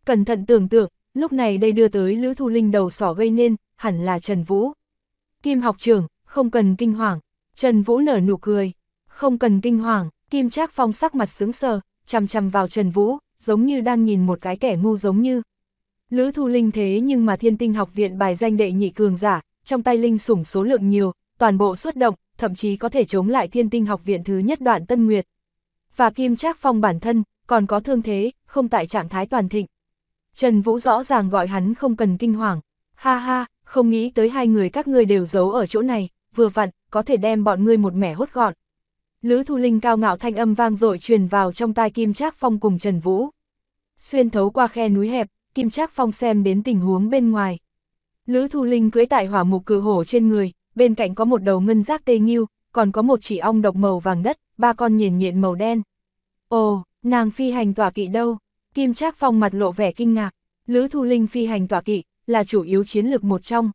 Cẩn thận tưởng tượng, lúc này đây đưa tới Lữ Thu Linh đầu sỏ gây nên, hẳn là Trần Vũ. Kim học trưởng, không cần kinh hoàng, Trần Vũ nở nụ cười, không cần kinh hoàng, Kim Trác Phong sắc mặt sướng sờ, chằm chằm vào Trần Vũ, giống như đang nhìn một cái kẻ ngu giống như. Lữ Thu Linh thế nhưng mà thiên tinh học viện bài danh đệ nhị cường giả, trong tay Linh sủng số lượng nhiều, toàn bộ xuất động, thậm chí có thể chống lại thiên tinh học viện thứ nhất đoạn Tân Nguyệt. Và Kim Trác Phong bản thân, còn có thương thế, không tại trạng thái toàn thịnh. Trần Vũ rõ ràng gọi hắn không cần kinh hoàng. Ha ha, không nghĩ tới hai người các ngươi đều giấu ở chỗ này, vừa vặn, có thể đem bọn ngươi một mẻ hốt gọn. Lữ Thu Linh cao ngạo thanh âm vang dội truyền vào trong tai Kim Trác Phong cùng Trần Vũ. Xuyên thấu qua khe núi hẹp, Kim Trác Phong xem đến tình huống bên ngoài. Lữ Thu Linh cưỡi tại hỏa mục cự hổ trên người, bên cạnh có một đầu ngân giác tê nghiêu, còn có một chỉ ong độc màu vàng đất, ba con nhện nhện màu đen. Ồ, nàng phi hành tỏa kỵ đâu? Kim Trác Phong mặt lộ vẻ kinh ngạc, Lữ Thu Linh phi hành tỏa kỵ là chủ yếu chiến lược một trong.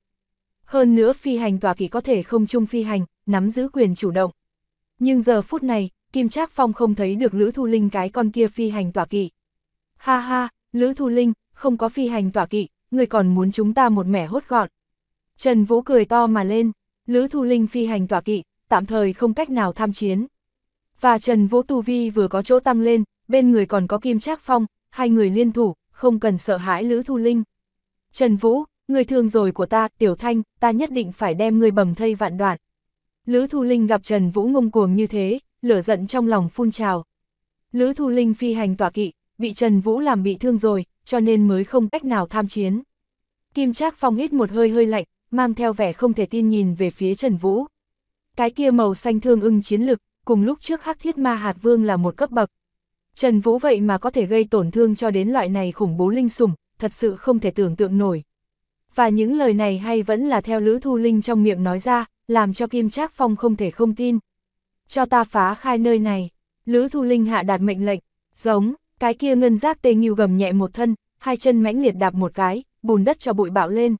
Hơn nữa phi hành tỏa kỵ có thể không chung phi hành, nắm giữ quyền chủ động. Nhưng giờ phút này, Kim Trác Phong không thấy được Lữ Thu Linh cái con kia phi hành tỏa kỵ. Ha ha, Lữ Thu Linh, không có phi hành tỏa kỵ, người còn muốn chúng ta một mẻ hốt gọn. Trần Vũ cười to mà lên, Lữ Thu Linh phi hành tỏa kỵ, tạm thời không cách nào tham chiến. Và Trần Vũ Tu Vi vừa có chỗ tăng lên, bên người còn có Kim Trác Phong, hai người liên thủ, không cần sợ hãi Lữ Thu Linh. Trần Vũ, người thương rồi của ta, Tiểu Thanh, ta nhất định phải đem người bầm thây vạn đoạn. Lữ Thu Linh gặp Trần Vũ ngông cuồng như thế, lửa giận trong lòng phun trào. Lữ Thu Linh phi hành tỏa kỵ, bị Trần Vũ làm bị thương rồi, cho nên mới không cách nào tham chiến. Kim Trác Phong hít một hơi hơi lạnh, mang theo vẻ không thể tin nhìn về phía Trần Vũ. Cái kia màu xanh thương ưng chiến lực, cùng lúc trước hắc thiết ma hạt vương là một cấp bậc. Trần Vũ vậy mà có thể gây tổn thương cho đến loại này khủng bố linh sủng, thật sự không thể tưởng tượng nổi. Và những lời này hay vẫn là theo Lữ Thu Linh trong miệng nói ra, làm cho Kim Trác Phong không thể không tin. Cho ta phá khai nơi này, Lữ Thu Linh hạ đạt mệnh lệnh, giống, cái kia ngân giác tê nghiêu gầm nhẹ một thân, hai chân mãnh liệt đạp một cái, bùn đất cho bụi bạo lên.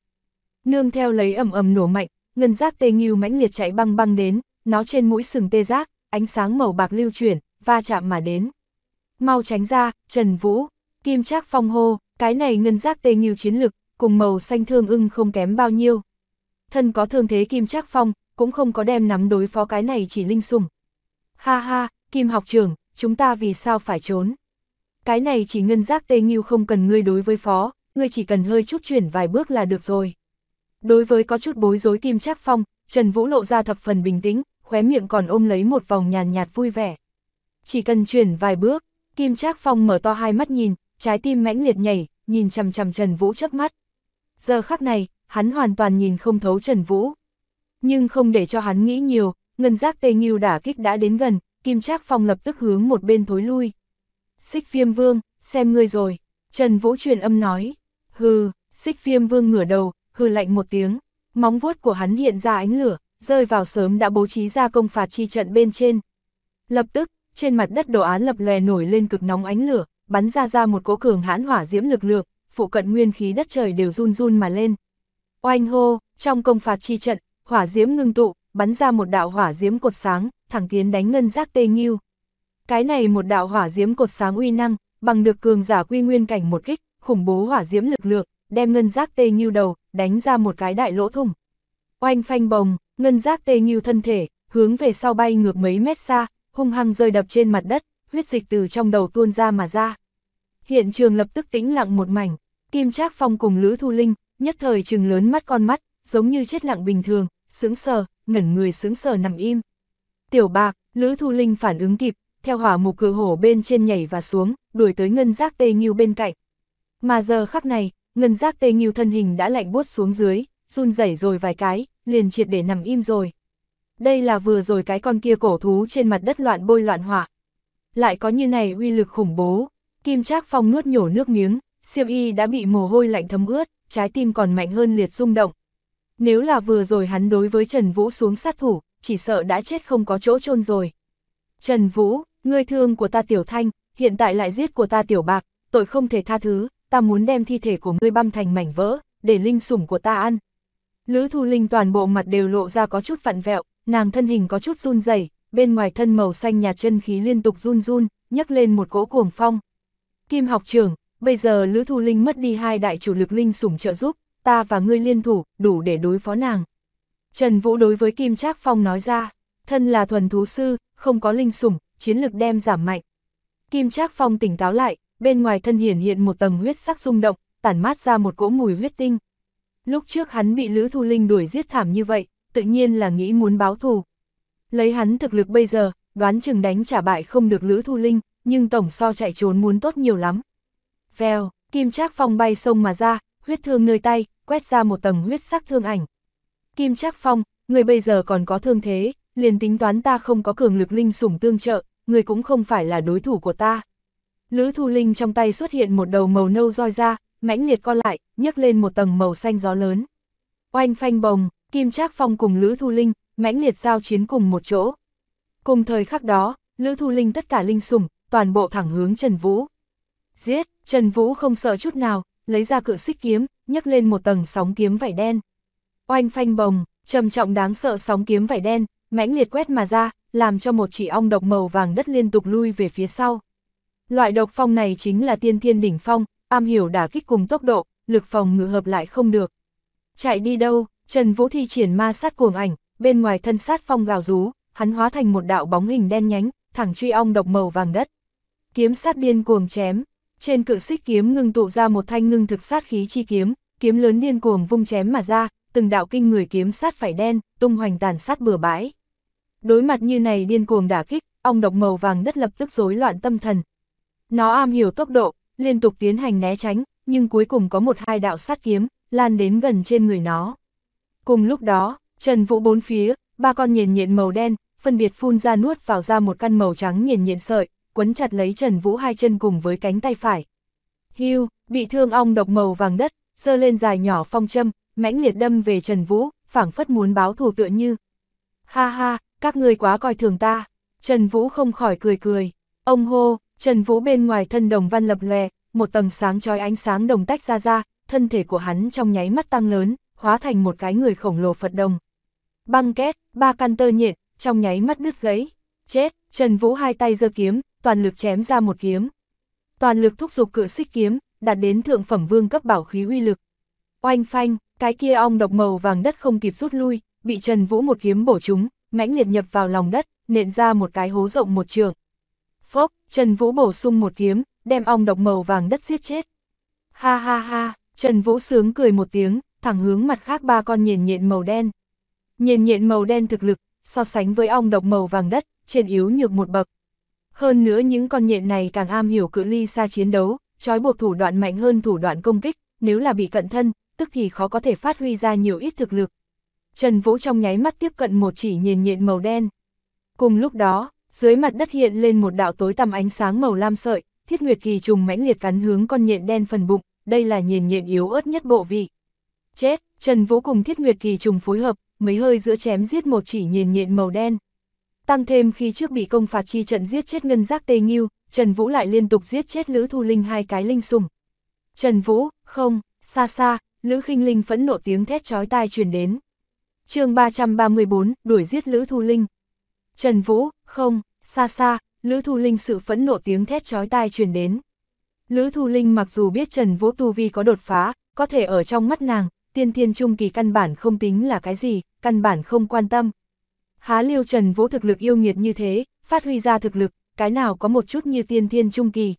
Nương theo lấy ầm ầm nổ mạnh, ngân giác tê nghiêu mãnh liệt chạy băng băng đến, nó trên mũi sừng tê giác, ánh sáng màu bạc lưu chuyển, va chạm mà đến. Mau tránh ra, Trần Vũ, Kim Trác Phong hô, cái này ngân giác tê nghiêu chiến lực, cùng màu xanh thương ưng không kém bao nhiêu. Thân có thương thế Kim Trác Phong, cũng không có đem nắm đối phó cái này chỉ linh sùng. Ha ha, Kim học trưởng, chúng ta vì sao phải trốn? Cái này chỉ ngân giác tê nghiêu không cần ngươi đối với phó, ngươi chỉ cần hơi chút chuyển vài bước là được rồi. Đối với có chút bối rối Kim Trác Phong, Trần Vũ lộ ra thập phần bình tĩnh, khóe miệng còn ôm lấy một vòng nhàn nhạt, vui vẻ. Chỉ cần chuyển vài bước, Kim Trác Phong mở to hai mắt nhìn, trái tim mãnh liệt nhảy, nhìn chằm chằm Trần Vũ chớp mắt. Giờ khắc này, hắn hoàn toàn nhìn không thấu Trần Vũ. Nhưng không để cho hắn nghĩ nhiều, ngân giác Tây Nghiêu đả kích đã đến gần, Kim Trác Phong lập tức hướng một bên thối lui. Xích Viêm Vương, xem ngươi rồi, Trần Vũ truyền âm nói. Hừ, Xích Viêm Vương ngửa đầu, hư lạnh một tiếng, móng vuốt của hắn hiện ra ánh lửa, rơi vào sớm đã bố trí ra công phạt chi trận bên trên. Lập tức, trên mặt đất đồ án lập lè nổi lên cực nóng ánh lửa, bắn ra ra một cỗ cường hãn hỏa diễm lực lượng, phụ cận nguyên khí đất trời đều run run mà lên. Oanh hô, trong công phạt chi trận, hỏa diễm ngưng tụ, bắn ra một đạo hỏa diễm cột sáng, thẳng tiến đánh ngân giác tê nghiêu. Cái này một đạo hỏa diễm cột sáng uy năng, bằng được cường giả quy nguyên cảnh một kích, khủng bố hỏa diễm lực lượng, đem ngân giác tê như đầu, đánh ra một cái đại lỗ thủng. Oanh phanh bồng, ngân giác tê như thân thể, hướng về sau bay ngược mấy mét xa, hung hăng rơi đập trên mặt đất, huyết dịch từ trong đầu tuôn ra mà ra. Hiện trường lập tức tĩnh lặng một mảnh, Kim Trác Phong cùng Lữ Thu Linh, nhất thời trừng lớn mắt con mắt, giống như chết lặng bình thường, sướng sờ, ngẩn người sướng sờ nằm im. Tiểu bạc, Lữ Thu Linh phản ứng kịp, theo hỏa mục cự hổ bên trên nhảy và xuống, đuổi tới ngân giác tê như bên cạnh. Mà giờ khắc này, Ngân giác tê nghiêu thân hình đã lạnh buốt xuống dưới, run rẩy rồi vài cái, liền triệt để nằm im rồi. Đây là vừa rồi cái con kia cổ thú trên mặt đất loạn bôi loạn hỏa. Lại có như này uy lực khủng bố, kim trác phong nuốt nhổ nước miếng, Siêu y đã bị mồ hôi lạnh thấm ướt, trái tim còn mạnh hơn liệt rung động. Nếu là vừa rồi hắn đối với Trần Vũ xuống sát thủ, chỉ sợ đã chết không có chỗ chôn rồi. Trần Vũ, ngươi thương của ta tiểu thanh, hiện tại lại giết của ta tiểu bạc, tội không thể tha thứ, ta muốn đem thi thể của ngươi băm thành mảnh vỡ, để linh sủng của ta ăn. Lữ Thu Linh toàn bộ mặt đều lộ ra có chút vặn vẹo, nàng thân hình có chút run rẩy, bên ngoài thân màu xanh nhà chân khí liên tục run run, nhấc lên một cỗ cuồng phong. Kim học trưởng, bây giờ Lữ Thu Linh mất đi hai đại chủ lực linh sủng trợ giúp, ta và ngươi liên thủ, đủ để đối phó nàng. Trần Vũ đối với Kim Trác Phong nói ra, thân là thuần thú sư, không có linh sủng, chiến lực đem giảm mạnh. Kim Trác Phong tỉnh táo lại, bên ngoài thân hiển hiện một tầng huyết sắc rung động, tản mát ra một cỗ mùi huyết tinh. Lúc trước hắn bị Lữ Thu Linh đuổi giết thảm như vậy, tự nhiên là nghĩ muốn báo thù. Lấy hắn thực lực bây giờ, đoán chừng đánh trả bại không được Lữ Thu Linh, nhưng tổng so chạy trốn muốn tốt nhiều lắm. Vèo, kim trác phong bay sông mà ra, huyết thương nơi tay, quét ra một tầng huyết sắc thương ảnh. Kim trác phong, người bây giờ còn có thương thế, liền tính toán ta không có cường lực linh sủng tương trợ, người cũng không phải là đối thủ của ta. Lữ Thu Linh trong tay xuất hiện một đầu màu nâu roi ra, mãnh liệt co lại, nhấc lên một tầng màu xanh gió lớn. Oanh phanh bồng, Kim Trác Phong cùng Lữ Thu Linh, mãnh liệt giao chiến cùng một chỗ. Cùng thời khắc đó, Lữ Thu Linh tất cả linh sủng, toàn bộ thẳng hướng Trần Vũ. Giết, Trần Vũ không sợ chút nào, lấy ra cự xích kiếm, nhấc lên một tầng sóng kiếm vảy đen. Oanh phanh bồng, trầm trọng đáng sợ sóng kiếm vảy đen, mãnh liệt quét mà ra, làm cho một chỉ ong độc màu vàng đất liên tục lui về phía sau. Loại độc phong này chính là tiên thiên đỉnh phong, am hiểu đả kích cùng tốc độ, lực phòng ngự hợp lại không được. Chạy đi đâu, Trần Vũ thi triển ma sát cuồng ảnh, bên ngoài thân sát phong gào rú, hắn hóa thành một đạo bóng hình đen nhánh, thẳng truy ong độc màu vàng đất. Kiếm sát điên cuồng chém, trên cự xích kiếm ngưng tụ ra một thanh ngưng thực sát khí chi kiếm, kiếm lớn điên cuồng vung chém mà ra, từng đạo kinh người kiếm sát phải đen, tung hoành tàn sát bừa bãi. Đối mặt như này điên cuồng đả kích, ong độc màu vàng đất lập tức rối loạn tâm thần, nó am hiểu tốc độ, liên tục tiến hành né tránh, nhưng cuối cùng có một hai đạo sát kiếm, lan đến gần trên người nó. Cùng lúc đó, Trần Vũ bốn phía, ba con nhện nhện màu đen, phân biệt phun ra nuốt vào ra một căn màu trắng nhện nhện sợi, quấn chặt lấy Trần Vũ hai chân cùng với cánh tay phải. Hưu, bị thương ong độc màu vàng đất, dơ lên dài nhỏ phong châm, mãnh liệt đâm về Trần Vũ, phảng phất muốn báo thù tựa như. Ha ha, các ngươi quá coi thường ta. Trần Vũ không khỏi cười cười. Ông hô, Trần Vũ bên ngoài thân đồng văn lập lòe, một tầng sáng trói ánh sáng đồng tách ra ra, thân thể của hắn trong nháy mắt tăng lớn, hóa thành một cái người khổng lồ Phật đồng. Băng két, ba căn tơ nhiệt trong nháy mắt đứt gãy. Chết, Trần Vũ hai tay giơ kiếm, toàn lực chém ra một kiếm. Toàn lực thúc giục cự xích kiếm, đạt đến thượng phẩm vương cấp bảo khí uy lực. Oanh phanh, cái kia ong độc màu vàng đất không kịp rút lui, bị Trần Vũ một kiếm bổ trúng, mãnh liệt nhập vào lòng đất, nện ra một cái hố rộng một trường. Trần Vũ bổ sung một kiếm, đem ong độc màu vàng đất giết chết. Ha ha ha, Trần Vũ sướng cười một tiếng, thẳng hướng mặt khác ba con nhện nhện màu đen. Nhện nhện màu đen thực lực, so sánh với ong độc màu vàng đất, trên yếu nhược một bậc. Hơn nữa những con nhện này càng am hiểu cự ly xa chiến đấu, trói buộc thủ đoạn mạnh hơn thủ đoạn công kích, nếu là bị cận thân, tức thì khó có thể phát huy ra nhiều ít thực lực. Trần Vũ trong nháy mắt tiếp cận một chỉ nhện nhện màu đen. Cùng lúc đó, dưới mặt đất hiện lên một đạo tối tăm ánh sáng màu lam sợi, thiết nguyệt kỳ trùng mãnh liệt cắn hướng con nhện đen phần bụng, đây là nhện nhện yếu ớt nhất bộ vị. Chết, Trần Vũ cùng thiết nguyệt kỳ trùng phối hợp, mấy hơi giữa chém giết một chỉ nhện nhện màu đen. Tăng thêm khi trước bị công phạt chi trận giết chết ngân giác tê nghiêu, Trần Vũ lại liên tục giết chết Lữ Thu Linh hai cái linh sùng. Trần Vũ, không, xa xa, Lữ khinh Linh phẫn nộ tiếng thét chói tai truyền đến. chương 334, đuổi giết Lữ Thu Linh, Trần Vũ, không, xa xa, Lữ Thu Linh sự phẫn nộ tiếng thét chói tai truyền đến. Lữ Thu Linh mặc dù biết Trần Vũ Tu Vi có đột phá, có thể ở trong mắt nàng, tiên thiên trung kỳ căn bản không tính là cái gì, căn bản không quan tâm. Há liêu Trần Vũ thực lực yêu nghiệt như thế, phát huy ra thực lực, cái nào có một chút như tiên thiên trung kỳ.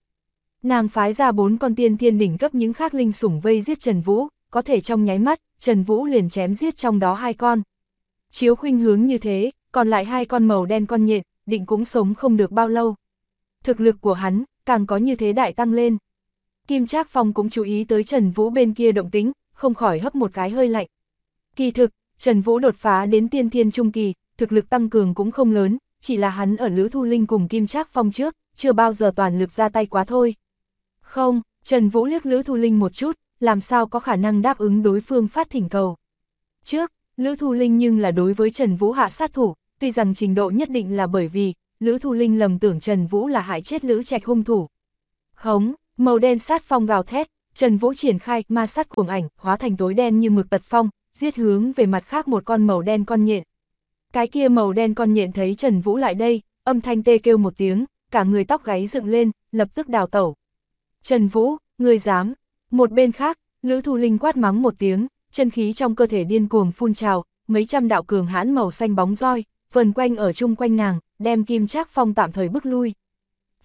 Nàng phái ra bốn con tiên thiên đỉnh cấp những khác linh sủng vây giết Trần Vũ, có thể trong nháy mắt, Trần Vũ liền chém giết trong đó hai con. Chiếu khuynh hướng như thế, còn lại hai con màu đen con nhện, định cũng sống không được bao lâu. Thực lực của hắn, càng có như thế đại tăng lên. Kim Trác Phong cũng chú ý tới Trần Vũ bên kia động tính, không khỏi hấp một cái hơi lạnh. Kỳ thực, Trần Vũ đột phá đến tiên thiên trung kỳ, thực lực tăng cường cũng không lớn, chỉ là hắn ở Lữ Thu Linh cùng Kim Trác Phong trước, chưa bao giờ toàn lực ra tay quá thôi. Không, Trần Vũ liếc Lữ Thu Linh một chút, làm sao có khả năng đáp ứng đối phương phát thỉnh cầu. Trước, Lữ Thu Linh nhưng là đối với Trần Vũ hạ sát thủ, tuy rằng trình độ nhất định là bởi vì, Lữ Thu Linh lầm tưởng Trần Vũ là hại chết Lữ Trạch hung thủ. khống màu đen sát phong gào thét, Trần Vũ triển khai ma sát cuồng ảnh, hóa thành tối đen như mực tật phong, giết hướng về mặt khác một con màu đen con nhện. Cái kia màu đen con nhện thấy Trần Vũ lại đây, âm thanh tê kêu một tiếng, cả người tóc gáy dựng lên, lập tức đào tẩu. Trần Vũ, người dám. Một bên khác, Lữ Thu Linh quát mắng một tiếng, chân khí trong cơ thể điên cuồng phun trào, mấy trăm đạo cường hãn màu xanh bóng roi, vần quanh ở chung quanh nàng, đem kim trác phong tạm thời bức lui.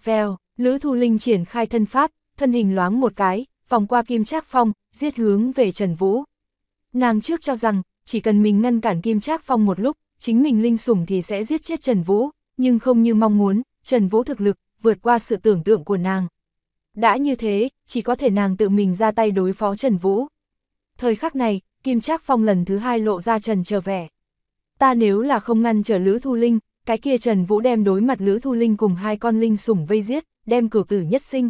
Vèo, Lữ Thu Linh triển khai thân pháp, thân hình loáng một cái, vòng qua kim trác phong, giết hướng về Trần Vũ. Nàng trước cho rằng, chỉ cần mình ngăn cản kim trác phong một lúc, chính mình linh sủng thì sẽ giết chết Trần Vũ, nhưng không như mong muốn, Trần Vũ thực lực, vượt qua sự tưởng tượng của nàng. Đã như thế, chỉ có thể nàng tự mình ra tay đối phó Trần Vũ. Thời khắc này, Kim Trác Phong lần thứ hai lộ ra Trần trở về ta nếu là không ngăn trở Lữ Thu Linh, cái kia Trần Vũ đem đối mặt Lữ Thu Linh cùng hai con linh sủng vây giết, đem cử tử nhất sinh.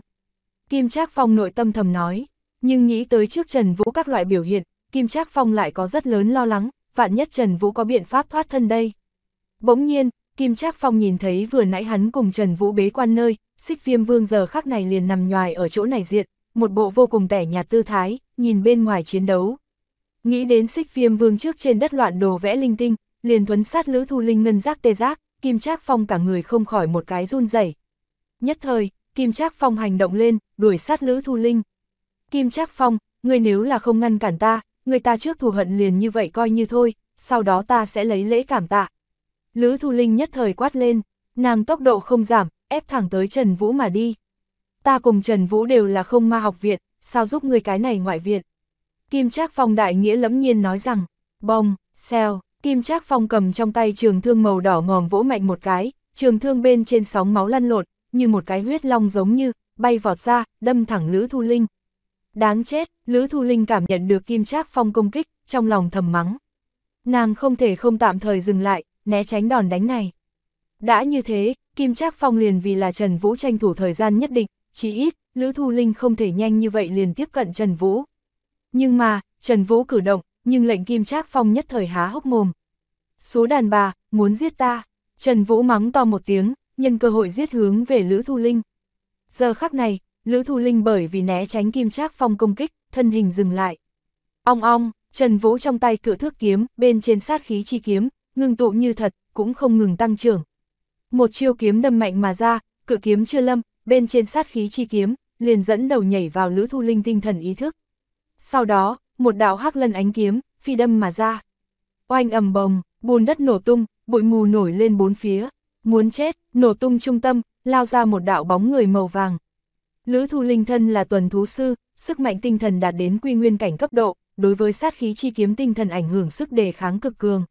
Kim Trác Phong nội tâm thầm nói, nhưng nghĩ tới trước Trần Vũ các loại biểu hiện, Kim Trác Phong lại có rất lớn lo lắng, vạn nhất Trần Vũ có biện pháp thoát thân đây. Bỗng nhiên, Kim Trác Phong nhìn thấy vừa nãy hắn cùng Trần Vũ bế quan nơi, xích viêm vương giờ khắc này liền nằm nhoài ở chỗ này diện, một bộ vô cùng tẻ nhạt tư thái, nhìn bên ngoài chiến đấu. Nghĩ đến xích viêm vương trước trên đất loạn đồ vẽ linh tinh, liền thuấn sát lữ thu linh ngân giác tê giác, Kim Trác Phong cả người không khỏi một cái run rẩy. Nhất thời, Kim Trác Phong hành động lên, đuổi sát Lữ Thu Linh. Kim Trác Phong, ngươi nếu là không ngăn cản ta, người ta trước thù hận liền như vậy coi như thôi, sau đó ta sẽ lấy lễ cảm tạ. Lữ Thu Linh nhất thời quát lên, nàng tốc độ không giảm, ép thẳng tới Trần Vũ mà đi. Ta cùng Trần Vũ đều là không ma học viện, sao giúp người cái này ngoại viện. Kim Trác Phong đại nghĩa lẫm nhiên nói rằng, bong, xèo, Kim Trác Phong cầm trong tay trường thương màu đỏ ngòm vỗ mạnh một cái, trường thương bên trên sóng máu lăn lộn, như một cái huyết long giống như, bay vọt ra, đâm thẳng Lữ Thu Linh. Đáng chết, Lữ Thu Linh cảm nhận được Kim Trác Phong công kích, trong lòng thầm mắng. Nàng không thể không tạm thời dừng lại, né tránh đòn đánh này. Đã như thế, Kim Trác Phong liền vì là Trần Vũ tranh thủ thời gian nhất định, chỉ ít, Lữ Thu Linh không thể nhanh như vậy liền tiếp cận Trần Vũ. Nhưng mà, Trần Vũ cử động, nhưng lệnh kim trác phong nhất thời há hốc mồm. Số đàn bà, muốn giết ta, Trần Vũ mắng to một tiếng, nhân cơ hội giết hướng về Lữ Thu Linh. Giờ khắc này, Lữ Thu Linh bởi vì né tránh kim trác phong công kích, thân hình dừng lại. Ong ong, Trần Vũ trong tay cự thước kiếm, bên trên sát khí chi kiếm, ngưng tụ như thật, cũng không ngừng tăng trưởng. Một chiêu kiếm đâm mạnh mà ra, cự kiếm chưa lâm, bên trên sát khí chi kiếm, liền dẫn đầu nhảy vào Lữ Thu Linh tinh thần ý thức. Sau đó, một đạo hắc lân ánh kiếm, phi đâm mà ra. Oanh ầm bồng, bùn đất nổ tung, bụi mù nổi lên bốn phía. Muốn chết, nổ tung trung tâm, lao ra một đạo bóng người màu vàng. Lữ Thu Linh thân là tuần thú sư, sức mạnh tinh thần đạt đến quy nguyên cảnh cấp độ, đối với sát khí chi kiếm tinh thần ảnh hưởng sức đề kháng cực cường.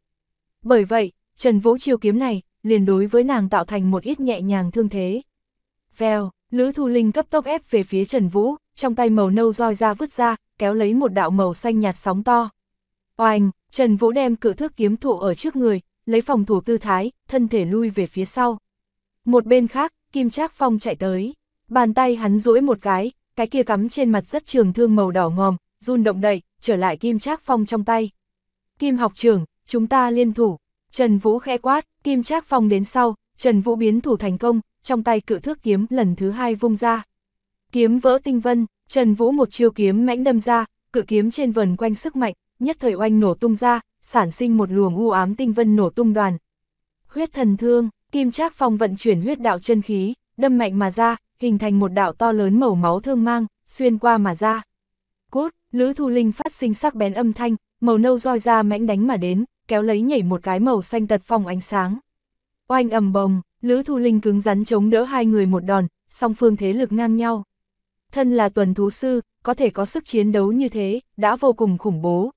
Bởi vậy, Trần Vũ chiêu kiếm này, liền đối với nàng tạo thành một ít nhẹ nhàng thương thế. Vèo, Lữ Thu Linh cấp tốc ép về phía Trần Vũ, trong tay màu nâu roi ra vứt ra, kéo lấy một đạo màu xanh nhạt sóng to. Oanh, Trần Vũ đem cự thước kiếm thụ ở trước người, lấy phòng thủ tư thái, thân thể lui về phía sau. Một bên khác, Kim Trác Phong chạy tới, bàn tay hắn duỗi một cái, cái kia cắm trên mặt rất trường thương màu đỏ ngòm, run động đậy, trở lại Kim Trác Phong trong tay. Kim học trưởng, chúng ta liên thủ. Trần Vũ khẽ quát, Kim Trác Phong đến sau, Trần Vũ biến thủ thành công, trong tay cự thước kiếm lần thứ hai vung ra. Kiếm vỡ tinh vân, Trần Vũ một chiêu kiếm mãnh đâm ra, cự kiếm trên vần quanh sức mạnh, nhất thời oanh nổ tung ra, sản sinh một luồng u ám tinh vân nổ tung đoàn. Huyết thần thương, Kim Trác Phong vận chuyển huyết đạo chân khí, đâm mạnh mà ra, hình thành một đạo to lớn màu máu thương mang, xuyên qua mà ra. Cốt, Lữ Thu Linh phát sinh sắc bén âm thanh, màu nâu roi ra mãnh đánh mà đến, kéo lấy nhảy một cái màu xanh tật phong ánh sáng. Oanh ầm bồng, Lữ Thu Linh cứng rắn chống đỡ hai người một đòn, song phương thế lực ngang nhau thân là tuần thú sư, có thể có sức chiến đấu như thế, đã vô cùng khủng bố.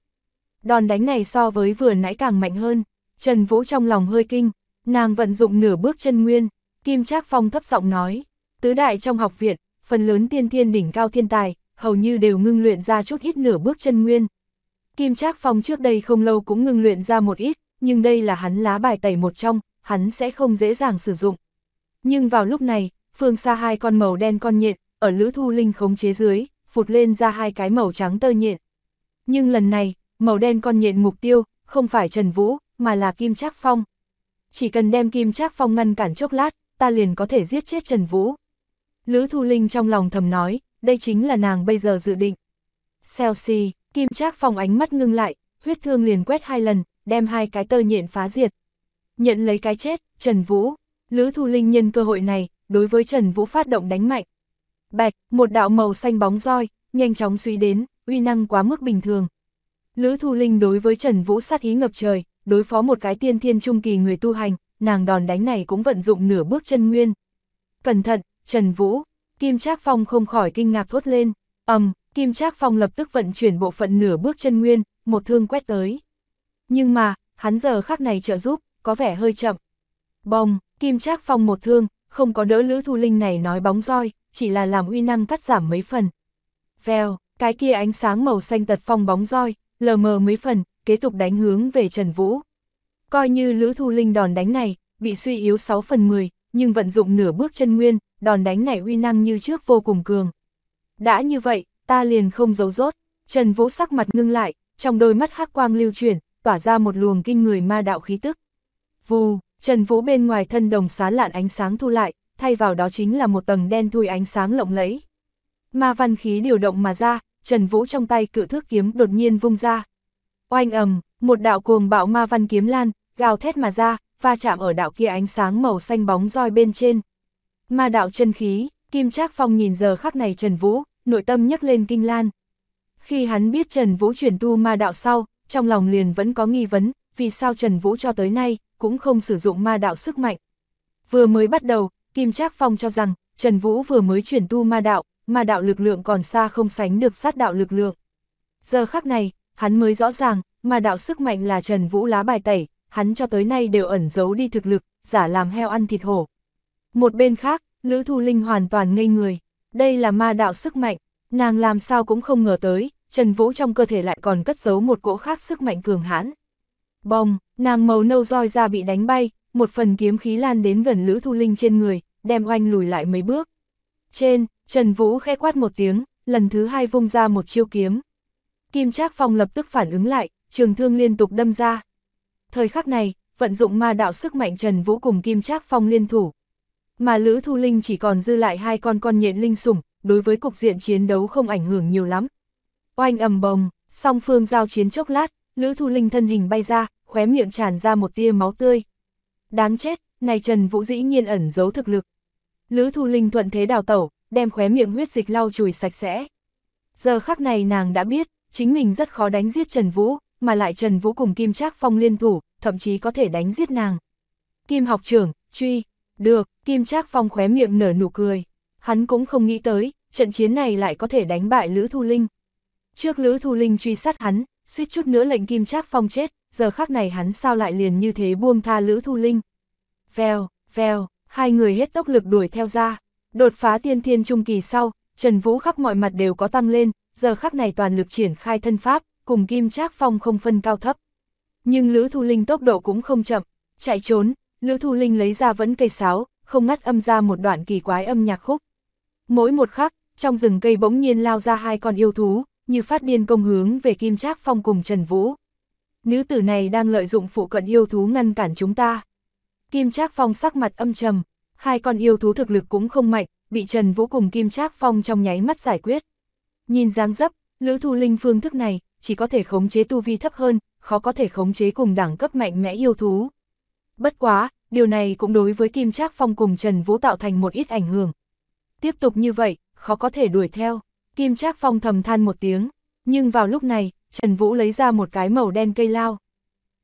Đòn đánh này so với vừa nãy càng mạnh hơn, Trần Vũ trong lòng hơi kinh, nàng vận dụng nửa bước chân nguyên, Kim Trác Phong thấp giọng nói, tứ đại trong học viện, phần lớn tiên thiên đỉnh cao thiên tài, hầu như đều ngưng luyện ra chút ít nửa bước chân nguyên. Kim Trác Phong trước đây không lâu cũng ngưng luyện ra một ít, nhưng đây là hắn lá bài tẩy một trong, hắn sẽ không dễ dàng sử dụng. Nhưng vào lúc này, phương xa hai con màu đen con nhện, ở Lữ Thu Linh khống chế dưới, phụt lên ra hai cái màu trắng tơ nhện. Nhưng lần này, màu đen con nhện mục tiêu, không phải Trần Vũ, mà là Kim Trác Phong. Chỉ cần đem Kim Trác Phong ngăn cản chốc lát, ta liền có thể giết chết Trần Vũ. Lữ Thu Linh trong lòng thầm nói, đây chính là nàng bây giờ dự định. Celsi, Kim Trác Phong ánh mắt ngưng lại, huyết thương liền quét hai lần, đem hai cái tơ nhện phá diệt. Nhận lấy cái chết, Trần Vũ, Lữ Thu Linh nhân cơ hội này, đối với Trần Vũ phát động đánh mạnh. Bạch, một đạo màu xanh bóng roi, nhanh chóng suy đến, uy năng quá mức bình thường. Lữ Thu Linh đối với Trần Vũ sát ý ngập trời, đối phó một cái tiên thiên trung kỳ người tu hành, nàng đòn đánh này cũng vận dụng nửa bước chân nguyên. Cẩn thận, Trần Vũ, Kim Trác Phong không khỏi kinh ngạc thốt lên, ầm, Kim Trác Phong lập tức vận chuyển bộ phận nửa bước chân nguyên, một thương quét tới. Nhưng mà, hắn giờ khắc này trợ giúp, có vẻ hơi chậm. Bồng, Kim Trác Phong một thương, không có đỡ Lữ Thu Linh này nói bóng roi, chỉ là làm uy năng cắt giảm mấy phần. Vèo, cái kia ánh sáng màu xanh tật phong bóng roi, lờ mờ mấy phần, kế tục đánh hướng về Trần Vũ. Coi như Lữ Thu Linh đòn đánh này, bị suy yếu 6 phần 10, nhưng vận dụng nửa bước chân nguyên, đòn đánh này uy năng như trước vô cùng cường. Đã như vậy, ta liền không giấu rốt, Trần Vũ sắc mặt ngưng lại, trong đôi mắt hắc quang lưu chuyển, tỏa ra một luồng kinh người ma đạo khí tức. Vù, Trần Vũ bên ngoài thân đồng xá lạn ánh sáng thu lại, thay vào đó chính là một tầng đen thui ánh sáng lộng lẫy. Ma văn khí điều động mà ra, Trần Vũ trong tay cự thước kiếm đột nhiên vung ra. Oanh ầm, một đạo cuồng bạo ma văn kiếm lan, gào thét mà ra, va chạm ở đạo kia ánh sáng màu xanh bóng roi bên trên. Ma đạo chân khí, Kim Trác Phong nhìn giờ khắc này Trần Vũ, nội tâm nhấc lên kinh lan. Khi hắn biết Trần Vũ chuyển tu ma đạo sau, trong lòng liền vẫn có nghi vấn, vì sao Trần Vũ cho tới nay cũng không sử dụng ma đạo sức mạnh. Vừa mới bắt đầu, Kim Trác Phong cho rằng, Trần Vũ vừa mới chuyển tu ma đạo, ma đạo lực lượng còn xa không sánh được sát đạo lực lượng. Giờ khắc này, hắn mới rõ ràng, ma đạo sức mạnh là Trần Vũ lá bài tẩy, hắn cho tới nay đều ẩn giấu đi thực lực, giả làm heo ăn thịt hổ. Một bên khác, Lữ Thu Linh hoàn toàn ngây người, đây là ma đạo sức mạnh, nàng làm sao cũng không ngờ tới, Trần Vũ trong cơ thể lại còn cất giấu một cỗ khác sức mạnh cường hãn. Bong, nàng màu nâu roi ra bị đánh bay, một phần kiếm khí lan đến gần Lữ Thu Linh trên người, đem oanh lùi lại mấy bước. Trên, Trần Vũ khẽ quát một tiếng, lần thứ hai vung ra một chiêu kiếm. Kim Trác Phong lập tức phản ứng lại, trường thương liên tục đâm ra. Thời khắc này, vận dụng ma đạo sức mạnh Trần Vũ cùng Kim Trác Phong liên thủ. Mà Lữ Thu Linh chỉ còn dư lại hai con con nhện linh sủng, đối với cục diện chiến đấu không ảnh hưởng nhiều lắm. Oanh ầm bồng, song phương giao chiến chốc lát, Lữ Thu Linh thân hình bay ra, khóe miệng tràn ra một tia máu tươi. Đáng chết, này Trần Vũ dĩ nhiên ẩn giấu thực lực. Lữ Thu Linh thuận thế đào tẩu, đem khóe miệng huyết dịch lau chùi sạch sẽ. Giờ khắc này nàng đã biết, chính mình rất khó đánh giết Trần Vũ, mà lại Trần Vũ cùng Kim Trác Phong liên thủ, thậm chí có thể đánh giết nàng. Kim học trưởng, truy, được, Kim Trác Phong khóe miệng nở nụ cười. Hắn cũng không nghĩ tới, trận chiến này lại có thể đánh bại Lữ Thu Linh. Trước Lữ Thu Linh truy sát hắn, suýt chút nữa lệnh Kim Trác Phong chết, giờ khác này hắn sao lại liền như thế buông tha Lữ Thu Linh. Vèo, vèo, hai người hết tốc lực đuổi theo ra, đột phá tiên thiên trung kỳ sau, Trần Vũ khắp mọi mặt đều có tăng lên, giờ khắc này toàn lực triển khai thân pháp, cùng Kim Trác Phong không phân cao thấp. Nhưng Lữ Thu Linh tốc độ cũng không chậm, chạy trốn, Lữ Thu Linh lấy ra vẫn cây sáo, không ngắt âm ra một đoạn kỳ quái âm nhạc khúc. Mỗi một khắc, trong rừng cây bỗng nhiên lao ra hai con yêu thú, như phát điên công hướng về Kim Trác Phong cùng Trần Vũ nữ tử này đang lợi dụng phụ cận yêu thú ngăn cản chúng ta. Kim Trác Phong sắc mặt âm trầm, hai con yêu thú thực lực cũng không mạnh, bị Trần Vũ cùng Kim Trác Phong trong nháy mắt giải quyết. Nhìn dáng dấp, Lữ Thu Linh phương thức này chỉ có thể khống chế tu vi thấp hơn, khó có thể khống chế cùng đẳng cấp mạnh mẽ yêu thú. Bất quá, điều này cũng đối với Kim Trác Phong cùng Trần Vũ tạo thành một ít ảnh hưởng. Tiếp tục như vậy, khó có thể đuổi theo. Kim Trác Phong thầm than một tiếng, nhưng vào lúc này, Trần Vũ lấy ra một cái màu đen cây lao.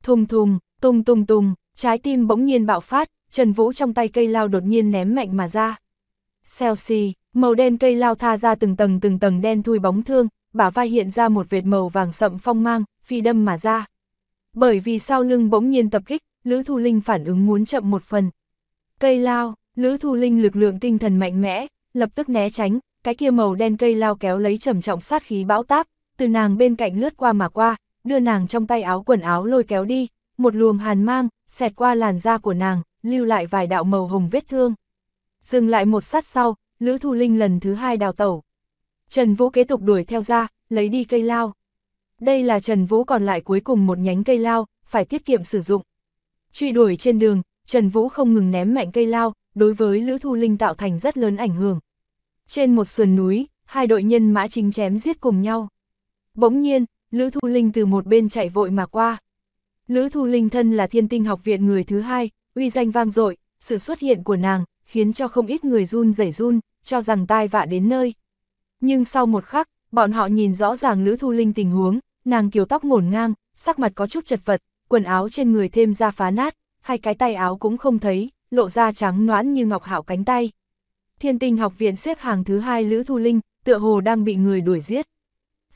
Thùng thùng, tung tung tung, trái tim bỗng nhiên bạo phát, Trần Vũ trong tay cây lao đột nhiên ném mạnh mà ra. Xèo xì, màu đen cây lao tha ra từng tầng từng tầng đen thui bóng thương, bả vai hiện ra một vệt màu vàng sậm phong mang, phi đâm mà ra. Bởi vì sau lưng bỗng nhiên tập kích, Lữ Thu Linh phản ứng muốn chậm một phần. Cây lao, Lữ Thu Linh lực lượng tinh thần mạnh mẽ, lập tức né tránh, cái kia màu đen cây lao kéo lấy trầm trọng sát khí bão táp, từ nàng bên cạnh lướt qua mà qua, đưa nàng trong tay áo quần áo lôi kéo đi, một luồng hàn mang, xẹt qua làn da của nàng, lưu lại vài đạo màu hồng vết thương. Dừng lại một sát sau, Lữ Thu Linh lần thứ hai đào tẩu. Trần Vũ kế tục đuổi theo ra, lấy đi cây lao. Đây là Trần Vũ còn lại cuối cùng một nhánh cây lao, phải tiết kiệm sử dụng. Truy đuổi trên đường, Trần Vũ không ngừng ném mạnh cây lao, đối với Lữ Thu Linh tạo thành rất lớn ảnh hưởng. Trên một sườn núi, hai đội nhân mã chính chém giết cùng nhau. Bỗng nhiên, Lữ Thu Linh từ một bên chạy vội mà qua. Lữ Thu Linh thân là thiên tinh học viện người thứ hai, uy danh vang dội, sự xuất hiện của nàng khiến cho không ít người run rẩy run, cho rằng tai vạ đến nơi. Nhưng sau một khắc, bọn họ nhìn rõ ràng Lữ Thu Linh tình huống, nàng kiều tóc ngổn ngang, sắc mặt có chút chật vật, quần áo trên người thêm ra phá nát, hai cái tay áo cũng không thấy, lộ ra trắng noãn như ngọc hảo cánh tay. Thiên tinh học viện xếp hàng thứ hai Lữ Thu Linh, tựa hồ đang bị người đuổi giết.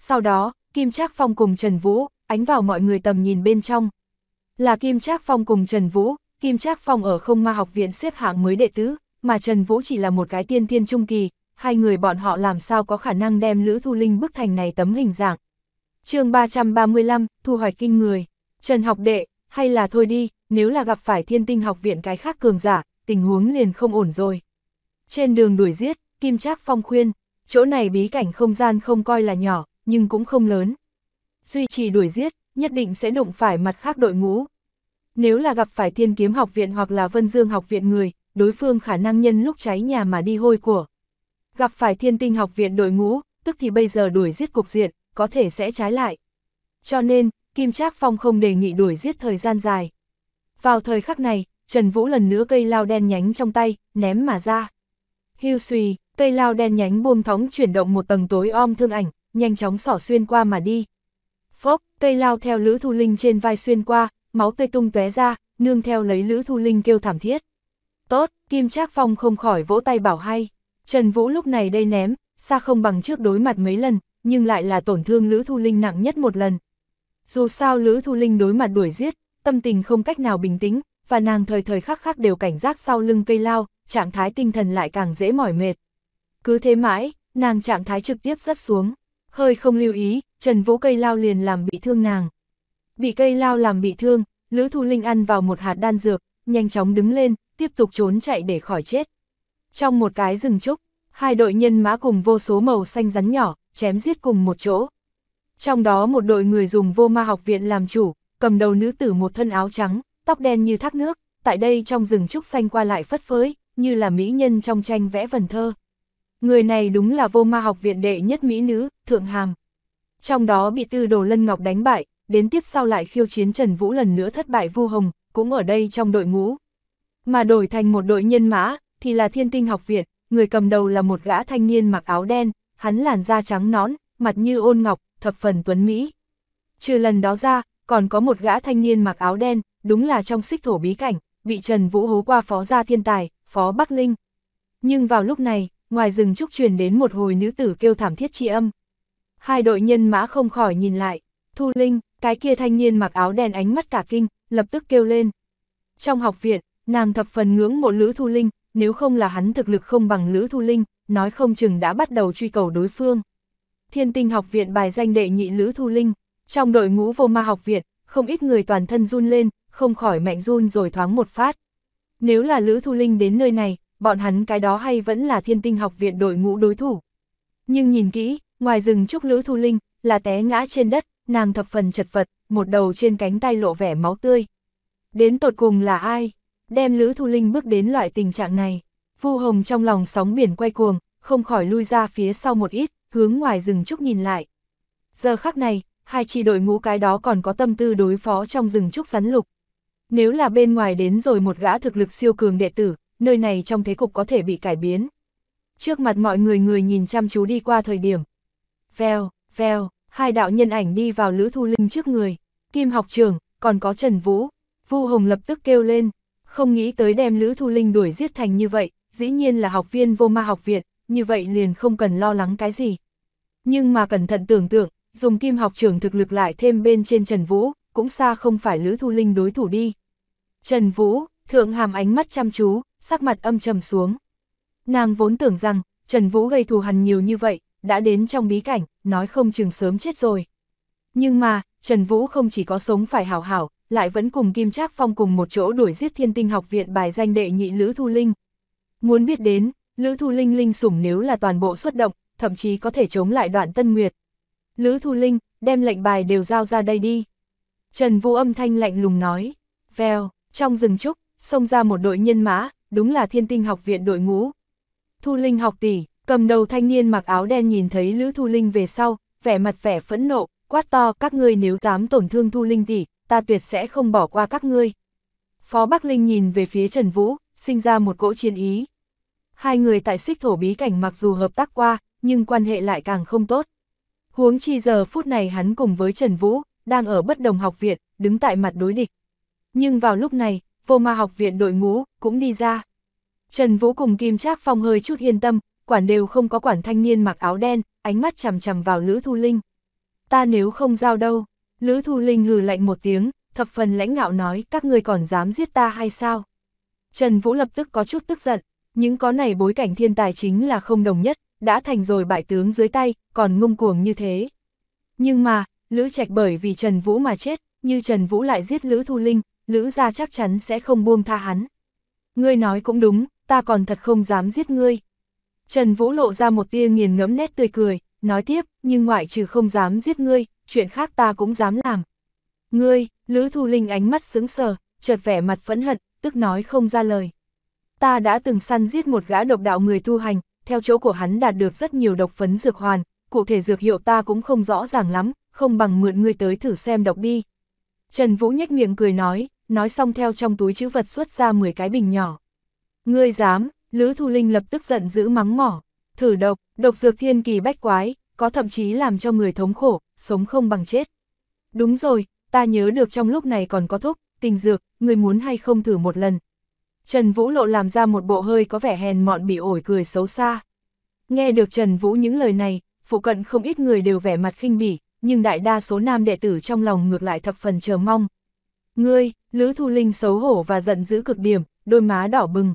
Sau đó, Kim Trác Phong cùng Trần Vũ, ánh vào mọi người tầm nhìn bên trong. Là Kim Trác Phong cùng Trần Vũ, Kim Trác Phong ở không ma học viện xếp hạng mới đệ tứ, mà Trần Vũ chỉ là một cái tiên thiên trung kỳ, hai người bọn họ làm sao có khả năng đem Lữ Thu Linh bức thành này tấm hình dạng. chương 335, thu hoạch kinh người, Trần học đệ, hay là thôi đi, nếu là gặp phải thiên tinh học viện cái khác cường giả, tình huống liền không ổn rồi. Trên đường đuổi giết, Kim Trác Phong khuyên, chỗ này bí cảnh không gian không coi là nhỏ, nhưng cũng không lớn. Duy trì đuổi giết, nhất định sẽ đụng phải mặt khác đội ngũ. Nếu là gặp phải thiên kiếm học viện hoặc là vân dương học viện người, đối phương khả năng nhân lúc cháy nhà mà đi hôi của. Gặp phải thiên tinh học viện đội ngũ, tức thì bây giờ đuổi giết cục diện, có thể sẽ trái lại. Cho nên, Kim Trác Phong không đề nghị đuổi giết thời gian dài. Vào thời khắc này, Trần Vũ lần nữa cây lao đen nhánh trong tay, ném mà ra. Hiu suy, cây lao đen nhánh buông thóng chuyển động một tầng tối om thương ảnh, nhanh chóng sỏ xuyên qua mà đi. Phốc, cây lao theo Lữ Thu Linh trên vai xuyên qua, máu tươi tung tóe ra, nương theo lấy Lữ Thu Linh kêu thảm thiết. Tốt, Kim Trác Phong không khỏi vỗ tay bảo hay. Trần Vũ lúc này đây ném, xa không bằng trước đối mặt mấy lần, nhưng lại là tổn thương Lữ Thu Linh nặng nhất một lần. Dù sao Lữ Thu Linh đối mặt đuổi giết, tâm tình không cách nào bình tĩnh, và nàng thời thời khắc khắc đều cảnh giác sau lưng cây lao, trạng thái tinh thần lại càng dễ mỏi mệt. Cứ thế mãi, nàng trạng thái trực tiếp rất xuống hơi không lưu ý, Trần Vũ cây lao liền làm bị thương nàng. Bị cây lao làm bị thương, Lữ Thu Linh ăn vào một hạt đan dược, nhanh chóng đứng lên, tiếp tục trốn chạy để khỏi chết. Trong một cái rừng trúc, hai đội nhân mã cùng vô số màu xanh rắn nhỏ, chém giết cùng một chỗ. Trong đó một đội người dùng vô ma học viện làm chủ, cầm đầu nữ tử một thân áo trắng, tóc đen như thác nước, tại đây trong rừng trúc xanh qua lại phất phới, như là mỹ nhân trong tranh vẽ vần thơ. Người này đúng là vô ma học viện đệ nhất mỹ nữ, Thượng Hàm. Trong đó bị tư đồ Lân Ngọc đánh bại, đến tiếp sau lại khiêu chiến Trần Vũ lần nữa thất bại Vu Hồng, cũng ở đây trong đội ngũ. Mà đổi thành một đội nhân mã, thì là thiên tinh học viện, người cầm đầu là một gã thanh niên mặc áo đen, hắn làn da trắng nón, mặt như ôn ngọc, thập phần tuấn Mỹ. Trừ lần đó ra, còn có một gã thanh niên mặc áo đen, đúng là trong xích thổ bí cảnh, bị Trần Vũ hố qua phó gia thiên tài, phó Bắc Linh. Nhưng vào lúc này, ngoài rừng trúc truyền đến một hồi nữ tử kêu thảm thiết tri âm. Hai đội nhân mã không khỏi nhìn lại, Thu Linh, cái kia thanh niên mặc áo đen ánh mắt cả kinh, lập tức kêu lên. Trong học viện, nàng thập phần ngưỡng mộ Lữ Thu Linh, nếu không là hắn thực lực không bằng Lữ Thu Linh, nói không chừng đã bắt đầu truy cầu đối phương. Thiên tinh học viện bài danh đệ nhị Lữ Thu Linh, trong đội ngũ vô ma học viện, không ít người toàn thân run lên, không khỏi mạnh run rồi thoáng một phát. Nếu là Lữ Thu Linh đến nơi này, bọn hắn cái đó hay vẫn là thiên tinh học viện đội ngũ đối thủ. Nhưng nhìn kỹ, ngoài rừng trúc lữ thu linh, là té ngã trên đất, nàng thập phần chật vật, một đầu trên cánh tay lộ vẻ máu tươi. Đến tột cùng là ai? Đem lữ thu linh bước đến loại tình trạng này. Vu Hồng trong lòng sóng biển quay cuồng, không khỏi lui ra phía sau một ít, hướng ngoài rừng trúc nhìn lại. Giờ khắc này, hai chi đội ngũ cái đó còn có tâm tư đối phó trong rừng trúc rắn lục. Nếu là bên ngoài đến rồi một gã thực lực siêu cường đệ tử, nơi này trong thế cục có thể bị cải biến. Trước mặt mọi người người nhìn chăm chú đi qua thời điểm. Vèo, vèo, hai đạo nhân ảnh đi vào Lữ Thu Linh trước người, Kim học trường, còn có Trần Vũ. Vu Hồng lập tức kêu lên, không nghĩ tới đem Lữ Thu Linh đuổi giết thành như vậy, dĩ nhiên là học viên vô ma học viện, như vậy liền không cần lo lắng cái gì. Nhưng mà cẩn thận tưởng tượng, dùng kim học trưởng thực lực lại thêm bên trên Trần Vũ, cũng xa không phải Lữ Thu Linh đối thủ đi. Trần Vũ, thượng hàm ánh mắt chăm chú, sắc mặt âm trầm xuống. Nàng vốn tưởng rằng, Trần Vũ gây thù hằn nhiều như vậy, đã đến trong bí cảnh, nói không chừng sớm chết rồi. Nhưng mà, Trần Vũ không chỉ có sống phải hảo hảo, lại vẫn cùng Kim Trác Phong cùng một chỗ đuổi giết thiên tinh học viện bài danh đệ nhị Lữ Thu Linh. Muốn biết đến, Lữ Thu Linh linh sủng nếu là toàn bộ xuất động, thậm chí có thể chống lại đoạn tân nguyệt. Lữ Thu Linh, đem lệnh bài đều giao ra đây đi. Trần Vũ âm thanh lạnh lùng nói, veo, trong rừng trúc, xông ra một đội nhân mã, đúng là thiên tinh học viện đội ngũ. Thu Linh học tỷ, cầm đầu thanh niên mặc áo đen nhìn thấy Lữ Thu Linh về sau, vẻ mặt vẻ phẫn nộ, quát to các ngươi nếu dám tổn thương Thu Linh tỷ, ta tuyệt sẽ không bỏ qua các ngươi. Phó Bắc Linh nhìn về phía Trần Vũ, sinh ra một cỗ chiến ý. Hai người tại xích thổ bí cảnh mặc dù hợp tác qua, nhưng quan hệ lại càng không tốt. Huống chi giờ phút này hắn cùng với Trần Vũ, đang ở bất đồng học viện, đứng tại mặt đối địch. Nhưng vào lúc này, vô ma học viện đội ngũ, cũng đi ra. Trần Vũ cùng Kim Trác Phong hơi chút yên tâm, quản đều không có quản thanh niên mặc áo đen, ánh mắt chằm chằm vào Lữ Thu Linh. Ta nếu không giao đâu, Lữ Thu Linh hừ lạnh một tiếng, thập phần lãnh ngạo nói các người còn dám giết ta hay sao? Trần Vũ lập tức có chút tức giận, những có này bối cảnh thiên tài chính là không đồng nhất, đã thành rồi bại tướng dưới tay, còn ngung cuồng như thế. Nhưng mà, Lữ Trạch bởi vì Trần Vũ mà chết, như Trần Vũ lại giết Lữ Thu Linh, Lữ gia chắc chắn sẽ không buông tha hắn. Ngươi nói cũng đúng, ta còn thật không dám giết ngươi. Trần Vũ lộ ra một tia nghiền ngẫm nét tươi cười, nói tiếp, nhưng ngoại trừ không dám giết ngươi, chuyện khác ta cũng dám làm. Ngươi, Lữ Thu Linh ánh mắt sững sờ, chợt vẻ mặt phẫn hận, tức nói không ra lời. Ta đã từng săn giết một gã độc đạo người tu hành, theo chỗ của hắn đạt được rất nhiều độc phấn dược hoàn, cụ thể dược hiệu ta cũng không rõ ràng lắm, không bằng mượn ngươi tới thử xem độc đi. Trần Vũ nhếch miệng cười nói, nói xong theo trong túi chữ vật xuất ra 10 cái bình nhỏ. Ngươi dám, Lữ Thu Linh lập tức giận giữ mắng mỏ, thử độc, độc dược thiên kỳ bách quái, có thậm chí làm cho người thống khổ, sống không bằng chết. Đúng rồi, ta nhớ được trong lúc này còn có thuốc, tình dược, người muốn hay không thử một lần. Trần Vũ Lộ làm ra một bộ hơi có vẻ hèn mọn bị ổi cười xấu xa. Nghe được Trần Vũ những lời này, phụ cận không ít người đều vẻ mặt khinh bỉ, nhưng đại đa số nam đệ tử trong lòng ngược lại thập phần chờ mong. Ngươi, Lữ Thu Linh xấu hổ và giận dữ cực điểm, đôi má đỏ bừng.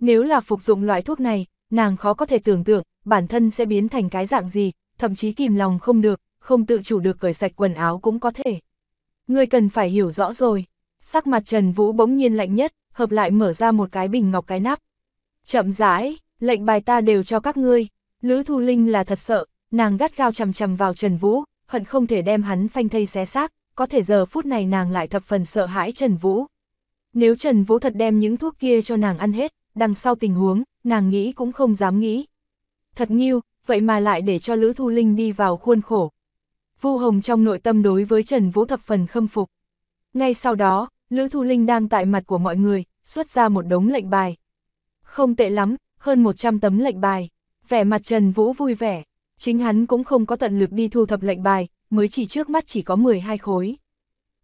Nếu là phục dụng loại thuốc này, nàng khó có thể tưởng tượng, bản thân sẽ biến thành cái dạng gì, thậm chí kìm lòng không được, không tự chủ được cởi sạch quần áo cũng có thể. Người cần phải hiểu rõ rồi. Sắc mặt Trần Vũ bỗng nhiên lạnh nhất, hợp lại mở ra một cái bình ngọc cái nắp. Chậm rãi, lệnh bài ta đều cho các ngươi. Lữ Thu Linh là thật sợ, nàng gắt gao chằm chằm vào Trần Vũ, hận không thể đem hắn phanh thây xé xác, có thể giờ phút này nàng lại thập phần sợ hãi Trần Vũ. Nếu Trần Vũ thật đem những thuốc kia cho nàng ăn hết, đằng sau tình huống, nàng nghĩ cũng không dám nghĩ. Thật nhiêu vậy mà lại để cho Lữ Thu Linh đi vào khuôn khổ. Vu Hồng trong nội tâm đối với Trần Vũ thập phần khâm phục. Ngay sau đó, Lữ Thu Linh đang tại mặt của mọi người, xuất ra một đống lệnh bài. Không tệ lắm, hơn 100 tấm lệnh bài. Vẻ mặt Trần Vũ vui vẻ, chính hắn cũng không có tận lực đi thu thập lệnh bài, mới chỉ trước mắt chỉ có 12 khối.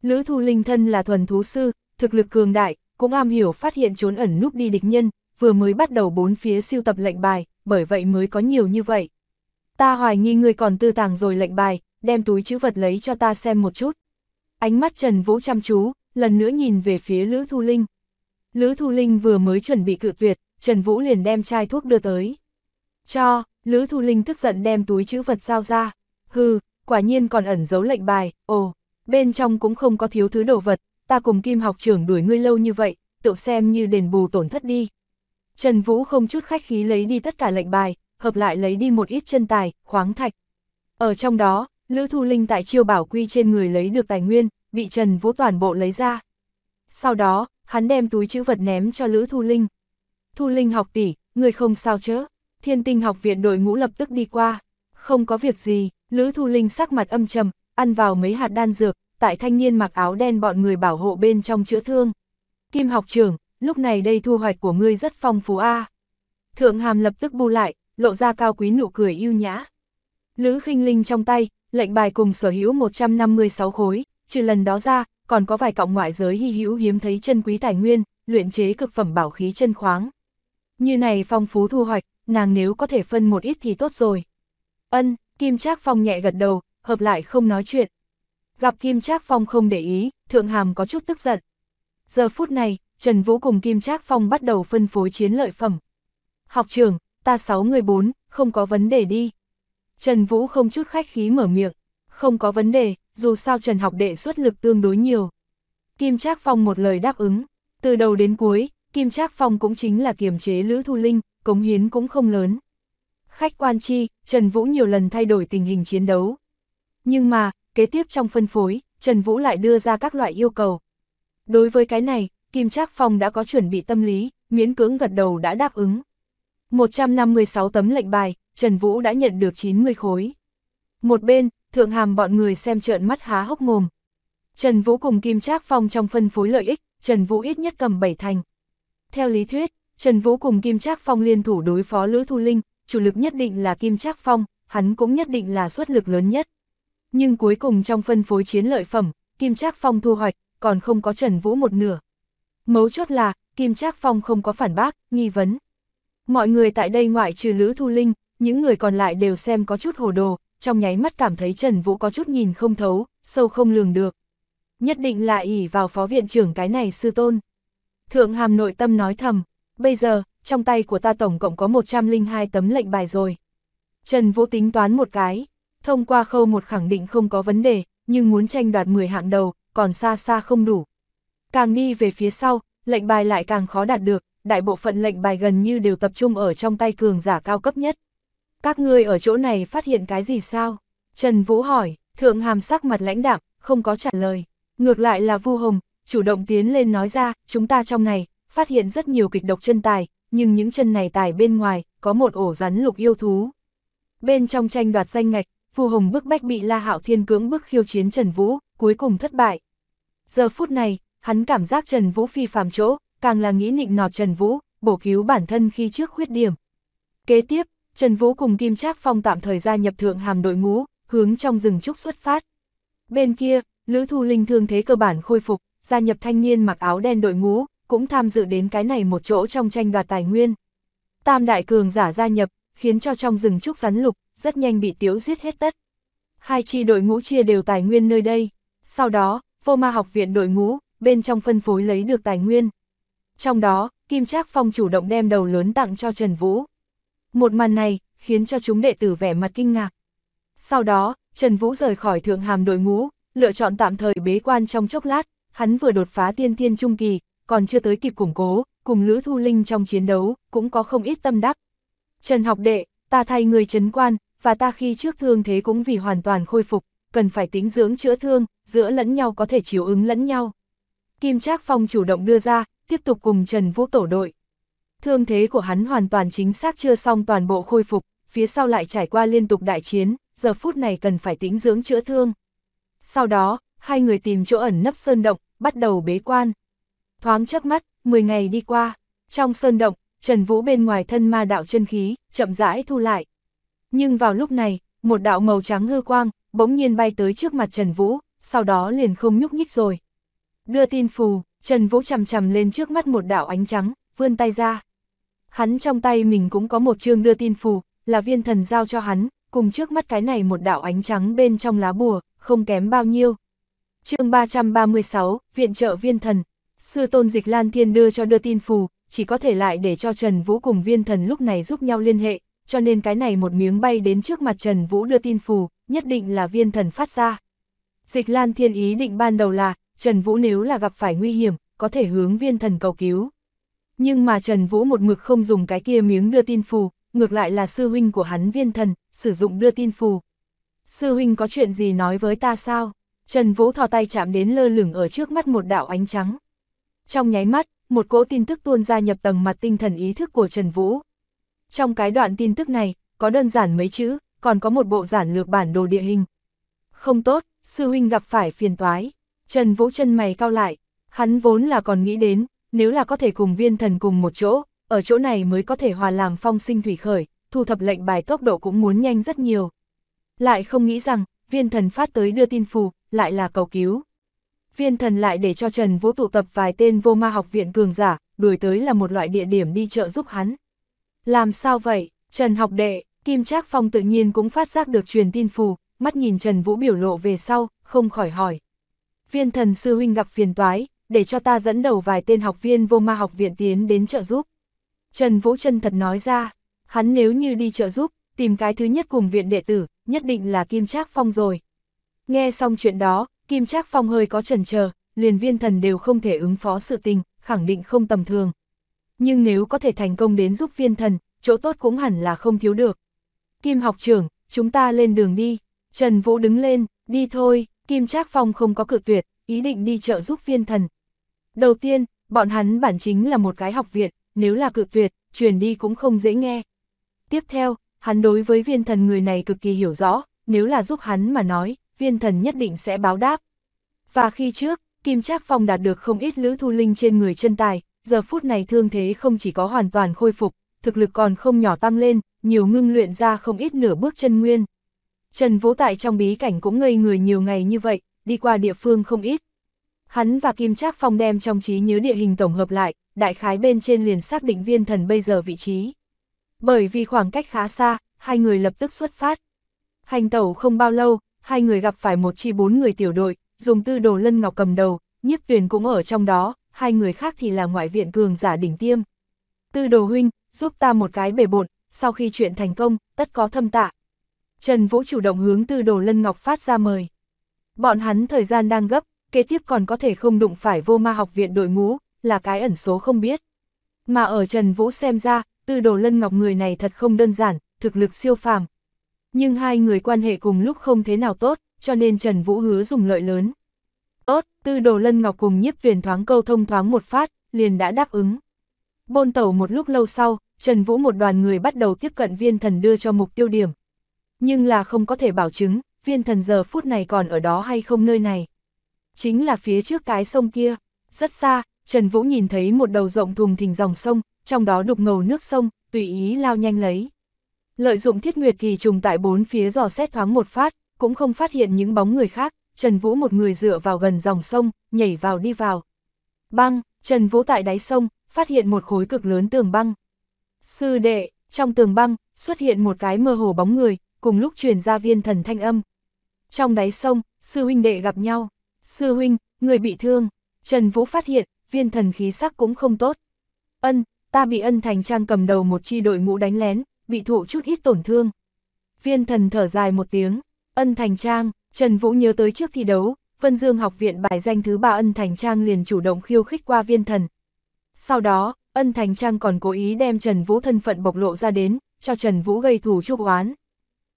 Lữ Thu Linh thân là thuần thú sư, thực lực cường đại, cũng am hiểu phát hiện trốn ẩn núp đi địch nhân, vừa mới bắt đầu bốn phía siêu tập lệnh bài, bởi vậy mới có nhiều như vậy. Ta hoài nghi người còn tư tàng rồi lệnh bài, đem túi chữ vật lấy cho ta xem một chút. Ánh mắt Trần Vũ chăm chú, lần nữa nhìn về phía Lữ Thu Linh. Lữ Thu Linh vừa mới chuẩn bị cự tuyệt, Trần Vũ liền đem chai thuốc đưa tới. Cho, Lữ Thu Linh tức giận đem túi chữ vật giao ra. Hừ, quả nhiên còn ẩn giấu lệnh bài, ồ, bên trong cũng không có thiếu thứ đồ vật, ta cùng Kim học trưởng đuổi ngươi lâu như vậy, tự xem như đền bù tổn thất đi. Trần Vũ không chút khách khí lấy đi tất cả lệnh bài, hợp lại lấy đi một ít chân tài, khoáng thạch. Ở trong đó, Lữ Thu Linh tại chiêu bảo quy trên người lấy được tài nguyên, bị Trần Vũ toàn bộ lấy ra. Sau đó, hắn đem túi chữ vật ném cho Lữ Thu Linh. Thu Linh học tỷ, người không sao chớ, thiên tinh học viện đội ngũ lập tức đi qua, không có việc gì, Lữ Thu Linh sắc mặt âm trầm, ăn vào mấy hạt đan dược, tại thanh niên mặc áo đen bọn người bảo hộ bên trong chữa thương. Kim học trưởng, lúc này đây thu hoạch của ngươi rất phong phú a. Thượng hàm lập tức bu lại, lộ ra cao quý nụ cười yêu nhã. Lữ khinh linh trong tay, lệnh bài cùng sở hữu 156 khối, trừ lần đó ra, còn có vài cọng ngoại giới hy hữu hiếm thấy chân quý tài nguyên, luyện chế cực phẩm bảo khí chân khoáng. Như này phong phú thu hoạch, nàng nếu có thể phân một ít thì tốt rồi. Ân, Kim Trác Phong nhẹ gật đầu, hợp lại không nói chuyện. Gặp Kim Trác Phong không để ý, Thượng Hàm có chút tức giận. Giờ phút này, Trần Vũ cùng Kim Trác Phong bắt đầu phân phối chiến lợi phẩm. Học trường, ta sáu người bốn, không có vấn đề đi. Trần Vũ không chút khách khí mở miệng, không có vấn đề, dù sao Trần học đệ xuất lực tương đối nhiều. Kim Trác Phong một lời đáp ứng, từ đầu đến cuối, Kim Trác Phong cũng chính là kiềm chế Lữ Thu Linh, cống hiến cũng không lớn. Khách quan chi, Trần Vũ nhiều lần thay đổi tình hình chiến đấu. Nhưng mà, kế tiếp trong phân phối, Trần Vũ lại đưa ra các loại yêu cầu. Đối với cái này, Kim Trác Phong đã có chuẩn bị tâm lý, miễn cưỡng gật đầu đã đáp ứng. 156 tấm lệnh bài, Trần Vũ đã nhận được 90 khối. Một bên, thượng hàm bọn người xem trợn mắt há hốc mồm. Trần Vũ cùng Kim Trác Phong trong phân phối lợi ích, Trần Vũ ít nhất cầm 7 thành. Theo lý thuyết, Trần Vũ cùng Kim Trác Phong liên thủ đối phó Lữ Thu Linh, chủ lực nhất định là Kim Trác Phong, hắn cũng nhất định là xuất lực lớn nhất. Nhưng cuối cùng trong phân phối chiến lợi phẩm, Kim Trác Phong thu hoạch, còn không có Trần Vũ một nửa. Mấu chốt là, Kim Trác Phong không có phản bác, nghi vấn. Mọi người tại đây ngoại trừ Lữ Thu Linh, những người còn lại đều xem có chút hồ đồ, trong nháy mắt cảm thấy Trần Vũ có chút nhìn không thấu, sâu không lường được. Nhất định là ỉ vào phó viện trưởng cái này sư tôn. Thượng Hàm nội tâm nói thầm, bây giờ, trong tay của ta tổng cộng có 102 tấm lệnh bài rồi. Trần Vũ tính toán một cái, thông qua khâu một khẳng định không có vấn đề, nhưng muốn tranh đoạt 10 hạng đầu, còn xa xa không đủ. Càng đi về phía sau, lệnh bài lại càng khó đạt được, đại bộ phận lệnh bài gần như đều tập trung ở trong tay cường giả cao cấp nhất. Các ngươi ở chỗ này phát hiện cái gì sao? Trần Vũ hỏi, thượng hàm sắc mặt lãnh đạm, không có trả lời. Ngược lại là Vu Hồng, chủ động tiến lên nói ra, chúng ta trong này, phát hiện rất nhiều kịch độc chân tài, nhưng những chân này tải bên ngoài, có một ổ rắn lục yêu thú. Bên trong tranh đoạt danh ngạch, Phù Hồng bức bách bị La Hạo Thiên cưỡng bức khiêu chiến Trần Vũ, cuối cùng thất bại. Giờ phút này, hắn cảm giác Trần Vũ phi phàm chỗ, càng là nghĩ nịnh nọt Trần Vũ, bổ cứu bản thân khi trước khuyết điểm. Kế tiếp, Trần Vũ cùng Kim Trác Phong tạm thời gia nhập thượng hàm đội ngũ, hướng trong rừng trúc xuất phát. Bên kia, Lữ Thu Linh thương thế cơ bản khôi phục, gia nhập thanh niên mặc áo đen đội ngũ, cũng tham dự đến cái này một chỗ trong tranh đoạt tài nguyên. Tam đại cường giả gia nhập, khiến cho trong rừng trúc rắn lục, rất nhanh bị tiếu giết hết tất. Hai chi đội ngũ chia đều tài nguyên nơi đây. Sau đó, vô ma học viện đội ngũ, bên trong phân phối lấy được tài nguyên. Trong đó, Kim Trác Phong chủ động đem đầu lớn tặng cho Trần Vũ. Một màn này, khiến cho chúng đệ tử vẻ mặt kinh ngạc. Sau đó, Trần Vũ rời khỏi thượng hàm đội ngũ, lựa chọn tạm thời bế quan trong chốc lát, hắn vừa đột phá tiên thiên trung kỳ, còn chưa tới kịp củng cố, cùng Lữ Thu Linh trong chiến đấu, cũng có không ít tâm đắc. Trần học đệ, ta thay người chấn quan, và ta khi trước thương thế cũng vì hoàn toàn khôi phục, cần phải tính dưỡng chữa thương, giữa lẫn nhau có thể chiếu ứng lẫn nhau. Kim Trác Phong chủ động đưa ra, tiếp tục cùng Trần Vũ tổ đội. Thương thế của hắn hoàn toàn chính xác chưa xong toàn bộ khôi phục, phía sau lại trải qua liên tục đại chiến, giờ phút này cần phải tính dưỡng chữa thương. Sau đó, hai người tìm chỗ ẩn nấp sơn động, bắt đầu bế quan. Thoáng chớp mắt, 10 ngày đi qua, trong sơn động, Trần Vũ bên ngoài thân ma đạo chân khí, chậm rãi thu lại. Nhưng vào lúc này, một đạo màu trắng hư quang, bỗng nhiên bay tới trước mặt Trần Vũ, sau đó liền không nhúc nhích rồi. Đưa tin phù, Trần Vũ chầm chầm lên trước mắt một đạo ánh trắng, vươn tay ra. Hắn trong tay mình cũng có một chương đưa tin phù, là viên thần giao cho hắn, cùng trước mắt cái này một đạo ánh trắng bên trong lá bùa, không kém bao nhiêu. chương 336, viện trợ viên thần, Sư tôn dịch Lan Thiên đưa cho đưa tin phù, chỉ có thể lại để cho Trần Vũ cùng viên thần lúc này giúp nhau liên hệ, cho nên cái này một miếng bay đến trước mặt Trần Vũ đưa tin phù, nhất định là viên thần phát ra. Dịch Lan Thiên ý định ban đầu là, Trần Vũ nếu là gặp phải nguy hiểm, có thể hướng viên thần cầu cứu. Nhưng mà Trần Vũ một mực không dùng cái kia miếng đưa tin phù, ngược lại là sư huynh của hắn viên thần, sử dụng đưa tin phù. Sư huynh có chuyện gì nói với ta sao? Trần Vũ thò tay chạm đến lơ lửng ở trước mắt một đạo ánh trắng. Trong nháy mắt, một cỗ tin tức tuôn ra nhập tầng mặt tinh thần ý thức của Trần Vũ. Trong cái đoạn tin tức này, có đơn giản mấy chữ, còn có một bộ giản lược bản đồ địa hình. Không tốt, sư huynh gặp phải phiền toái. Trần Vũ chân mày cao lại, hắn vốn là còn nghĩ đến, nếu là có thể cùng viên thần cùng một chỗ, ở chỗ này mới có thể hòa làm phong sinh thủy khởi, thu thập lệnh bài tốc độ cũng muốn nhanh rất nhiều. Lại không nghĩ rằng, viên thần phát tới đưa tin phù, lại là cầu cứu viên thần lại để cho Trần Vũ tụ tập vài tên vô ma học viện cường giả, đuổi tới là một loại địa điểm đi chợ giúp hắn. Làm sao vậy, Trần học đệ, Kim Trác Phong tự nhiên cũng phát giác được truyền tin phù, mắt nhìn Trần Vũ biểu lộ về sau, không khỏi hỏi. Viên thần sư huynh gặp phiền toái, để cho ta dẫn đầu vài tên học viên vô ma học viện tiến đến chợ giúp. Trần Vũ chân thật nói ra, hắn nếu như đi chợ giúp, tìm cái thứ nhất cùng viện đệ tử, nhất định là Kim Trác Phong rồi. Nghe xong chuyện đó, Kim Trác Phong hơi có chần chờ, liền viên thần đều không thể ứng phó sự tình, khẳng định không tầm thường. Nhưng nếu có thể thành công đến giúp viên thần, chỗ tốt cũng hẳn là không thiếu được. Kim học trưởng, chúng ta lên đường đi. Trần Vũ đứng lên, đi thôi, Kim Trác Phong không có cự tuyệt, ý định đi trợ giúp viên thần. Đầu tiên, bọn hắn bản chính là một cái học viện, nếu là cự tuyệt, truyền đi cũng không dễ nghe. Tiếp theo, hắn đối với viên thần người này cực kỳ hiểu rõ, nếu là giúp hắn mà nói, viên thần nhất định sẽ báo đáp. Và khi trước, Kim Trác Phong đạt được không ít lữ thu linh trên người chân tài, giờ phút này thương thế không chỉ có hoàn toàn khôi phục, thực lực còn không nhỏ tăng lên, nhiều ngưng luyện ra không ít nửa bước chân nguyên. Trần Vũ Tại trong bí cảnh cũng ngây người nhiều ngày như vậy, đi qua địa phương không ít. Hắn và Kim Trác Phong đem trong trí nhớ địa hình tổng hợp lại, đại khái bên trên liền xác định viên thần bây giờ vị trí. Bởi vì khoảng cách khá xa, hai người lập tức xuất phát. Hành tẩu không bao lâu, hai người gặp phải một chi bốn người tiểu đội, dùng tư đồ lân ngọc cầm đầu, nhiếp tuyển cũng ở trong đó, hai người khác thì là ngoại viện cường giả đỉnh tiêm. Tư đồ huynh, giúp ta một cái bể bộn, sau khi chuyện thành công, tất có thâm tạ. Trần Vũ chủ động hướng tư đồ lân ngọc phát ra mời. Bọn hắn thời gian đang gấp, kế tiếp còn có thể không đụng phải vô ma học viện đội ngũ, là cái ẩn số không biết. Mà ở Trần Vũ xem ra, tư đồ lân ngọc người này thật không đơn giản, thực lực siêu phàm, nhưng hai người quan hệ cùng lúc không thế nào tốt, cho nên Trần Vũ hứa dùng lợi lớn. Tốt, tư đồ lân ngọc cùng nhiếp Viền thoáng câu thông thoáng một phát, liền đã đáp ứng. Bôn tẩu một lúc lâu sau, Trần Vũ một đoàn người bắt đầu tiếp cận viên thần đưa cho mục tiêu điểm. Nhưng là không có thể bảo chứng, viên thần giờ phút này còn ở đó hay không nơi này. Chính là phía trước cái sông kia, rất xa, Trần Vũ nhìn thấy một đầu rộng thùng thình dòng sông, trong đó đục ngầu nước sông, tùy ý lao nhanh lấy. Lợi dụng thiết nguyệt kỳ trùng tại bốn phía dò xét thoáng một phát, cũng không phát hiện những bóng người khác, Trần Vũ một người dựa vào gần dòng sông, nhảy vào đi vào. Băng, Trần Vũ tại đáy sông, phát hiện một khối cực lớn tường băng. Sư đệ, trong tường băng, xuất hiện một cái mơ hồ bóng người, cùng lúc truyền ra viên thần thanh âm. Trong đáy sông, sư huynh đệ gặp nhau. Sư huynh, người bị thương. Trần Vũ phát hiện, viên thần khí sắc cũng không tốt. Ân, ta bị ân thành trang cầm đầu một chi đội ngũ đánh lén, bị thụ chút ít tổn thương. Viên thần thở dài một tiếng, ân thành trang, Trần Vũ nhớ tới trước thi đấu, Vân Dương học viện bài danh thứ ba ân thành trang liền chủ động khiêu khích qua viên thần. Sau đó, ân thành trang còn cố ý đem Trần Vũ thân phận bộc lộ ra đến, cho Trần Vũ gây thù chuốc oán.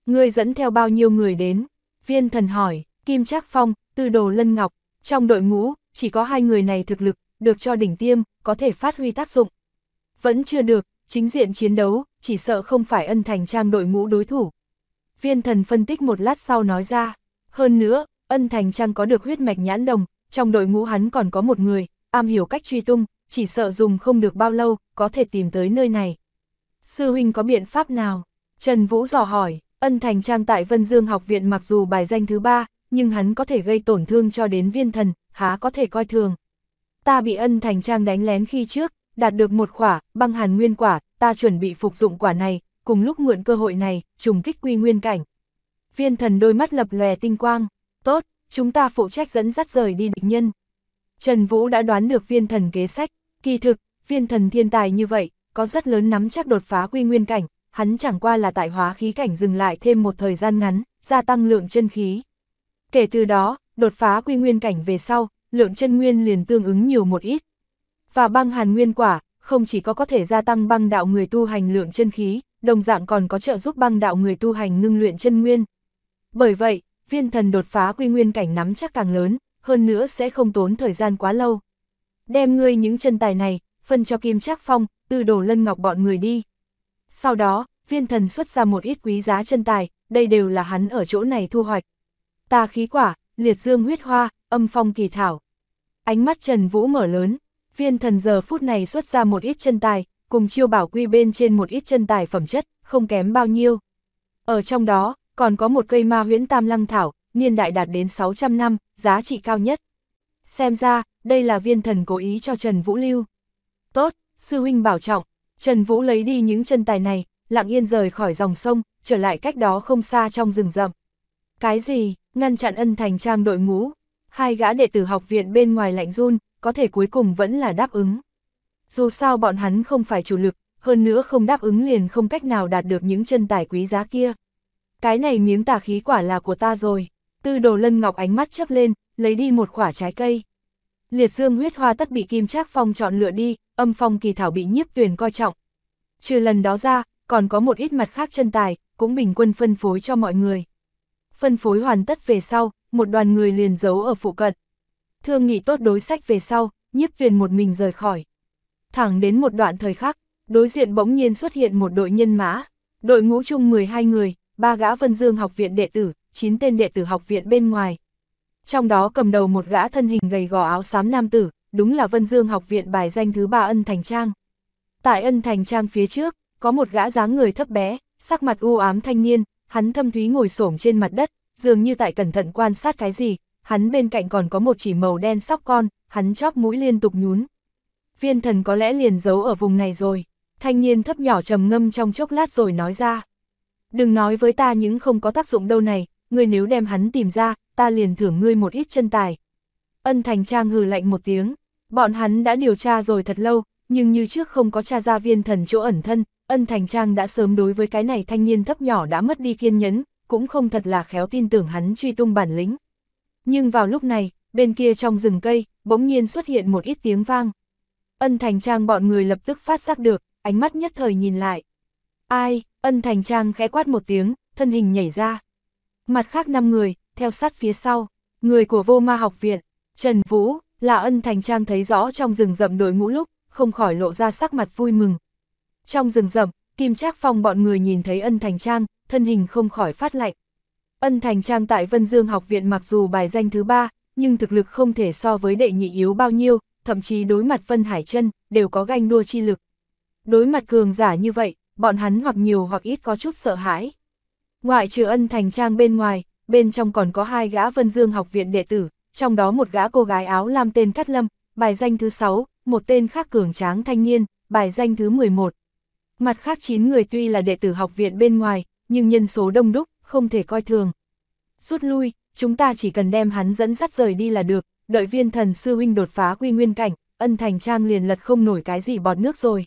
Ngươi dẫn theo bao nhiêu người đến? Viên thần hỏi, Kim Trác Phong, Tư Đồ Lân Ngọc, trong đội ngũ, chỉ có hai người này thực lực, được cho đỉnh tiêm, có thể phát huy tác dụng. Vẫn chưa được, chính diện chiến đấu, chỉ sợ không phải ân thành trang đội ngũ đối thủ. Viên thần phân tích một lát sau nói ra, hơn nữa, ân thành trang có được huyết mạch nhãn đồng, trong đội ngũ hắn còn có một người, am hiểu cách truy tung, chỉ sợ dùng không được bao lâu, có thể tìm tới nơi này. Sư huynh có biện pháp nào? Trần Vũ dò hỏi, ân thành trang tại Vân Dương học viện mặc dù bài danh thứ ba, nhưng hắn có thể gây tổn thương cho đến viên thần, há có thể coi thường. Ta bị ân thành trang đánh lén khi trước, đạt được một quả, băng hàn nguyên quả, ta chuẩn bị phục dụng quả này, cùng lúc mượn cơ hội này, trùng kích quy nguyên cảnh. Viên thần đôi mắt lập lòe tinh quang, tốt, chúng ta phụ trách dẫn dắt rời đi địch nhân. Trần Vũ đã đoán được viên thần kế sách, kỳ thực, viên thần thiên tài như vậy, có rất lớn nắm chắc đột phá quy nguyên cảnh, hắn chẳng qua là tại hóa khí cảnh dừng lại thêm một thời gian ngắn, gia tăng lượng chân khí. Kể từ đó, đột phá quy nguyên cảnh về sau, lượng chân nguyên liền tương ứng nhiều một ít, và băng hàn nguyên quả, không chỉ có có thể gia tăng băng đạo người tu hành lượng chân khí, đồng dạng còn có trợ giúp băng đạo người tu hành ngưng luyện chân nguyên. Bởi vậy, viên thần đột phá quy nguyên cảnh nắm chắc càng lớn, hơn nữa sẽ không tốn thời gian quá lâu. Đem ngươi những chân tài này, phân cho Kim Trác Phong, Tư Đồ Lân Ngọc bọn người đi. Sau đó, viên thần xuất ra một ít quý giá chân tài, đây đều là hắn ở chỗ này thu hoạch. ta khí quả, liệt dương huyết hoa, âm phong kỳ thảo. Ánh mắt Trần Vũ mở lớn, Viên thần giờ phút này xuất ra một ít chân tài, cùng chiêu bảo quy bên trên một ít chân tài phẩm chất, không kém bao nhiêu. Ở trong đó, còn có một cây ma huyễn tam lăng thảo, niên đại đạt đến 600 năm, giá trị cao nhất. Xem ra, đây là viên thần cố ý cho Trần Vũ lưu. Tốt, sư huynh bảo trọng, Trần Vũ lấy đi những chân tài này, lặng yên rời khỏi dòng sông, trở lại cách đó không xa trong rừng rậm. Cái gì, ngăn chặn ân thành trang đội ngũ, hai gã đệ tử học viện bên ngoài lạnh run, có thể cuối cùng vẫn là đáp ứng. Dù sao bọn hắn không phải chủ lực, hơn nữa không đáp ứng liền không cách nào đạt được những chân tài quý giá kia. Cái này miếng tà khí quả là của ta rồi, tư đồ lân ngọc ánh mắt chấp lên, lấy đi một quả trái cây. Liệt dương huyết hoa tất bị kim trác phong chọn lựa đi, âm phong kỳ thảo bị nhiếp tuyển coi trọng. Trừ lần đó ra, còn có một ít mặt khác chân tài, cũng bình quân phân phối cho mọi người. Phân phối hoàn tất về sau, một đoàn người liền giấu ở phụ cận. Thương nghị tốt đối sách về sau, nhiếp viên một mình rời khỏi. Thẳng đến một đoạn thời khắc, đối diện bỗng nhiên xuất hiện một đội nhân mã. Đội ngũ chung 12 người, ba gã Vân Dương học viện đệ tử, 9 tên đệ tử học viện bên ngoài. Trong đó cầm đầu một gã thân hình gầy gò áo xám nam tử, đúng là Vân Dương học viện bài danh thứ ba ân thành trang. Tại ân thành trang phía trước, có một gã dáng người thấp bé, sắc mặt u ám thanh niên, hắn thâm thúy ngồi xổm trên mặt đất, dường như tại cẩn thận quan sát cái gì, hắn bên cạnh còn có một chỉ màu đen sóc con, hắn chóp mũi liên tục nhún. Viên thần có lẽ liền giấu ở vùng này rồi, thanh niên thấp nhỏ trầm ngâm trong chốc lát rồi nói ra. Đừng nói với ta những không có tác dụng đâu này, ngươi nếu đem hắn tìm ra, ta liền thưởng ngươi một ít chân tài. Ân thành trang hừ lạnh một tiếng, bọn hắn đã điều tra rồi thật lâu, nhưng như trước không có tra ra viên thần chỗ ẩn thân, ân thành trang đã sớm đối với cái này thanh niên thấp nhỏ đã mất đi kiên nhẫn, cũng không thật là khéo tin tưởng hắn truy tung bản lĩnh. Nhưng vào lúc này, bên kia trong rừng cây, bỗng nhiên xuất hiện một ít tiếng vang. Ân Thành Trang bọn người lập tức phát giác được, ánh mắt nhất thời nhìn lại. Ai, Ân Thành Trang khẽ quát một tiếng, thân hình nhảy ra. Mặt khác năm người, theo sát phía sau, người của vô ma học viện, Trần Vũ, là Ân Thành Trang thấy rõ trong rừng rậm đội ngũ lúc, không khỏi lộ ra sắc mặt vui mừng. Trong rừng rậm, Kim Trác Phong bọn người nhìn thấy Ân Thành Trang, thân hình không khỏi phát lạnh. Ân Thành Trang tại Vân Dương học viện mặc dù bài danh thứ ba, nhưng thực lực không thể so với đệ nhị yếu bao nhiêu, thậm chí đối mặt Vân Hải Trân đều có ganh đua chi lực. Đối mặt cường giả như vậy, bọn hắn hoặc nhiều hoặc ít có chút sợ hãi. Ngoại trừ Ân Thành Trang bên ngoài, bên trong còn có hai gã Vân Dương học viện đệ tử, trong đó một gã cô gái áo lam tên Cát Lâm, bài danh thứ sáu; một tên khác cường tráng thanh niên, bài danh thứ 11. Mặt khác 9 người tuy là đệ tử học viện bên ngoài, nhưng nhân số đông đúc, không thể coi thường. Rút lui, chúng ta chỉ cần đem hắn dẫn dắt rời đi là được, đợi viên thần sư huynh đột phá quy nguyên cảnh, ân thành trang liền lật không nổi cái gì bọt nước rồi.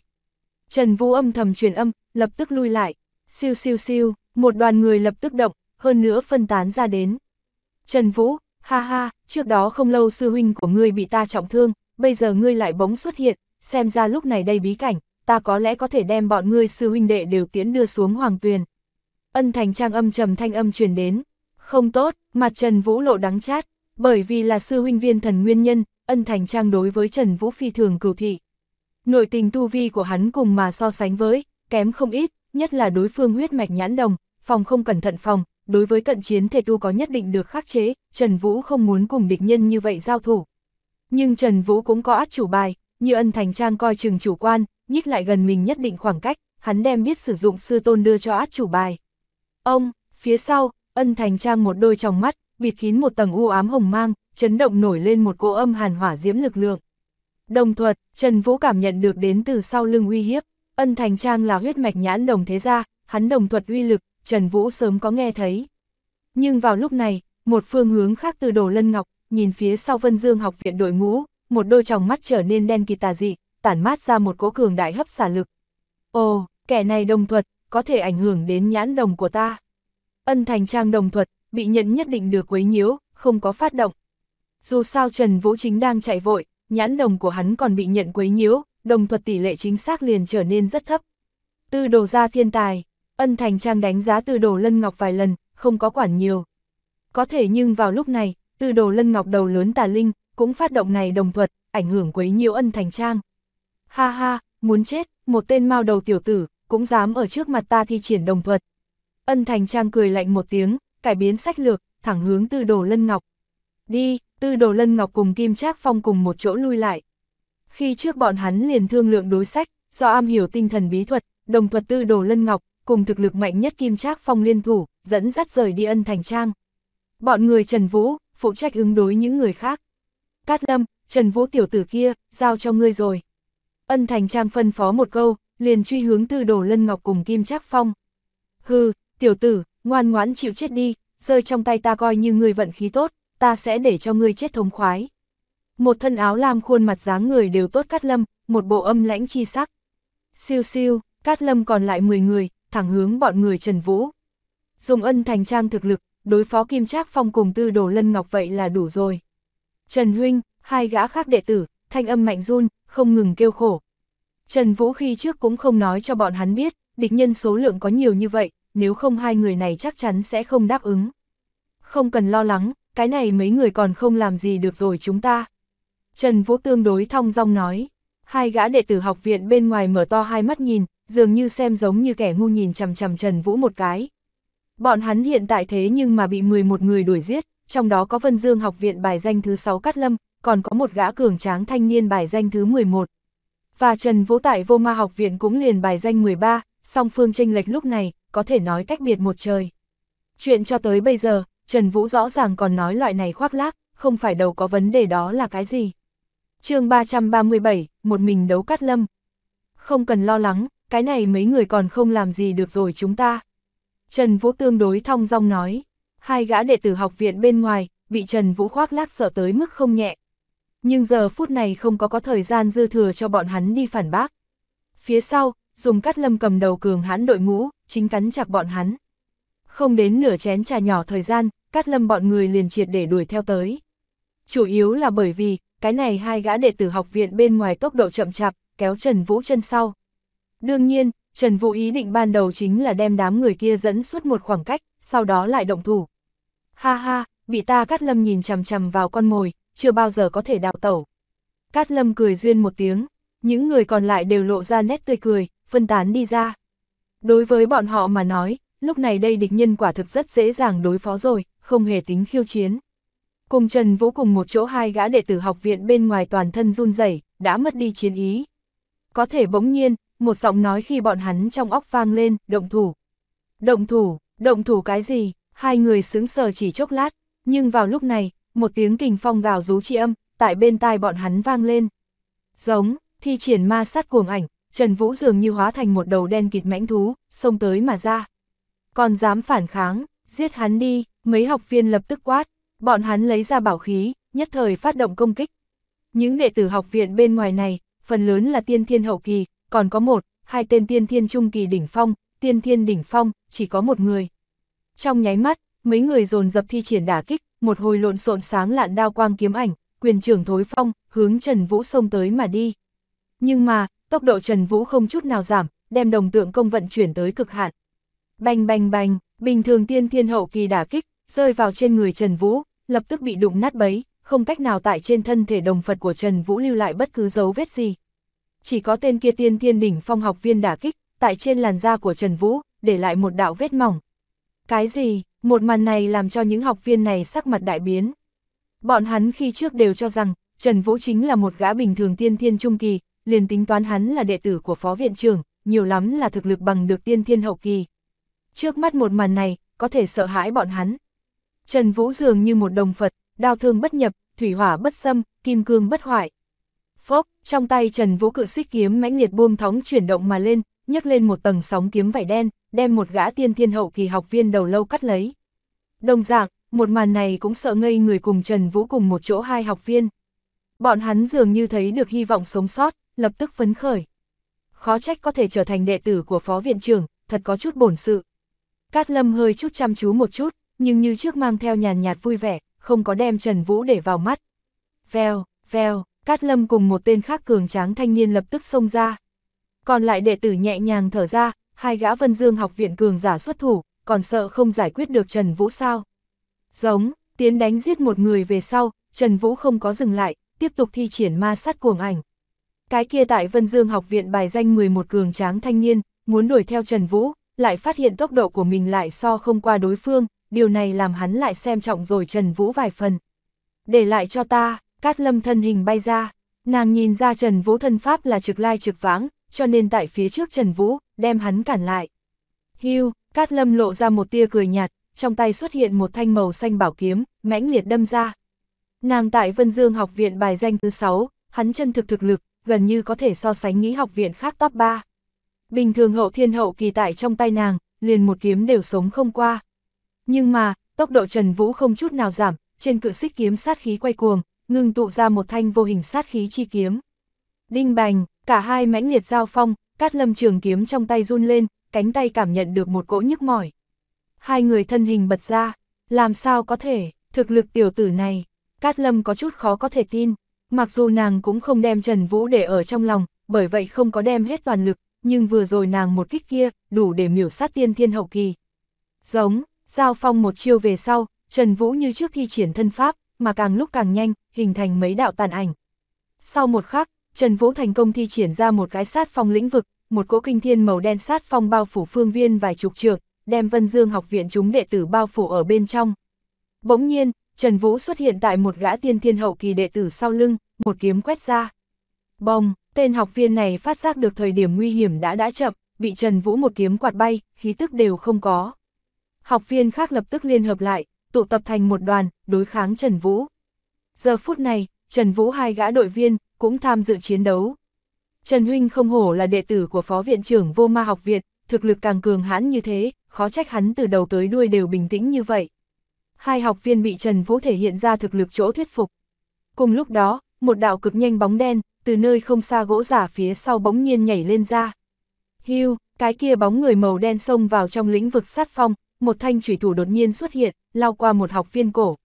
Trần Vũ âm thầm truyền âm, lập tức lui lại, siêu siêu siêu, một đoàn người lập tức động, hơn nữa phân tán ra đến. Trần Vũ, ha ha, trước đó không lâu sư huynh của ngươi bị ta trọng thương, bây giờ ngươi lại bóng xuất hiện, xem ra lúc này đây bí cảnh, ta có lẽ có thể đem bọn ngươi sư huynh đệ đều tiến đưa xuống hoàng tuyền ân thành trang âm trầm thanh âm truyền đến. Không tốt, mặt Trần Vũ lộ đắng chát, bởi vì là sư huynh viên thần nguyên nhân, ân thành trang đối với Trần Vũ phi thường cửu thị. Nội tình tu vi của hắn cùng mà so sánh với, kém không ít, nhất là đối phương huyết mạch nhãn đồng, phòng không cẩn thận phòng, đối với cận chiến thể tu có nhất định được khắc chế, Trần Vũ không muốn cùng địch nhân như vậy giao thủ. Nhưng Trần Vũ cũng có át chủ bài, như ân thành trang coi chừng chủ quan, nhích lại gần mình nhất định khoảng cách, hắn đem biết sử dụng sư tôn đưa cho át chủ bài. Ông, phía sau, ân thành trang một đôi tròng mắt, bịt kín một tầng u ám hồng mang, chấn động nổi lên một cỗ âm hàn hỏa diễm lực lượng. Đồng thuật, Trần Vũ cảm nhận được đến từ sau lưng uy hiếp, ân thành trang là huyết mạch nhãn đồng thế gia, hắn đồng thuật uy lực, Trần Vũ sớm có nghe thấy. Nhưng vào lúc này, một phương hướng khác từ đồ lân ngọc, nhìn phía sau Vân Dương học viện đội ngũ, một đôi tròng mắt trở nên đen kỳ tà dị, tản mát ra một cỗ cường đại hấp xả lực. Ồ, kẻ này đồng thuật, có thể ảnh hưởng đến nhãn đồng của ta. Ân thành trang đồng thuật, bị nhận nhất định được quấy nhiễu, không có phát động. Dù sao Trần Vũ Chính đang chạy vội, nhãn đồng của hắn còn bị nhận quấy nhiễu, đồng thuật tỷ lệ chính xác liền trở nên rất thấp. Tư đồ ra thiên tài, ân thành trang đánh giá tư đồ lân ngọc vài lần, không có quản nhiều. Có thể nhưng vào lúc này, tư đồ lân ngọc đầu lớn tà linh, cũng phát động này đồng thuật, ảnh hưởng quấy nhiễu ân thành trang. Ha ha, muốn chết, một tên mao đầu tiểu tử, cũng dám ở trước mặt ta thi triển đồng thuật. Ân Thành Trang cười lạnh một tiếng, cải biến sách lược, thẳng hướng Tư Đồ Lân Ngọc. Đi, Tư Đồ Lân Ngọc cùng Kim Trác Phong cùng một chỗ lui lại. Khi trước bọn hắn liền thương lượng đối sách, do am hiểu tinh thần bí thuật, đồng thuật Tư Đồ Lân Ngọc, cùng thực lực mạnh nhất Kim Trác Phong liên thủ, dẫn dắt rời đi Ân Thành Trang. Bọn người Trần Vũ, phụ trách ứng đối những người khác. Cát Lâm, Trần Vũ tiểu tử kia, giao cho ngươi rồi. Ân Thành Trang phân phó một câu, liền truy hướng từ đổ lân ngọc cùng kim trác phong. hư tiểu tử, ngoan ngoãn chịu chết đi, rơi trong tay ta coi như người vận khí tốt, ta sẽ để cho ngươi chết thống khoái. Một thân áo lam khuôn mặt dáng người đều tốt cát lâm, một bộ âm lãnh chi sắc. Siêu siêu, cát lâm còn lại 10 người, thẳng hướng bọn người Trần Vũ. Dùng ân thành trang thực lực, đối phó Kim Trác Phong cùng tư đồ lân ngọc vậy là đủ rồi. Trần Huynh, hai gã khác đệ tử, thanh âm mạnh run, không ngừng kêu khổ, Trần Vũ khi trước cũng không nói cho bọn hắn biết, địch nhân số lượng có nhiều như vậy, nếu không hai người này chắc chắn sẽ không đáp ứng. Không cần lo lắng, cái này mấy người còn không làm gì được rồi chúng ta. Trần Vũ tương đối thong dong nói, hai gã đệ tử học viện bên ngoài mở to hai mắt nhìn, dường như xem giống như kẻ ngu nhìn chằm chằm Trần Vũ một cái. Bọn hắn hiện tại thế nhưng mà bị 11 người đuổi giết, trong đó có Vân Dương học viện bài danh thứ 6 Cát Lâm, còn có một gã cường tráng thanh niên bài danh thứ 11 và Trần Vũ tại Vô Ma Học Viện cũng liền bài danh 13, song phương tranh lệch lúc này, có thể nói cách biệt một trời. Chuyện cho tới bây giờ, Trần Vũ rõ ràng còn nói loại này khoác lác, không phải đầu có vấn đề đó là cái gì. chương 337, một mình đấu cắt lâm. Không cần lo lắng, cái này mấy người còn không làm gì được rồi chúng ta. Trần Vũ tương đối thong dong nói, hai gã đệ tử học viện bên ngoài, bị Trần Vũ khoác lác sợ tới mức không nhẹ, nhưng giờ phút này không có có thời gian dư thừa cho bọn hắn đi phản bác. Phía sau, dùng cắt lâm cầm đầu cường hãn đội ngũ, chính cắn chặt bọn hắn. Không đến nửa chén trà nhỏ thời gian, cắt lâm bọn người liền triệt để đuổi theo tới. Chủ yếu là bởi vì, cái này hai gã đệ tử học viện bên ngoài tốc độ chậm chạp, kéo Trần Vũ chân sau. Đương nhiên, Trần Vũ ý định ban đầu chính là đem đám người kia dẫn suốt một khoảng cách, sau đó lại động thủ. Ha ha, bị ta cắt lâm nhìn chằm chằm vào con mồi, chưa bao giờ có thể đào tẩu. Cát lâm cười duyên một tiếng, những người còn lại đều lộ ra nét tươi cười, phân tán đi ra. Đối với bọn họ mà nói, lúc này đây địch nhân quả thực rất dễ dàng đối phó rồi, không hề tính khiêu chiến. Cùng Trần Vũ cùng một chỗ hai gã đệ tử học viện bên ngoài toàn thân run rẩy đã mất đi chiến ý. Có thể bỗng nhiên, một giọng nói khi bọn hắn trong óc vang lên, động thủ. Động thủ, động thủ cái gì? Hai người sướng sờ chỉ chốc lát, nhưng vào lúc này, một tiếng kình phong gào rú chi âm, tại bên tai bọn hắn vang lên. Giống, thi triển ma sát cuồng ảnh, Trần Vũ dường như hóa thành một đầu đen kịt mãnh thú, xông tới mà ra. Còn dám phản kháng, giết hắn đi, mấy học viên lập tức quát, bọn hắn lấy ra bảo khí, nhất thời phát động công kích. Những đệ tử học viện bên ngoài này, phần lớn là tiên thiên hậu kỳ, còn có một, hai tên tiên thiên trung kỳ đỉnh phong, tiên thiên đỉnh phong, chỉ có một người. Trong nháy mắt, mấy người dồn dập thi triển đả kích, một hồi lộn xộn sáng lạn đao quang kiếm ảnh, quyền trưởng thối phong, hướng Trần Vũ xông tới mà đi. Nhưng mà, tốc độ Trần Vũ không chút nào giảm, đem đồng tượng công vận chuyển tới cực hạn. Bành bành bành, bình thường tiên thiên hậu kỳ đả kích, rơi vào trên người Trần Vũ, lập tức bị đụng nát bấy, không cách nào tại trên thân thể đồng Phật của Trần Vũ lưu lại bất cứ dấu vết gì. Chỉ có tên kia tiên thiên đỉnh phong học viên đả kích, tại trên làn da của Trần Vũ, để lại một đạo vết mỏng. Cái gì? Một màn này làm cho những học viên này sắc mặt đại biến. Bọn hắn khi trước đều cho rằng, Trần Vũ chính là một gã bình thường tiên thiên trung kỳ, liền tính toán hắn là đệ tử của phó viện trưởng, nhiều lắm là thực lực bằng được tiên thiên hậu kỳ. Trước mắt một màn này, có thể sợ hãi bọn hắn. Trần Vũ dường như một đồng Phật, đau thương bất nhập, thủy hỏa bất xâm, kim cương bất hoại. Phốc, trong tay Trần Vũ cự xích kiếm mãnh liệt buông thóng chuyển động mà lên, nhấc lên một tầng sóng kiếm vải đen, đem một gã tiên thiên hậu kỳ học viên đầu lâu cắt lấy. Đồng dạng, một màn này cũng sợ ngây người cùng Trần Vũ cùng một chỗ hai học viên. Bọn hắn dường như thấy được hy vọng sống sót, lập tức phấn khởi. Khó trách có thể trở thành đệ tử của phó viện trưởng, thật có chút bổn sự. Cát Lâm hơi chút chăm chú một chút, nhưng như trước mang theo nhàn nhạt vui vẻ, không có đem Trần Vũ để vào mắt. Vèo, vèo, Cát Lâm cùng một tên khác cường tráng thanh niên lập tức xông ra. Còn lại đệ tử nhẹ nhàng thở ra, hai gã Vân Dương học viện cường giả xuất thủ, còn sợ không giải quyết được Trần Vũ sao. Giống, tiến đánh giết một người về sau, Trần Vũ không có dừng lại, tiếp tục thi triển ma sát cuồng ảnh. Cái kia tại Vân Dương học viện bài danh 11 cường tráng thanh niên, muốn đuổi theo Trần Vũ, lại phát hiện tốc độ của mình lại so không qua đối phương, điều này làm hắn lại xem trọng rồi Trần Vũ vài phần. Để lại cho ta, Cát Lâm thân hình bay ra, nàng nhìn ra Trần Vũ thân pháp là trực lai trực vãng, cho nên tại phía trước Trần Vũ, đem hắn cản lại. Hưu, Cát Lâm lộ ra một tia cười nhạt, trong tay xuất hiện một thanh màu xanh bảo kiếm, mãnh liệt đâm ra. Nàng tại Vân Dương học viện bài danh thứ 6, hắn chân thực thực lực, gần như có thể so sánh nghĩ học viện khác top 3. Bình thường hậu thiên hậu kỳ tại trong tay nàng, liền một kiếm đều sống không qua. Nhưng mà, tốc độ Trần Vũ không chút nào giảm, trên cự xích kiếm sát khí quay cuồng, ngưng tụ ra một thanh vô hình sát khí chi kiếm. Đinh bành, Cả hai mãnh liệt giao phong, Cát Lâm trường kiếm trong tay run lên, cánh tay cảm nhận được một cỗ nhức mỏi. Hai người thân hình bật ra, làm sao có thể, thực lực tiểu tử này, Cát Lâm có chút khó có thể tin. Mặc dù nàng cũng không đem Trần Vũ để ở trong lòng, bởi vậy không có đem hết toàn lực, nhưng vừa rồi nàng một kích kia, đủ để miểu sát tiên thiên hậu kỳ. Giống, giao phong một chiêu về sau, Trần Vũ như trước thi triển thân pháp, mà càng lúc càng nhanh, hình thành mấy đạo tàn ảnh. Sau một khắc, Trần Vũ thành công thi triển ra một cái sát phong lĩnh vực, một cỗ kinh thiên màu đen sát phong bao phủ phương viên vài chục trượng, đem Vân Dương học viện chúng đệ tử bao phủ ở bên trong. Bỗng nhiên, Trần Vũ xuất hiện tại một gã tiên thiên hậu kỳ đệ tử sau lưng, một kiếm quét ra. Bong, tên học viên này phát giác được thời điểm nguy hiểm đã đã chậm, bị Trần Vũ một kiếm quạt bay, khí tức đều không có. Học viên khác lập tức liên hợp lại, tụ tập thành một đoàn, đối kháng Trần Vũ. Giờ phút này, Trần Vũ hai gã đội viên, cũng tham dự chiến đấu. Trần Huynh không hổ là đệ tử của Phó Viện trưởng Vô Ma Học Viện, thực lực càng cường hãn như thế, khó trách hắn từ đầu tới đuôi đều bình tĩnh như vậy. Hai học viên bị Trần Vũ thể hiện ra thực lực chỗ thuyết phục. Cùng lúc đó, một đạo cực nhanh bóng đen, từ nơi không xa gỗ giả phía sau bỗng nhiên nhảy lên ra. Hưu, cái kia bóng người màu đen xông vào trong lĩnh vực sát phong, một thanh chủy thủ đột nhiên xuất hiện, lao qua một học viên cổ.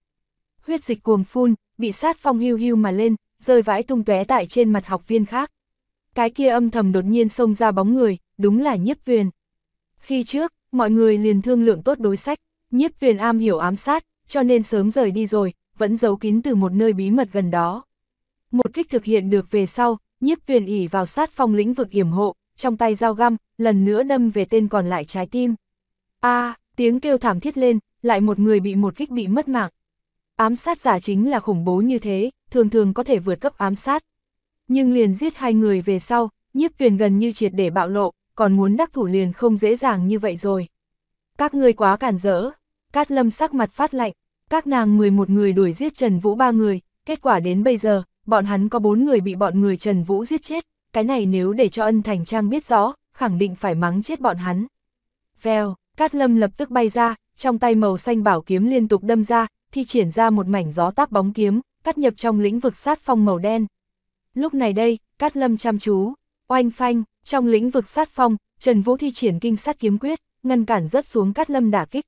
Huyết dịch cuồng phun, bị sát phong hưu hưu mà lên, rơi vãi tung tóe tại trên mặt học viên khác. Cái kia âm thầm đột nhiên xông ra bóng người, đúng là nhiếp tuyền. Khi trước, mọi người liền thương lượng tốt đối sách, nhiếp tuyền am hiểu ám sát, cho nên sớm rời đi rồi, vẫn giấu kín từ một nơi bí mật gần đó. Một kích thực hiện được về sau, nhiếp tuyền ỉ vào sát phong lĩnh vực yểm hộ, trong tay dao găm, lần nữa đâm về tên còn lại trái tim. a tiếng kêu thảm thiết lên, lại một người bị một kích bị mất mạng. Ám sát giả chính là khủng bố như thế, thường thường có thể vượt cấp ám sát. Nhưng liền giết hai người về sau, nhiếp tuyển gần như triệt để bạo lộ, còn muốn đắc thủ liền không dễ dàng như vậy rồi. Các ngươi quá cản rỡ, Cát Lâm sắc mặt phát lạnh, các nàng 11 người đuổi giết Trần Vũ ba người, kết quả đến bây giờ, bọn hắn có bốn người bị bọn người Trần Vũ giết chết, cái này nếu để cho ân thành trang biết rõ, khẳng định phải mắng chết bọn hắn. Vèo, Cát Lâm lập tức bay ra, trong tay màu xanh bảo kiếm liên tục đâm ra, thi triển ra một mảnh gió táp bóng kiếm, cắt nhập trong lĩnh vực sát phong màu đen. Lúc này đây, Cát Lâm chăm chú, oanh phanh, trong lĩnh vực sát phong, Trần Vũ thi triển kinh sát kiếm quyết, ngăn cản rất xuống Cát Lâm đả kích.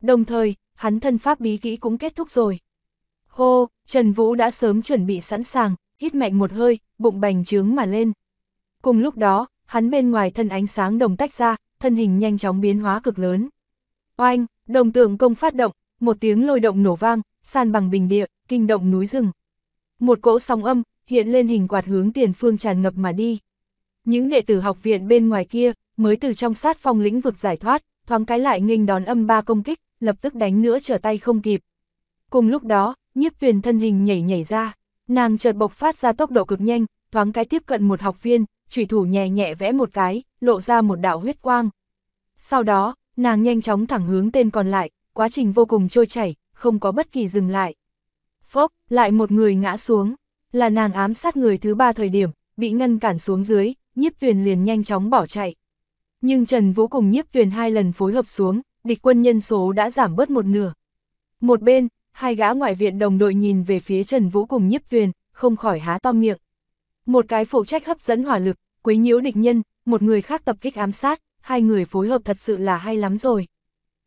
Đồng thời, hắn thân pháp bí kỹ cũng kết thúc rồi. Hô, Trần Vũ đã sớm chuẩn bị sẵn sàng, hít mạnh một hơi, bụng bành trướng mà lên. Cùng lúc đó, hắn bên ngoài thân ánh sáng đồng tách ra, thân hình nhanh chóng biến hóa cực lớn. Oanh, đồng tượng công phát động, một tiếng lôi động nổ vang, san bằng bình địa, kinh động núi rừng. Một cỗ sóng âm, hiện lên hình quạt hướng tiền phương tràn ngập mà đi. Những đệ tử học viện bên ngoài kia, mới từ trong sát phong lĩnh vực giải thoát, thoáng cái lại nghênh đón âm ba công kích, lập tức đánh nữa trở tay không kịp. Cùng lúc đó, nhiếp tuyền thân hình nhảy nhảy ra, nàng chợt bộc phát ra tốc độ cực nhanh, thoáng cái tiếp cận một học viên, chủy thủ nhẹ nhẹ vẽ một cái, lộ ra một đạo huyết quang. Sau đó, nàng nhanh chóng thẳng hướng tên còn lại, quá trình vô cùng trôi chảy, không có bất kỳ dừng lại. Phốc, lại một người ngã xuống, là nàng ám sát người thứ ba thời điểm, bị ngăn cản xuống dưới, nhiếp tuyền liền nhanh chóng bỏ chạy. Nhưng Trần Vũ cùng nhiếp tuyền hai lần phối hợp xuống, địch quân nhân số đã giảm bớt một nửa. Một bên, hai gã ngoại viện đồng đội nhìn về phía Trần Vũ cùng nhiếp tuyền, không khỏi há to miệng. Một cái phụ trách hấp dẫn hỏa lực, quấy nhiễu địch nhân, một người khác tập kích ám sát, hai người phối hợp thật sự là hay lắm rồi.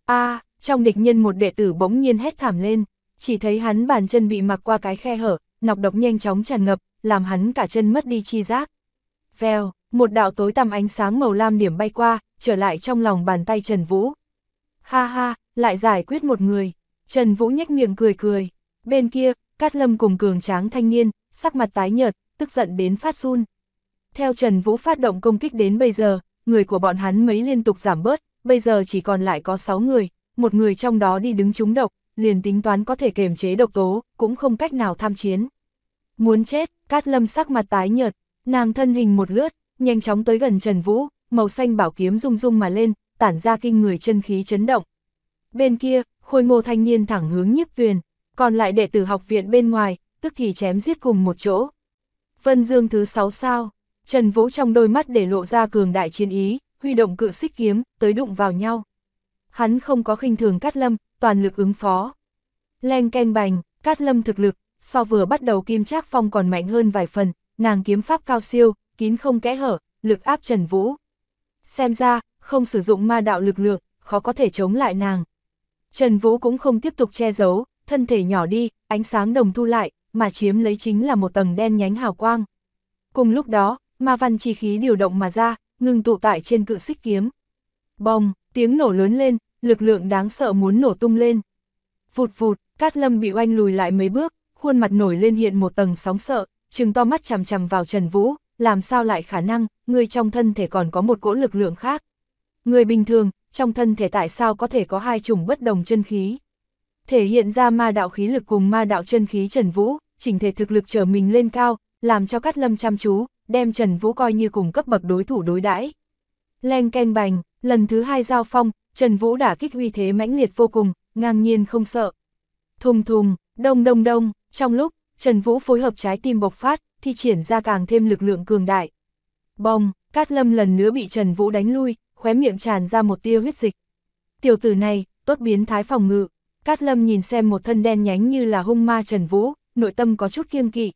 a à, trong địch nhân một đệ tử bỗng nhiên hét thảm lên, chỉ thấy hắn bàn chân bị mặc qua cái khe hở, nọc độc nhanh chóng tràn ngập, làm hắn cả chân mất đi chi giác. Vèo, một đạo tối tăm ánh sáng màu lam điểm bay qua, trở lại trong lòng bàn tay Trần Vũ. Ha ha, lại giải quyết một người. Trần Vũ nhếch miệng cười cười. Bên kia, Cát Lâm cùng cường tráng thanh niên, sắc mặt tái nhợt, tức giận đến phát run. Theo Trần Vũ phát động công kích đến bây giờ, người của bọn hắn mấy liên tục giảm bớt, bây giờ chỉ còn lại có 6 người, một người trong đó đi đứng trúng độc, liền tính toán có thể kềm chế độc tố, cũng không cách nào tham chiến. Muốn chết, Cát Lâm sắc mặt tái nhợt, nàng thân hình một lướt, nhanh chóng tới gần Trần Vũ, màu xanh bảo kiếm rung rung mà lên, tản ra kinh người chân khí chấn động. Bên kia, khôi ngô thanh niên thẳng hướng nhiếp viền còn lại đệ tử học viện bên ngoài, tức thì chém giết cùng một chỗ. Vân Dương thứ sáu sao, Trần Vũ trong đôi mắt để lộ ra cường đại chiến ý, huy động cự xích kiếm, tới đụng vào nhau hắn không có khinh thường Cát Lâm, toàn lực ứng phó. Leng ken bành, Cát Lâm thực lực, so vừa bắt đầu Kim Trác Phong còn mạnh hơn vài phần, nàng kiếm pháp cao siêu, kín không kẽ hở, lực áp Trần Vũ. Xem ra, không sử dụng ma đạo lực lượng, khó có thể chống lại nàng. Trần Vũ cũng không tiếp tục che giấu, thân thể nhỏ đi, ánh sáng đồng thu lại, mà chiếm lấy chính là một tầng đen nhánh hào quang. Cùng lúc đó, ma văn chi khí điều động mà ra, ngừng tụ tại trên cự xích kiếm. Bong! tiếng nổ lớn lên, lực lượng đáng sợ muốn nổ tung lên. Vụt vụt, Cát Lâm bị oanh lùi lại mấy bước, khuôn mặt nổi lên hiện một tầng sóng sợ, trừng to mắt chằm chằm vào Trần Vũ, làm sao lại khả năng, người trong thân thể còn có một cỗ lực lượng khác. Người bình thường, trong thân thể tại sao có thể có hai chủng bất đồng chân khí? Thể hiện ra ma đạo khí lực cùng ma đạo chân khí Trần Vũ, chỉnh thể thực lực trở mình lên cao, làm cho Cát Lâm chăm chú, đem Trần Vũ coi như cùng cấp bậc đối thủ đối đãi. Leng keng bành, Lần thứ hai giao phong, Trần Vũ đã kích uy thế mãnh liệt vô cùng, ngang nhiên không sợ. Thùng thùng, đông đông đông, trong lúc, Trần Vũ phối hợp trái tim bộc phát, thì triển ra càng thêm lực lượng cường đại. Bong, Cát Lâm lần nữa bị Trần Vũ đánh lui, khóe miệng tràn ra một tia huyết dịch. Tiểu tử này, tốt biến thái phòng ngự. Cát Lâm nhìn xem một thân đen nhánh như là hung ma Trần Vũ, nội tâm có chút kiêng kỵ.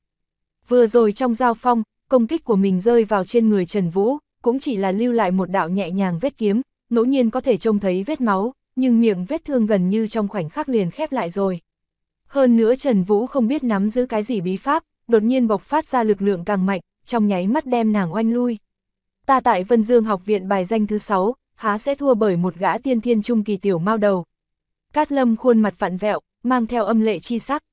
Vừa rồi trong giao phong, công kích của mình rơi vào trên người Trần Vũ, cũng chỉ là lưu lại một đạo nhẹ nhàng vết kiếm, ngẫu nhiên có thể trông thấy vết máu, nhưng miệng vết thương gần như trong khoảnh khắc liền khép lại rồi. Hơn nữa Trần Vũ không biết nắm giữ cái gì bí pháp, đột nhiên bộc phát ra lực lượng càng mạnh, trong nháy mắt đem nàng oanh lui. Ta tại Vân Dương học viện bài danh thứ 6, há sẽ thua bởi một gã tiên thiên trung kỳ tiểu mao đầu. Cát lâm khuôn mặt vặn vẹo, mang theo âm lệ chi sắc.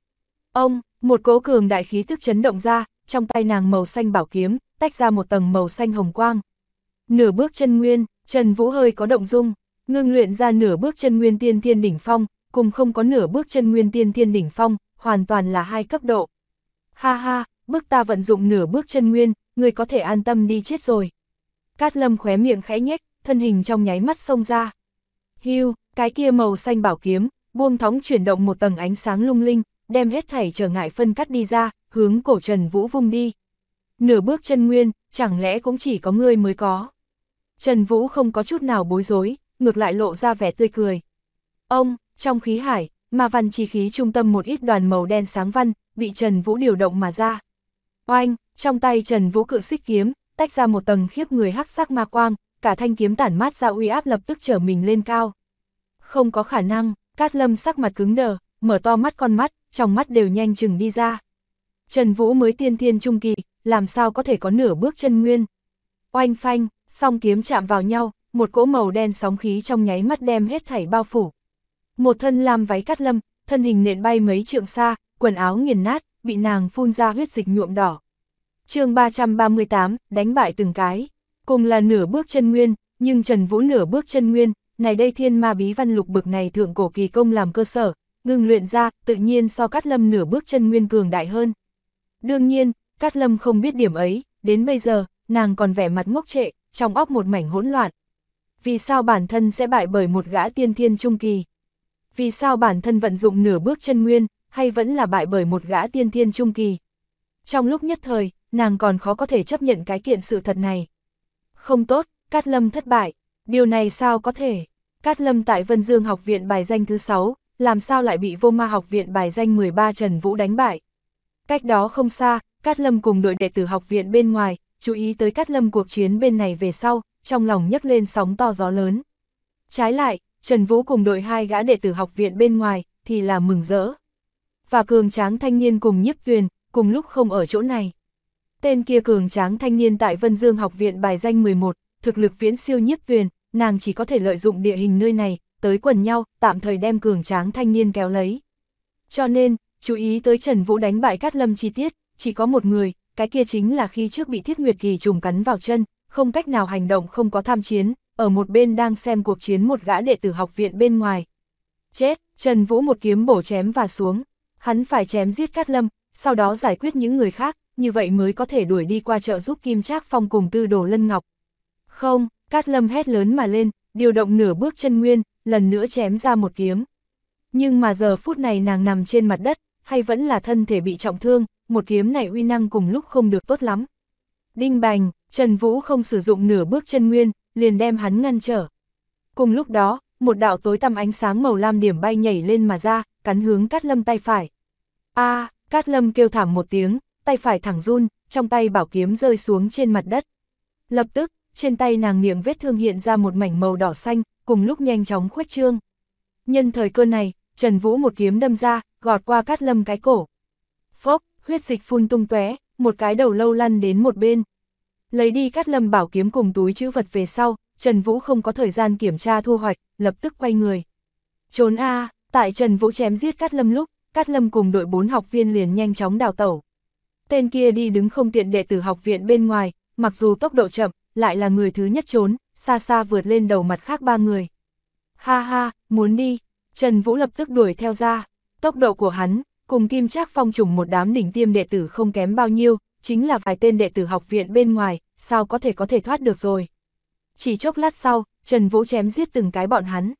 Ông, một cố cường đại khí tức chấn động ra, trong tay nàng màu xanh bảo kiếm, tách ra một tầng màu xanh hồng quang, Nửa bước chân nguyên, Trần Vũ hơi có động dung, ngưng luyện ra nửa bước chân nguyên tiên thiên đỉnh phong, cùng không có nửa bước chân nguyên tiên thiên đỉnh phong, hoàn toàn là hai cấp độ. Ha ha, bước ta vận dụng nửa bước chân nguyên, người có thể an tâm đi chết rồi. Cát lâm khóe miệng khẽ nhếch, thân hình trong nháy mắt xông ra. Hưu, cái kia màu xanh bảo kiếm, buông thóng chuyển động một tầng ánh sáng lung linh, đem hết thảy trở ngại phân cắt đi ra, hướng cổ Trần Vũ vung đi. Nửa bước chân nguyên, chẳng lẽ cũng chỉ có ngươi mới có. Trần Vũ không có chút nào bối rối, ngược lại lộ ra vẻ tươi cười. Ông, trong khí hải, mà văn chi khí trung tâm một ít đoàn màu đen sáng văn, bị Trần Vũ điều động mà ra. Oanh, trong tay Trần Vũ cự xích kiếm, tách ra một tầng khiếp người hắc sắc ma quang, cả thanh kiếm tản mát ra uy áp lập tức trở mình lên cao. Không có khả năng, Cát Lâm sắc mặt cứng đờ, mở to mắt con mắt, trong mắt đều nhanh chừng đi ra. Trần Vũ mới tiên thiên trung kỳ, làm sao có thể có nửa bước chân nguyên. Oanh phanh, song kiếm chạm vào nhau, một cỗ màu đen sóng khí trong nháy mắt đem hết thảy bao phủ. Một thân làm váy cắt lâm, thân hình nện bay mấy trượng xa, quần áo nghiền nát, bị nàng phun ra huyết dịch nhuộm đỏ. chương 338, đánh bại từng cái. Cùng là nửa bước chân nguyên, nhưng Trần Vũ nửa bước chân nguyên, này đây thiên ma bí văn lục bực này thượng cổ kỳ công làm cơ sở, ngưng luyện ra, tự nhiên so cắt lâm nửa bước chân nguyên cường đại hơn. Đương nhiên, Cát Lâm không biết điểm ấy, đến bây giờ, nàng còn vẻ mặt ngốc trệ, trong óc một mảnh hỗn loạn. Vì sao bản thân sẽ bại bởi một gã tiên thiên trung kỳ? Vì sao bản thân vận dụng nửa bước chân nguyên, hay vẫn là bại bởi một gã tiên thiên trung kỳ? Trong lúc nhất thời, nàng còn khó có thể chấp nhận cái kiện sự thật này. Không tốt, Cát Lâm thất bại, điều này sao có thể? Cát Lâm tại Vân Dương học viện bài danh thứ 6, làm sao lại bị vô ma học viện bài danh 13 Trần Vũ đánh bại? Cách đó không xa, Cát Lâm cùng đội đệ tử học viện bên ngoài, chú ý tới Cát Lâm cuộc chiến bên này về sau, trong lòng nhấc lên sóng to gió lớn. Trái lại, Trần Vũ cùng đội hai gã đệ tử học viện bên ngoài, thì là mừng rỡ. Và cường tráng thanh niên cùng nhiếp tuyền, cùng lúc không ở chỗ này. Tên kia cường tráng thanh niên tại Vân Dương học viện bài danh 11, thực lực viễn siêu nhiếp tuyền, nàng chỉ có thể lợi dụng địa hình nơi này, tới quần nhau, tạm thời đem cường tráng thanh niên kéo lấy. Cho nên, chú ý tới Trần Vũ đánh bại Cát Lâm chi tiết, chỉ có một người, cái kia chính là khi trước bị thiết nguyệt kỳ trùng cắn vào chân, không cách nào hành động không có tham chiến, ở một bên đang xem cuộc chiến một gã đệ tử học viện bên ngoài. Chết, Trần Vũ một kiếm bổ chém và xuống, hắn phải chém giết Cát Lâm, sau đó giải quyết những người khác, như vậy mới có thể đuổi đi qua chợ giúp Kim Trác Phong cùng Tư Đồ Lân Ngọc. Không, Cát Lâm hét lớn mà lên, điều động nửa bước chân nguyên, lần nữa chém ra một kiếm. Nhưng mà giờ phút này nàng nằm trên mặt đất, hay vẫn là thân thể bị trọng thương, một kiếm này uy năng cùng lúc không được tốt lắm. Đinh bành, Trần Vũ không sử dụng nửa bước chân nguyên, liền đem hắn ngăn trở. Cùng lúc đó, một đạo tối tăm ánh sáng màu lam điểm bay nhảy lên mà ra, cắn hướng Cát Lâm tay phải. A, Cát Lâm kêu thảm một tiếng, tay phải thẳng run, trong tay bảo kiếm rơi xuống trên mặt đất. Lập tức, trên tay nàng miệng vết thương hiện ra một mảnh màu đỏ xanh, cùng lúc nhanh chóng khuếch trương. Nhân thời cơ này, Trần Vũ một kiếm đâm ra, gọt qua Cát Lâm cái cổ. Phốc, huyết dịch phun tung tóe, một cái đầu lâu lăn đến một bên. Lấy đi cát lâm bảo kiếm cùng túi chữ vật về sau, Trần Vũ không có thời gian kiểm tra thu hoạch, lập tức quay người. Trốn a tại Trần Vũ chém giết cát lâm lúc, cát lâm cùng đội bốn học viên liền nhanh chóng đào tẩu. Tên kia đi đứng không tiện đệ tử học viện bên ngoài, mặc dù tốc độ chậm, lại là người thứ nhất trốn, xa xa vượt lên đầu mặt khác ba người. Ha ha, muốn đi, Trần Vũ lập tức đuổi theo ra, tốc độ của hắn, cùng Kim Trác Phong trùng một đám đỉnh tiêm đệ tử không kém bao nhiêu, chính là vài tên đệ tử học viện bên ngoài, sao có thể có thể thoát được rồi. Chỉ chốc lát sau, Trần Vũ chém giết từng cái bọn hắn.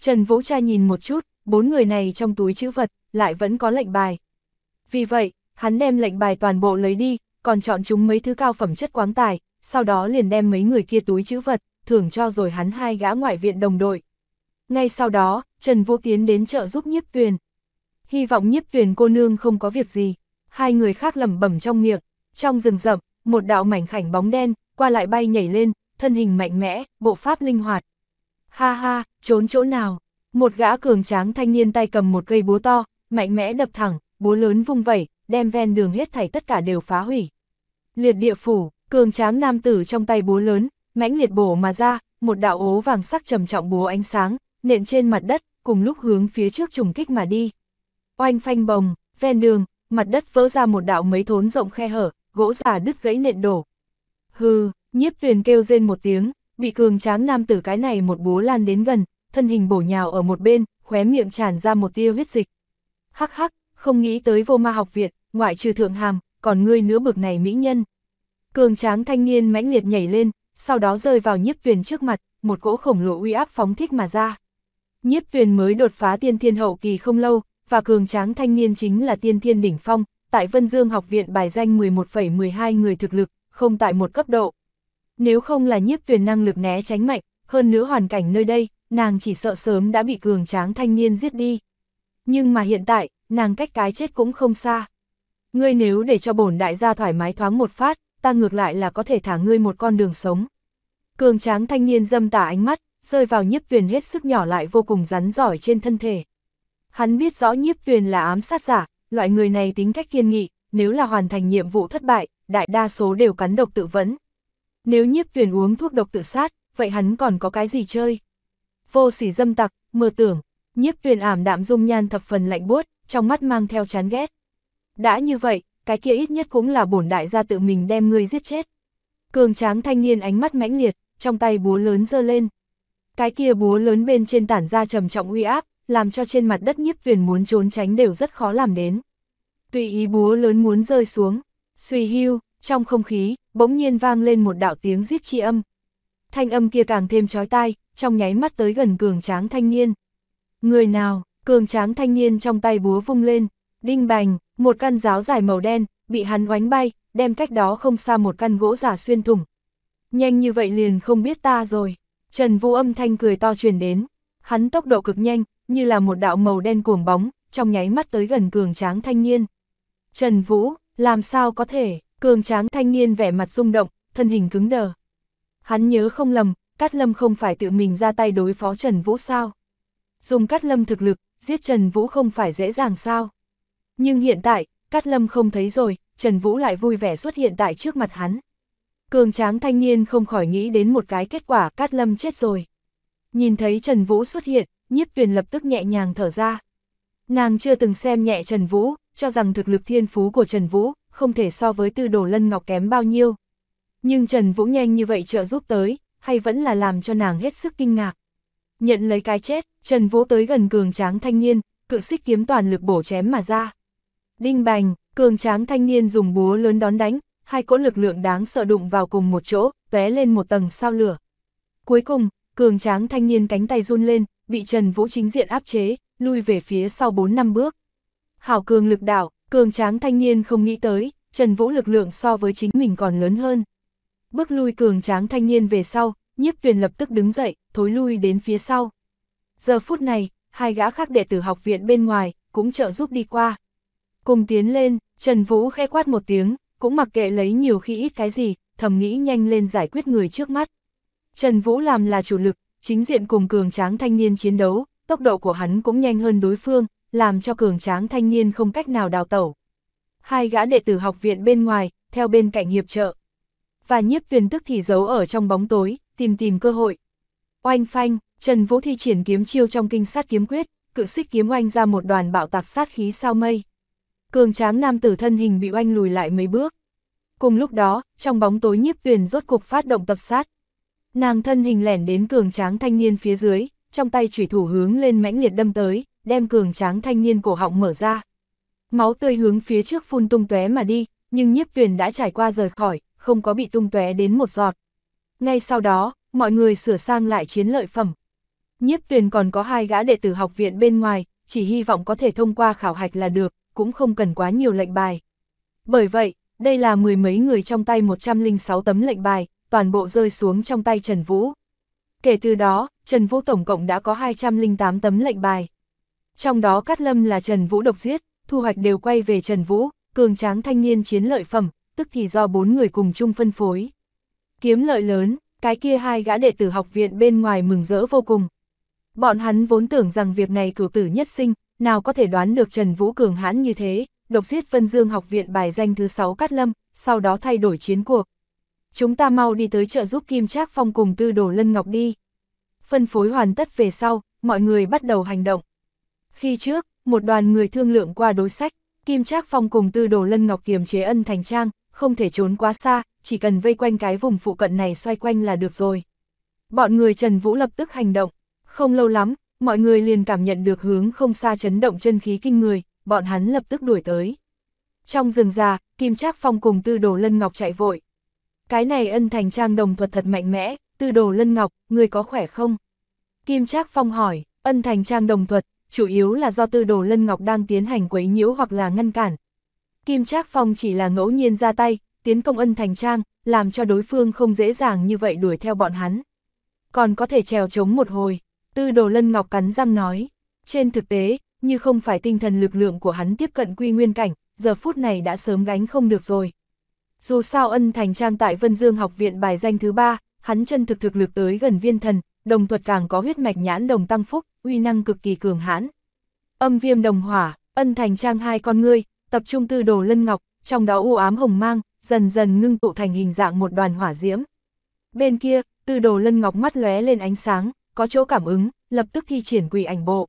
Trần Vũ trai nhìn một chút, bốn người này trong túi chữ vật, lại vẫn có lệnh bài. Vì vậy, hắn đem lệnh bài toàn bộ lấy đi, còn chọn chúng mấy thứ cao phẩm chất quáng tài, sau đó liền đem mấy người kia túi chữ vật, thưởng cho rồi hắn hai gã ngoại viện đồng đội. Ngay sau đó, Trần Vũ tiến đến chợ giúp nhiếp tuyền, hy vọng nhiếp tuyển cô nương không có việc gì. Hai người khác lẩm bẩm trong miệng, trong rừng rậm, một đạo mảnh khảnh bóng đen, qua lại bay nhảy lên, thân hình mạnh mẽ, bộ pháp linh hoạt. Ha ha, trốn chỗ nào? Một gã cường tráng thanh niên tay cầm một cây búa to, mạnh mẽ đập thẳng, búa lớn vung vẩy, đem ven đường hết thảy tất cả đều phá hủy. Liệt địa phủ, cường tráng nam tử trong tay búa lớn, mãnh liệt bổ mà ra, một đạo ố vàng sắc trầm trọng búa ánh sáng, nện trên mặt đất, cùng lúc hướng phía trước trùng kích mà đi oanh phanh bồng, ven đường, mặt đất vỡ ra một đạo mấy thốn rộng khe hở, gỗ giả đứt gãy nện đổ. Hừ, nhiếp tuyền kêu rên một tiếng, bị cường tráng nam tử cái này một búa lan đến gần, thân hình bổ nhào ở một bên, khóe miệng tràn ra một tia huyết dịch. Hắc hắc, không nghĩ tới vô ma học viện, ngoại trừ thượng hàm, còn ngươi nữa bực này mỹ nhân. Cường tráng thanh niên mãnh liệt nhảy lên, sau đó rơi vào nhiếp tuyền trước mặt, một cỗ khổng lồ uy áp phóng thích mà ra. Nhiếp tuyền mới đột phá tiên thiên hậu kỳ không lâu, và cường tráng thanh niên chính là tiên thiên đỉnh phong, tại Vân Dương học viện bài danh 11,12 người thực lực, không tại một cấp độ. Nếu không là nhiếp tuyển năng lực né tránh mạnh, hơn nữa hoàn cảnh nơi đây, nàng chỉ sợ sớm đã bị cường tráng thanh niên giết đi. Nhưng mà hiện tại, nàng cách cái chết cũng không xa. Ngươi nếu để cho bổn đại gia thoải mái thoáng một phát, ta ngược lại là có thể thả ngươi một con đường sống. Cường tráng thanh niên dâm tả ánh mắt, rơi vào nhiếp tuyển hết sức nhỏ lại vô cùng rắn giỏi trên thân thể. Hắn biết rõ nhiếp tuyền là ám sát giả, loại người này tính cách kiên nghị, nếu là hoàn thành nhiệm vụ thất bại, đại đa số đều cắn độc tự vẫn. Nếu nhiếp tuyền uống thuốc độc tự sát, vậy hắn còn có cái gì chơi? Vô sỉ dâm tặc, mơ tưởng, nhiếp tuyền ảm đạm dung nhan thập phần lạnh buốt, trong mắt mang theo chán ghét. Đã như vậy, cái kia ít nhất cũng là bổn đại gia tự mình đem ngươi giết chết. Cường tráng thanh niên ánh mắt mãnh liệt, trong tay búa lớn giơ lên. Cái kia búa lớn bên trên tản ra trầm trọng uy áp, làm cho trên mặt đất nhiếp viền muốn trốn tránh đều rất khó làm đến. Tùy ý búa lớn muốn rơi xuống, suy hưu, trong không khí, bỗng nhiên vang lên một đạo tiếng giết chi âm. Thanh âm kia càng thêm chói tai, trong nháy mắt tới gần cường tráng thanh niên. Người nào, cường tráng thanh niên trong tay búa vung lên, đinh bành, một căn giáo dài màu đen, bị hắn oánh bay, đem cách đó không xa một căn gỗ giả xuyên thủng. Nhanh như vậy liền không biết ta rồi. Trần Vũ âm thanh cười to truyền đến. Hắn tốc độ cực nhanh, như là một đạo màu đen cuồng bóng, trong nháy mắt tới gần cường tráng thanh niên. Trần Vũ, làm sao có thể, cường tráng thanh niên vẻ mặt rung động, thân hình cứng đờ. Hắn nhớ không lầm, Cát Lâm không phải tự mình ra tay đối phó Trần Vũ sao? Dùng Cát Lâm thực lực, giết Trần Vũ không phải dễ dàng sao? Nhưng hiện tại, Cát Lâm không thấy rồi, Trần Vũ lại vui vẻ xuất hiện tại trước mặt hắn. Cường tráng thanh niên không khỏi nghĩ đến một cái kết quả Cát Lâm chết rồi. Nhìn thấy Trần Vũ xuất hiện, nhiếp tuyền lập tức nhẹ nhàng thở ra. Nàng chưa từng xem nhẹ Trần Vũ, cho rằng thực lực thiên phú của Trần Vũ không thể so với tư đồ lân ngọc kém bao nhiêu. Nhưng Trần Vũ nhanh như vậy trợ giúp tới, hay vẫn là làm cho nàng hết sức kinh ngạc. Nhận lấy cái chết, Trần Vũ tới gần cường tráng thanh niên, cự xích kiếm toàn lực bổ chém mà ra. Đinh bành, cường tráng thanh niên dùng búa lớn đón đánh, hai cỗ lực lượng đáng sợ đụng vào cùng một chỗ, tóe lên một tầng sao lửa. Cuối cùng, cường tráng thanh niên cánh tay run lên, bị Trần Vũ chính diện áp chế, lui về phía sau 4 năm bước. Hảo cường lực đảo, cường tráng thanh niên không nghĩ tới, Trần Vũ lực lượng so với chính mình còn lớn hơn. Bước lui cường tráng thanh niên về sau, nhiếp tuyền lập tức đứng dậy, thối lui đến phía sau. Giờ phút này, hai gã khác đệ tử học viện bên ngoài, cũng trợ giúp đi qua. Cùng tiến lên, Trần Vũ khẽ quát một tiếng, cũng mặc kệ lấy nhiều khi ít cái gì, thầm nghĩ nhanh lên giải quyết người trước mắt. Trần Vũ làm là chủ lực, chính diện cùng cường tráng thanh niên chiến đấu, tốc độ của hắn cũng nhanh hơn đối phương, làm cho cường tráng thanh niên không cách nào đào tẩu. Hai gã đệ tử học viện bên ngoài, theo bên cạnh hiệp trợ. Và nhiếp tuyền tức thì giấu ở trong bóng tối, tìm tìm cơ hội. Oanh phanh, Trần Vũ thi triển kiếm chiêu trong kinh sát kiếm quyết, cự xích kiếm oanh ra một đoàn bạo tạc sát khí sao mây. Cường tráng nam tử thân hình bị oanh lùi lại mấy bước. Cùng lúc đó, trong bóng tối nhiếp tuyền rốt cục phát động tập sát. Nàng thân hình lẻn đến cường tráng thanh niên phía dưới, trong tay chủy thủ hướng lên mãnh liệt đâm tới, đem cường tráng thanh niên cổ họng mở ra. Máu tươi hướng phía trước phun tung tóe mà đi, nhưng nhiếp tuyển đã trải qua rời khỏi, không có bị tung tóe đến một giọt. Ngay sau đó, mọi người sửa sang lại chiến lợi phẩm. Nhiếp tuyển còn có hai gã đệ tử học viện bên ngoài, chỉ hy vọng có thể thông qua khảo hạch là được, cũng không cần quá nhiều lệnh bài. Bởi vậy, đây là mười mấy người trong tay 106 tấm lệnh bài, toàn bộ rơi xuống trong tay Trần Vũ. Kể từ đó, Trần Vũ tổng cộng đã có 208 tấm lệnh bài. Trong đó Cát Lâm là Trần Vũ độc giết, thu hoạch đều quay về Trần Vũ, cường tráng thanh niên chiến lợi phẩm, tức thì do bốn người cùng chung phân phối. Kiếm lợi lớn, cái kia hai gã đệ tử học viện bên ngoài mừng rỡ vô cùng. Bọn hắn vốn tưởng rằng việc này cử tử nhất sinh, nào có thể đoán được Trần Vũ cường hãn như thế, độc giết phân Dương học viện bài danh thứ 6 Cát Lâm, sau đó thay đổi chiến cuộc chúng ta mau đi tới chợ giúp Kim Trác Phong cùng Tư Đồ Lân Ngọc đi. Phân phối hoàn tất về sau, mọi người bắt đầu hành động. Khi trước, một đoàn người thương lượng qua đối sách, Kim Trác Phong cùng Tư Đồ Lân Ngọc kiềm chế ân thành trang, không thể trốn quá xa, chỉ cần vây quanh cái vùng phụ cận này xoay quanh là được rồi. Bọn người Trần Vũ lập tức hành động, không lâu lắm, mọi người liền cảm nhận được hướng không xa chấn động chân khí kinh người, bọn hắn lập tức đuổi tới. Trong rừng già, Kim Trác Phong cùng Tư Đồ Lân Ngọc chạy vội, cái này ân thành trang đồng thuật thật mạnh mẽ, tư đồ lân ngọc, người có khỏe không? Kim Trác Phong hỏi, ân thành trang đồng thuật, chủ yếu là do tư đồ lân ngọc đang tiến hành quấy nhiễu hoặc là ngăn cản. Kim Trác Phong chỉ là ngẫu nhiên ra tay, tiến công ân thành trang, làm cho đối phương không dễ dàng như vậy đuổi theo bọn hắn. Còn có thể trèo chống một hồi, tư đồ lân ngọc cắn răng nói. Trên thực tế, như không phải tinh thần lực lượng của hắn tiếp cận quy nguyên cảnh, giờ phút này đã sớm gánh không được rồi. Dù sao ân thành trang tại Vân Dương học viện bài danh thứ ba, hắn chân thực thực lực tới gần viên thần, đồng thuật càng có huyết mạch nhãn đồng tăng phúc, uy năng cực kỳ cường hãn. Âm viêm đồng hỏa, ân thành trang hai con ngươi, tập trung tư đồ lân ngọc, trong đó u ám hồng mang, dần dần ngưng tụ thành hình dạng một đoàn hỏa diễm. Bên kia, tư đồ lân ngọc mắt lóe lên ánh sáng, có chỗ cảm ứng, lập tức thi triển quỷ ảnh bộ.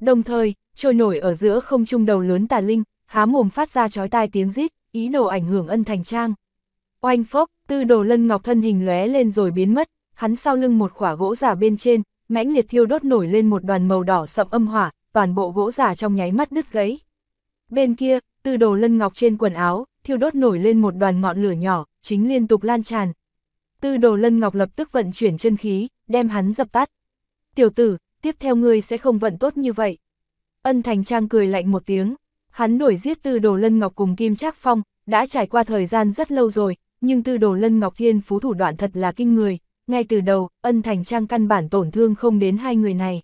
Đồng thời, trôi nổi ở giữa không trung đầu lớn tà linh, há mồm phát ra chói tai tiếng rít, ý đồ ảnh hưởng ân thành trang. Oanh phốc, tư đồ lân ngọc thân hình lóe lên rồi biến mất, hắn sau lưng một khỏa gỗ giả bên trên, mãnh liệt thiêu đốt nổi lên một đoàn màu đỏ sậm âm hỏa, toàn bộ gỗ giả trong nháy mắt đứt gãy. Bên kia, tư đồ lân ngọc trên quần áo, thiêu đốt nổi lên một đoàn ngọn lửa nhỏ, chính liên tục lan tràn. Tư đồ lân ngọc lập tức vận chuyển chân khí, đem hắn dập tắt. Tiểu tử, tiếp theo ngươi sẽ không vận tốt như vậy. Ân Thành Trang cười lạnh một tiếng, hắn đuổi giết Tư Đồ Lân Ngọc cùng Kim Trác Phong, đã trải qua thời gian rất lâu rồi, nhưng Tư Đồ Lân Ngọc thiên phú thủ đoạn thật là kinh người, ngay từ đầu, ân thành trang căn bản tổn thương không đến hai người này.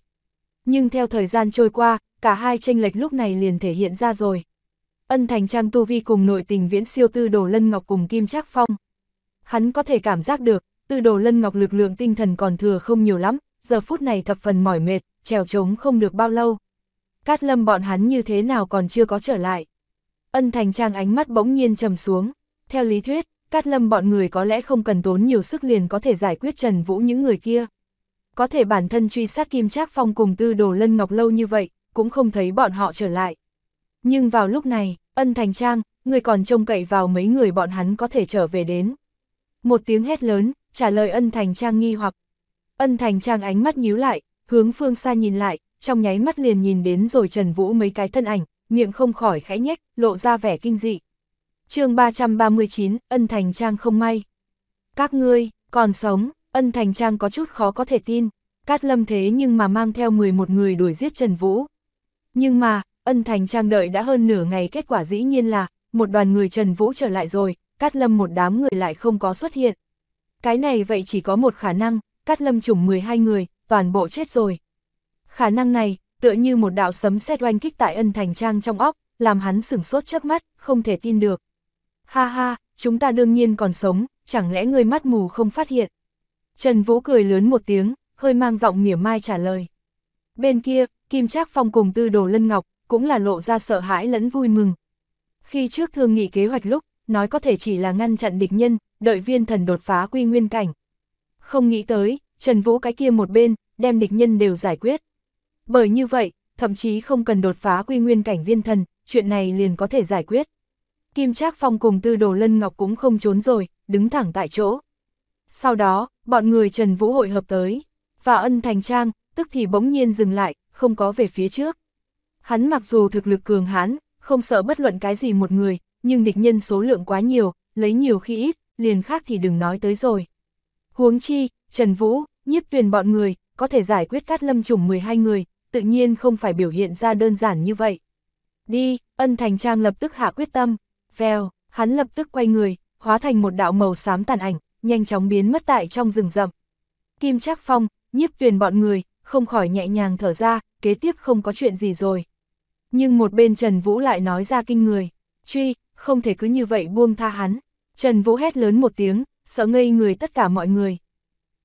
Nhưng theo thời gian trôi qua, cả hai tranh lệch lúc này liền thể hiện ra rồi. Ân thành trang tu vi cùng nội tình viễn siêu Tư Đồ Lân Ngọc cùng Kim Trác Phong. Hắn có thể cảm giác được, Tư Đồ Lân Ngọc lực lượng tinh thần còn thừa không nhiều lắm, giờ phút này thập phần mỏi mệt, trèo trống không được bao lâu. Cát lâm bọn hắn như thế nào còn chưa có trở lại. Ân thành trang ánh mắt bỗng nhiên trầm xuống. Theo lý thuyết, Cát lâm bọn người có lẽ không cần tốn nhiều sức liền có thể giải quyết Trần Vũ những người kia. Có thể bản thân truy sát Kim Trác Phong cùng tư đồ lân ngọc lâu như vậy, cũng không thấy bọn họ trở lại. Nhưng vào lúc này, ân thành trang, người còn trông cậy vào mấy người bọn hắn có thể trở về đến. Một tiếng hét lớn, trả lời ân thành trang nghi hoặc. Ân thành trang ánh mắt nhíu lại, hướng phương xa nhìn lại, trong nháy mắt liền nhìn đến rồi Trần Vũ mấy cái thân ảnh, miệng không khỏi khẽ nhếch, lộ ra vẻ kinh dị. chương 339, ân thành trang không may. Các ngươi, còn sống, ân thành trang có chút khó có thể tin, Cát Lâm thế nhưng mà mang theo 11 người đuổi giết Trần Vũ. Nhưng mà, ân thành trang đợi đã hơn nửa ngày kết quả dĩ nhiên là, một đoàn người Trần Vũ trở lại rồi, Cát Lâm một đám người lại không có xuất hiện. Cái này vậy chỉ có một khả năng, Cát Lâm trùng 12 người, toàn bộ chết rồi. Khả năng này, tựa như một đạo sấm sét oanh kích tại ân thành trang trong óc, làm hắn sửng sốt chớp mắt, không thể tin được. Ha ha, chúng ta đương nhiên còn sống, chẳng lẽ người mắt mù không phát hiện. Trần Vũ cười lớn một tiếng, hơi mang giọng mỉa mai trả lời. Bên kia, Kim Trác Phong cùng tư đồ lân ngọc, cũng là lộ ra sợ hãi lẫn vui mừng. Khi trước thương nghị kế hoạch lúc, nói có thể chỉ là ngăn chặn địch nhân, đợi viên thần đột phá quy nguyên cảnh. Không nghĩ tới, Trần Vũ cái kia một bên, đem địch nhân đều giải quyết. Bởi như vậy, thậm chí không cần đột phá quy nguyên cảnh viên thần, chuyện này liền có thể giải quyết. Kim Trác Phong cùng Tư Đồ Lân Ngọc cũng không trốn rồi, đứng thẳng tại chỗ. Sau đó, bọn người Trần Vũ hội hợp tới, và ân thành trang, tức thì bỗng nhiên dừng lại, không có về phía trước. Hắn mặc dù thực lực cường hãn, không sợ bất luận cái gì một người, nhưng địch nhân số lượng quá nhiều, lấy nhiều khi ít, liền khác thì đừng nói tới rồi. Huống chi, Trần Vũ, nhiếp tuyển bọn người, có thể giải quyết cát lâm chủng 12 người, tự nhiên không phải biểu hiện ra đơn giản như vậy. Đi, ân thành trang lập tức hạ quyết tâm, vèo, hắn lập tức quay người, hóa thành một đạo màu xám tàn ảnh, nhanh chóng biến mất tại trong rừng rậm. Kim Trác Phong, nhiếp tuyền bọn người, không khỏi nhẹ nhàng thở ra, kế tiếp không có chuyện gì rồi. Nhưng một bên Trần Vũ lại nói ra kinh người, truy, không thể cứ như vậy buông tha hắn. Trần Vũ hét lớn một tiếng, sợ ngây người tất cả mọi người.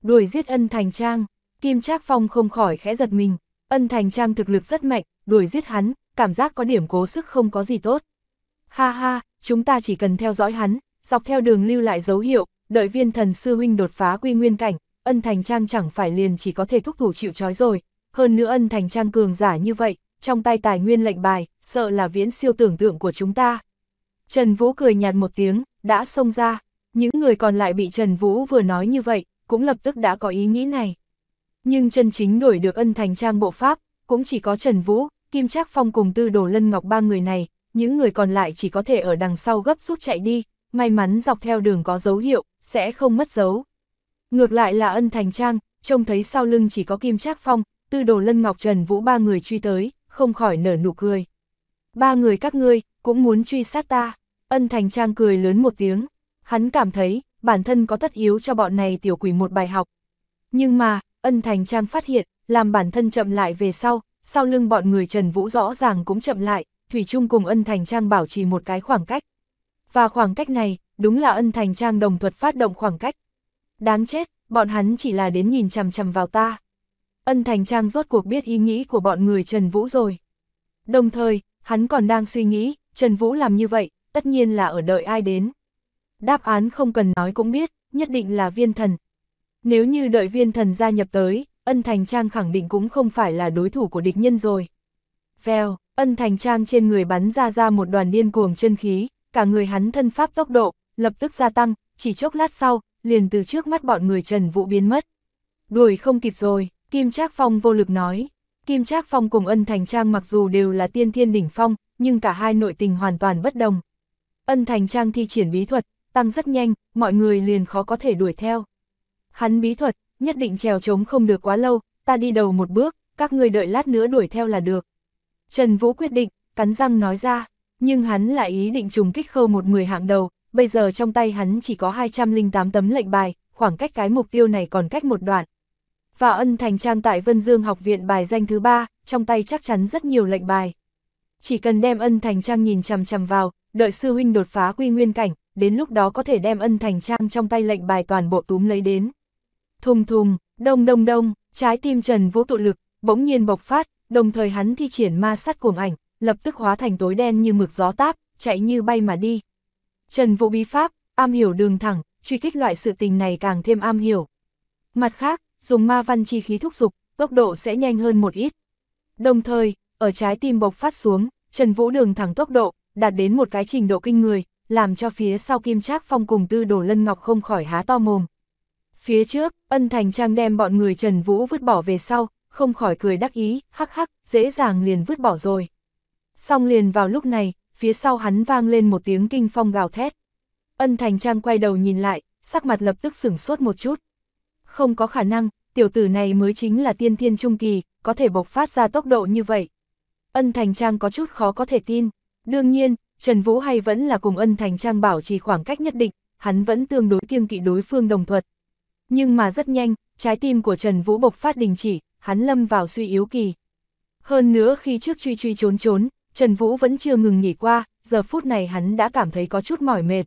Đuổi giết ân thành trang, Kim Trác Phong không khỏi khẽ giật mình, Ân Thành Trang thực lực rất mạnh, đuổi giết hắn, cảm giác có điểm cố sức không có gì tốt. Ha ha, chúng ta chỉ cần theo dõi hắn, dọc theo đường lưu lại dấu hiệu, đợi viên thần sư huynh đột phá quy nguyên cảnh, ân thành trang chẳng phải liền chỉ có thể thúc thủ chịu trói rồi, hơn nữa ân thành trang cường giả như vậy, trong tay tài nguyên lệnh bài, sợ là viễn siêu tưởng tượng của chúng ta. Trần Vũ cười nhạt một tiếng, đã xông ra, những người còn lại bị Trần Vũ vừa nói như vậy, cũng lập tức đã có ý nghĩ này. Nhưng chân chính đổi được ân thành trang bộ pháp, cũng chỉ có Trần Vũ, Kim Trác Phong cùng Tư Đồ Lân Ngọc ba người này, những người còn lại chỉ có thể ở đằng sau gấp rút chạy đi, may mắn dọc theo đường có dấu hiệu, sẽ không mất dấu. Ngược lại là ân thành trang, trông thấy sau lưng chỉ có Kim Trác Phong, Tư Đồ Lân Ngọc Trần Vũ ba người truy tới, không khỏi nở nụ cười. Ba người các ngươi, cũng muốn truy sát ta. Ân Thành Trang cười lớn một tiếng, hắn cảm thấy bản thân có tất yếu cho bọn này tiểu quỷ một bài học. Nhưng mà, ân thành trang phát hiện, làm bản thân chậm lại về sau, sau lưng bọn người Trần Vũ rõ ràng cũng chậm lại, Thủy Trung cùng ân thành trang bảo trì một cái khoảng cách. Và khoảng cách này, đúng là ân thành trang đồng thuật phát động khoảng cách. Đáng chết, bọn hắn chỉ là đến nhìn chằm chằm vào ta. Ân thành trang rốt cuộc biết ý nghĩ của bọn người Trần Vũ rồi. Đồng thời, hắn còn đang suy nghĩ, Trần Vũ làm như vậy, tất nhiên là ở đợi ai đến. Đáp án không cần nói cũng biết, nhất định là viên thần, nếu như đợi viên thần gia nhập tới, ân thành trang khẳng định cũng không phải là đối thủ của địch nhân rồi. Vèo, ân thành trang trên người bắn ra ra một đoàn điên cuồng chân khí, cả người hắn thân pháp tốc độ, lập tức gia tăng, chỉ chốc lát sau, liền từ trước mắt bọn người Trần vụ biến mất. Đuổi không kịp rồi, Kim Trác Phong vô lực nói. Kim Trác Phong cùng ân thành trang mặc dù đều là tiên thiên đỉnh phong, nhưng cả hai nội tình hoàn toàn bất đồng. Ân thành trang thi triển bí thuật, tăng rất nhanh, mọi người liền khó có thể đuổi theo. Hắn bí thuật, nhất định trèo trống không được quá lâu, ta đi đầu một bước, các người đợi lát nữa đuổi theo là được. Trần Vũ quyết định, cắn răng nói ra, nhưng hắn lại ý định trùng kích khâu một người hạng đầu, bây giờ trong tay hắn chỉ có 208 tấm lệnh bài, khoảng cách cái mục tiêu này còn cách một đoạn. Và ân thành trang tại Vân Dương học viện bài danh thứ ba, trong tay chắc chắn rất nhiều lệnh bài. Chỉ cần đem ân thành trang nhìn chằm chằm vào, đợi sư huynh đột phá quy nguyên cảnh, đến lúc đó có thể đem ân thành trang trong tay lệnh bài toàn bộ túm lấy đến. Thùng thùng, đông đông đông, trái tim Trần Vũ tụ lực, bỗng nhiên bộc phát, đồng thời hắn thi triển ma sát cuồng ảnh, lập tức hóa thành tối đen như mực gió táp, chạy như bay mà đi. Trần Vũ bí pháp, am hiểu đường thẳng, truy kích loại sự tình này càng thêm am hiểu. Mặt khác, dùng ma văn chi khí thúc dục, tốc độ sẽ nhanh hơn một ít. Đồng thời, ở trái tim bộc phát xuống, Trần Vũ đường thẳng tốc độ, đạt đến một cái trình độ kinh người, làm cho phía sau Kim Trác Phong cùng Tư đổ Lân Ngọc không khỏi há to mồm. Phía trước, ân thành trang đem bọn người Trần Vũ vứt bỏ về sau, không khỏi cười đắc ý, hắc hắc, dễ dàng liền vứt bỏ rồi. Xong liền vào lúc này, phía sau hắn vang lên một tiếng kinh phong gào thét. Ân thành trang quay đầu nhìn lại, sắc mặt lập tức sửng sốt một chút. Không có khả năng, tiểu tử này mới chính là tiên thiên trung kỳ, có thể bộc phát ra tốc độ như vậy. Ân thành trang có chút khó có thể tin. Đương nhiên, Trần Vũ hay vẫn là cùng ân thành trang bảo trì khoảng cách nhất định, hắn vẫn tương đối kiêng kỵ đối phương đồng thuật, nhưng mà rất nhanh, trái tim của Trần Vũ bộc phát đình chỉ, hắn lâm vào suy yếu kỳ. Hơn nữa khi trước truy truy trốn trốn, Trần Vũ vẫn chưa ngừng nghỉ qua, giờ phút này hắn đã cảm thấy có chút mỏi mệt.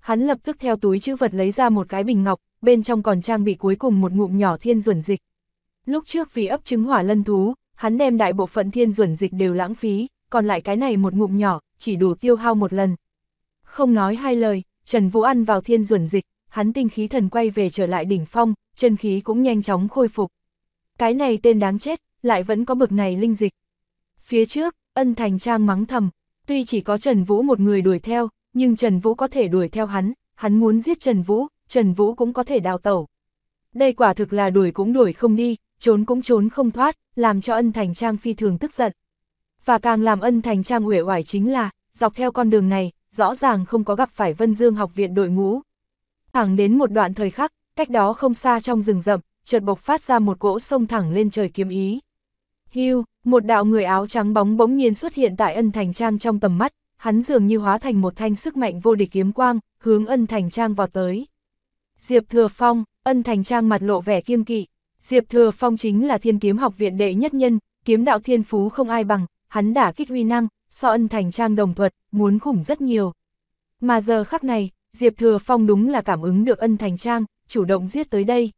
Hắn lập tức theo túi chữ vật lấy ra một cái bình ngọc, bên trong còn trang bị cuối cùng một ngụm nhỏ thiên duẩn dịch. Lúc trước vì ấp trứng hỏa lân thú, hắn đem đại bộ phận thiên duẩn dịch đều lãng phí, còn lại cái này một ngụm nhỏ, chỉ đủ tiêu hao một lần. Không nói hai lời, Trần Vũ ăn vào thiên duẩn dịch, hắn tinh khí thần quay về trở lại đỉnh phong, chân khí cũng nhanh chóng khôi phục. Cái này tên đáng chết, lại vẫn có bực này linh dịch. Phía trước, ân thành trang mắng thầm, tuy chỉ có Trần Vũ một người đuổi theo, nhưng Trần Vũ có thể đuổi theo hắn, hắn muốn giết Trần Vũ, Trần Vũ cũng có thể đào tẩu. Đây quả thực là đuổi cũng đuổi không đi, trốn cũng trốn không thoát, làm cho ân thành trang phi thường tức giận. Và càng làm ân thành trang uể oải chính là, dọc theo con đường này, rõ ràng không có gặp phải Vân Dương học viện đội ngũ. Thẳng đến một đoạn thời khắc, cách đó không xa trong rừng rậm, chợt bộc phát ra một cỗ sông thẳng lên trời kiếm ý. Hưu, một đạo người áo trắng bóng bỗng nhiên xuất hiện tại ân thành trang trong tầm mắt, hắn dường như hóa thành một thanh sức mạnh vô địch kiếm quang, hướng ân thành trang vào tới. Diệp Thừa Phong, ân thành trang mặt lộ vẻ kiêng kỵ, Diệp Thừa Phong chính là thiên kiếm học viện đệ nhất nhân, kiếm đạo thiên phú không ai bằng, hắn đã kích huy năng, so ân thành trang đồng thuật, muốn khủng rất nhiều. Mà giờ khắc này, Diệp Thừa Phong đúng là cảm ứng được ân thành trang, chủ động giết tới đây.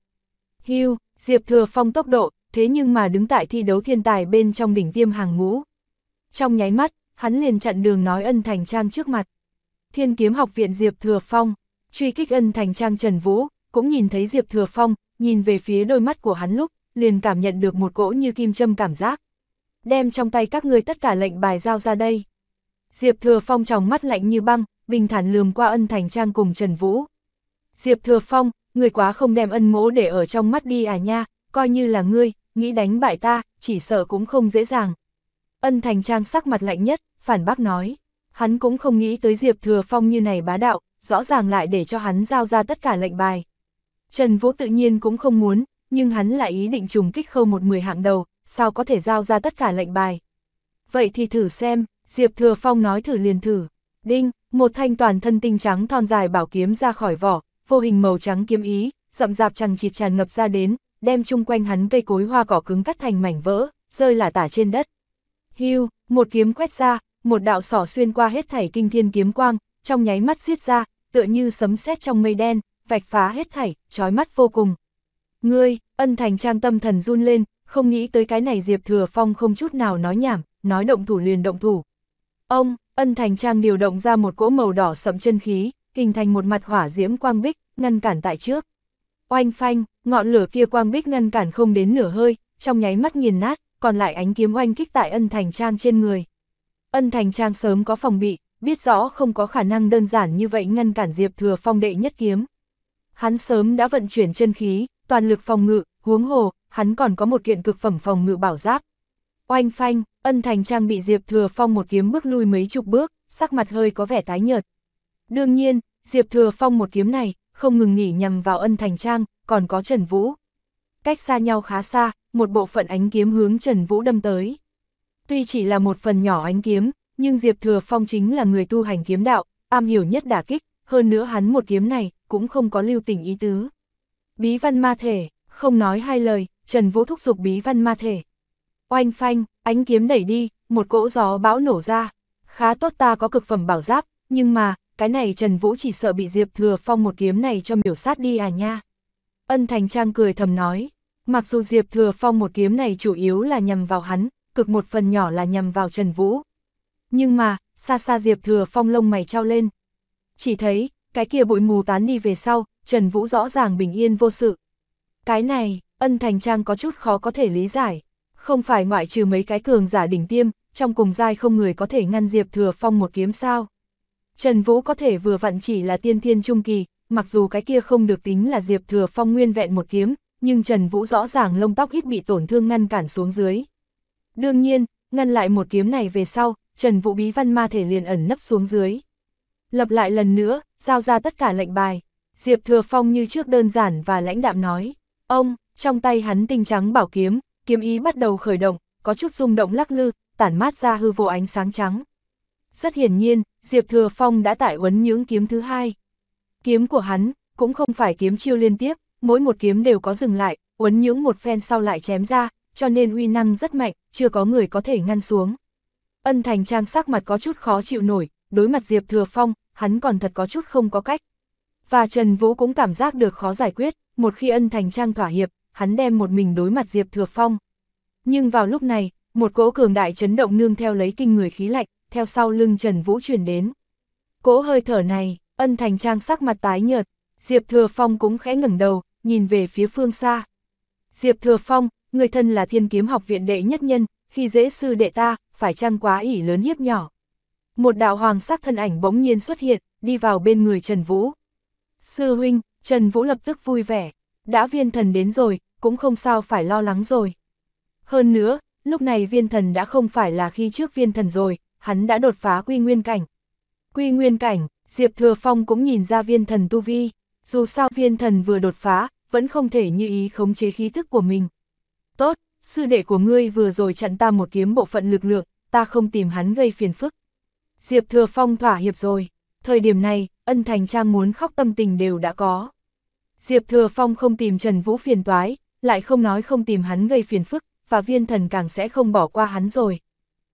Hưu, Diệp Thừa Phong tốc độ, thế nhưng mà đứng tại thi đấu thiên tài bên trong đỉnh tiêm hàng ngũ. Trong nháy mắt, hắn liền chặn đường nói ân thành trang trước mặt. Thiên kiếm học viện Diệp Thừa Phong, truy kích ân thành trang Trần Vũ, cũng nhìn thấy Diệp Thừa Phong, nhìn về phía đôi mắt của hắn lúc, liền cảm nhận được một cỗ như kim châm cảm giác. Đem trong tay các ngươi tất cả lệnh bài giao ra đây. Diệp Thừa Phong tròng mắt lạnh như băng, bình thản lườm qua ân thành trang cùng Trần Vũ. Diệp Thừa Phong, người quá không đem ân mỗ để ở trong mắt đi à nha, coi như là ngươi, nghĩ đánh bại ta, chỉ sợ cũng không dễ dàng. Ân thành trang sắc mặt lạnh nhất, phản bác nói. Hắn cũng không nghĩ tới Diệp Thừa Phong như này bá đạo, rõ ràng lại để cho hắn giao ra tất cả lệnh bài. Trần Vũ tự nhiên cũng không muốn, nhưng hắn lại ý định trùng kích khâu một mười hạng đầu, sao có thể giao ra tất cả lệnh bài. Vậy thì thử xem, Diệp Thừa Phong nói thử liền thử. Đinh, một thanh toàn thân tinh trắng thon dài bảo kiếm ra khỏi vỏ, vô hình màu trắng kiếm ý, rậm rạp chằng chịt tràn ngập ra đến, đem chung quanh hắn cây cối hoa cỏ cứng cắt thành mảnh vỡ, rơi là tả trên đất. Hưu, một kiếm quét ra, một đạo sỏ xuyên qua hết thảy kinh thiên kiếm quang, trong nháy mắt xiết ra, tựa như sấm sét trong mây đen, vạch phá hết thảy, chói mắt vô cùng. Ngươi, ân thành trang tâm thần run lên, không nghĩ tới cái này Diệp Thừa Phong không chút nào nói nhảm, nói động thủ liền động thủ. Ông, Ân Thành Trang điều động ra một cỗ màu đỏ sẫm chân khí, hình thành một mặt hỏa diễm quang bích, ngăn cản tại trước. Oanh phanh, ngọn lửa kia quang bích ngăn cản không đến nửa hơi, trong nháy mắt nghiền nát, còn lại ánh kiếm oanh kích tại Ân Thành Trang trên người. Ân Thành Trang sớm có phòng bị, biết rõ không có khả năng đơn giản như vậy ngăn cản Diệp Thừa Phong đệ nhất kiếm. Hắn sớm đã vận chuyển chân khí, toàn lực phòng ngự, huống hồ, hắn còn có một kiện cực phẩm phòng ngự bảo giáp, Oanh phanh, ân thành trang bị Diệp Thừa Phong một kiếm bước lui mấy chục bước, sắc mặt hơi có vẻ tái nhợt. Đương nhiên, Diệp Thừa Phong một kiếm này, không ngừng nghỉ nhằm vào ân thành trang, còn có Trần Vũ. Cách xa nhau khá xa, một bộ phận ánh kiếm hướng Trần Vũ đâm tới. Tuy chỉ là một phần nhỏ ánh kiếm, nhưng Diệp Thừa Phong chính là người tu hành kiếm đạo, am hiểu nhất đả kích, hơn nữa hắn một kiếm này, cũng không có lưu tình ý tứ. Bí văn ma thể, không nói hai lời, Trần Vũ thúc giục bí văn ma thể, Oanh phanh, ánh kiếm đẩy đi, một cỗ gió bão nổ ra. Khá tốt ta có cực phẩm bảo giáp, nhưng mà, cái này Trần Vũ chỉ sợ bị Diệp Thừa Phong một kiếm này cho miểu sát đi à nha. Ân Thành Trang cười thầm nói, mặc dù Diệp Thừa Phong một kiếm này chủ yếu là nhằm vào hắn, cực một phần nhỏ là nhằm vào Trần Vũ. Nhưng mà, xa xa Diệp Thừa Phong lông mày trao lên. Chỉ thấy, cái kia bụi mù tán đi về sau, Trần Vũ rõ ràng bình yên vô sự. Cái này, ân thành trang có chút khó có thể lý giải. Không phải ngoại trừ mấy cái cường giả đỉnh tiêm, trong cùng giai không người có thể ngăn Diệp Thừa Phong một kiếm sao. Trần Vũ có thể vừa vặn chỉ là tiên thiên trung kỳ, mặc dù cái kia không được tính là Diệp Thừa Phong nguyên vẹn một kiếm, nhưng Trần Vũ rõ ràng lông tóc ít bị tổn thương ngăn cản xuống dưới. Đương nhiên, ngăn lại một kiếm này về sau, Trần Vũ bí văn ma thể liền ẩn nấp xuống dưới. Lập lại lần nữa, giao ra tất cả lệnh bài. Diệp Thừa Phong như trước đơn giản và lãnh đạm nói. Ông, trong tay hắn tinh trắng bảo kiếm, kiếm ý bắt đầu khởi động, có chút rung động lắc lư, tản mát ra hư vô ánh sáng trắng. Rất hiển nhiên, Diệp Thừa Phong đã tải uấn những kiếm thứ hai. Kiếm của hắn cũng không phải kiếm chiêu liên tiếp, mỗi một kiếm đều có dừng lại, uấn những một phen sau lại chém ra, cho nên uy năng rất mạnh, chưa có người có thể ngăn xuống. Ân Thành Trang sắc mặt có chút khó chịu nổi, đối mặt Diệp Thừa Phong, hắn còn thật có chút không có cách. Và Trần Vũ cũng cảm giác được khó giải quyết, một khi ân thành trang thỏa hiệp, hắn đem một mình đối mặt Diệp Thừa Phong. Nhưng vào lúc này, một cỗ cường đại chấn động nương theo lấy kinh người khí lạnh, theo sau lưng Trần Vũ chuyển đến. Cỗ hơi thở này, ân thành trang sắc mặt tái nhợt, Diệp Thừa Phong cũng khẽ ngẩng đầu, nhìn về phía phương xa. Diệp Thừa Phong, người thân là thiên kiếm học viện đệ nhất nhân, khi dễ sư đệ ta, phải chăng quá ỉ lớn hiếp nhỏ. Một đạo hoàng sắc thân ảnh bỗng nhiên xuất hiện, đi vào bên người Trần Vũ. Sư huynh, Trần Vũ lập tức vui vẻ đã viên thần đến rồi, cũng không sao phải lo lắng rồi. Hơn nữa, lúc này viên thần đã không phải là khi trước viên thần rồi, hắn đã đột phá quy nguyên cảnh. Quy nguyên cảnh, Diệp Thừa Phong cũng nhìn ra viên thần tu vi, dù sao viên thần vừa đột phá, vẫn không thể như ý khống chế khí thức của mình. Tốt, sư đệ của ngươi vừa rồi chặn ta một kiếm bộ phận lực lượng, ta không tìm hắn gây phiền phức. Diệp Thừa Phong thỏa hiệp rồi, thời điểm này, ân thành trang muốn khóc tâm tình đều đã có. Diệp Thừa Phong không tìm Trần Vũ phiền toái, lại không nói không tìm hắn gây phiền phức, và viên thần càng sẽ không bỏ qua hắn rồi.